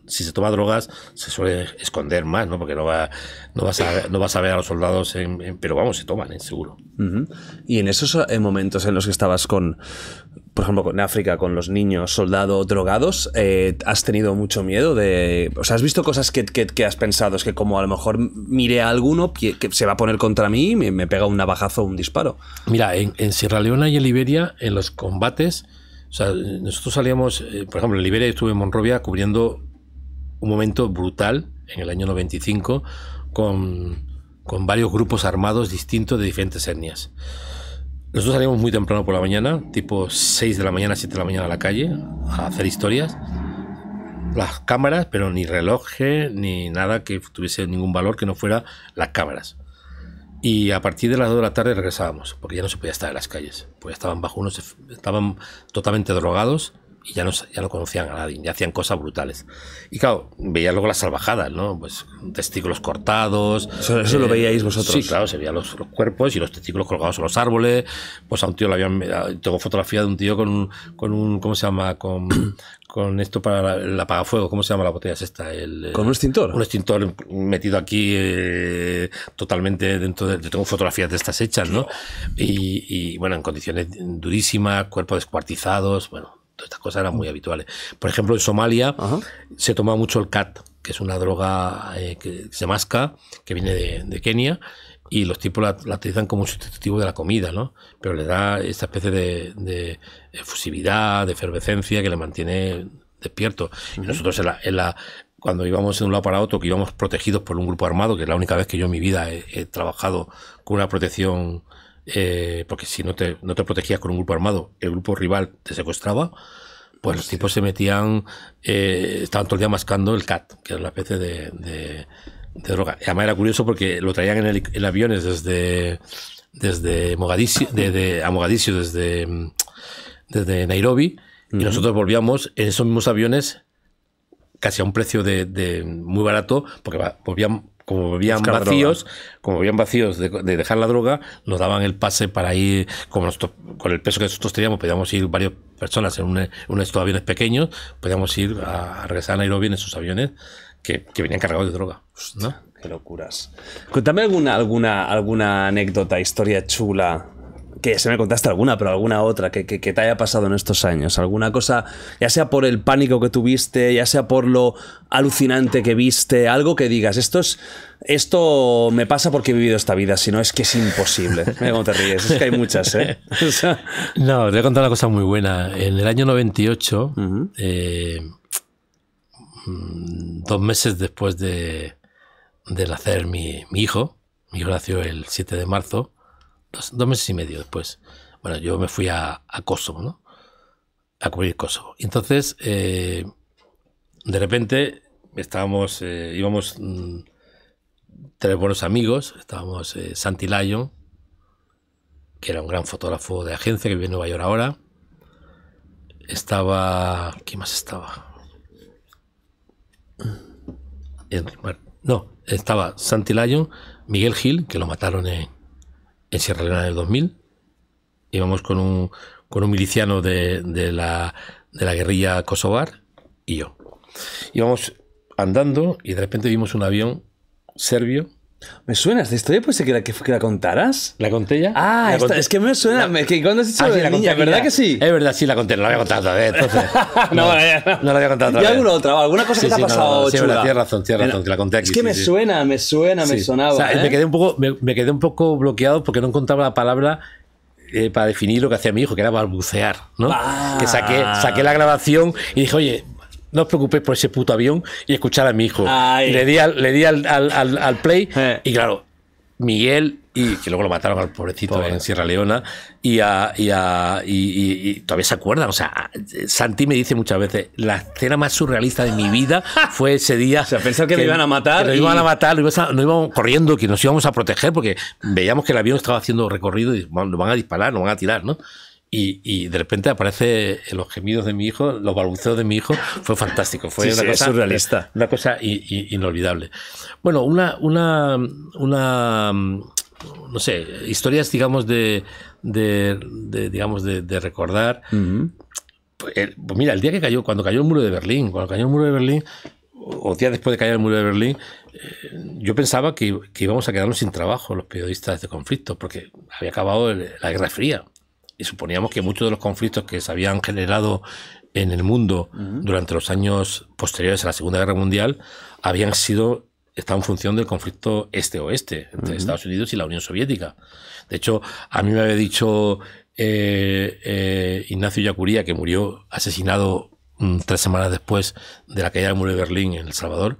si se toma drogas, se suele esconder más, ¿no? Porque no, va, no, vas, a, ver a los soldados, pero vamos, se toman, ¿eh? seguro. Y en esos eh, momentos en los que estabas con, por ejemplo, en África, con los niños, soldados, drogados, eh, ¿has tenido mucho miedo de...? O sea, ¿has visto cosas que, que, has pensado? Es que como a lo mejor mire a alguno que se va a poner contra mí me, pega un navajazo o un disparo. Mira, en, Sierra Leona y en Liberia, en los combates, o sea, nosotros salíamos, eh, por ejemplo, en Liberia estuve en Monrovia cubriendo un momento brutal en el año 95 con, con varios grupos armados distintos de diferentes etnias. Nosotros salimos muy temprano por la mañana, tipo 6 de la mañana, 7 de la mañana a la calle, a hacer historias. Las cámaras, pero ni reloj ni nada que tuviese ningún valor que no fuera las cámaras. Y a partir de las 2 de la tarde regresábamos, porque ya no se podía estar en las calles, pues estaban bajo unos, estaban totalmente drogados y ya no, ya conocían a nadie, ya hacían cosas brutales. Y claro, veía luego las salvajadas, ¿no? Pues testículos cortados. Eso, lo eh, veíais vosotros. Sí, claro, se veían los, cuerpos y los testículos colgados en los árboles. Pues a un tío le habían. Ah, tengo fotografía de un tío con un. Con un ¿Cómo se llama? Con, con esto para el apagafuego. ¿Cómo se llama la botella? Es esta. El, eh, con un extintor. Un extintor metido aquí eh, totalmente dentro de. Tengo fotografías de estas hechas, ¿no? y bueno, en condiciones durísimas, cuerpos descuartizados, bueno Todas estas cosas eran muy habituales. Por ejemplo, en Somalia se toma mucho el cat, que es una droga eh, que se masca, que viene de, Kenia, y los tipos la, utilizan como un sustitutivo de la comida, ¿no? Pero le da esta especie de, efusividad, de efervescencia que le mantiene despierto. Y nosotros la, cuando íbamos de un lado para otro, que íbamos protegidos por un grupo armado, que es la única vez que yo en mi vida he trabajado con una protección eh, porque si no te, no te protegías con un grupo armado, el grupo rival te secuestraba, pues los tipos se metían, eh, estaban todo el día mascando el CAT, que era la especie de, de, droga. Y además era curioso porque lo traían en, el, aviones desde, desde Mogadiscio, de, desde, desde Nairobi, y nosotros volvíamos en esos mismos aviones casi a un precio de, muy barato, porque volvíamos como bebían vacíos, como vacíos de, dejar la droga, nos daban el pase para ir, con el peso que nosotros teníamos, podíamos ir varias personas en, un, estos aviones pequeños, podíamos ir a, regresar a Nairobi en esos aviones que, venían cargados de droga. Qué locuras. Cuéntame alguna, alguna, alguna anécdota, historia chula que se me contaste alguna, pero alguna otra que, te haya pasado en estos años. Alguna cosa, ya sea por el pánico que tuviste, ya sea por lo alucinante que viste, algo que digas, esto es. Esto me pasa porque he vivido esta vida, si no es que es imposible. Me es que hay muchas, ¿eh? No, te voy a contar una cosa muy buena. En el año 98, eh, mm, dos meses después de, nacer mi, mi hijo, mi hijo nació el 7 de marzo, dos, meses y medio después. Bueno, yo me fui a, Kosovo, ¿no? A cubrir Kosovo. entonces, eh, de repente, estábamos, eh, íbamos mm, tres buenos amigos, estábamos eh, Santi Lyon, que era un gran fotógrafo de agencia que vive en Nueva York ahora. Estaba. ¿Quién más estaba? No, estaba Santi Lyon, Miguel Gil, que lo mataron en, en Sierra Leona del 2000. Íbamos con un, con un miliciano de, de, la, de la guerrilla kosovar y yo. Íbamos andando y de repente vimos un avión serbio ¿Me suena esta historia? Pues que la, que, la contaras. ¿La conté ya? Ah, es que me suena. que cuando has dicho ah, la niña, ¿verdad que sí? Es verdad, sí, la conté. No la había contado otra vez. Entonces, no, no, la había contado otra vez. Y alguna otra, alguna cosa que te ha pasado. sí, chula. tienes razón, tienes razón, que la conté aquí. Es que me suena, me suena, me sonaba. O sea, me, ¿eh? quedé un poco, me, quedé un poco bloqueado porque no encontraba la palabra. Eh, para definir lo que hacía mi hijo, que era balbucear, ¿no? Ah. Que saqué, saqué la grabación y dije, oye, no os preocupéis por ese puto avión y escuchar a mi hijo. le di al, le di al, play eh. y claro, Miguel y que luego lo mataron al pobrecito en Sierra Leona y, a, y, a, todavía se acuerdan. O sea, Santi me dice muchas veces, la escena más surrealista de mi vida fue ese día. O sea, pensar que, iban a matar. Lo iban a matar, nos íbamos corriendo, que nos íbamos a proteger porque veíamos que el avión estaba haciendo recorrido y lo van a disparar, lo van a tirar, ¿no? Y, de repente aparece los gemidos de mi hijo, los balbuceos de mi hijo, fue fantástico, fue una, cosa, surrealista. una cosa inolvidable. Bueno, una, una, una, no sé, historias, digamos, de, de, digamos, de, recordar. Pues, eh, pues mira, el día que cayó, cuando cayó el muro de Berlín, cuando cayó el muro de Berlín, o días después de caer el muro de Berlín, eh, yo pensaba que, que, íbamos a quedarnos sin trabajo los periodistas de conflicto, porque había acabado la Guerra Fría y suponíamos que muchos de los conflictos que se habían generado en el mundo durante los años posteriores a la Segunda Guerra Mundial habían sido está en función del conflicto este-oeste entre Estados Unidos y la Unión Soviética. De hecho, a mí me había dicho eh, eh, Ignacio Yacuría, que murió asesinado mm, tres semanas después de la caída del muro de Berlín en El Salvador,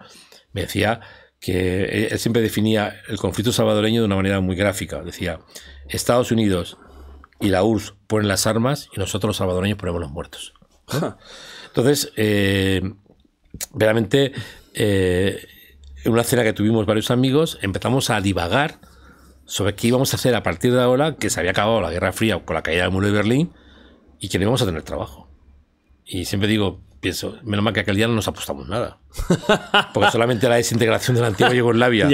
me decía que eh, él siempre definía el conflicto salvadoreño de una manera muy gráfica. Decía, Estados Unidos y la URSS ponen las armas y nosotros los salvadoreños ponemos los muertos. Entonces, eh, eh, en una cena que tuvimos varios amigos, empezamos a divagar sobre qué íbamos a hacer a partir de ahora que se había acabado la Guerra Fría con la caída del muro de Berlín y que no íbamos a tener trabajo. Y siempre digo, pienso, menos mal que aquel día no nos apostamos nada. Porque solamente la desintegración de la antigua Yugoslavia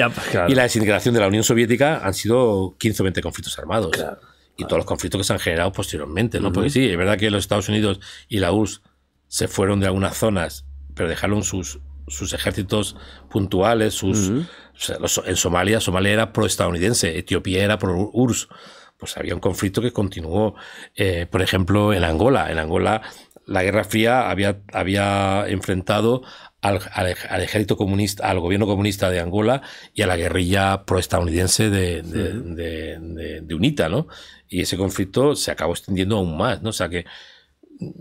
y la desintegración de la Unión Soviética han sido 15 o 20 conflictos armados. Claro y todos los conflictos que se han generado posteriormente, ¿no? Porque sí, es verdad que los Estados Unidos y la URSS se fueron de algunas zonas, pero dejaron sus, sus ejércitos puntuales, sus, en Somalia, Somalia era pro-estadounidense, Etiopía era pro-URSS, pues había un conflicto que continuó, eh, por ejemplo, en Angola. En Angola la Guerra Fría había, había enfrentado al, ejército comunista, al gobierno comunista de Angola y a la guerrilla proestadounidense de, de, de, UNITA, ¿no? Y ese conflicto se acabó extendiendo aún más, ¿no? O sea que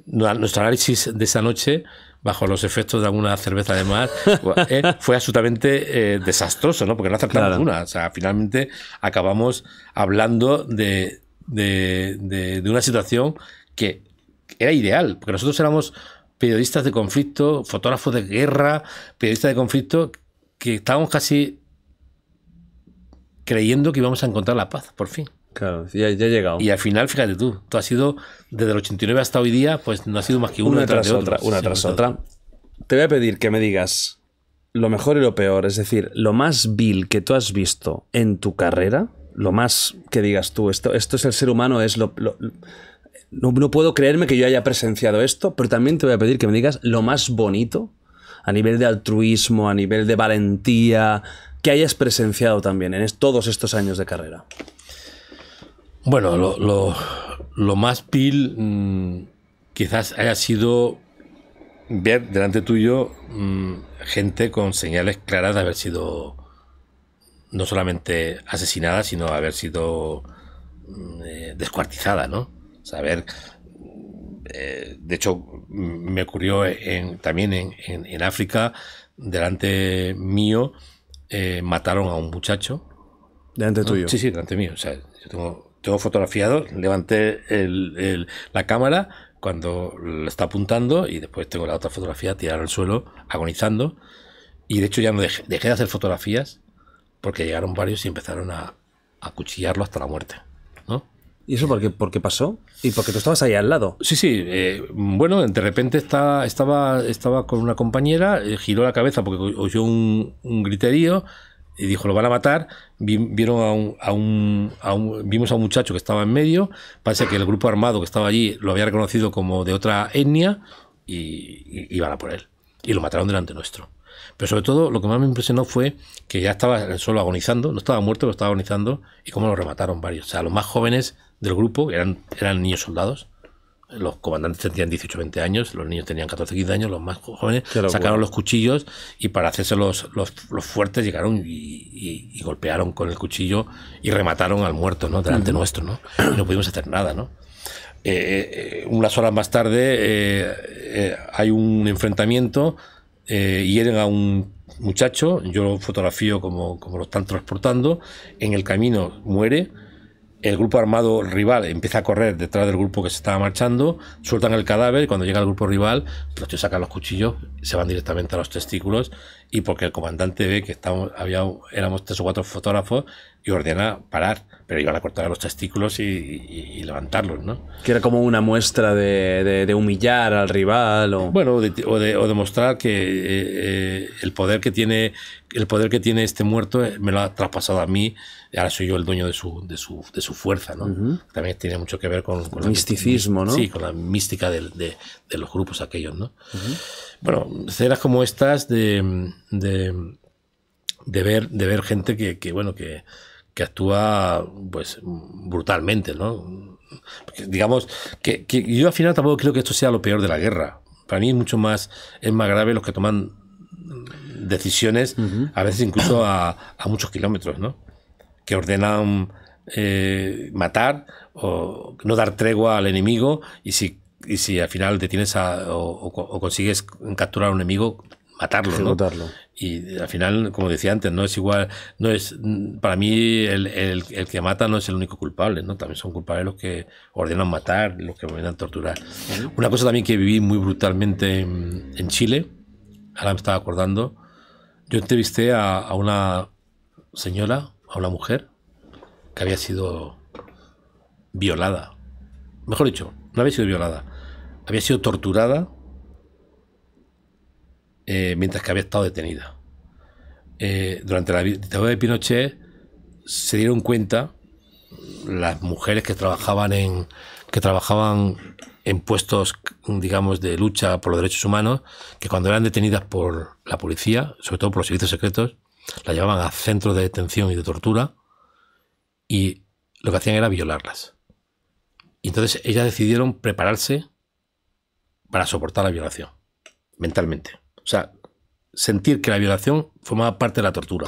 nuestro análisis de esa noche bajo los efectos de alguna cerveza de mar, eh, fue absolutamente eh, desastroso, ¿no? Porque no acertamos ninguna. O sea, finalmente acabamos hablando de, de, de una situación que era ideal, porque nosotros éramos periodistas de conflicto, fotógrafos de guerra, periodistas de conflicto, que estábamos casi creyendo que íbamos a encontrar la paz, por fin ya, he llegado. Y al final, fíjate tú, tú has sido desde el 89 hasta hoy día, pues no ha sido más que una, tras, otra. Una tras otra. Te voy a pedir que me digas lo mejor y lo peor, es decir, lo más vil que tú has visto en tu carrera, lo más que digas tú, esto, esto es el ser humano, es no, puedo creerme que yo haya presenciado esto, pero también te voy a pedir que me digas lo más bonito a nivel de altruismo, a nivel de valentía, que hayas presenciado también en todos estos años de carrera. Bueno, lo, más pil mm, quizás haya sido ver delante tuyo mm, gente con señales claras de haber sido no solamente asesinada, sino haber sido mm, eh, descuartizada, ¿no? O Saber, eh, de hecho, me ocurrió en, también en, África, delante mío, eh, mataron a un muchacho. ¿Delante tuyo? Sí, sí, delante mío. O sea, yo tengo tengo fotografiado, levanté la cámara cuando lo está apuntando y después tengo la otra fotografía tirada al suelo, agonizando. Y de hecho ya no dejé, de hacer fotografías porque llegaron varios y empezaron a, a cuchillarlo hasta la muerte. ¿no? ¿Y eso por qué, por qué, pasó? ¿Y porque tú estabas ahí al lado? Sí, sí. Eh, bueno, de repente estaba, estaba, estaba con una compañera, eh, giró la cabeza porque oyó un, un griterío, y dijo, lo van a matar. Vieron a un, vimos a un muchacho que estaba en medio. Parece que el grupo armado que estaba allí lo había reconocido como de otra etnia y, iban a por él. Y lo mataron delante nuestro. Pero sobre todo, lo que más me impresionó fue que ya estaba solo agonizando, no estaba muerto, pero estaba agonizando, y cómo lo remataron varios. O sea, los más jóvenes del grupo, eran, eran niños soldados, los comandantes tenían 18 20 años, los niños tenían 14 15 años, los más jóvenes sacaron los cuchillos y para hacerse los, los, fuertes llegaron y, golpearon con el cuchillo y remataron al muerto ¿no? delante mm. nuestro. ¿no? no pudimos hacer nada. ¿no? Eh, eh, unas horas más tarde eh, hay un enfrentamiento, y hieren a un muchacho, yo lo fotografío como, como lo están transportando, en el camino muere el grupo armado rival empieza a correr detrás del grupo que se estaba marchando, sueltan el cadáver y cuando llega el grupo rival, los chicos sacan los cuchillos, se van directamente a los testículos y porque el comandante ve que estamos, éramos tres o cuatro fotógrafos y ordena parar, pero iban a cortar los testículos y, levantarlos, ¿no? Que era como una muestra de, humillar al rival o... Bueno, o demostrar que eh, eh, el, poder que tiene, el poder que tiene este muerto eh, me lo ha traspasado a mí ahora soy yo el dueño de su, fuerza, ¿no? También tiene mucho que ver con, el misticismo, ¿no? Sí, con la mística de, los grupos aquellos, ¿no? Bueno, escenas como estas de, de, ver, de ver gente que, bueno, que, actúa pues brutalmente, ¿no? digamos que, yo al final tampoco creo que esto sea lo peor de la guerra. Para mí es mucho más es más grave los que toman decisiones a veces incluso a, a muchos kilómetros, ¿no? que ordenan eh, matar o no dar tregua al enemigo y si, si al final detienes o, consigues capturar a un enemigo, matarlo. ¿no? Y al final, como decía antes, no es igual, no es para mí el, que mata no es el único culpable, ¿no? También son culpables los que ordenan matar, los que ordenan torturar. Una cosa también que viví muy brutalmente en, Chile, ahora me estaba acordando, yo entrevisté a una señora a una mujer que había sido violada. Mejor dicho, no había sido violada. Había sido torturada eh, mientras que había estado detenida. Eh, durante la dictadura de Pinochet se dieron cuenta las mujeres que trabajaban en que trabajaban en puestos digamos de lucha por los derechos humanos que cuando eran detenidas por la policía sobre todo por los servicios secretos la llevaban a centros de detención y de tortura y lo que hacían era violarlas. Y entonces ellas decidieron prepararse para soportar la violación, mentalmente. O sea, sentir que la violación formaba parte de la tortura.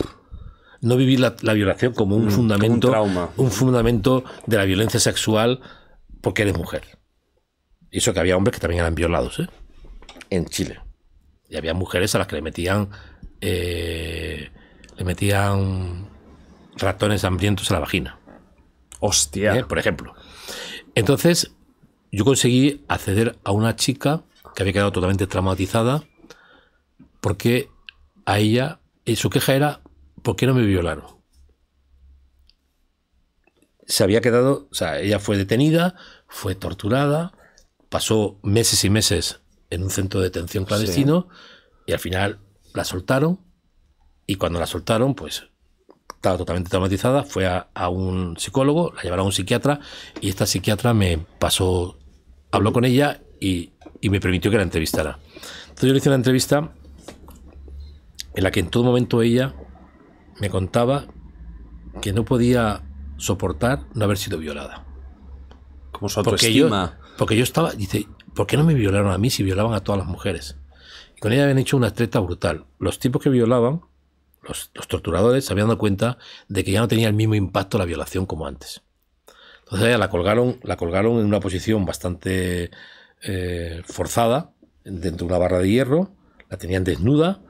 No vivir la, violación como un mm, fundamento, un, fundamento de la violencia sexual porque eres mujer. Y eso que había hombres que también eran violados, ¿eh? En Chile. Y había mujeres a las que le metían eh, le metían ratones hambrientos a la vagina. Hostia. ¿Eh? Por ejemplo. Entonces, yo conseguí acceder a una chica que había quedado totalmente traumatizada porque a ella, eh, su queja era, ¿por qué no me violaron? Se había quedado, o sea, ella fue detenida, fue torturada, pasó meses y meses en un centro de detención clandestino y al final la soltaron y cuando la soltaron, pues estaba totalmente traumatizada, fue a, un psicólogo, la llevaron a un psiquiatra y esta psiquiatra me pasó, habló con ella y, y me permitió que la entrevistara. Entonces yo le hice una entrevista en la que en todo momento ella me contaba que no podía soportar no haber sido violada. Como su autoestima. Porque yo, porque yo estaba, dice, ¿por qué no me violaron a mí si violaban a todas las mujeres? con ella habían hecho una treta brutal. Los tipos que violaban los, torturadores se habían dado cuenta de que ya no tenía el mismo impacto la violación como antes. Entonces ella la colgaron, la colgaron en una posición bastante eh, forzada, dentro de una barra de hierro, la tenían desnuda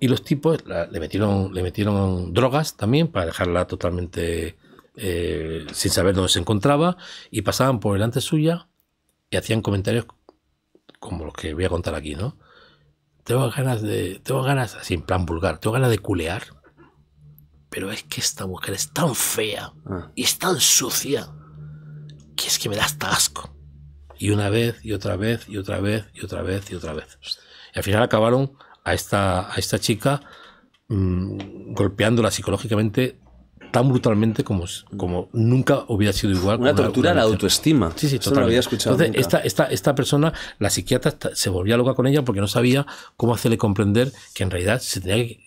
y los tipos le, metieron, le metieron drogas también para dejarla totalmente eh, sin saber dónde se encontraba y pasaban por delante suya y hacían comentarios como los que voy a contar aquí, ¿no? tengo ganas de, tengo ganas, así en plan vulgar, tengo ganas de culear, pero es que esta mujer es tan fea ah. y es tan sucia que es que me da hasta asco. Y una vez, y otra vez, y otra vez, y otra vez, y otra vez. Y al final acabaron a esta, a esta chica mm, golpeándola psicológicamente tan brutalmente como, como nunca hubiera sido igual. Una tortura a la autoestima. Sí, sí, Eso no lo había escuchado. Entonces, Esta, esta, esta persona, la psiquiatra se volvía loca con ella porque no sabía cómo hacerle comprender que en realidad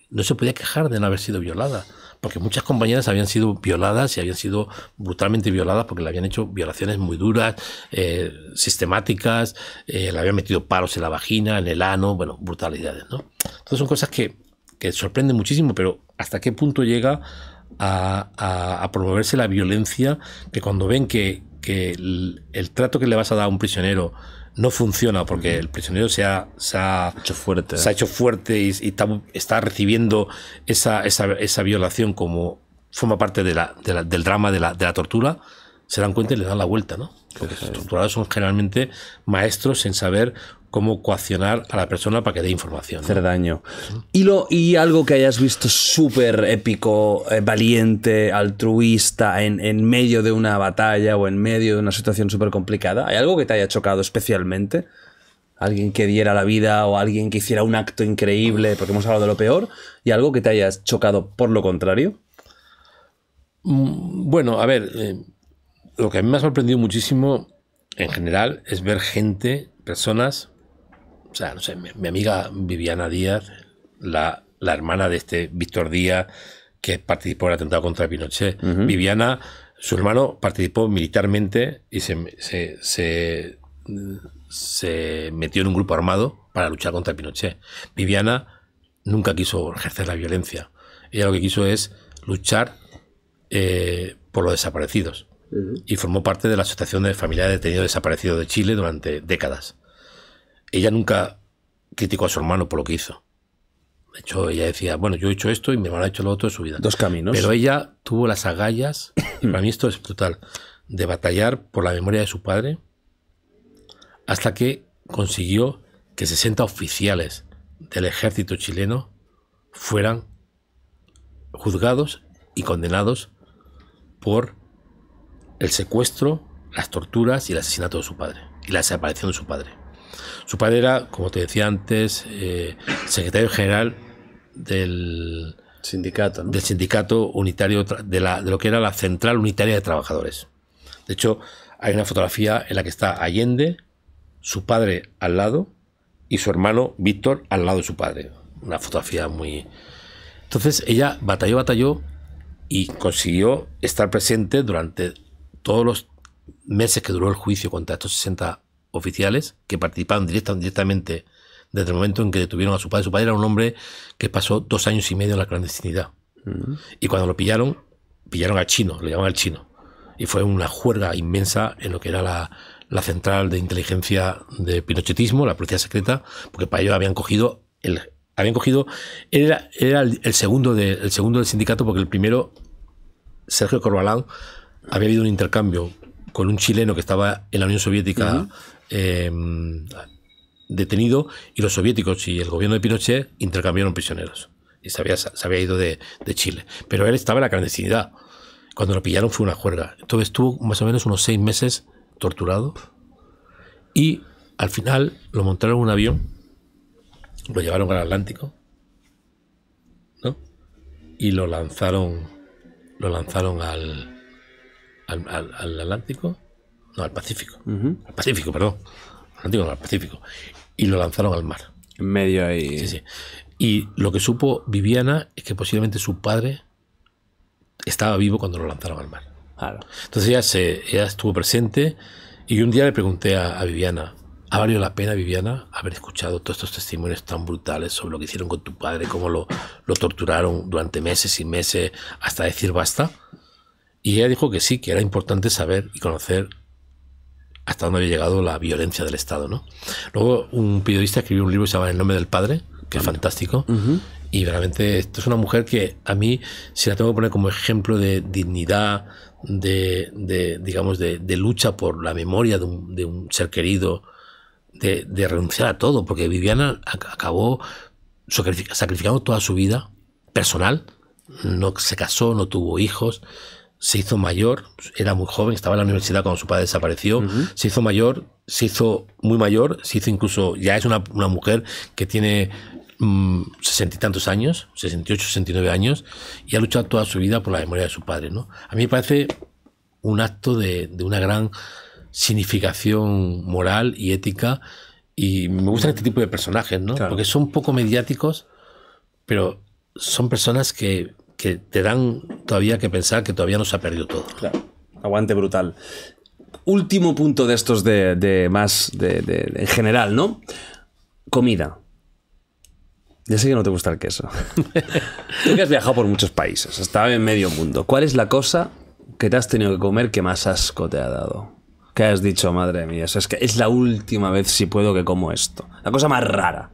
no se podía quejar de no haber sido violada. Porque muchas compañeras habían sido violadas y habían sido brutalmente violadas porque le habían hecho violaciones muy duras, eh, sistemáticas, eh, le habían metido paros en la vagina, en el ano, bueno, brutalidades, ¿no? Entonces son cosas que, que sorprenden muchísimo, pero ¿hasta qué punto llega a, promoverse la violencia, que cuando ven que, el, trato que le vas a dar a un prisionero no funciona porque el prisionero se ha, hecho fuerte, se ha hecho fuerte y, está, recibiendo esa, violación como forma parte del drama de la, de la tortura, se dan cuenta y le dan la vuelta, ¿no? Porque los estructurados son generalmente maestros en saber cómo coaccionar a la persona para que dé información. Hacer daño. ¿Y, y algo que hayas visto súper épico, eh, valiente, altruista, en, medio de una batalla o en medio de una situación súper complicada. ¿Hay algo que te haya chocado especialmente? Alguien que diera la vida o alguien que hiciera un acto increíble, porque hemos hablado de lo peor, y algo que te hayas chocado por lo contrario. Mm, bueno, a ver, eh, lo que a mí me ha sorprendido muchísimo en general es ver gente, personas, o sea, no sé, mi, amiga Viviana Díaz, la, hermana de este Víctor Díaz, que participó en el atentado contra Pinochet. Viviana, su hermano, participó militarmente y se, se, metió en un grupo armado para luchar contra Pinochet. Viviana nunca quiso ejercer la violencia. Ella lo que quiso es luchar eh, por los desaparecidos y formó parte de la Asociación de Familiares de Detenidos Desaparecidos de Chile durante décadas. Ella nunca criticó a su hermano por lo que hizo. De hecho, ella decía, bueno, yo he hecho esto y mi hermano ha hecho lo otro de su vida. Dos caminos. Pero ella tuvo las agallas, y para mí esto es brutal, de batallar por la memoria de su padre hasta que consiguió que 60 oficiales del ejército chileno fueran juzgados y condenados por el secuestro, las torturas y el asesinato de su padre, y la desaparición de su padre. Su padre era, como te decía antes, eh, secretario general del sindicato, del sindicato unitario de, la, de lo que era la Central Unitaria de Trabajadores. De hecho, hay una fotografía en la que está Allende, su padre al lado y su hermano Víctor al lado de su padre. Una fotografía muy... Entonces ella batalló, batalló y consiguió estar presente durante todos los meses que duró el juicio contra estos 60 oficiales que participaron directamente desde el momento en que detuvieron a su padre. Su padre era un hombre que pasó dos años y medio en la clandestinidad. Mm. Y cuando lo pillaron, pillaron al chino, le llamaban al chino. Y fue una juerga inmensa en lo que era la, central de inteligencia de pinochetismo, la policía secreta, porque para ellos habían cogido el, habían cogido era, era el, segundo el segundo del sindicato porque el primero Sergio Corbalán había habido un intercambio con un chileno que estaba en la Unión Soviética eh, detenido y los soviéticos y el gobierno de Pinochet intercambiaron prisioneros. Y se había, ido de, Chile. Pero él estaba en la clandestinidad. Cuando lo pillaron fue una juerga. Entonces estuvo más o menos unos seis meses torturado. Y al final lo montaron en un avión, lo llevaron al Atlántico, Y lo lanzaron, lo lanzaron al, al, Atlántico, no, al Pacífico, al Pacífico, perdón, Atlántico, no, al Pacífico, y lo lanzaron al mar. En medio ahí. Sí, sí. Y lo que supo Viviana es que posiblemente su padre estaba vivo cuando lo lanzaron al mar. Claro. Entonces ella, ella estuvo presente y un día le pregunté a, Viviana, ¿Ha valido la pena, Viviana, haber escuchado todos estos testimonios tan brutales sobre lo que hicieron con tu padre, cómo lo, lo torturaron durante meses y meses hasta decir basta? Y ella dijo que sí, que era importante saber y conocer hasta dónde había llegado la violencia del Estado. ¿no? Luego un periodista escribió un libro que se llama El nombre del padre, que es fantástico. Y realmente esto es una mujer que a mí, si la tengo que poner como ejemplo de dignidad, de, digamos, de, lucha por la memoria de un ser querido, de, renunciar a todo, porque Viviana acabó sacrificando toda su vida personal, no se casó, no tuvo hijos, se hizo mayor, era muy joven, estaba en la universidad cuando su padre desapareció, se hizo mayor, se hizo muy mayor, se hizo incluso, ya es una, mujer que tiene mm, sesenta y tantos años, 68, 69 años, y ha luchado toda su vida por la memoria de su padre. ¿no? A mí me parece un acto de, una gran significación moral y ética, y me gustan este tipo de personajes, ¿no? porque son poco mediáticos, pero son personas que que te dan todavía que pensar que todavía no se ha perdido todo. Claro. Aguante brutal. Último punto de estos de, más de, en general, ¿no? Comida. Ya sé que no te gusta el queso. Tú que has viajado por muchos países, estaba en medio mundo. ¿Cuál es la cosa que te has tenido que comer que más asco te ha dado? ¿Qué has dicho, madre mía, es que es la última vez si puedo que como esto. La cosa más rara.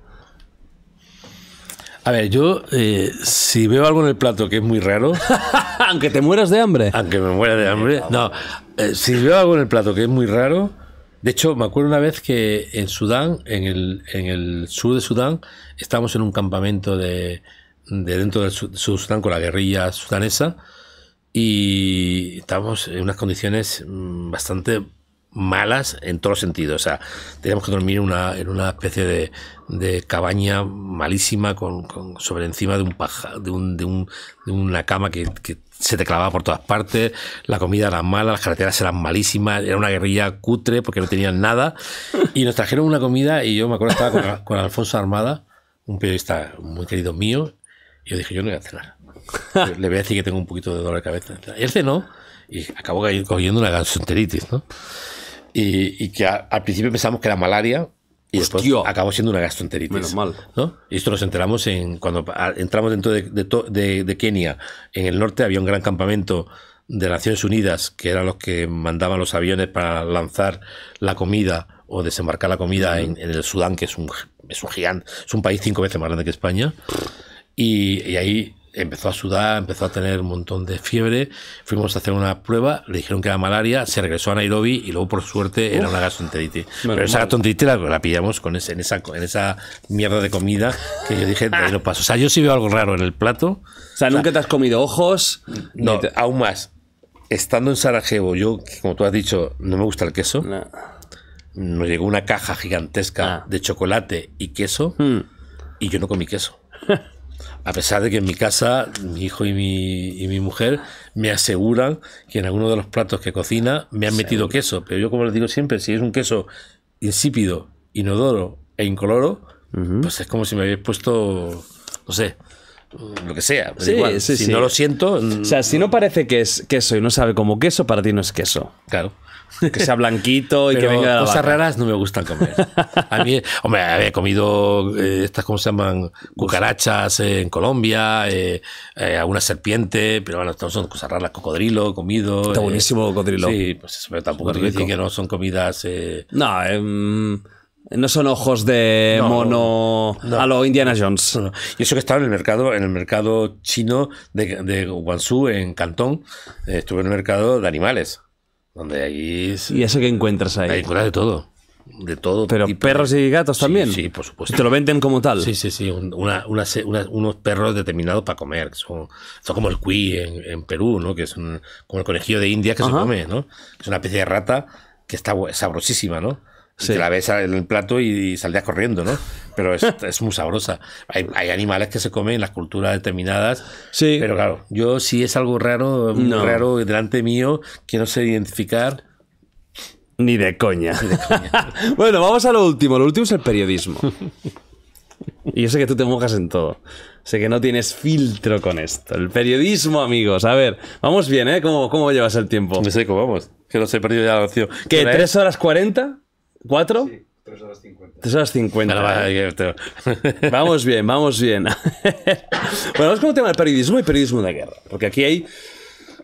A ver, yo eh, si veo algo en el plato que es muy raro. aunque te mueras de hambre. Aunque me muera de hambre. No, eh, si veo algo en el plato que es muy raro. De hecho, me acuerdo una vez que en Sudán, en el, sur de Sudán, estábamos en un campamento de, de dentro del sur de Sudán con la guerrilla sudanesa y estábamos en unas condiciones mm, bastante malas en todos los sentidos. O sea, teníamos que dormir en una especie de, cabaña malísima con, sobre encima de un paja, de, una cama que, se te clavaba por todas partes, la comida era mala, las carreteras eran malísimas, era una guerrilla cutre porque no tenían nada. Y nos trajeron una comida y yo me acuerdo estaba con, Alfonso Armada, un periodista muy querido mío, y yo dije, yo no voy a cenar. Le voy a decir que tengo un poquito de dolor de cabeza. Y él cenó y acabó cogiendo una gastroenteritis, ¿no? y, que al principio pensamos que era malaria y después acabó siendo una gastroenteritis. Menos mal. Y esto nos enteramos en, cuando entramos dentro de, de, Kenia. En el norte había un gran campamento de Naciones Unidas, que eran los que mandaban los aviones para lanzar la comida o desembarcar la comida en, el Sudán, que es un, es un gigante, es un país cinco veces más grande que España. y ahí empezó a sudar, empezó a tener un montón de fiebre. Fuimos a hacer una prueba, le dijeron que era malaria, se regresó a Nairobi y luego, por suerte, era una gastroenteritis. Pero esa gastroenteritis la, pillamos con en, esa, en esa mierda de comida que yo dije, de ahí lo paso. O sea, yo sí veo algo raro en el plato. O sea, nunca te has comido ojos. No, aún más. Estando en Sarajevo, yo, como tú has dicho, no me gusta el queso. Nos llegó una caja gigantesca ah. de chocolate y queso hmm. y yo no comí queso. A pesar de que en mi casa, mi hijo y mi, y mi mujer me aseguran que en alguno de los platos que cocina me han metido queso. Pero yo, como les digo siempre, si es un queso insípido, inodoro e incoloro, pues es como si me habéis puesto, no sé, lo que sea. si no lo siento. O sea, si no parece que es queso y no sabe como queso, para ti no es queso. Claro. Que sea blanquito y que venga Cosas raras no me gustan comer. A mí, hombre, he comido eh, estas, ¿cómo se llaman? Cucarachas eh, en Colombia, eh, alguna serpiente, pero bueno, son cosas raras, cocodrilo, comido. Está buenísimo cocodrilo. Sí, pues tampoco te que no son comidas. No, mm, no son ojos de mono a lo Indiana Jones. yo y eso que estaba en el mercado, en el mercado chino de, de Guangzhou, en Cantón, estuve en el mercado de animales. Donde ahí ¿Y eso que encuentras ahí? Ahí encuentras de todo. De todo. ¿Pero perros y gatos también? Sí, por supuesto. ¿Te lo venden como tal? Sí, sí, sí. Una, una, unos perros determinados para comer. son, como el cuí en, Perú, ¿no? Que es como el conejillo de India que se come, ¿no? Es una especie de rata que está sabrosísima, ¿no? Te la ves en el plato y, y corriendo, ¿no? pero es, muy sabrosa. Hay, animales que se comen en las culturas determinadas. Sí. Pero claro, yo si es algo raro, raro delante mío, que no sé identificar. Ni de coña. bueno, vamos a lo último. Lo último es el periodismo. Y yo sé que tú te mojas en todo. Sé que no tienes filtro con esto. El periodismo, amigos. A ver, vamos bien, ¿eh? ¿Cómo, cómo llevas el tiempo? Me cómo vamos. Que no he perdido ya la opción. ¿Qué? ¿Tres horas cuarenta? ¿Cuatro? 3 horas 50. 3 50. vamos bien, vamos bien. bueno, vamos con el tema del periodismo y periodismo de guerra. Porque aquí hay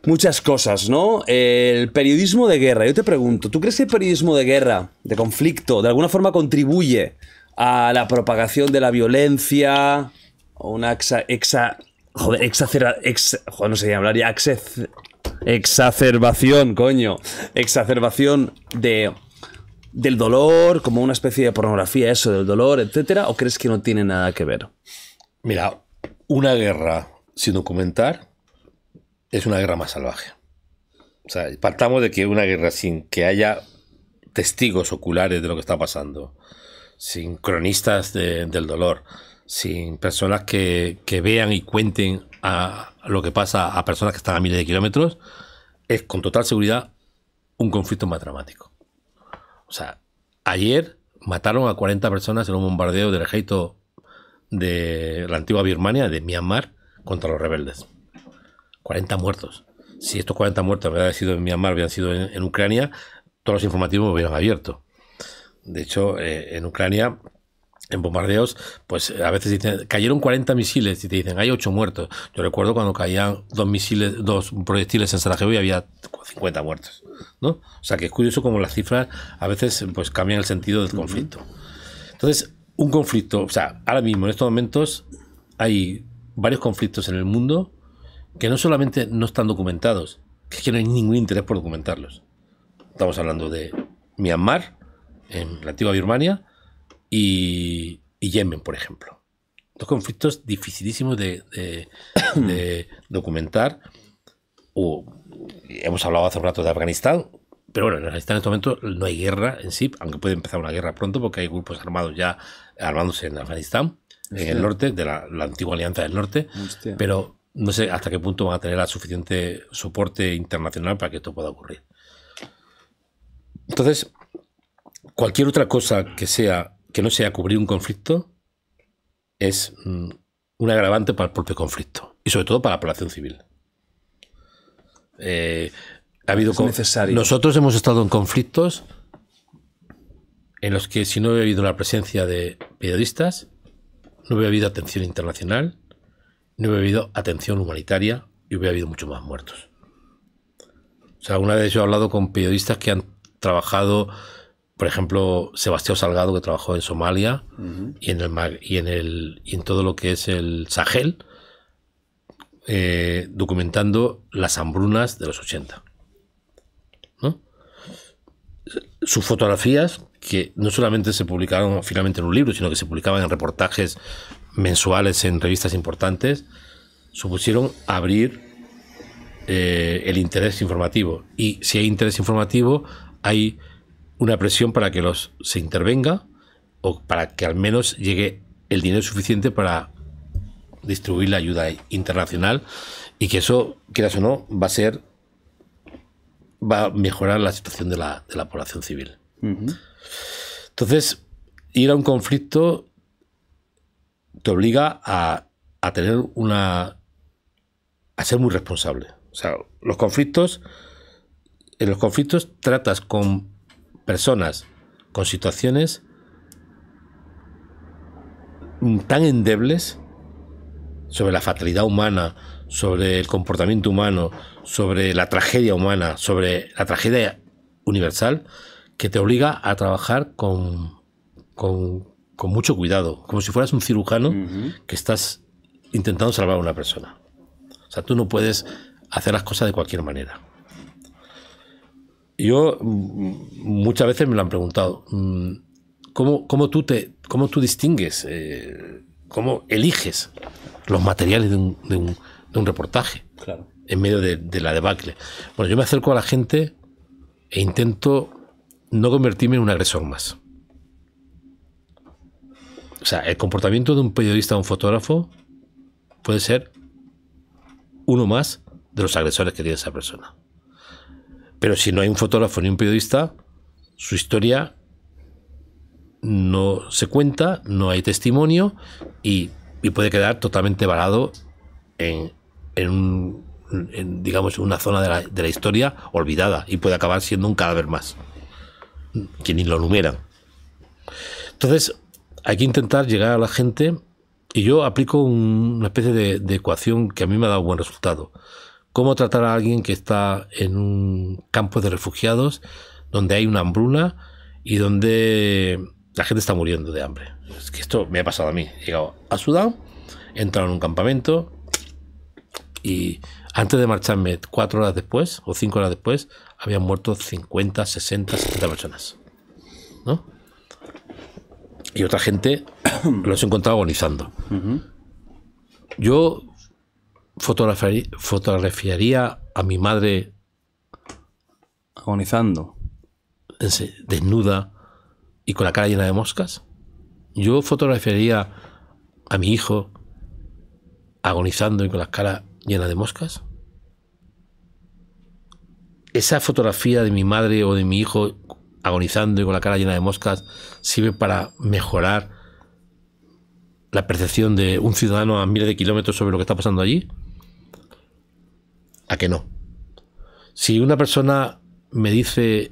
muchas cosas, ¿no? El periodismo de guerra. Yo te pregunto, ¿tú crees que el periodismo de guerra, de conflicto, de alguna forma contribuye a la propagación de la violencia o una exa, joder, no sé hablar exacerbación, coño, exacerbación de del dolor, como una especie de pornografía, eso del dolor, etcétera, o crees que no tiene nada que ver? Mira, una guerra sin documentar es una guerra más salvaje. O sea, partamos de que una guerra sin que haya testigos oculares de lo que está pasando, sin cronistas del dolor, sin personas que, que vean y cuenten a lo que pasa a personas que están a miles de kilómetros, es con total seguridad un conflicto más dramático. O sea, ayer mataron a 40 personas en un bombardeo del ejército de la antigua Birmania, de Myanmar, contra los rebeldes. 40 muertos. Si estos 40 muertos hubieran sido en Myanmar, hubieran sido en, Ucrania, todos los informativos hubieran abierto. De hecho, eh, en Ucrania en bombardeos, pues eh, a veces dicen, cayeron 40 misiles y te dicen, hay 8 muertos. Yo recuerdo cuando caían dos misiles, dos proyectiles en Sarajevo y había 50 muertos, ¿no? O sea que es curioso como las cifras a veces pues cambian el sentido del conflicto. Entonces, un conflicto, o sea, ahora mismo en estos momentos hay varios conflictos en el mundo que no solamente no están documentados, que es que no hay ningún interés por documentarlos. Estamos hablando de Myanmar, en la antigua Birmania, y, Yemen, por ejemplo. Dos conflictos dificilísimos de, documentar. hemos hablado hace un rato de Afganistán, pero bueno, en Afganistán en este momento no hay guerra en sí, aunque puede empezar una guerra pronto porque hay grupos armados ya armándose en Afganistán, en el norte, de la, antigua Alianza del Norte, pero no sé hasta qué punto van a tener el suficiente soporte internacional para que esto pueda ocurrir. Entonces, cualquier otra cosa que sea que no sea cubrir un conflicto es mm, un agravante para el propio conflicto y sobre todo para la población civil. Eh, ha habido Nosotros hemos estado en conflictos en los que si no hubiera habido la presencia de periodistas, no hubiera habido atención internacional, no hubiera habido atención humanitaria y hubiera habido muchos más muertos. O sea, alguna vez yo he hablado con periodistas que han trabajado por ejemplo, Sebastián Salgado, que trabajó en Somalia y, en el, y, en el, en todo lo que es el Sahel, eh, documentando las hambrunas de los 80. Sus fotografías, que no solamente se publicaron finalmente en un libro, sino que se publicaban en reportajes mensuales en revistas importantes, supusieron abrir eh, el interés informativo. Y si hay interés informativo, hay una presión para que los se intervenga o para que al menos llegue el dinero suficiente para distribuir la ayuda internacional y que eso, quieras o no, va a ser va a mejorar la situación de la, de la población civil. Entonces, ir a un conflicto te obliga a, a, tener una. a ser muy responsable. O sea, los conflictos. En los conflictos tratas con personas con situaciones tan endebles sobre la fatalidad humana, sobre el comportamiento humano, sobre la tragedia humana, sobre la tragedia universal, que te obliga a trabajar con, con, mucho cuidado, como si fueras un cirujano que estás intentando salvar a una persona. O sea, tú no puedes hacer las cosas de cualquier manera yo mm, muchas veces me lo han preguntado. Mm, ¿Cómo, tú, te, cómo tú distingues, eh, cómo eliges los materiales de un, reportaje en medio de, de, la debacle? Bueno, yo me acerco a la gente e intento no convertirme en un agresor más. O sea, el comportamiento de un periodista o un fotógrafo puede ser uno más de los agresores que tiene esa persona. Pero si no hay un fotógrafo ni un periodista, su historia no se cuenta, no hay testimonio y, puede quedar totalmente varado en, una zona de la, historia olvidada y puede acabar siendo un cadáver más, que ni lo enumeran. Entonces, hay que intentar llegar a la gente y yo aplico una especie de ecuación que a mí me ha dado buen resultado cómo tratar a alguien que está en un campo de refugiados donde hay una hambruna y donde la gente está muriendo de hambre. Es que esto me ha pasado a mí. He llegado a Sudán, he entrado en un campamento y antes de marcharme, cuatro horas después o cinco horas después, habían muerto 50, 60, 70 personas. ¿No? Y otra gente los encontraba agonizando. Yo fotografiaría, a mi madre agonizando, desnuda y con la cara llena de moscas. Yo fotografiaría a mi hijo agonizando y con la cara llena de moscas. Esa fotografía de mi madre o de mi hijo agonizando y con la cara llena de moscas sirve para mejorar la percepción de un ciudadano a miles de kilómetros sobre lo que está pasando allí? a que no. Si una persona me dice,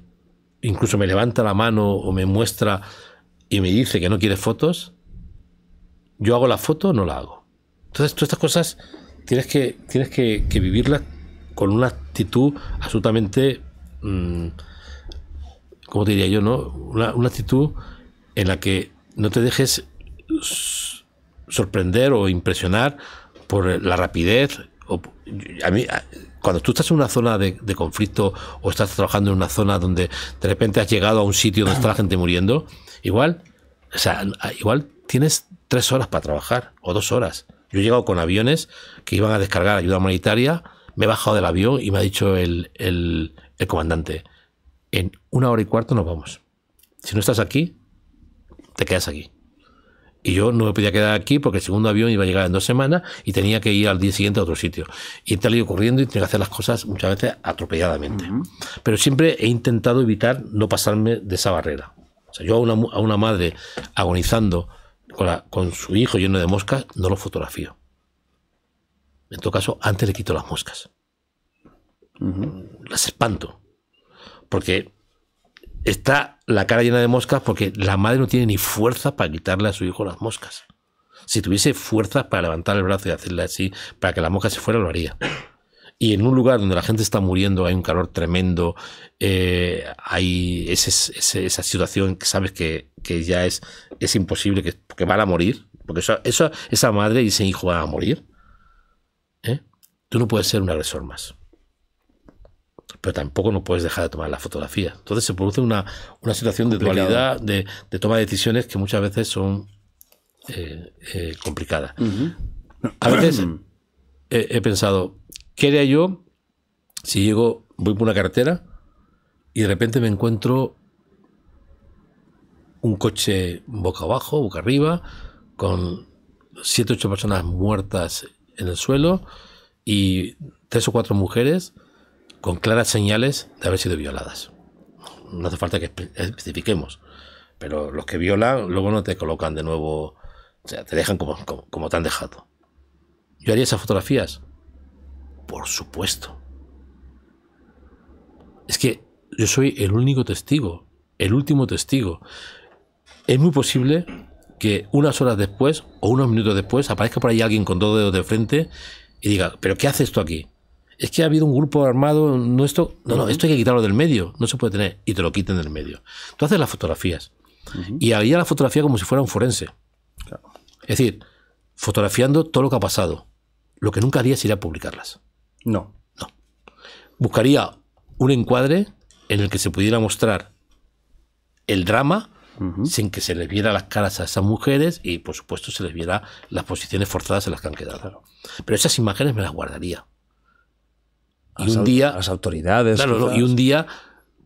incluso me levanta la mano o me muestra y me dice que no quiere fotos, yo hago la foto o no la hago. Entonces, todas estas cosas tienes que, tienes que, vivirlas con una actitud absolutamente, mm, ¿cómo diría yo? no una, una, actitud en la que no te dejes sorprender o impresionar por la rapidez a mí, cuando tú estás en una zona de, conflicto o estás trabajando en una zona donde de repente has llegado a un sitio donde está la gente muriendo, igual, o sea, igual tienes tres horas para trabajar o dos horas. Yo he llegado con aviones que iban a descargar ayuda humanitaria, me he bajado del avión y me ha dicho el comandante, en una hora y cuarto nos vamos. Si no estás aquí, te quedas aquí. Y yo no me podía quedar aquí porque el segundo avión iba a llegar en dos semanas y tenía que ir al día siguiente a otro sitio. Y tal y corriendo y tenía que hacer las cosas muchas veces atropelladamente. Pero siempre he intentado evitar no pasarme de esa barrera. O sea, yo a una, madre agonizando con, su hijo lleno de moscas no lo fotografío. En todo caso, antes le quito las moscas. Las espanto. Porque está la cara llena de moscas porque la madre no tiene ni fuerza para quitarle a su hijo las moscas. Si tuviese fuerza para levantar el brazo y hacerle así para que la mosca se fuera, lo haría. Y en un lugar donde la gente está muriendo, hay un calor tremendo, eh, hay esa situación que sabes que, ya es, imposible, que, van a morir, porque esa madre y ese hijo van a morir. ¿eh? Tú no puedes ser un agresor más pero tampoco no puedes dejar de tomar la fotografía. Entonces se produce una, situación de dualidad, de, de, toma de decisiones que muchas veces son eh, eh, complicadas. A veces he, pensado, ¿qué haría yo si llego, voy por una carretera y de repente me encuentro un coche boca abajo, boca arriba, con siete ocho personas muertas en el suelo y tres o cuatro mujeres con claras señales de haber sido violadas. No hace falta que especifiquemos, pero los que violan luego no te colocan de nuevo, o sea, te dejan como, como, te dejado. ¿Yo haría esas fotografías? Por supuesto. Es que yo soy el único testigo, el último testigo. Es muy posible que unas horas después o unos minutos después aparezca por ahí alguien con dos dedos de frente y diga, ¿pero qué haces tú aquí? es que ha habido un grupo armado nuestro. No, no, esto hay que quitarlo del medio, no se puede tener. Y te lo quiten del medio. Tú haces las fotografías. Y haría la fotografía como si fuera un forense. Es decir, fotografiando todo lo que ha pasado. Lo que nunca haría sería publicarlas. No. No. Buscaría un encuadre en el que se pudiera mostrar el drama sin que se les viera las caras a esas mujeres y, por supuesto, se les viera las posiciones forzadas en las que han quedado. Pero esas imágenes me las guardaría y un día, las autoridades. y un día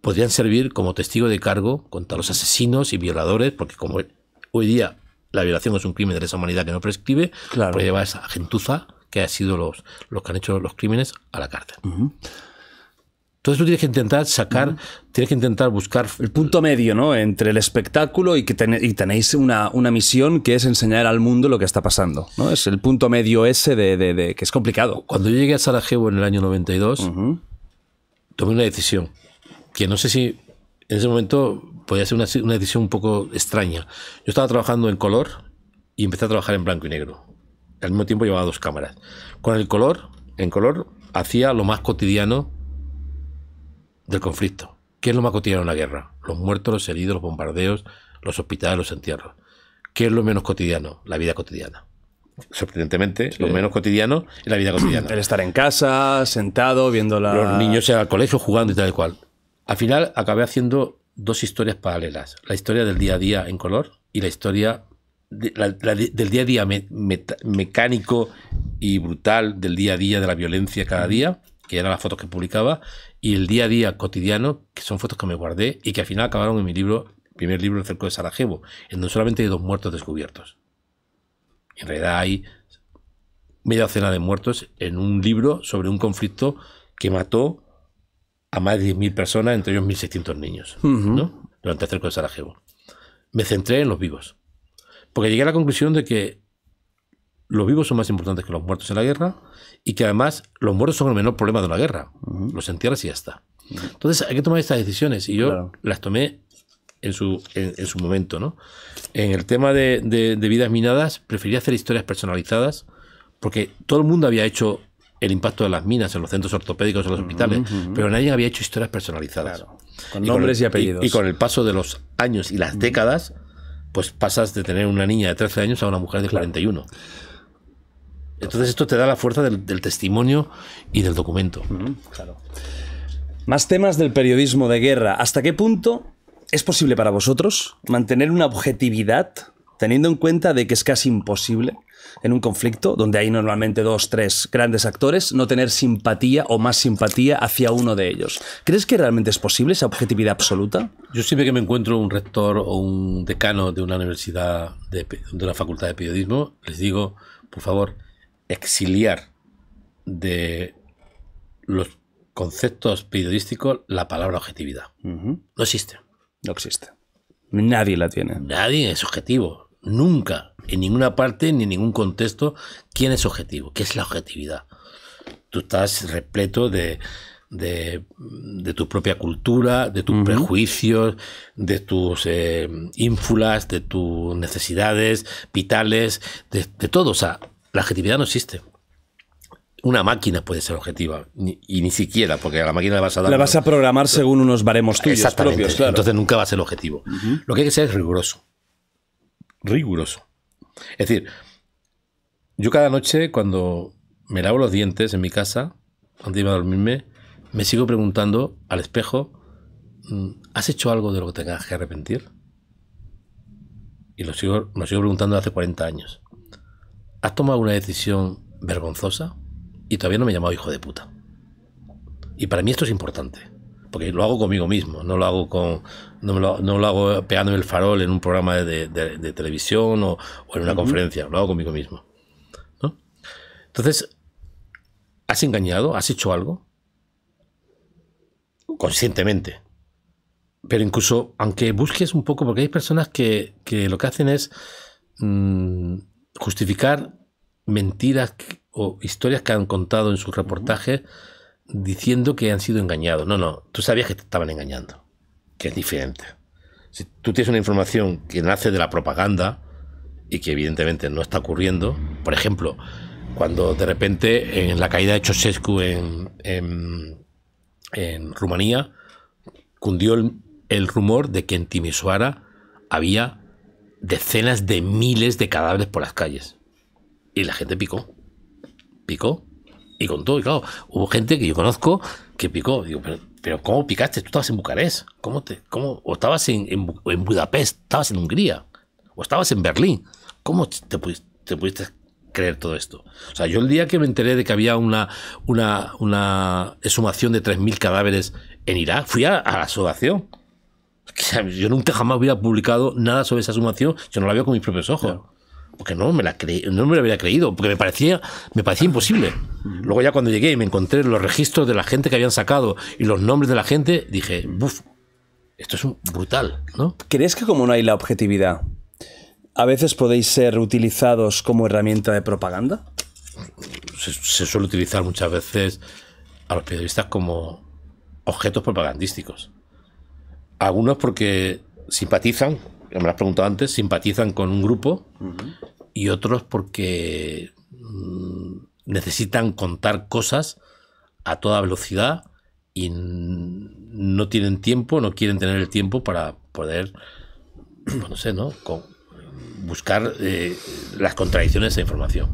podrían servir como testigo de cargo contra los asesinos y violadores, porque como hoy día la violación es un crimen de lesa humanidad que no prescribe, puede llevar a esa gentuza que ha sido los, los que han hecho los crímenes a la cárcel. Entonces tú tienes que intentar sacar, tienes que intentar buscar... El punto medio, ¿no? Entre el espectáculo y que tenéis una, misión que es enseñar al mundo lo que está pasando, ¿no? Es el punto medio ese de, que es complicado. Cuando yo llegué a Sarajevo en el año 92, tomé una decisión que no sé si en ese momento podía ser una, una decisión un poco extraña. Yo estaba trabajando en color y empecé a trabajar en blanco y negro. Al mismo tiempo llevaba dos cámaras. Con el color, en color, hacía lo más cotidiano del conflicto. ¿Qué es lo más cotidiano en la guerra? Los muertos, los heridos, los bombardeos, los hospitales, los entierros. ¿Qué es lo menos cotidiano? La vida cotidiana. Sorprendentemente, lo menos cotidiano es la vida cotidiana. El estar en casa, sentado, viendo la... Los niños el colegio jugando y tal y cual. Al final acabé haciendo dos historias paralelas. La historia del día a día en color y la historia del día a día mecánico y brutal del día a día de la violencia cada día que eran las fotos que publicaba, y el día a día cotidiano, que son fotos que me guardé y que al final acabaron en mi libro, primer libro, El cerco de Sarajevo, en donde solamente hay dos muertos descubiertos. En realidad hay media docena de muertos en un libro sobre un conflicto que mató a más de 10.000 personas, entre ellos 1.600 niños, durante el cerco de Sarajevo. Me centré en los vivos, porque llegué a la conclusión de que los vivos son más importantes que los muertos en la guerra, y que además los muertos son el menor problema de la guerra. Los entierras y ya está. Entonces hay que tomar estas decisiones y yo las tomé en su, en, su momento. En el tema de, de, vidas minadas, prefería hacer historias personalizadas porque todo el mundo había hecho el impacto de las minas en los centros ortopédicos, en los hospitales, pero nadie había hecho historias personalizadas. Con nombres y apellidos. Y, con el paso de los años y las décadas, pues pasas de tener una niña de 13 años a una mujer de 41. Entonces esto te da la fuerza del, testimonio y del documento. Más temas del periodismo de guerra. ¿Hasta qué punto es posible para vosotros mantener una objetividad teniendo en cuenta de que es casi imposible en un conflicto donde hay normalmente dos, tres grandes actores, no tener simpatía o más simpatía hacia uno de ellos. ¿Crees que realmente es posible esa objetividad absoluta? Yo siempre que me encuentro un rector o un decano de una universidad, de, de una facultad de periodismo, les digo, por favor, exiliar de los conceptos periodísticos la palabra objetividad. No existe. No existe. Nadie la tiene. Nadie es objetivo. Nunca, en ninguna parte ni en ningún contexto, quién es objetivo, qué es la objetividad. Tú estás repleto de, de, tu propia cultura, de tus prejuicios, de tus eh, ínfulas, de tus necesidades vitales, de, de todo. O sea, la objetividad no existe. Una máquina puede ser objetiva, y ni siquiera, porque a la máquina le vas a dar. La vas a programar según unos baremos tuyos propios, Entonces nunca va a ser objetivo. Lo que hay que ser es riguroso. Riguroso. Es decir, yo cada noche cuando me lavo los dientes en mi casa, antes de a dormirme, me sigo preguntando al espejo, mm, ¿has hecho algo de lo que tengas que arrepentir? Y lo me lo sigo preguntando hace 40 años has tomado una decisión vergonzosa y todavía no me he llamado hijo de puta. Y para mí esto es importante, porque lo hago conmigo mismo, no lo hago con no, lo, hago pegándome el farol en un programa de, televisión o, en una conferencia, lo hago conmigo mismo. Entonces, ¿has engañado? ¿Has hecho algo? Conscientemente. Pero incluso, aunque busques un poco, porque hay personas que, lo que hacen es... Mm, justificar mentiras o historias que han contado en sus reportajes diciendo que han sido engañados. No, no, tú sabías que te estaban engañando, que es diferente. Si tú tienes una información que nace de la propaganda y que evidentemente no está ocurriendo, por ejemplo, cuando de repente en la caída de Ceausescu en, en, Rumanía cundió el, el rumor de que en Timisoara había decenas de miles de cadáveres por las calles. Y la gente picó. Picó. Y con todo, y claro, hubo gente que yo conozco que picó. Digo, pero, ¿cómo picaste? Tú estabas en Bucarest. ¿Cómo te, cómo, o estabas en, en, Budapest, estabas en Hungría, o estabas en Berlín. ¿Cómo te, pudiste, te pudiste creer todo esto? O sea, yo el día que me enteré de que había una, una, una exhumación de 3.000 cadáveres en Irak, fui a, a la exhumación. Yo nunca jamás hubiera publicado nada sobre esa sumación, yo no la veo con mis propios ojos. Porque no me, la creí, no me hubiera creído, porque me parecía, me parecía imposible. Luego ya cuando llegué y me encontré los registros de la gente que habían sacado y los nombres de la gente, dije, buf, esto es brutal, ¿Crees que como no hay la objetividad, a veces podéis ser utilizados como herramienta de propaganda? se, suele utilizar muchas veces a los periodistas como objetos propagandísticos. Algunos porque simpatizan, me lo has preguntado antes, simpatizan con un grupo y otros porque mm, necesitan contar cosas a toda velocidad y no tienen tiempo, no quieren tener el tiempo para poder, pues no sé, ¿no? buscar eh, las contradicciones de esa información.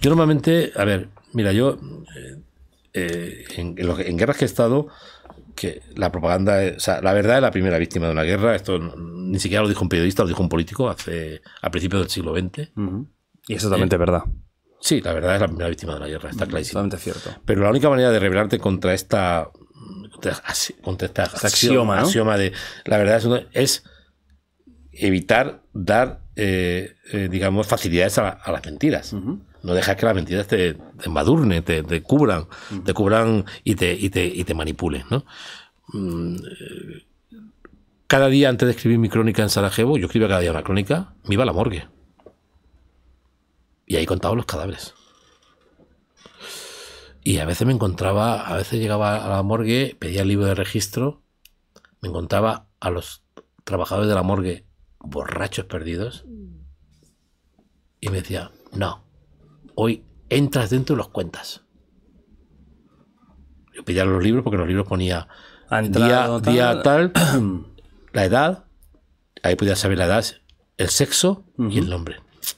Yo normalmente, a ver, mira, yo eh, eh, en, en, guerras que he estado, que la propaganda, eh, o sea, la verdad es la primera víctima de una guerra. Esto ni siquiera lo dijo un periodista, lo dijo un político hace a principios del siglo XX. Y eh, es totalmente verdad. Sí, la verdad es la primera víctima de la guerra, está clarísimo. cierto. Pero la única manera de rebelarte contra esta contra, este axioma, de la verdad es, es evitar dar, eh, digamos, facilidades a, las mentiras no dejas que las mentiras te, te te, cubran, te cubran y te, te, manipulen. Mm, eh, cada día antes de escribir mi crónica en Sarajevo, yo escribía cada día una crónica, me iba a la morgue. Y ahí contaba los cadáveres. Y a veces me encontraba, a veces llegaba a la morgue, pedía el libro de registro, me encontraba a los trabajadores de la morgue borrachos perdidos mm. y me decía, no, hoy entras dentro y los cuentas. Yo pedía los libros porque los libros ponía día, tal, día tal la edad, ahí podía saber la edad, el sexo y el nombre.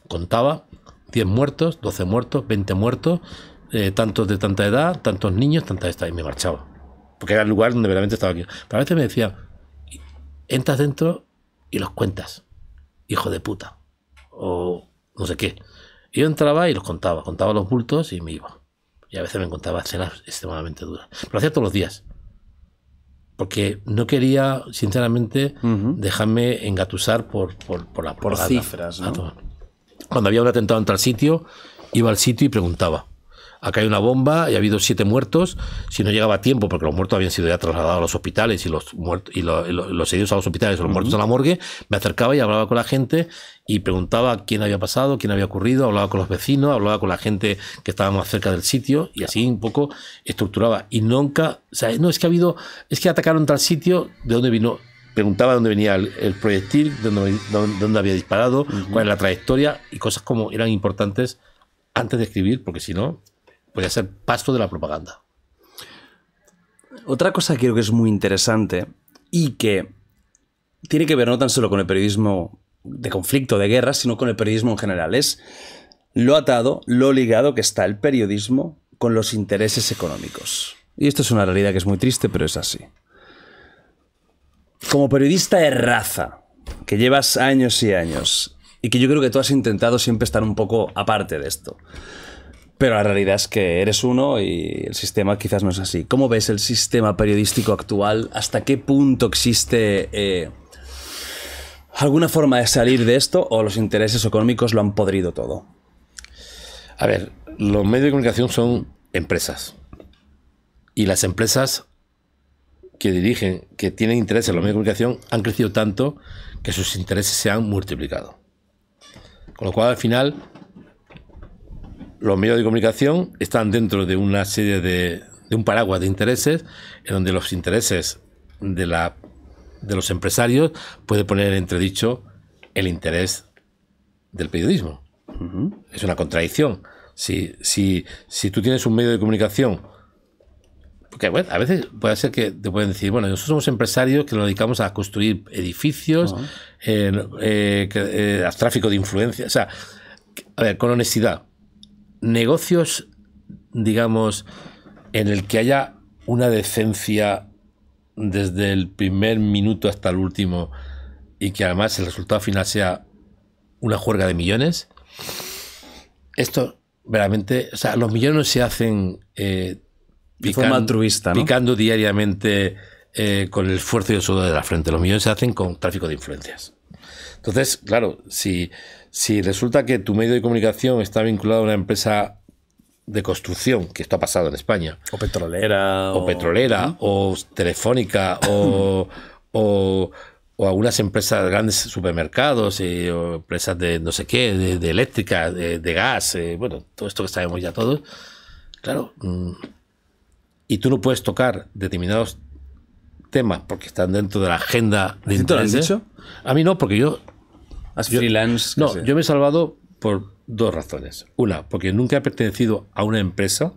Contaba 10 muertos, 12 muertos, 20 muertos, eh, tantos de tanta edad, tantos niños, tanta estas, y me marchaba. Porque era el lugar donde verdaderamente estaba aquí. Pero a veces me decía, entras dentro y los cuentas, hijo de puta, o no sé qué. Yo entraba y los contaba, contaba los bultos y me iba. Y a veces me contaba escenas extremadamente duras. Pero lo hacía todos los días. Porque no quería, sinceramente, dejarme engatusar por, por, por la por, cifras. Cuando había un atentado en tal sitio, iba al sitio y preguntaba acá hay una bomba y ha habido siete muertos. Si no llegaba a tiempo, porque los muertos habían sido ya trasladados a los hospitales y los muertos y los, heridos a los hospitales o los muertos a la morgue, me acercaba y hablaba con la gente y preguntaba quién había pasado, quién había ocurrido, hablaba con los vecinos, hablaba con la gente que estaba más cerca del sitio y así un poco estructuraba. Y nunca, o sea, no es que ha habido, es que atacaron tal sitio de dónde vino. Preguntaba dónde venía el, proyectil, dónde, dónde, había disparado, cuál era la trayectoria y cosas como eran importantes antes de escribir, porque si no, podía ser pasto de la propaganda. Otra cosa que creo que es muy interesante y que tiene que ver no tan solo con el periodismo de conflicto, de guerra, sino con el periodismo en general, es lo atado, lo ligado que está el periodismo con los intereses económicos. Y esto es una realidad que es muy triste, pero es así. Como periodista de raza, que llevas años y años, y que yo creo que tú has intentado siempre estar un poco aparte de esto. Pero la realidad es que eres uno y el sistema quizás no es así. ¿Cómo ves el sistema periodístico actual? ¿Hasta qué punto existe eh, alguna forma de salir de esto o los intereses económicos lo han podrido todo? A ver, los medios de comunicación son empresas. Y las empresas que dirigen, que tienen interés en los medios de comunicación, han crecido tanto que sus intereses se han multiplicado. Con lo cual, al final, los medios de comunicación están dentro de una serie de, un paraguas de intereses, en donde los intereses de, la, de los empresarios puede poner en entredicho el interés del periodismo. Es una contradicción. Si, si, si tú tienes un medio de comunicación porque a veces puede ser que te pueden decir, bueno, nosotros somos empresarios que nos dedicamos a construir edificios, eh, eh, eh, a tráfico de influencia. O sea, a ver, con honestidad, negocios, digamos, en el que haya una decencia desde el primer minuto hasta el último y que además el resultado final sea una juerga de millones, esto realmente o sea, los millones se hacen eh, altruista, picando diariamente eh, con el esfuerzo y el sudor de la frente. Los millones se hacen con tráfico de influencias. Entonces, claro, si si resulta que tu medio de comunicación está vinculado a una empresa de construcción, que esto ha pasado en España. O petrolera. O, petrolera, o telefónica, o, o, algunas empresas, grandes supermercados, eh, o empresas de no sé qué, de, eléctrica, de, gas, eh, bueno, todo esto que sabemos ya todos. Claro. Mm, y tú no puedes tocar determinados temas porque están dentro de la agenda de interés. A mí no, porque yo yo, No, yo me he salvado por dos razones. Una, porque nunca he pertenecido a una empresa,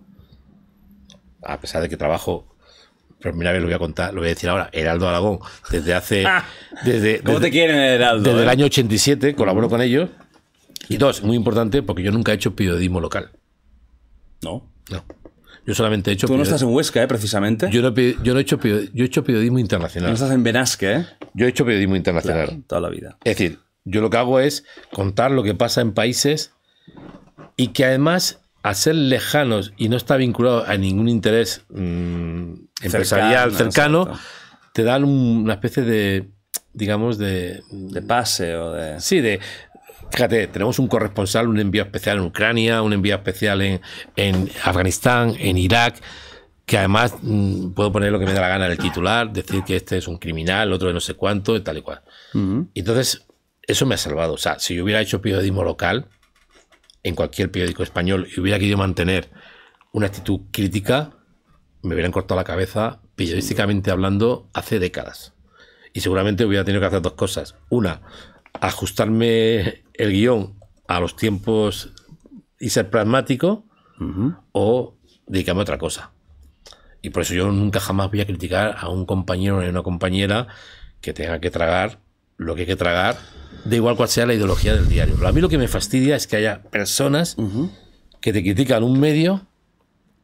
a pesar de que trabajo pero mira, lo voy a contar, lo voy a decir ahora, Heraldo Aragón, desde hace... Ah, desde, ¿Cómo te quieren, Heraldo? Desde el eh? año 87, colaboro con ellos. Y dos, muy importante, porque yo nunca he hecho periodismo local. ¿No? No. Yo solamente he hecho... Tú no estás en Huesca, ¿eh? Precisamente. Yo no, he, hecho yo he hecho periodismo internacional. No estás en Benasque, ¿eh? Yo he hecho periodismo internacional. toda la vida. Es decir, yo lo que hago es contar lo que pasa en países y que además a ser lejanos y no está vinculado a ningún interés mm, empresarial cercano, te dan una especie de, digamos, de... De pase o de... Sí, de... Fíjate, tenemos un corresponsal, un envío especial en Ucrania, un envío especial en, Afganistán, en Irak, que además mm, puedo poner lo que me da la gana en el titular, decir que este es un criminal, otro de no sé cuánto, y tal y cual. Entonces, eso me ha salvado. O sea, si yo hubiera hecho periodismo local, en cualquier periódico español, y hubiera querido mantener una actitud crítica, me hubieran cortado la cabeza, periodísticamente hablando, hace décadas. Y seguramente hubiera tenido que hacer dos cosas. Una, ajustarme el guión a los tiempos y ser pragmático, o dedicarme a otra cosa. Y por eso yo nunca jamás voy a criticar a un compañero o a una compañera que tenga que tragar lo que hay que tragar de igual cual sea la ideología del diario. Pero a mí lo que me fastidia es que haya personas que te critican un medio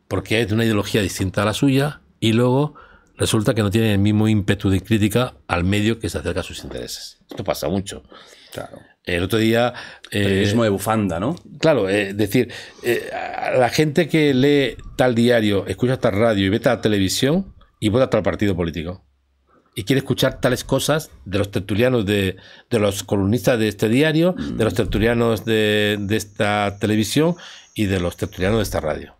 porque es de una ideología distinta a la suya y luego resulta que no tienen el mismo ímpetu de crítica al medio que se acerca a sus intereses. Esto pasa mucho. Claro. El otro día... Eh, Periodismo muy de bufanda, ¿no? Claro, eh, es decir, eh, la gente que lee tal diario, escucha tal radio y ve tal televisión y vota tal partido político y quiere escuchar tales cosas de los tertulianos, de, de los columnistas de este diario, de los mm. tertulianos de, esta televisión y de los tertulianos de esta radio.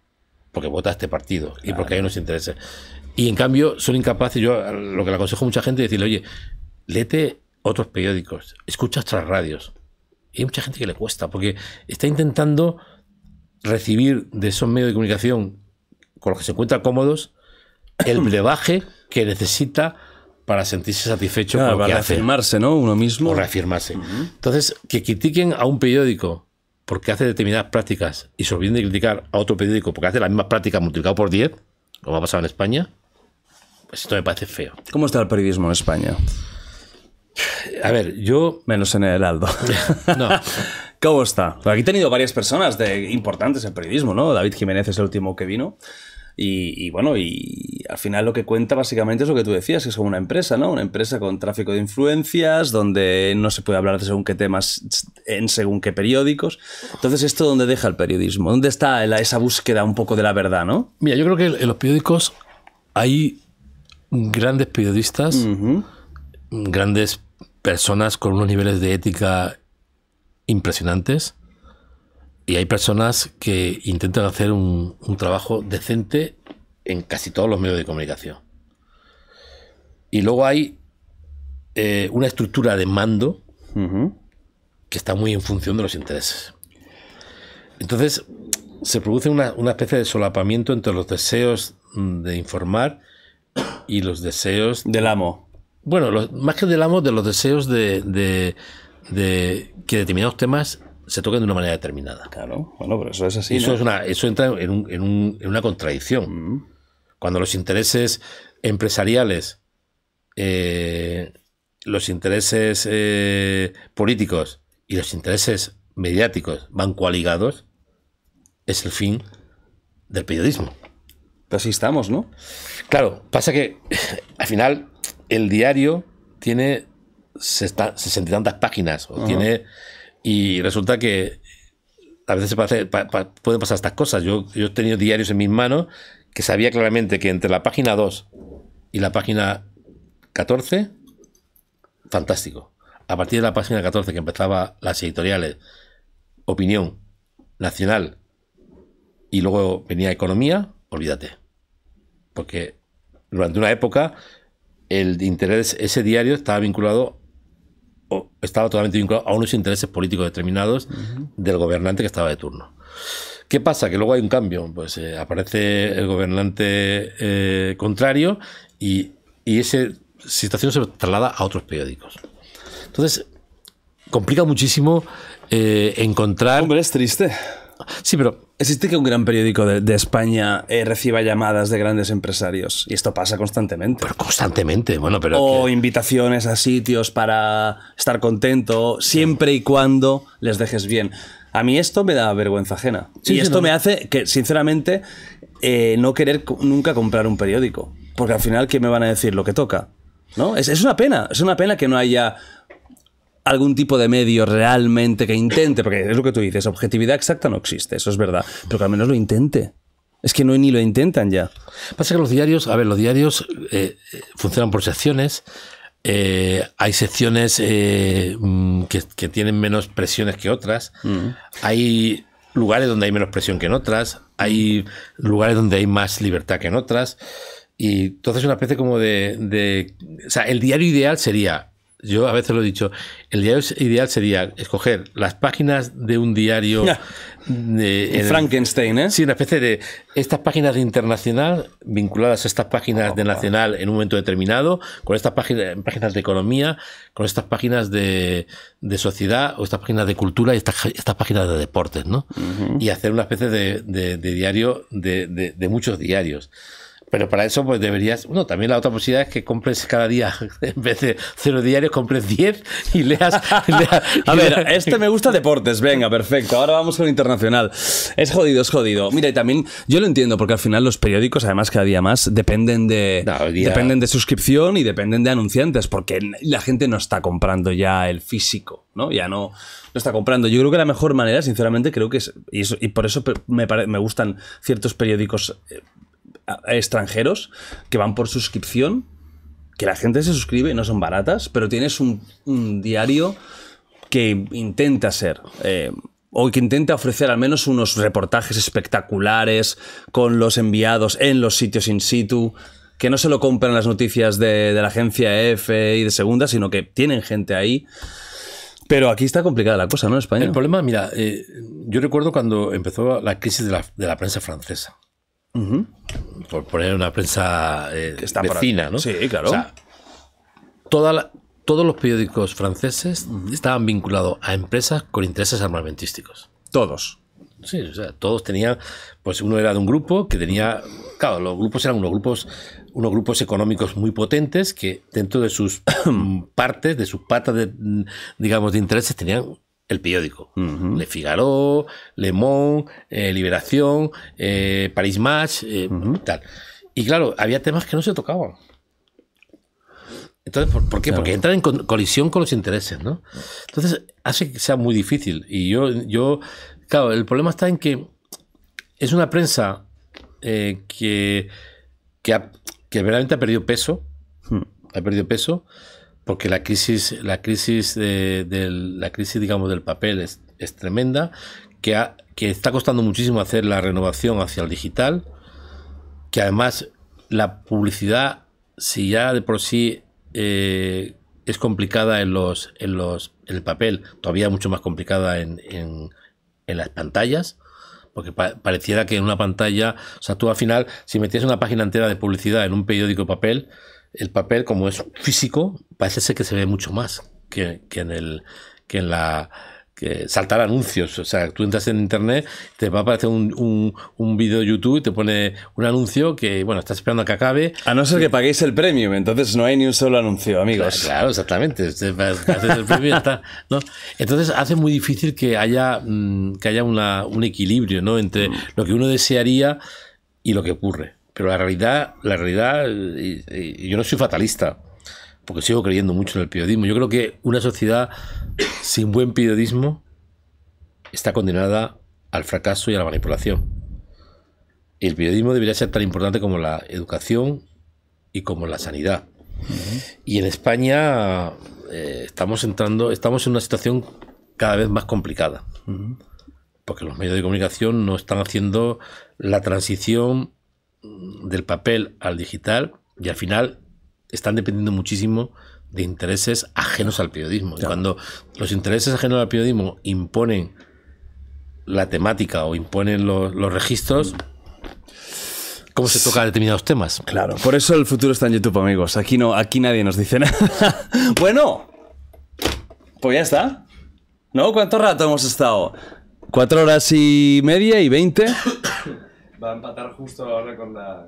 Porque vota este partido y porque hay unos intereses. Y en cambio son incapaces, yo lo que le aconsejo a mucha gente es decirle, oye, léete otros periódicos, escucha otras radios. Y hay mucha gente que le cuesta, porque está intentando recibir de esos medios de comunicación con los que se encuentra cómodos el brebaje que necesita para sentirse satisfecho para reafirmarse, ¿no? Uno mismo. O reafirmarse. Entonces, que critiquen a un periódico porque hace determinadas prácticas y se olviden de criticar a otro periódico porque hace la misma práctica multiplicado por 10, como ha pasado en España, pues esto me parece feo. ¿Cómo está el periodismo en España? A ver, yo... Menos en el Aldo. no. ¿Cómo está? aquí he tenido varias personas de importantes en periodismo, ¿no? David Jiménez es el último que vino. Y, bueno, y al final lo que cuenta básicamente es lo que tú decías, que es una empresa, ¿no? Una empresa con tráfico de influencias, donde no se puede hablar de según qué temas en según qué periódicos. Entonces, ¿esto dónde deja el periodismo? ¿Dónde está esa búsqueda un poco de la verdad, no? Mira, yo creo que en los periódicos hay grandes periodistas, grandes personas con unos niveles de ética impresionantes y hay personas que intentan hacer un, trabajo decente en casi todos los medios de comunicación. Y luego hay eh, una estructura de mando que está muy en función de los intereses. Entonces, se produce una, especie de solapamiento entre los deseos de informar y los deseos... Del amo. Bueno, más que del amo, de los deseos de, de, de que determinados temas se toquen de una manera determinada. Claro, bueno, pero eso es así. Eso, es una, eso entra en, un, en, un, en una contradicción. Mm. Cuando los intereses empresariales, eh, los intereses eh, políticos y los intereses mediáticos van coaligados, es el fin del periodismo. Pero así estamos, ¿no? Claro, pasa que al final el diario tiene sesenta y tantas páginas, o tiene y resulta que a veces se pueden pasar estas cosas. Yo, he tenido diarios en mis manos que sabía claramente que entre la página 2 y la página 14, fantástico. A partir de la página 14 que empezaba las editoriales, opinión nacional y luego venía economía, olvídate. Porque durante una época el interés, ese diario estaba vinculado estaba totalmente vinculado a unos intereses políticos determinados del gobernante que estaba de turno. ¿Qué pasa? Que luego hay un cambio. Pues eh, aparece el gobernante eh, contrario y, y esa situación se traslada a otros periódicos. Entonces, complica muchísimo eh, encontrar. Hombre, es triste. Sí, pero existe que un gran periódico de, España eh, reciba llamadas de grandes empresarios. Y esto pasa constantemente. Pero constantemente, bueno, pero. O invitaciones a sitios para estar contento, siempre y cuando les dejes bien. A mí esto me da vergüenza ajena. y esto me hace que, sinceramente, eh, no querer nunca comprar un periódico. Porque al final, ¿qué me van a decir? Lo que toca. ¿No? es una pena. Es una pena que no haya algún tipo de medio realmente que intente, porque es lo que tú dices, objetividad exacta no existe, eso es verdad, pero que al menos lo intente. Es que no ni lo intentan ya. Pasa que los diarios, a ver, los diarios eh, funcionan por secciones. Eh, hay secciones eh, mm, que, tienen menos presiones que otras. Mm. Hay lugares donde hay menos presión que en otras. Hay lugares donde hay más libertad que en otras. Y entonces una especie como de, de... O sea, el diario ideal sería yo a veces lo he dicho, el diario ideal sería escoger las páginas de un diario... De, Frankenstein, ¿eh? Sí, una especie de estas páginas de internacional vinculadas a estas páginas de nacional en un momento determinado, con estas páginas, páginas de economía, con estas páginas de, de sociedad o estas páginas de cultura y estas, páginas de deportes, ¿no? Y hacer una especie de, de diario de muchos diarios. Pero para eso, pues deberías. Bueno, también la otra posibilidad es que compres cada día, en vez de cero diarios, compres 10 y leas. a ver, este me gusta deportes, venga, perfecto. Ahora vamos con internacional. Es jodido, es jodido. Mira, y también yo lo entiendo, porque al final los periódicos, además, cada día más, dependen de, dependen de suscripción y dependen de anunciantes, porque la gente no está comprando ya el físico. ¿no? Ya no, no está comprando. Yo creo que la mejor manera, sinceramente, creo que es. Y, por eso me, me gustan ciertos periódicos eh, extranjeros que van por suscripción, que la gente se suscribe, no son baratas, pero tienes un, diario que intenta ser... Eh, o que intenta ofrecer al menos unos reportajes espectaculares con los enviados en los sitios in situ, que no se lo compran las noticias de, la agencia EFE y de segunda, sino que tienen gente ahí. Pero aquí está complicada la cosa, ¿no, en España? El problema, mira, eh, yo recuerdo cuando empezó la crisis de la prensa francesa. Por poner una prensa eh, vecina, ¿no? Sí, claro. toda todos los periódicos franceses estaban vinculados a empresas con intereses armamentísticos. Todos. Sí, o sea, todos tenían, pues uno era de un grupo que tenía, claro, los grupos eran unos grupos, unos grupos económicos muy potentes que dentro de sus partes, de sus patas, de, digamos, de intereses tenían el periódico. Le Figaro, Le Monde, eh, Liberación, eh, Paris Match, eh, tal. Y claro, había temas que no se tocaban. Entonces, ¿por, qué? Porque entran en colisión con los intereses, ¿no? Entonces, hace que sea muy difícil. Y yo, yo claro, el problema está en que es una prensa eh, que, que, ha, que, realmente ha perdido peso. Hmm. Ha perdido peso porque la crisis, la crisis, de, la crisis digamos, del papel es, tremenda, que, que está costando muchísimo hacer la renovación hacia el digital, que además la publicidad, si ya de por sí eh, es complicada en los, el papel, todavía mucho más complicada en, las pantallas, porque pareciera que en una pantalla, o sea, tú al final, si metías una página entera de publicidad en un periódico papel, el papel, como es físico, parece ser que se ve mucho más que, en el que en la que saltar anuncios. O sea, tú entras en internet, te va a aparecer un, un, vídeo de YouTube y te pone un anuncio que, bueno, estás esperando a que acabe. A no ser que paguéis el premium, entonces no hay ni un solo anuncio, amigos. Claro, exactamente. ¿no? Entonces hace muy difícil que haya, mm, que haya un equilibrio ¿no? entre mm. lo que uno desearía y lo que ocurre. Pero la realidad, la realidad, yo no soy fatalista, porque sigo creyendo mucho en el periodismo. Yo creo que una sociedad sin buen periodismo está condenada al fracaso y a la manipulación. El periodismo debería ser tan importante como la educación y como la sanidad. Y en España eh, estamos entrando, estamos en una situación cada vez más complicada. Porque los medios de comunicación no están haciendo la transición del papel al digital y al final están dependiendo muchísimo de intereses ajenos al periodismo. Y cuando los intereses ajenos al periodismo imponen la temática o imponen los, registros, cómo se toca determinados temas. Claro, por eso el futuro está en YouTube, amigos. Aquí no, aquí nadie nos dice nada. bueno, pues ya está. ¿No? ¿Cuánto rato hemos estado? Cuatro horas y media y veinte va a empatar justo ahora con la,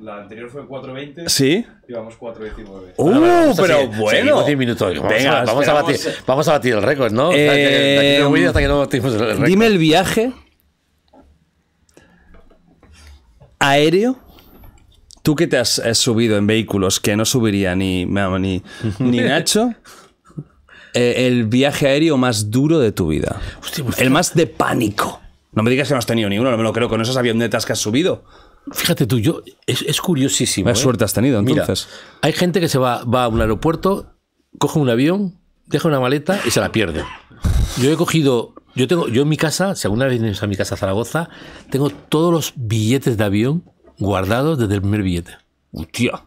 la anterior fue 4.20. Sí. Y vamos 4.19. ¡Uh! pero bueno. minutos. Venga, vamos, a batir, vamos a batir el récord, ¿no? Dime el viaje aéreo. Tú que te has, subido en vehículos que no subiría ni, ni, ni Nacho. Eh, el viaje aéreo más duro de tu vida. Pues el más de pánico. No me digas que no has tenido ninguno, no me lo creo, con esas avionetas que has subido. Fíjate tú, yo es, es curiosísimo. ¿eh? suerte has tenido entonces. hay gente que se va, va a un aeropuerto, coge un avión, deja una maleta y se la pierde. Yo he cogido, yo tengo, yo en mi casa, si alguna vez vienes a mi casa a Zaragoza, tengo todos los billetes de avión guardados desde el primer billete. ¡Hostia!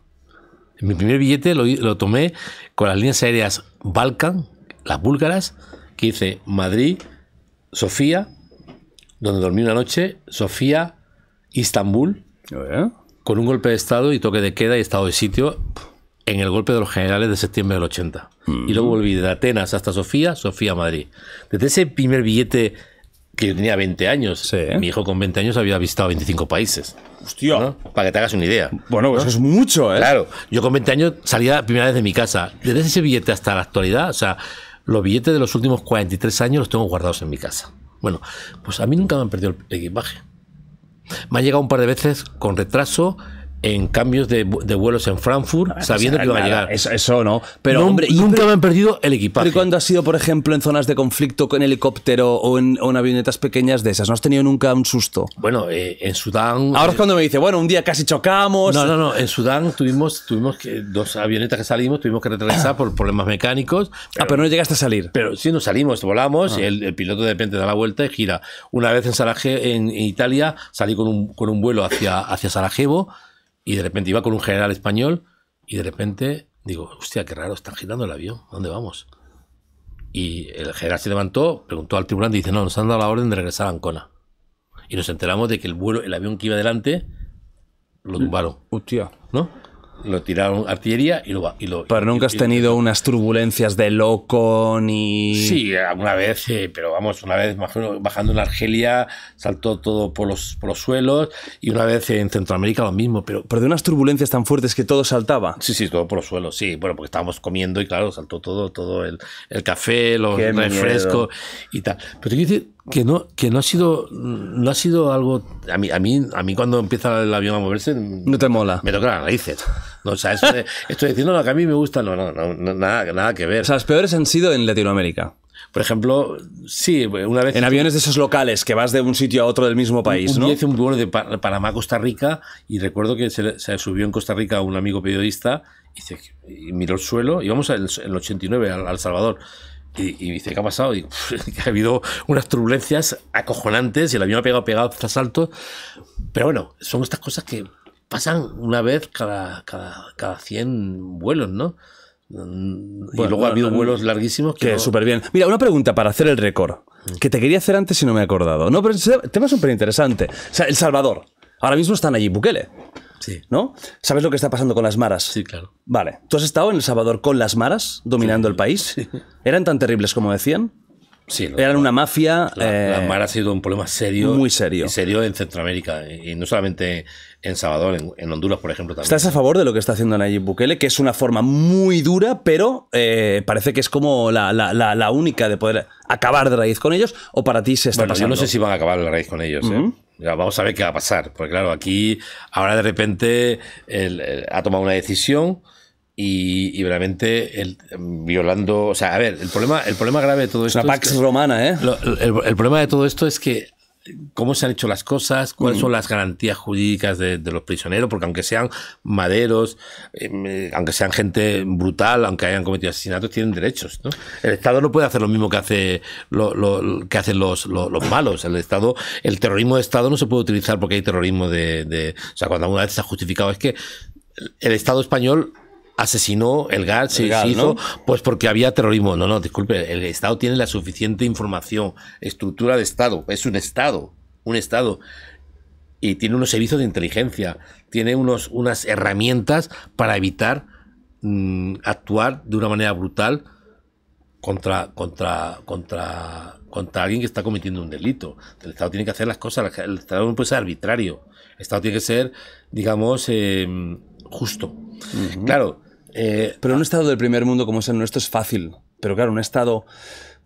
Mi primer billete lo, lo tomé con las líneas aéreas Balkan, las búlgaras, que hice Madrid, Sofía, donde dormí una noche, Sofía, Istambul, con un golpe de Estado y toque de queda y estado de sitio en el golpe de los generales de septiembre del 80. Y luego mm. volví de Atenas hasta Sofía, Sofía, Madrid. Desde ese primer billete que yo tenía 20 años, mi hijo con 20 años había visitado 25 países. Hostia. Para que te hagas una idea. Bueno, eso es mucho, ¿eh? Claro. Yo con 20 años salía la primera vez de mi casa. Desde ese billete hasta la actualidad, o sea, los billetes de los últimos 43 años los tengo guardados en mi casa. Bueno, pues a mí nunca me han perdido el equipaje. Me ha llegado un par de veces con retraso en cambios de, vuelos en Frankfurt, sabiendo que iba a llegar. Eso, no. Pero hombre, nunca me han perdido el equipaje. y cuando has sido, por ejemplo, en zonas de conflicto con helicóptero o en, avionetas pequeñas de esas? ¿No has tenido nunca un susto? Bueno, eh, en Sudán. Ahora es eh, cuando me dice, bueno, un día casi chocamos. No, no, no. En Sudán tuvimos, tuvimos que, dos avionetas que salimos, tuvimos que retrasar por problemas mecánicos. Pero, ah, pero no llegaste a salir. Pero sí, nos salimos, volamos, ah. el, piloto de repente da la vuelta y gira. Una vez en Sarajevo, en Italia, salí con un, con un vuelo hacia, hacia Sarajevo y de repente iba con un general español y de repente digo, hostia, qué raro, están girando el avión, dónde vamos? Y el general se levantó, preguntó al tribunal y dice, no, nos han dado la orden de regresar a Ancona. Y nos enteramos de que el vuelo, el avión que iba adelante lo tumbaron. Hostia. ¿No? lo tiraron artillería y lo... Y pero nunca has tenido unas turbulencias de loco ni... Sí, alguna vez, eh, pero vamos, una vez bajando en Argelia saltó todo por los, por suelos y una vez en Centroamérica lo mismo, pero... Pero de unas turbulencias tan fuertes que todo saltaba. Sí, sí, todo por los suelos, sí, bueno, porque estábamos comiendo y claro, saltó todo, todo el, el café, los refrescos y tal. Pero te quiero que no que no ha sido no ha sido algo a mí a mí a mí cuando empieza el avión a moverse no te mola me toca la dices no, o sea esto que a mí me gusta no no, nada nada que ver o sea las peores han sido en Latinoamérica por ejemplo, sí, una vez... En aviones de esos locales, que vas de un sitio a otro del mismo país, un, ¿no? Yo hice un vuelo de Panamá a Costa Rica y recuerdo que se, subió en Costa Rica un amigo periodista y, miró el suelo, íbamos en el 89, al, al Salvador, y, me dice, ¿qué ha pasado? Y, ha habido unas turbulencias acojonantes y el avión ha pegado, pegado salto. Pero bueno, son estas cosas que pasan una vez cada, cada, cada 100 vuelos, ¿no? y luego ha habido vuelos larguísimos que, que súper bien. Mira, una pregunta para hacer el récord, mm. que te quería hacer antes y no me he acordado. No, pero el tema súper interesante. O sea, El Salvador. Ahora mismo están allí, Bukele. ¿No? ¿Sabes lo que está pasando con las maras? Sí, claro. Vale. ¿Tú has estado en El Salvador con las maras dominando el país? ¿Eran tan terribles como decían? Sí, eran una mafia. Las eh, maras ha sido un problema serio. Muy serio. serio en Centroamérica. Y no solamente en Salvador, en, Honduras, por ejemplo. También. ¿Estás a favor de lo que está haciendo Nayib Bukele? Que es una forma muy dura, pero eh, parece que es como la, única de poder acabar de raíz con ellos. ¿O para ti se está Yo no sé si van a acabar de raíz con ellos. ¿eh? Vamos a ver qué va a pasar. Porque claro, aquí ahora de repente él, ha tomado una decisión y, realmente violando... O sea, a ver, el problema, el problema grave de todo esto... Una Pax Romana, ¿eh? el, problema de todo esto es que cómo se han hecho las cosas, cuáles son las garantías jurídicas de, los prisioneros, porque aunque sean maderos, em, eh, aunque sean gente brutal, aunque hayan cometido asesinatos, tienen derechos. El Estado no puede hacer lo mismo que hace que hacen los, malos. El Estado, el terrorismo de Estado no se puede utilizar porque hay terrorismo de, de o sea, cuando alguna vez se ha justificado es que el Estado español asesinó el GAL, se, hizo, pues porque había terrorismo. No, no, disculpe, el Estado tiene la suficiente información, estructura de Estado, es un Estado, un Estado. Y tiene unos servicios de inteligencia, tiene unos, unas herramientas para evitar mm, actuar de una manera brutal contra, contra, contra, contra alguien que está cometiendo un delito. El Estado tiene que hacer las cosas, el Estado no puede ser arbitrario, el Estado tiene que ser, digamos, em, justo. Claro, eh, pero un ah. estado del primer mundo como es el nuestro es fácil. Pero claro, un estado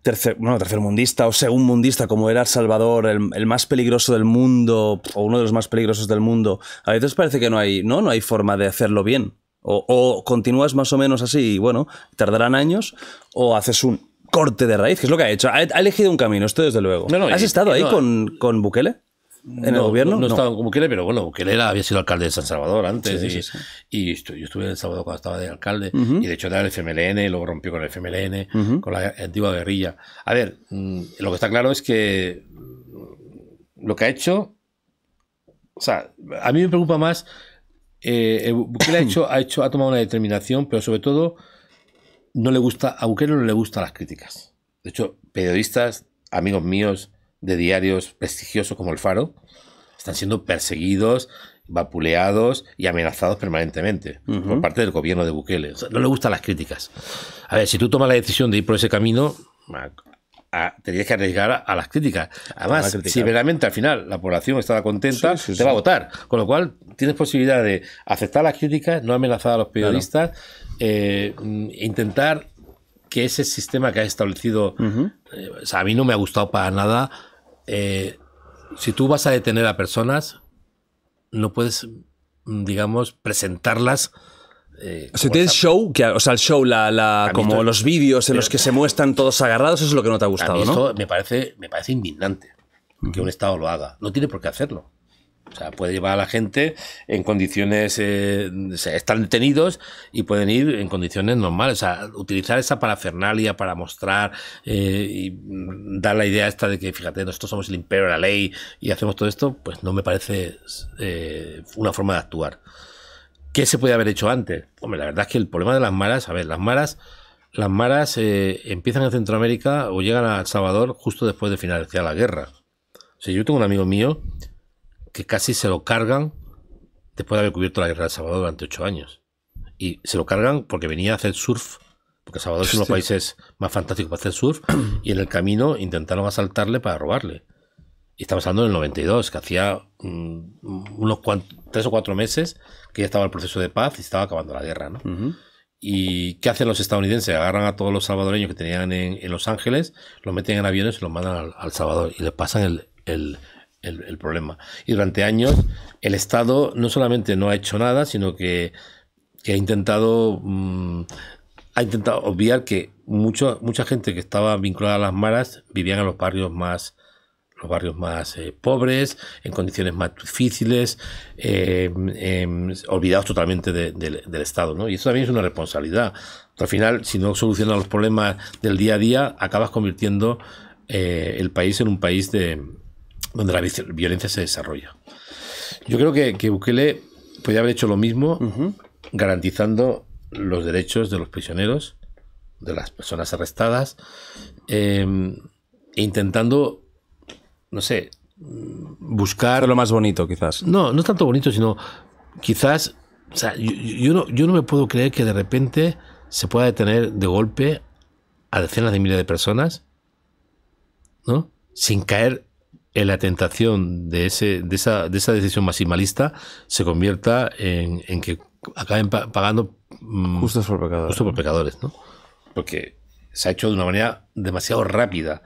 tercer, bueno, mundista o mundista como era El Salvador, el, más peligroso del mundo o uno de los más peligrosos del mundo, a veces parece que no hay, no, no hay forma de hacerlo bien. O, continúas más o menos así y bueno, tardarán años, o haces un corte de raíz, que es lo que ha hecho. Ha, elegido un camino, esto desde luego. ¿Has estado ahí con, eh. con Bukele? ¿En el gobierno? No, estaba como Bukele, pero bueno, Bukele había sido alcalde de San Salvador antes. y, yo estuve en El Salvador cuando estaba de alcalde. Y de hecho era el FMLN, luego rompió con el FMLN, con la antigua guerrilla. A ver, mm, lo que está claro es que mm, lo que ha hecho. O sea, a mí me preocupa más. Eh, Bukele ha, hecho, ha, hecho, ha tomado una determinación, pero sobre todo no le gusta, a Bukele no le gustan las críticas. De hecho, periodistas, amigos míos, de diarios prestigiosos como El Faro están siendo perseguidos, vapuleados y amenazados permanentemente por parte del gobierno de Bukele. no le gustan las críticas. A ver, si tú tomas la decisión de ir por ese camino, a, que arriesgar a, las críticas. Además, si realmente al final la población está contenta, te va a votar. Con lo cual, tienes posibilidad de aceptar las críticas, no amenazar a los periodistas, e intentar que ese sistema que ha establecido, eh, a mí no me ha gustado para nada eh, si tú vas a detener a personas, no puedes, mm, digamos, presentarlas. Eh, si tienes show, o sea, el show, la, la como los vídeos en los que se muestran todos agarrados, eso es lo que no te ha gustado, a esto me parece, me parece indignante que un Estado lo haga. No tiene por qué hacerlo. O sea, puede llevar a la gente en condiciones, eh, están detenidos y pueden ir en condiciones normales. O sea, utilizar esa parafernalia para mostrar eh, y dar la idea esta de que, fíjate, nosotros somos el imperio de la ley y hacemos todo esto, pues no me parece eh, una forma de actuar. ¿Qué se puede haber hecho antes? Hombre, la verdad es que el problema de las maras, a ver, las maras, las maras empiezan en Centroamérica o llegan a El Salvador justo después de finalizar la guerra. O yo tengo un amigo mío que casi se lo cargan después de haber cubierto la guerra de Salvador durante ocho años. Y se lo cargan porque venía a hacer surf, porque Salvador es uno de los países más fantásticos para hacer surf, y en el camino intentaron asaltarle para robarle. Y pasando en el 92, que hacía mm, unos tres o cuatro meses que ya estaba el proceso de paz y estaba acabando la guerra. ¿no? ¿Y qué hacen los estadounidenses? Agarran a todos los salvadoreños que tenían en, Los Ángeles, los meten en aviones y los mandan al, Salvador y les pasan el, el, el, problema. Y durante años el Estado no solamente no ha hecho nada, sino que, ha intentado... Mm, ha intentado obviar que mucho, mucha gente que estaba vinculada a las maras vivían en los barrios más, los barrios más eh, pobres, en condiciones más difíciles, em, em, olvidados totalmente del Estado. Y eso también es una responsabilidad. Al final, si no solucionas los problemas del día a día, acabas convirtiendo eh, el país en un país de, donde la violencia se desarrolla. Yo creo que, que Bukele podía haber hecho lo mismo, garantizando los derechos de los prisioneros, de las personas arrestadas, em, e intentando, no sé, buscar lo más bonito, quizás. No, no es tanto bonito, sino quizás, o sea, yo, yo, no, yo no me puedo creer que de repente se pueda detener de golpe a decenas de miles de personas, ¿no? Sin caer en la tentación de, ese, de, esa, decisión maximalista se convierta en, que acaben pagando mm, justos por pecadores. Justo por pecadores, ¿no? Porque se ha hecho de una manera demasiado rápida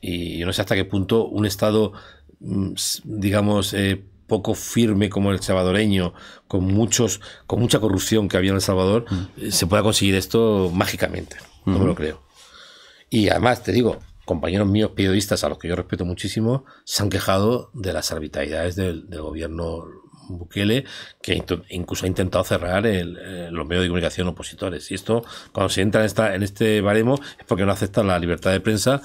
y yo no sé hasta qué punto un Estado, mm, digamos, eh, poco firme como el salvadoreño, con muchos, con mucha corrupción que había en El Salvador, mm. eh, se pueda conseguir esto mágicamente. No me lo creo. Y además, te digo, compañeros míos periodistas, a los que yo respeto muchísimo, se han quejado de las arbitrariedades del, gobierno Bukele, que incluso ha intentado cerrar eh, los medios de comunicación opositores. Y esto, cuando se entra en, en este baremo, es porque no acepta la libertad de prensa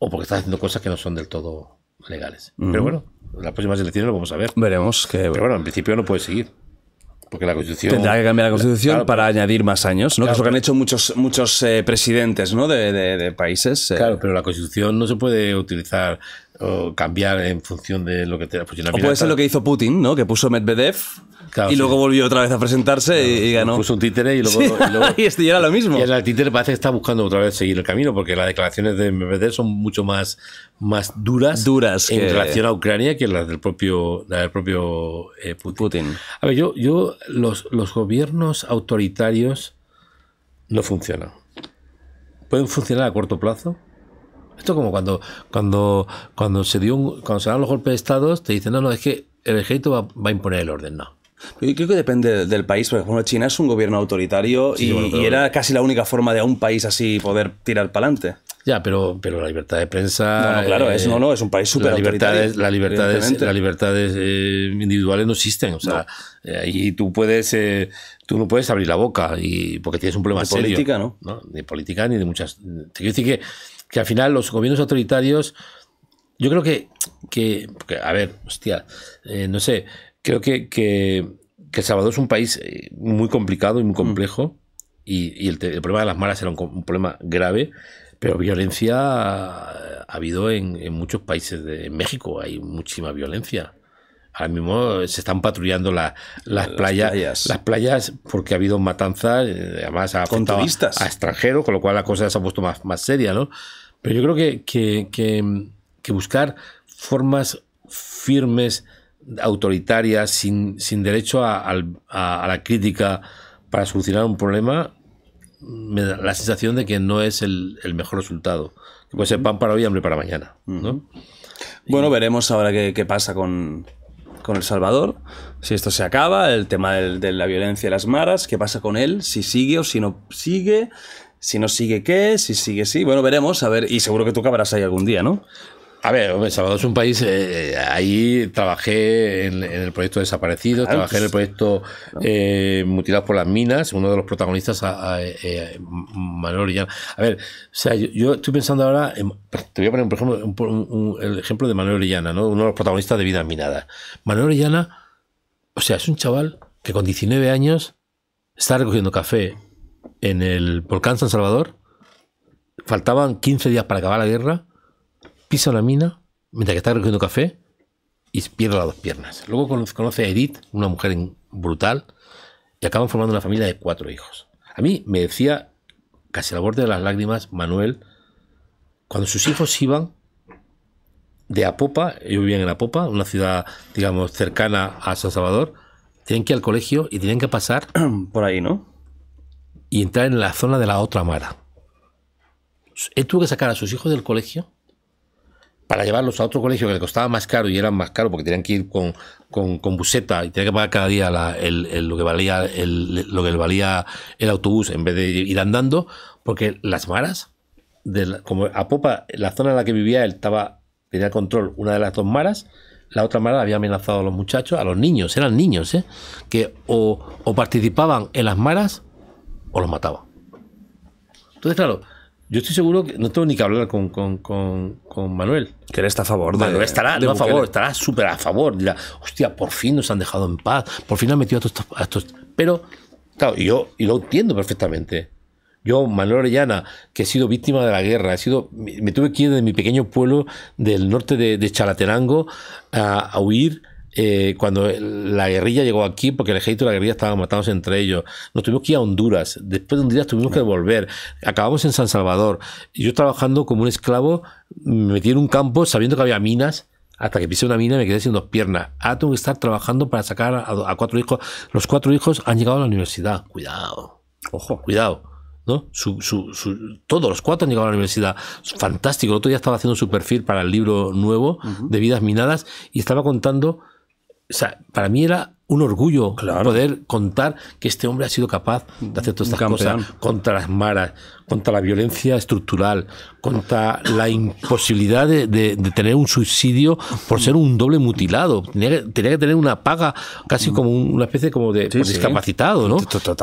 o porque está haciendo cosas que no son del todo legales. Pero bueno, en las próximas elecciones lo vamos a ver. Veremos que... bueno, en principio no puede seguir. Porque la Constitución... Tendrá que cambiar la Constitución para añadir más años, ¿no? que es lo que han hecho muchos, muchos eh, presidentes ¿no? de, países. Eh. Claro, pero la Constitución no se puede utilizar o cambiar en función de lo que te... o puede ser lo que hizo Putin, ¿no? Que puso Medvedev y luego volvió otra vez a presentarse y, ganó. Puso un títere y luego. Y, este ya era lo mismo. el títere parece que está buscando otra vez seguir el camino, porque las declaraciones de Mvd son mucho más, más duras, duras en relación a Ucrania que las del propio, del propio eh, Putin. A ver, yo, yo los, gobiernos autoritarios no funcionan. Pueden funcionar a corto plazo, esto como cuando cuando cuando se dio un, cuando dan los golpes de estados te dicen no no es que el ejército va, a imponer el orden no yo creo que depende del país, porque bueno, China es un gobierno autoritario y, era casi la única forma de a un país así poder tirar para adelante. Ya, pero, pero la libertad de prensa. No, claro, es, eh, no, es un país súper autoritario. Las libertades, la eh, individuales no existen. O sea, eh, ahí tú puedes. tú no puedes abrir la boca y, porque tienes un problema de política, ¿no? Ni política ni de muchas. Te quiero decir que, que al final los gobiernos autoritarios. Yo creo que, que, a ver, hostia, no sé, Creo que, que, que, El Salvador es un país eh, muy complicado y muy mm. complejo. Y, el, problema de las maras era un, problema grave. Pero violencia ha habido en, muchos países de México, hay muchísima violencia. Ahora mismo se están patrullando las, las playas, las playas porque ha habido matanzas, eh, además ha con A, extranjeros, con lo cual la cosa se ha puesto más, más seria, ¿no? Pero yo creo que, que, que, que buscar formas firmes autoritaria, sin, sin derecho a, la crítica para solucionar un problema, me da la sensación de que no es el, mejor resultado. Que puede ser pan para hoy, hambre para mañana. Bueno, veremos ahora qué, qué pasa con, con El Salvador, si esto se acaba, el tema de la violencia de las maras, qué pasa con él, si sigue o si no sigue, si no sigue qué, si sigue sí, bueno, veremos, a ver, y seguro que tú acabarás ahí algún día, ¿no? A ver, hombre, Salvador es un país. Eh, eh, ahí trabajé en, el proyecto desaparecido, ah, trabajé en el proyecto ah. eh, por las Minas, uno de los protagonistas, eh, Manuel Orellana. A ver, o sea, yo, estoy pensando ahora. te voy a poner, por ejemplo, el ejemplo de Manuel Orellana, uno de los protagonistas de Vidas Minadas. Manuel Orellana, o sea, es un chaval que con 19 años está recogiendo café en el volcán San Salvador. Faltaban 15 días para acabar la guerra pisa una mina mientras que está recogiendo café y pierde las dos piernas. Luego conoce a Edith, una mujer brutal, y acaban formando una familia de cuatro hijos. A mí me decía, casi al borde de las lágrimas, Manuel, cuando sus hijos iban de Apopa, ellos vivían en Apopa, una ciudad, digamos, cercana a San Salvador, tienen que ir al colegio y tienen que pasar... Por ahí, ¿no? Y entrar en la zona de la otra Mara. Él tuvo que sacar a sus hijos del colegio para llevarlos a otro colegio que le costaba más caro y era más caro porque tenían que ir con, con, buseta y tenían que pagar cada día lo que valía el, lo que valía el autobús en vez de ir andando, porque las maras, de como a Popa, la zona en la que vivía él estaba, tenía control una de las dos maras, la otra mara había amenazado a los muchachos, a los niños, eran niños, ¿eh? que o, o participaban en las maras o los mataban. Entonces, claro, yo estoy seguro que no tengo ni que hablar con, con, con, con Manuel. Que él está a favor. Manuel estará a favor, estará súper a favor. hostia, por fin nos han dejado en paz, por fin han metido a estos. estos. Pero, claro, yo y lo entiendo perfectamente. Yo, Manuel Orellana, que he sido víctima de la guerra, he sido, me, tuve que ir de mi pequeño pueblo del norte de, de Chalatenango a, a huir eh, cuando la guerrilla llegó aquí, porque el ejército y la guerrilla estaban matados entre ellos, nos tuvimos que ir a Honduras, después de un día tuvimos que volver, acabamos en San Salvador, yo trabajando como un esclavo, me metí en un campo sabiendo que había minas, hasta que pisé una mina y me quedé sin dos piernas. Ahora tengo que estar trabajando para sacar a, cuatro hijos. Los cuatro hijos han llegado a la universidad. Cuidado. Ojo. Cuidado. ¿no? todos los cuatro han llegado a la universidad. Fantástico. El otro día estaba haciendo su perfil para el libro nuevo de Vidas Minadas y estaba contando para mí era un orgullo poder contar que este hombre ha sido capaz de hacer todas estas cosas contra las maras, contra la violencia estructural, contra la imposibilidad de, tener un suicidio por ser un doble mutilado. Tenía que, tener una paga casi como una especie como de discapacitado, ¿no?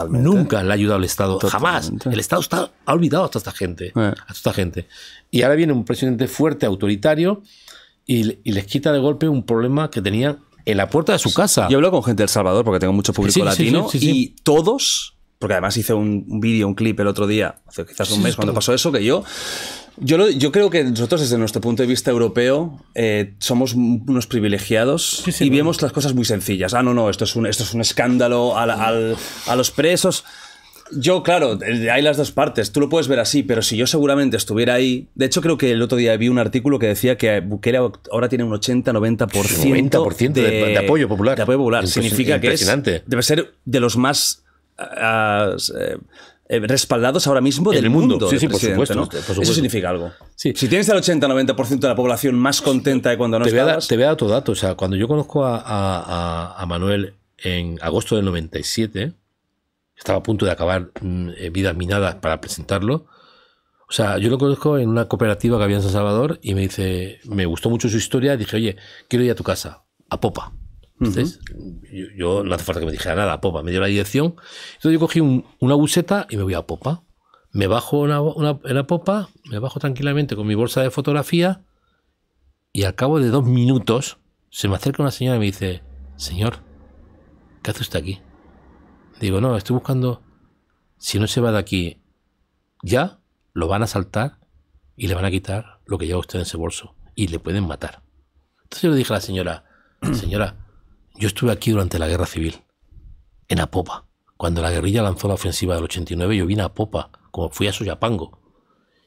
Nunca le ha ayudado el Estado, jamás. El Estado está, ha olvidado a toda esta gente, eh. a esta gente. Y ahora viene un presidente fuerte, autoritario, y, y les quita de golpe un problema que tenían en la puerta de su casa. Yo hablo con gente del Salvador porque tengo mucho público latino y todos, porque además hice un, vídeo, un clip el otro día, hace quizás un mes cuando pasó eso, que yo yo, yo, creo que nosotros, desde nuestro punto de vista europeo, eh, somos unos privilegiados y vemos las cosas muy sencillas. Ah, no, no, esto es un, esto es un escándalo al, a los presos. Yo, claro, hay las dos partes. Tú lo puedes ver así, pero si yo seguramente estuviera ahí. De hecho, creo que el otro día vi un artículo que decía que Bukele ahora tiene un 80-90% de, de, apoyo popular. De apoyo popular. Significa que debe ser de los más. Ah, ah, eh, eh, respaldados ahora mismo del mundo. sí, sí, por supuesto, Eso significa algo. Si tienes el 80-90% de la población más contenta de cuando no te te voy a otro dato. O sea, cuando yo conozco a, a Manuel en agosto del 97, estaba a punto de acabar vida mm, eh, Vidas Minadas para presentarlo. O sea, yo lo conozco en una cooperativa que había en San Salvador y me dice, me gustó mucho su historia, dije, oye, quiero ir a tu casa, a Popa. Entonces, yo, no hace falta que me dijera nada, a Popa, me dio la dirección. Entonces yo cogí un, una buseta y me voy a Popa. Me bajo en la popa, me bajo tranquilamente con mi bolsa de fotografía y al cabo de dos minutos se me acerca una señora y me dice, señor, ¿qué hace usted aquí? Digo, no, estoy buscando, si no se va de aquí ya, lo van a saltar y le van a quitar lo que lleva usted en ese bolso y le pueden matar. Entonces yo le dije a la señora, señora, yo estuve aquí durante la guerra civil, en Apopa. Cuando la guerrilla lanzó la ofensiva del 89, yo vine a Apopa, como fui a Soyapango.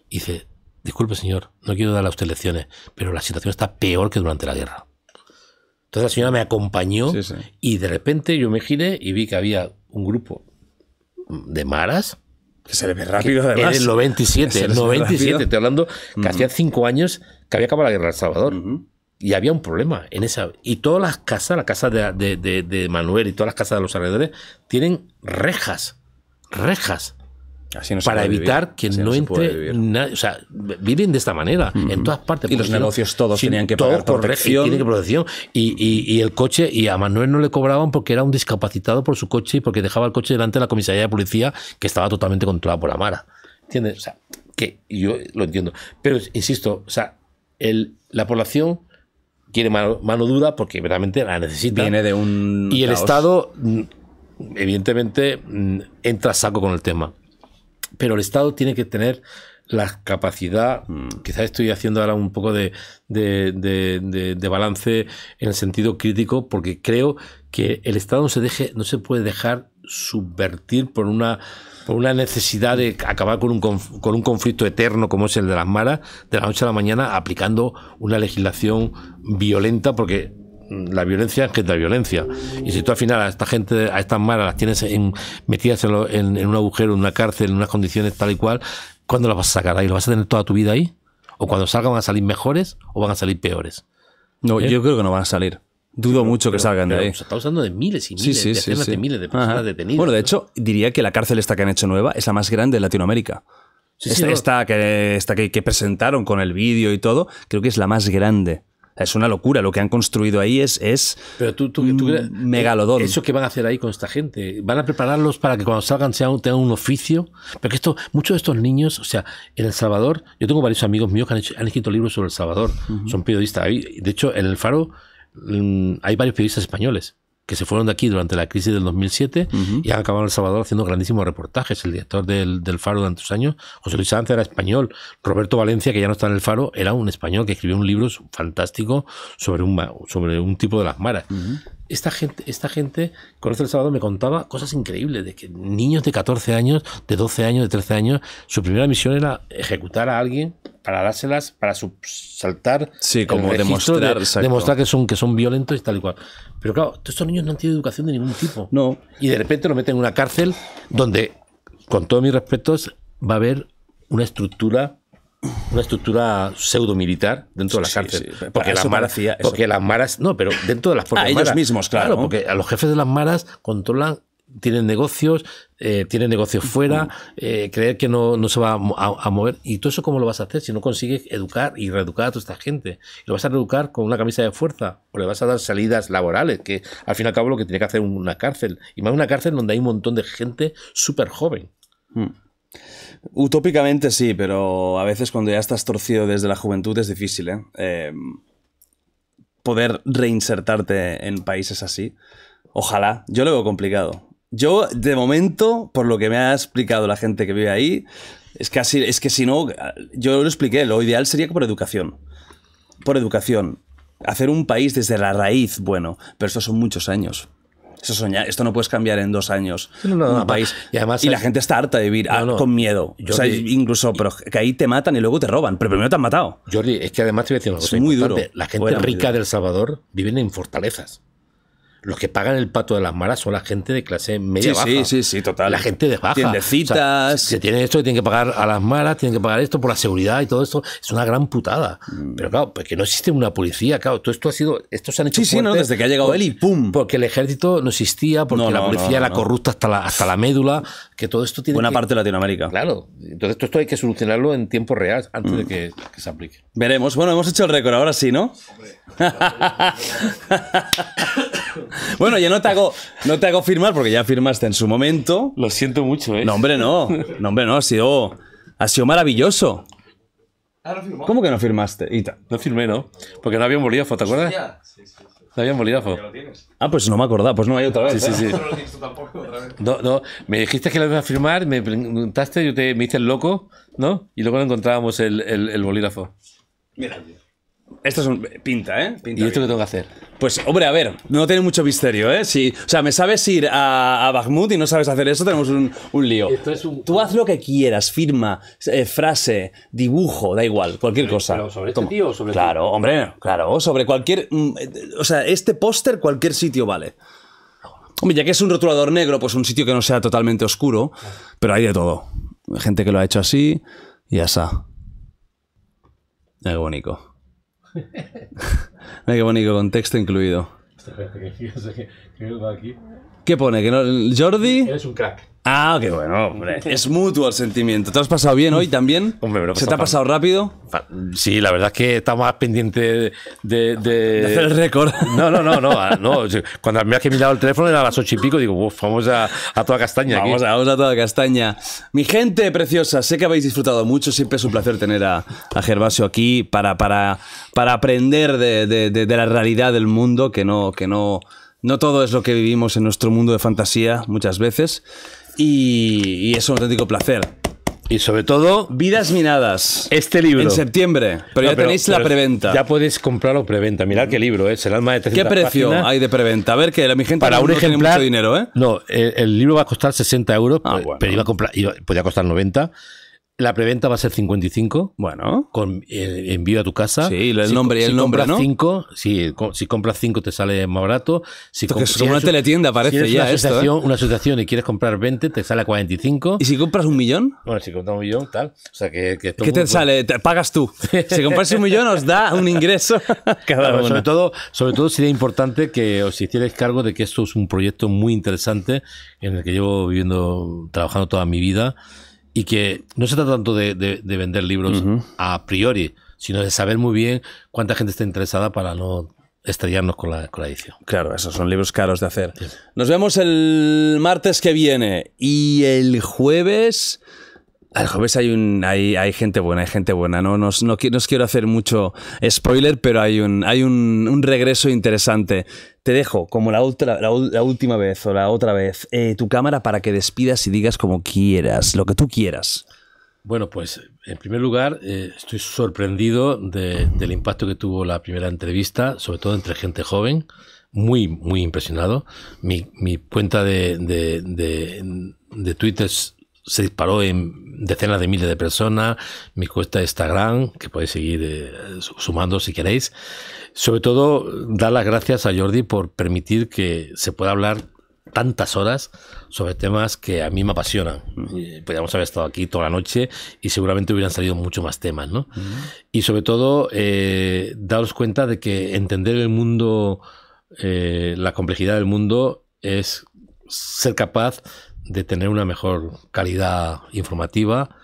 Y dice, disculpe señor, no quiero darle a usted lecciones, pero la situación está peor que durante la guerra. Entonces la señora me acompañó y de repente yo me giré y vi que había un grupo de maras. Que se le ve rápido, En el 97, el 97, estoy hablando, que hacía cinco años que había acabado la guerra El Salvador. Y había un problema en esa. Y todas las casas, la casa de, de Manuel y todas las casas de los alrededores, tienen rejas. Rejas para evitar que no, entre nadie. O sea, viven de esta manera, en todas partes. Y pues los negocios todos que pagar protección. Tienen que protección. Y, y, el coche, y a Manuel no le cobraban porque era un discapacitado por su coche y porque dejaba el coche delante de la comisaría de policía que estaba totalmente controlada por Amara. ¿Entiendes? O sea, que yo lo entiendo. Pero insisto, o sea, la población quiere mano, dura porque realmente la necesita. Viene de un. Y el Estado, mm, evidentemente, mm, entra a saco con el tema pero el Estado tiene que tener la capacidad, mm. quizás estoy haciendo ahora un poco de, de, balance en el sentido crítico, porque creo que el Estado no se, deje, no se puede dejar subvertir por una, por una necesidad de acabar con un, con un conflicto eterno como es el de las maras, de la noche a la mañana, aplicando una legislación violenta, porque la violencia de violencia. Y si tú al final a esta gente, a estas malas, las tienes en, metidas en, un agujero, en una cárcel, en unas condiciones tal y cual, ¿cuándo las vas a sacar ahí? ¿Lo vas a tener toda tu vida ahí? ¿O cuando salgan van a salir mejores o van a salir peores? No, ¿Eh? yo creo que no van a salir. Dudo mucho que salgan de ahí. Se está usando de miles y miles, de miles de personas detenidas. Bueno, de hecho, diría que la cárcel esta que han hecho nueva es la más grande de Latinoamérica. esta, que, esta que, que presentaron con el vídeo y todo, creo que es la más grande es una locura. Lo que han construido ahí es, es Pero eh, megalodón. Eso que van a hacer ahí con esta gente. Van a prepararlos para que cuando salgan tengan un oficio. Porque esto, muchos de estos niños, o sea, en El Salvador, yo tengo varios amigos míos que han, escrito libros sobre El Salvador. Son periodistas. De hecho, en El Faro mm, hay varios periodistas españoles que se fueron de aquí durante la crisis del 2007 y han acabado en El Salvador haciendo grandísimos reportajes. El director del, Faro durante sus años, José Luis Sánchez, era español. Roberto Valencia, que ya no está en El Faro, era un español que escribió un libro fantástico sobre un, sobre un tipo de las maras esta gente, esta gente, Conoce el Sábado me contaba cosas increíbles, de que niños de 14 años, de 12 años, de 13 años, su primera misión era ejecutar a alguien para dárselas, para saltar. como demostrar. que son, que son violentos y tal y cual. Pero claro, estos niños no han tenido educación de ningún tipo. No. Y de repente lo meten en una cárcel donde, con todos mis respetos, va a haber una estructura una estructura pseudo militar dentro de la cárcel. porque las maras, porque las maras, no, pero dentro de las ah, ellos mismos, claro. Porque a los jefes de las maras controlan tienen negocios, eh, tienen negocios fuera, eh, creer que no, no se va a, mover. ¿Y todo eso cómo lo vas a hacer si no consigues educar y reeducar a toda esta gente? ¿Lo vas a reeducar con una camisa de fuerza? ¿O le vas a dar salidas laborales? Que al fin y al cabo lo que tiene que hacer una cárcel. Y más una cárcel donde hay un montón de gente súper joven. Mm. Utópicamente sí, pero a veces cuando ya estás torcido desde la juventud es difícil, ¿eh? ¿eh? poder reinsertarte en países así. Ojalá. Yo lo veo complicado. Yo, de momento, por lo que me ha explicado la gente que vive ahí, es es que si no, yo lo expliqué, lo ideal sería que por educación. Por educación. Hacer un país desde la raíz, bueno, pero eso son muchos años. Eso soña, esto no puedes cambiar en dos años un país. Y, además, la gente está harta de vivir ah, con miedo. o incluso, pero que ahí te matan y luego te roban. Pero primero te han matado. Jordi, es que además te voy muy duro. La gente rica del Salvador vive en fortalezas los que pagan el pato de las malas son la gente de clase media sí, baja. Sí, sí, sí, total. La gente de baja. Tiendecitas. O se tienen esto, que tienen que pagar a las malas, tienen que pagar esto por la seguridad y todo esto. Es una gran putada. Mm. Pero claro, porque no existe una policía, claro. Todo esto ha sido. Esto se han hecho. Sí, desde que ha llegado él y ¡pum! Porque el ejército no existía, porque la policía era corrupta hasta la, hasta la médula, que todo esto tiene. Buena parte de Latinoamérica. Claro. Entonces, todo esto hay que solucionarlo en tiempo real antes de mm. que, se aplique. Veremos. Bueno, hemos hecho el récord, ahora sí, ¿no? bueno, ya no te, hago, no te hago firmar porque ya firmaste en su momento. Lo siento mucho, ¿eh? No, hombre, no. No, hombre, no. Ha sido, ha sido maravilloso. Ah, ¿Cómo que no firmaste? No firmé, ¿no? Porque no había un bolígrafo, ¿te acuerdas? Sí, sí, No había un bolígrafo. Ah, pues no me acordaba, pues no hay otra vez. Sí, sí, sí. No lo tampoco otra vez. No, me dijiste que lo ibas a firmar, me preguntaste, yo te, me hice el loco, ¿no? Y luego no encontrábamos el, el, el bolígrafo. Mira, esto es un... pinta, ¿eh? ¿Y esto qué tengo que hacer? Pues, hombre, a ver, no tiene mucho misterio, ¿eh? Si, o sea, me sabes ir a, Bahmut y no sabes hacer eso, tenemos un, lío. Tú haz lo que quieras, firma, eh, frase, dibujo, da igual, cualquier cosa. sobre este tío, este Claro, hombre, claro, sobre cualquier... Mm, eh, o sea, este póster, cualquier sitio vale. Hombre, ya que es un rotulador negro, pues un sitio que no sea totalmente oscuro, pero hay de todo. Hay gente que lo ha hecho así y ya está. Mira qué bonito, con texto incluido. gente que va que aquí. ¿Qué pone? ¿Que ¿Jordi? Eres un crack. Ah, qué bueno, hombre. Es mutuo el sentimiento. ¿Te has pasado bien hoy también? Hombre, bro. ¿Se te ha pasado rápido? Sí, la verdad es que estamos pendientes pendiente de. de, hacer el récord. No, no, no, no. Ah, Cuando me has que mirado el teléfono era a las ocho y pico, digo, Uf, vamos a, toda castaña. Vamos, A, vamos a toda castaña. Mi gente preciosa, sé que habéis disfrutado mucho. Siempre es un placer tener a, Gervasio aquí para, para, para aprender de, la realidad del mundo que no. Que no no todo es lo que vivimos en nuestro mundo de fantasía muchas veces y, es un auténtico placer. Y sobre todo, Vidas Minadas. este libro. En septiembre, pero ya tenéis la preventa. Ya podéis comprarlo preventa. Mirad qué libro es, El alma de 300 ¿Qué precio hay de preventa? A ver, que la- mi gente Para no, un dinero, ¿eh? No, el, libro va a costar 60 euros, ah, pero iba a comprar, podía costar 90. La preventa va a ser 55. Bueno. Con eh, envío a tu casa. Sí, el si, nombre y el nombre, compras ¿no? Cinco, si, si, compras 5 te sale más barato. Si es como una teletienda, parece ya una ¿eh? asociación, Una asociación y quieres comprar 20, te sale a 45. ¿Y si compras un millón? Bueno, si compras un millón, tal. O sea, que... que ¿Qué te sale? pagas tú. Si compras un millón, os da un ingreso cada Sobre todo, sobre todo sería importante que os hicierais cargo de que esto es un proyecto muy interesante en el que llevo viviendo, trabajando toda mi vida y que no se trata tanto de, vender libros a priori, sino de saber muy bien cuánta gente está interesada para no estrellarnos con la, con edición. Claro, esos son libros caros de hacer. Nos vemos el martes que viene y el jueves... El jueves hay, un, hay, gente buena, hay gente buena. No, nos, no, os quiero hacer mucho spoiler, pero hay un, hay un regreso interesante te dejo, como la, la, última vez o la otra vez, eh, tu cámara para que despidas y digas como quieras, lo que tú quieras. Bueno, pues en primer lugar, eh, estoy sorprendido del impacto que tuvo la primera entrevista, sobre todo entre gente joven, muy, muy impresionado. Mi, cuenta de, de, de Twitter es se disparó en decenas de miles de personas. Mi cuesta Instagram, que podéis seguir eh, sumando si queréis. Sobre todo, dar las gracias a Jordi por permitir que se pueda hablar tantas horas sobre temas que a mí me apasionan. Eh, podríamos haber estado aquí toda la noche y seguramente hubieran salido mucho más temas, Y sobre todo, eh, daros cuenta de que entender el mundo, la complejidad del mundo, es ser capaz de tener una mejor calidad informativa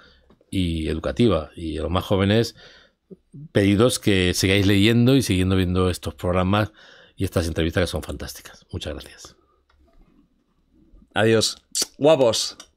y educativa. Y a los más jóvenes, pedidos que sigáis leyendo y siguiendo viendo estos programas y estas entrevistas que son fantásticas. Muchas gracias. Adiós. Guapos.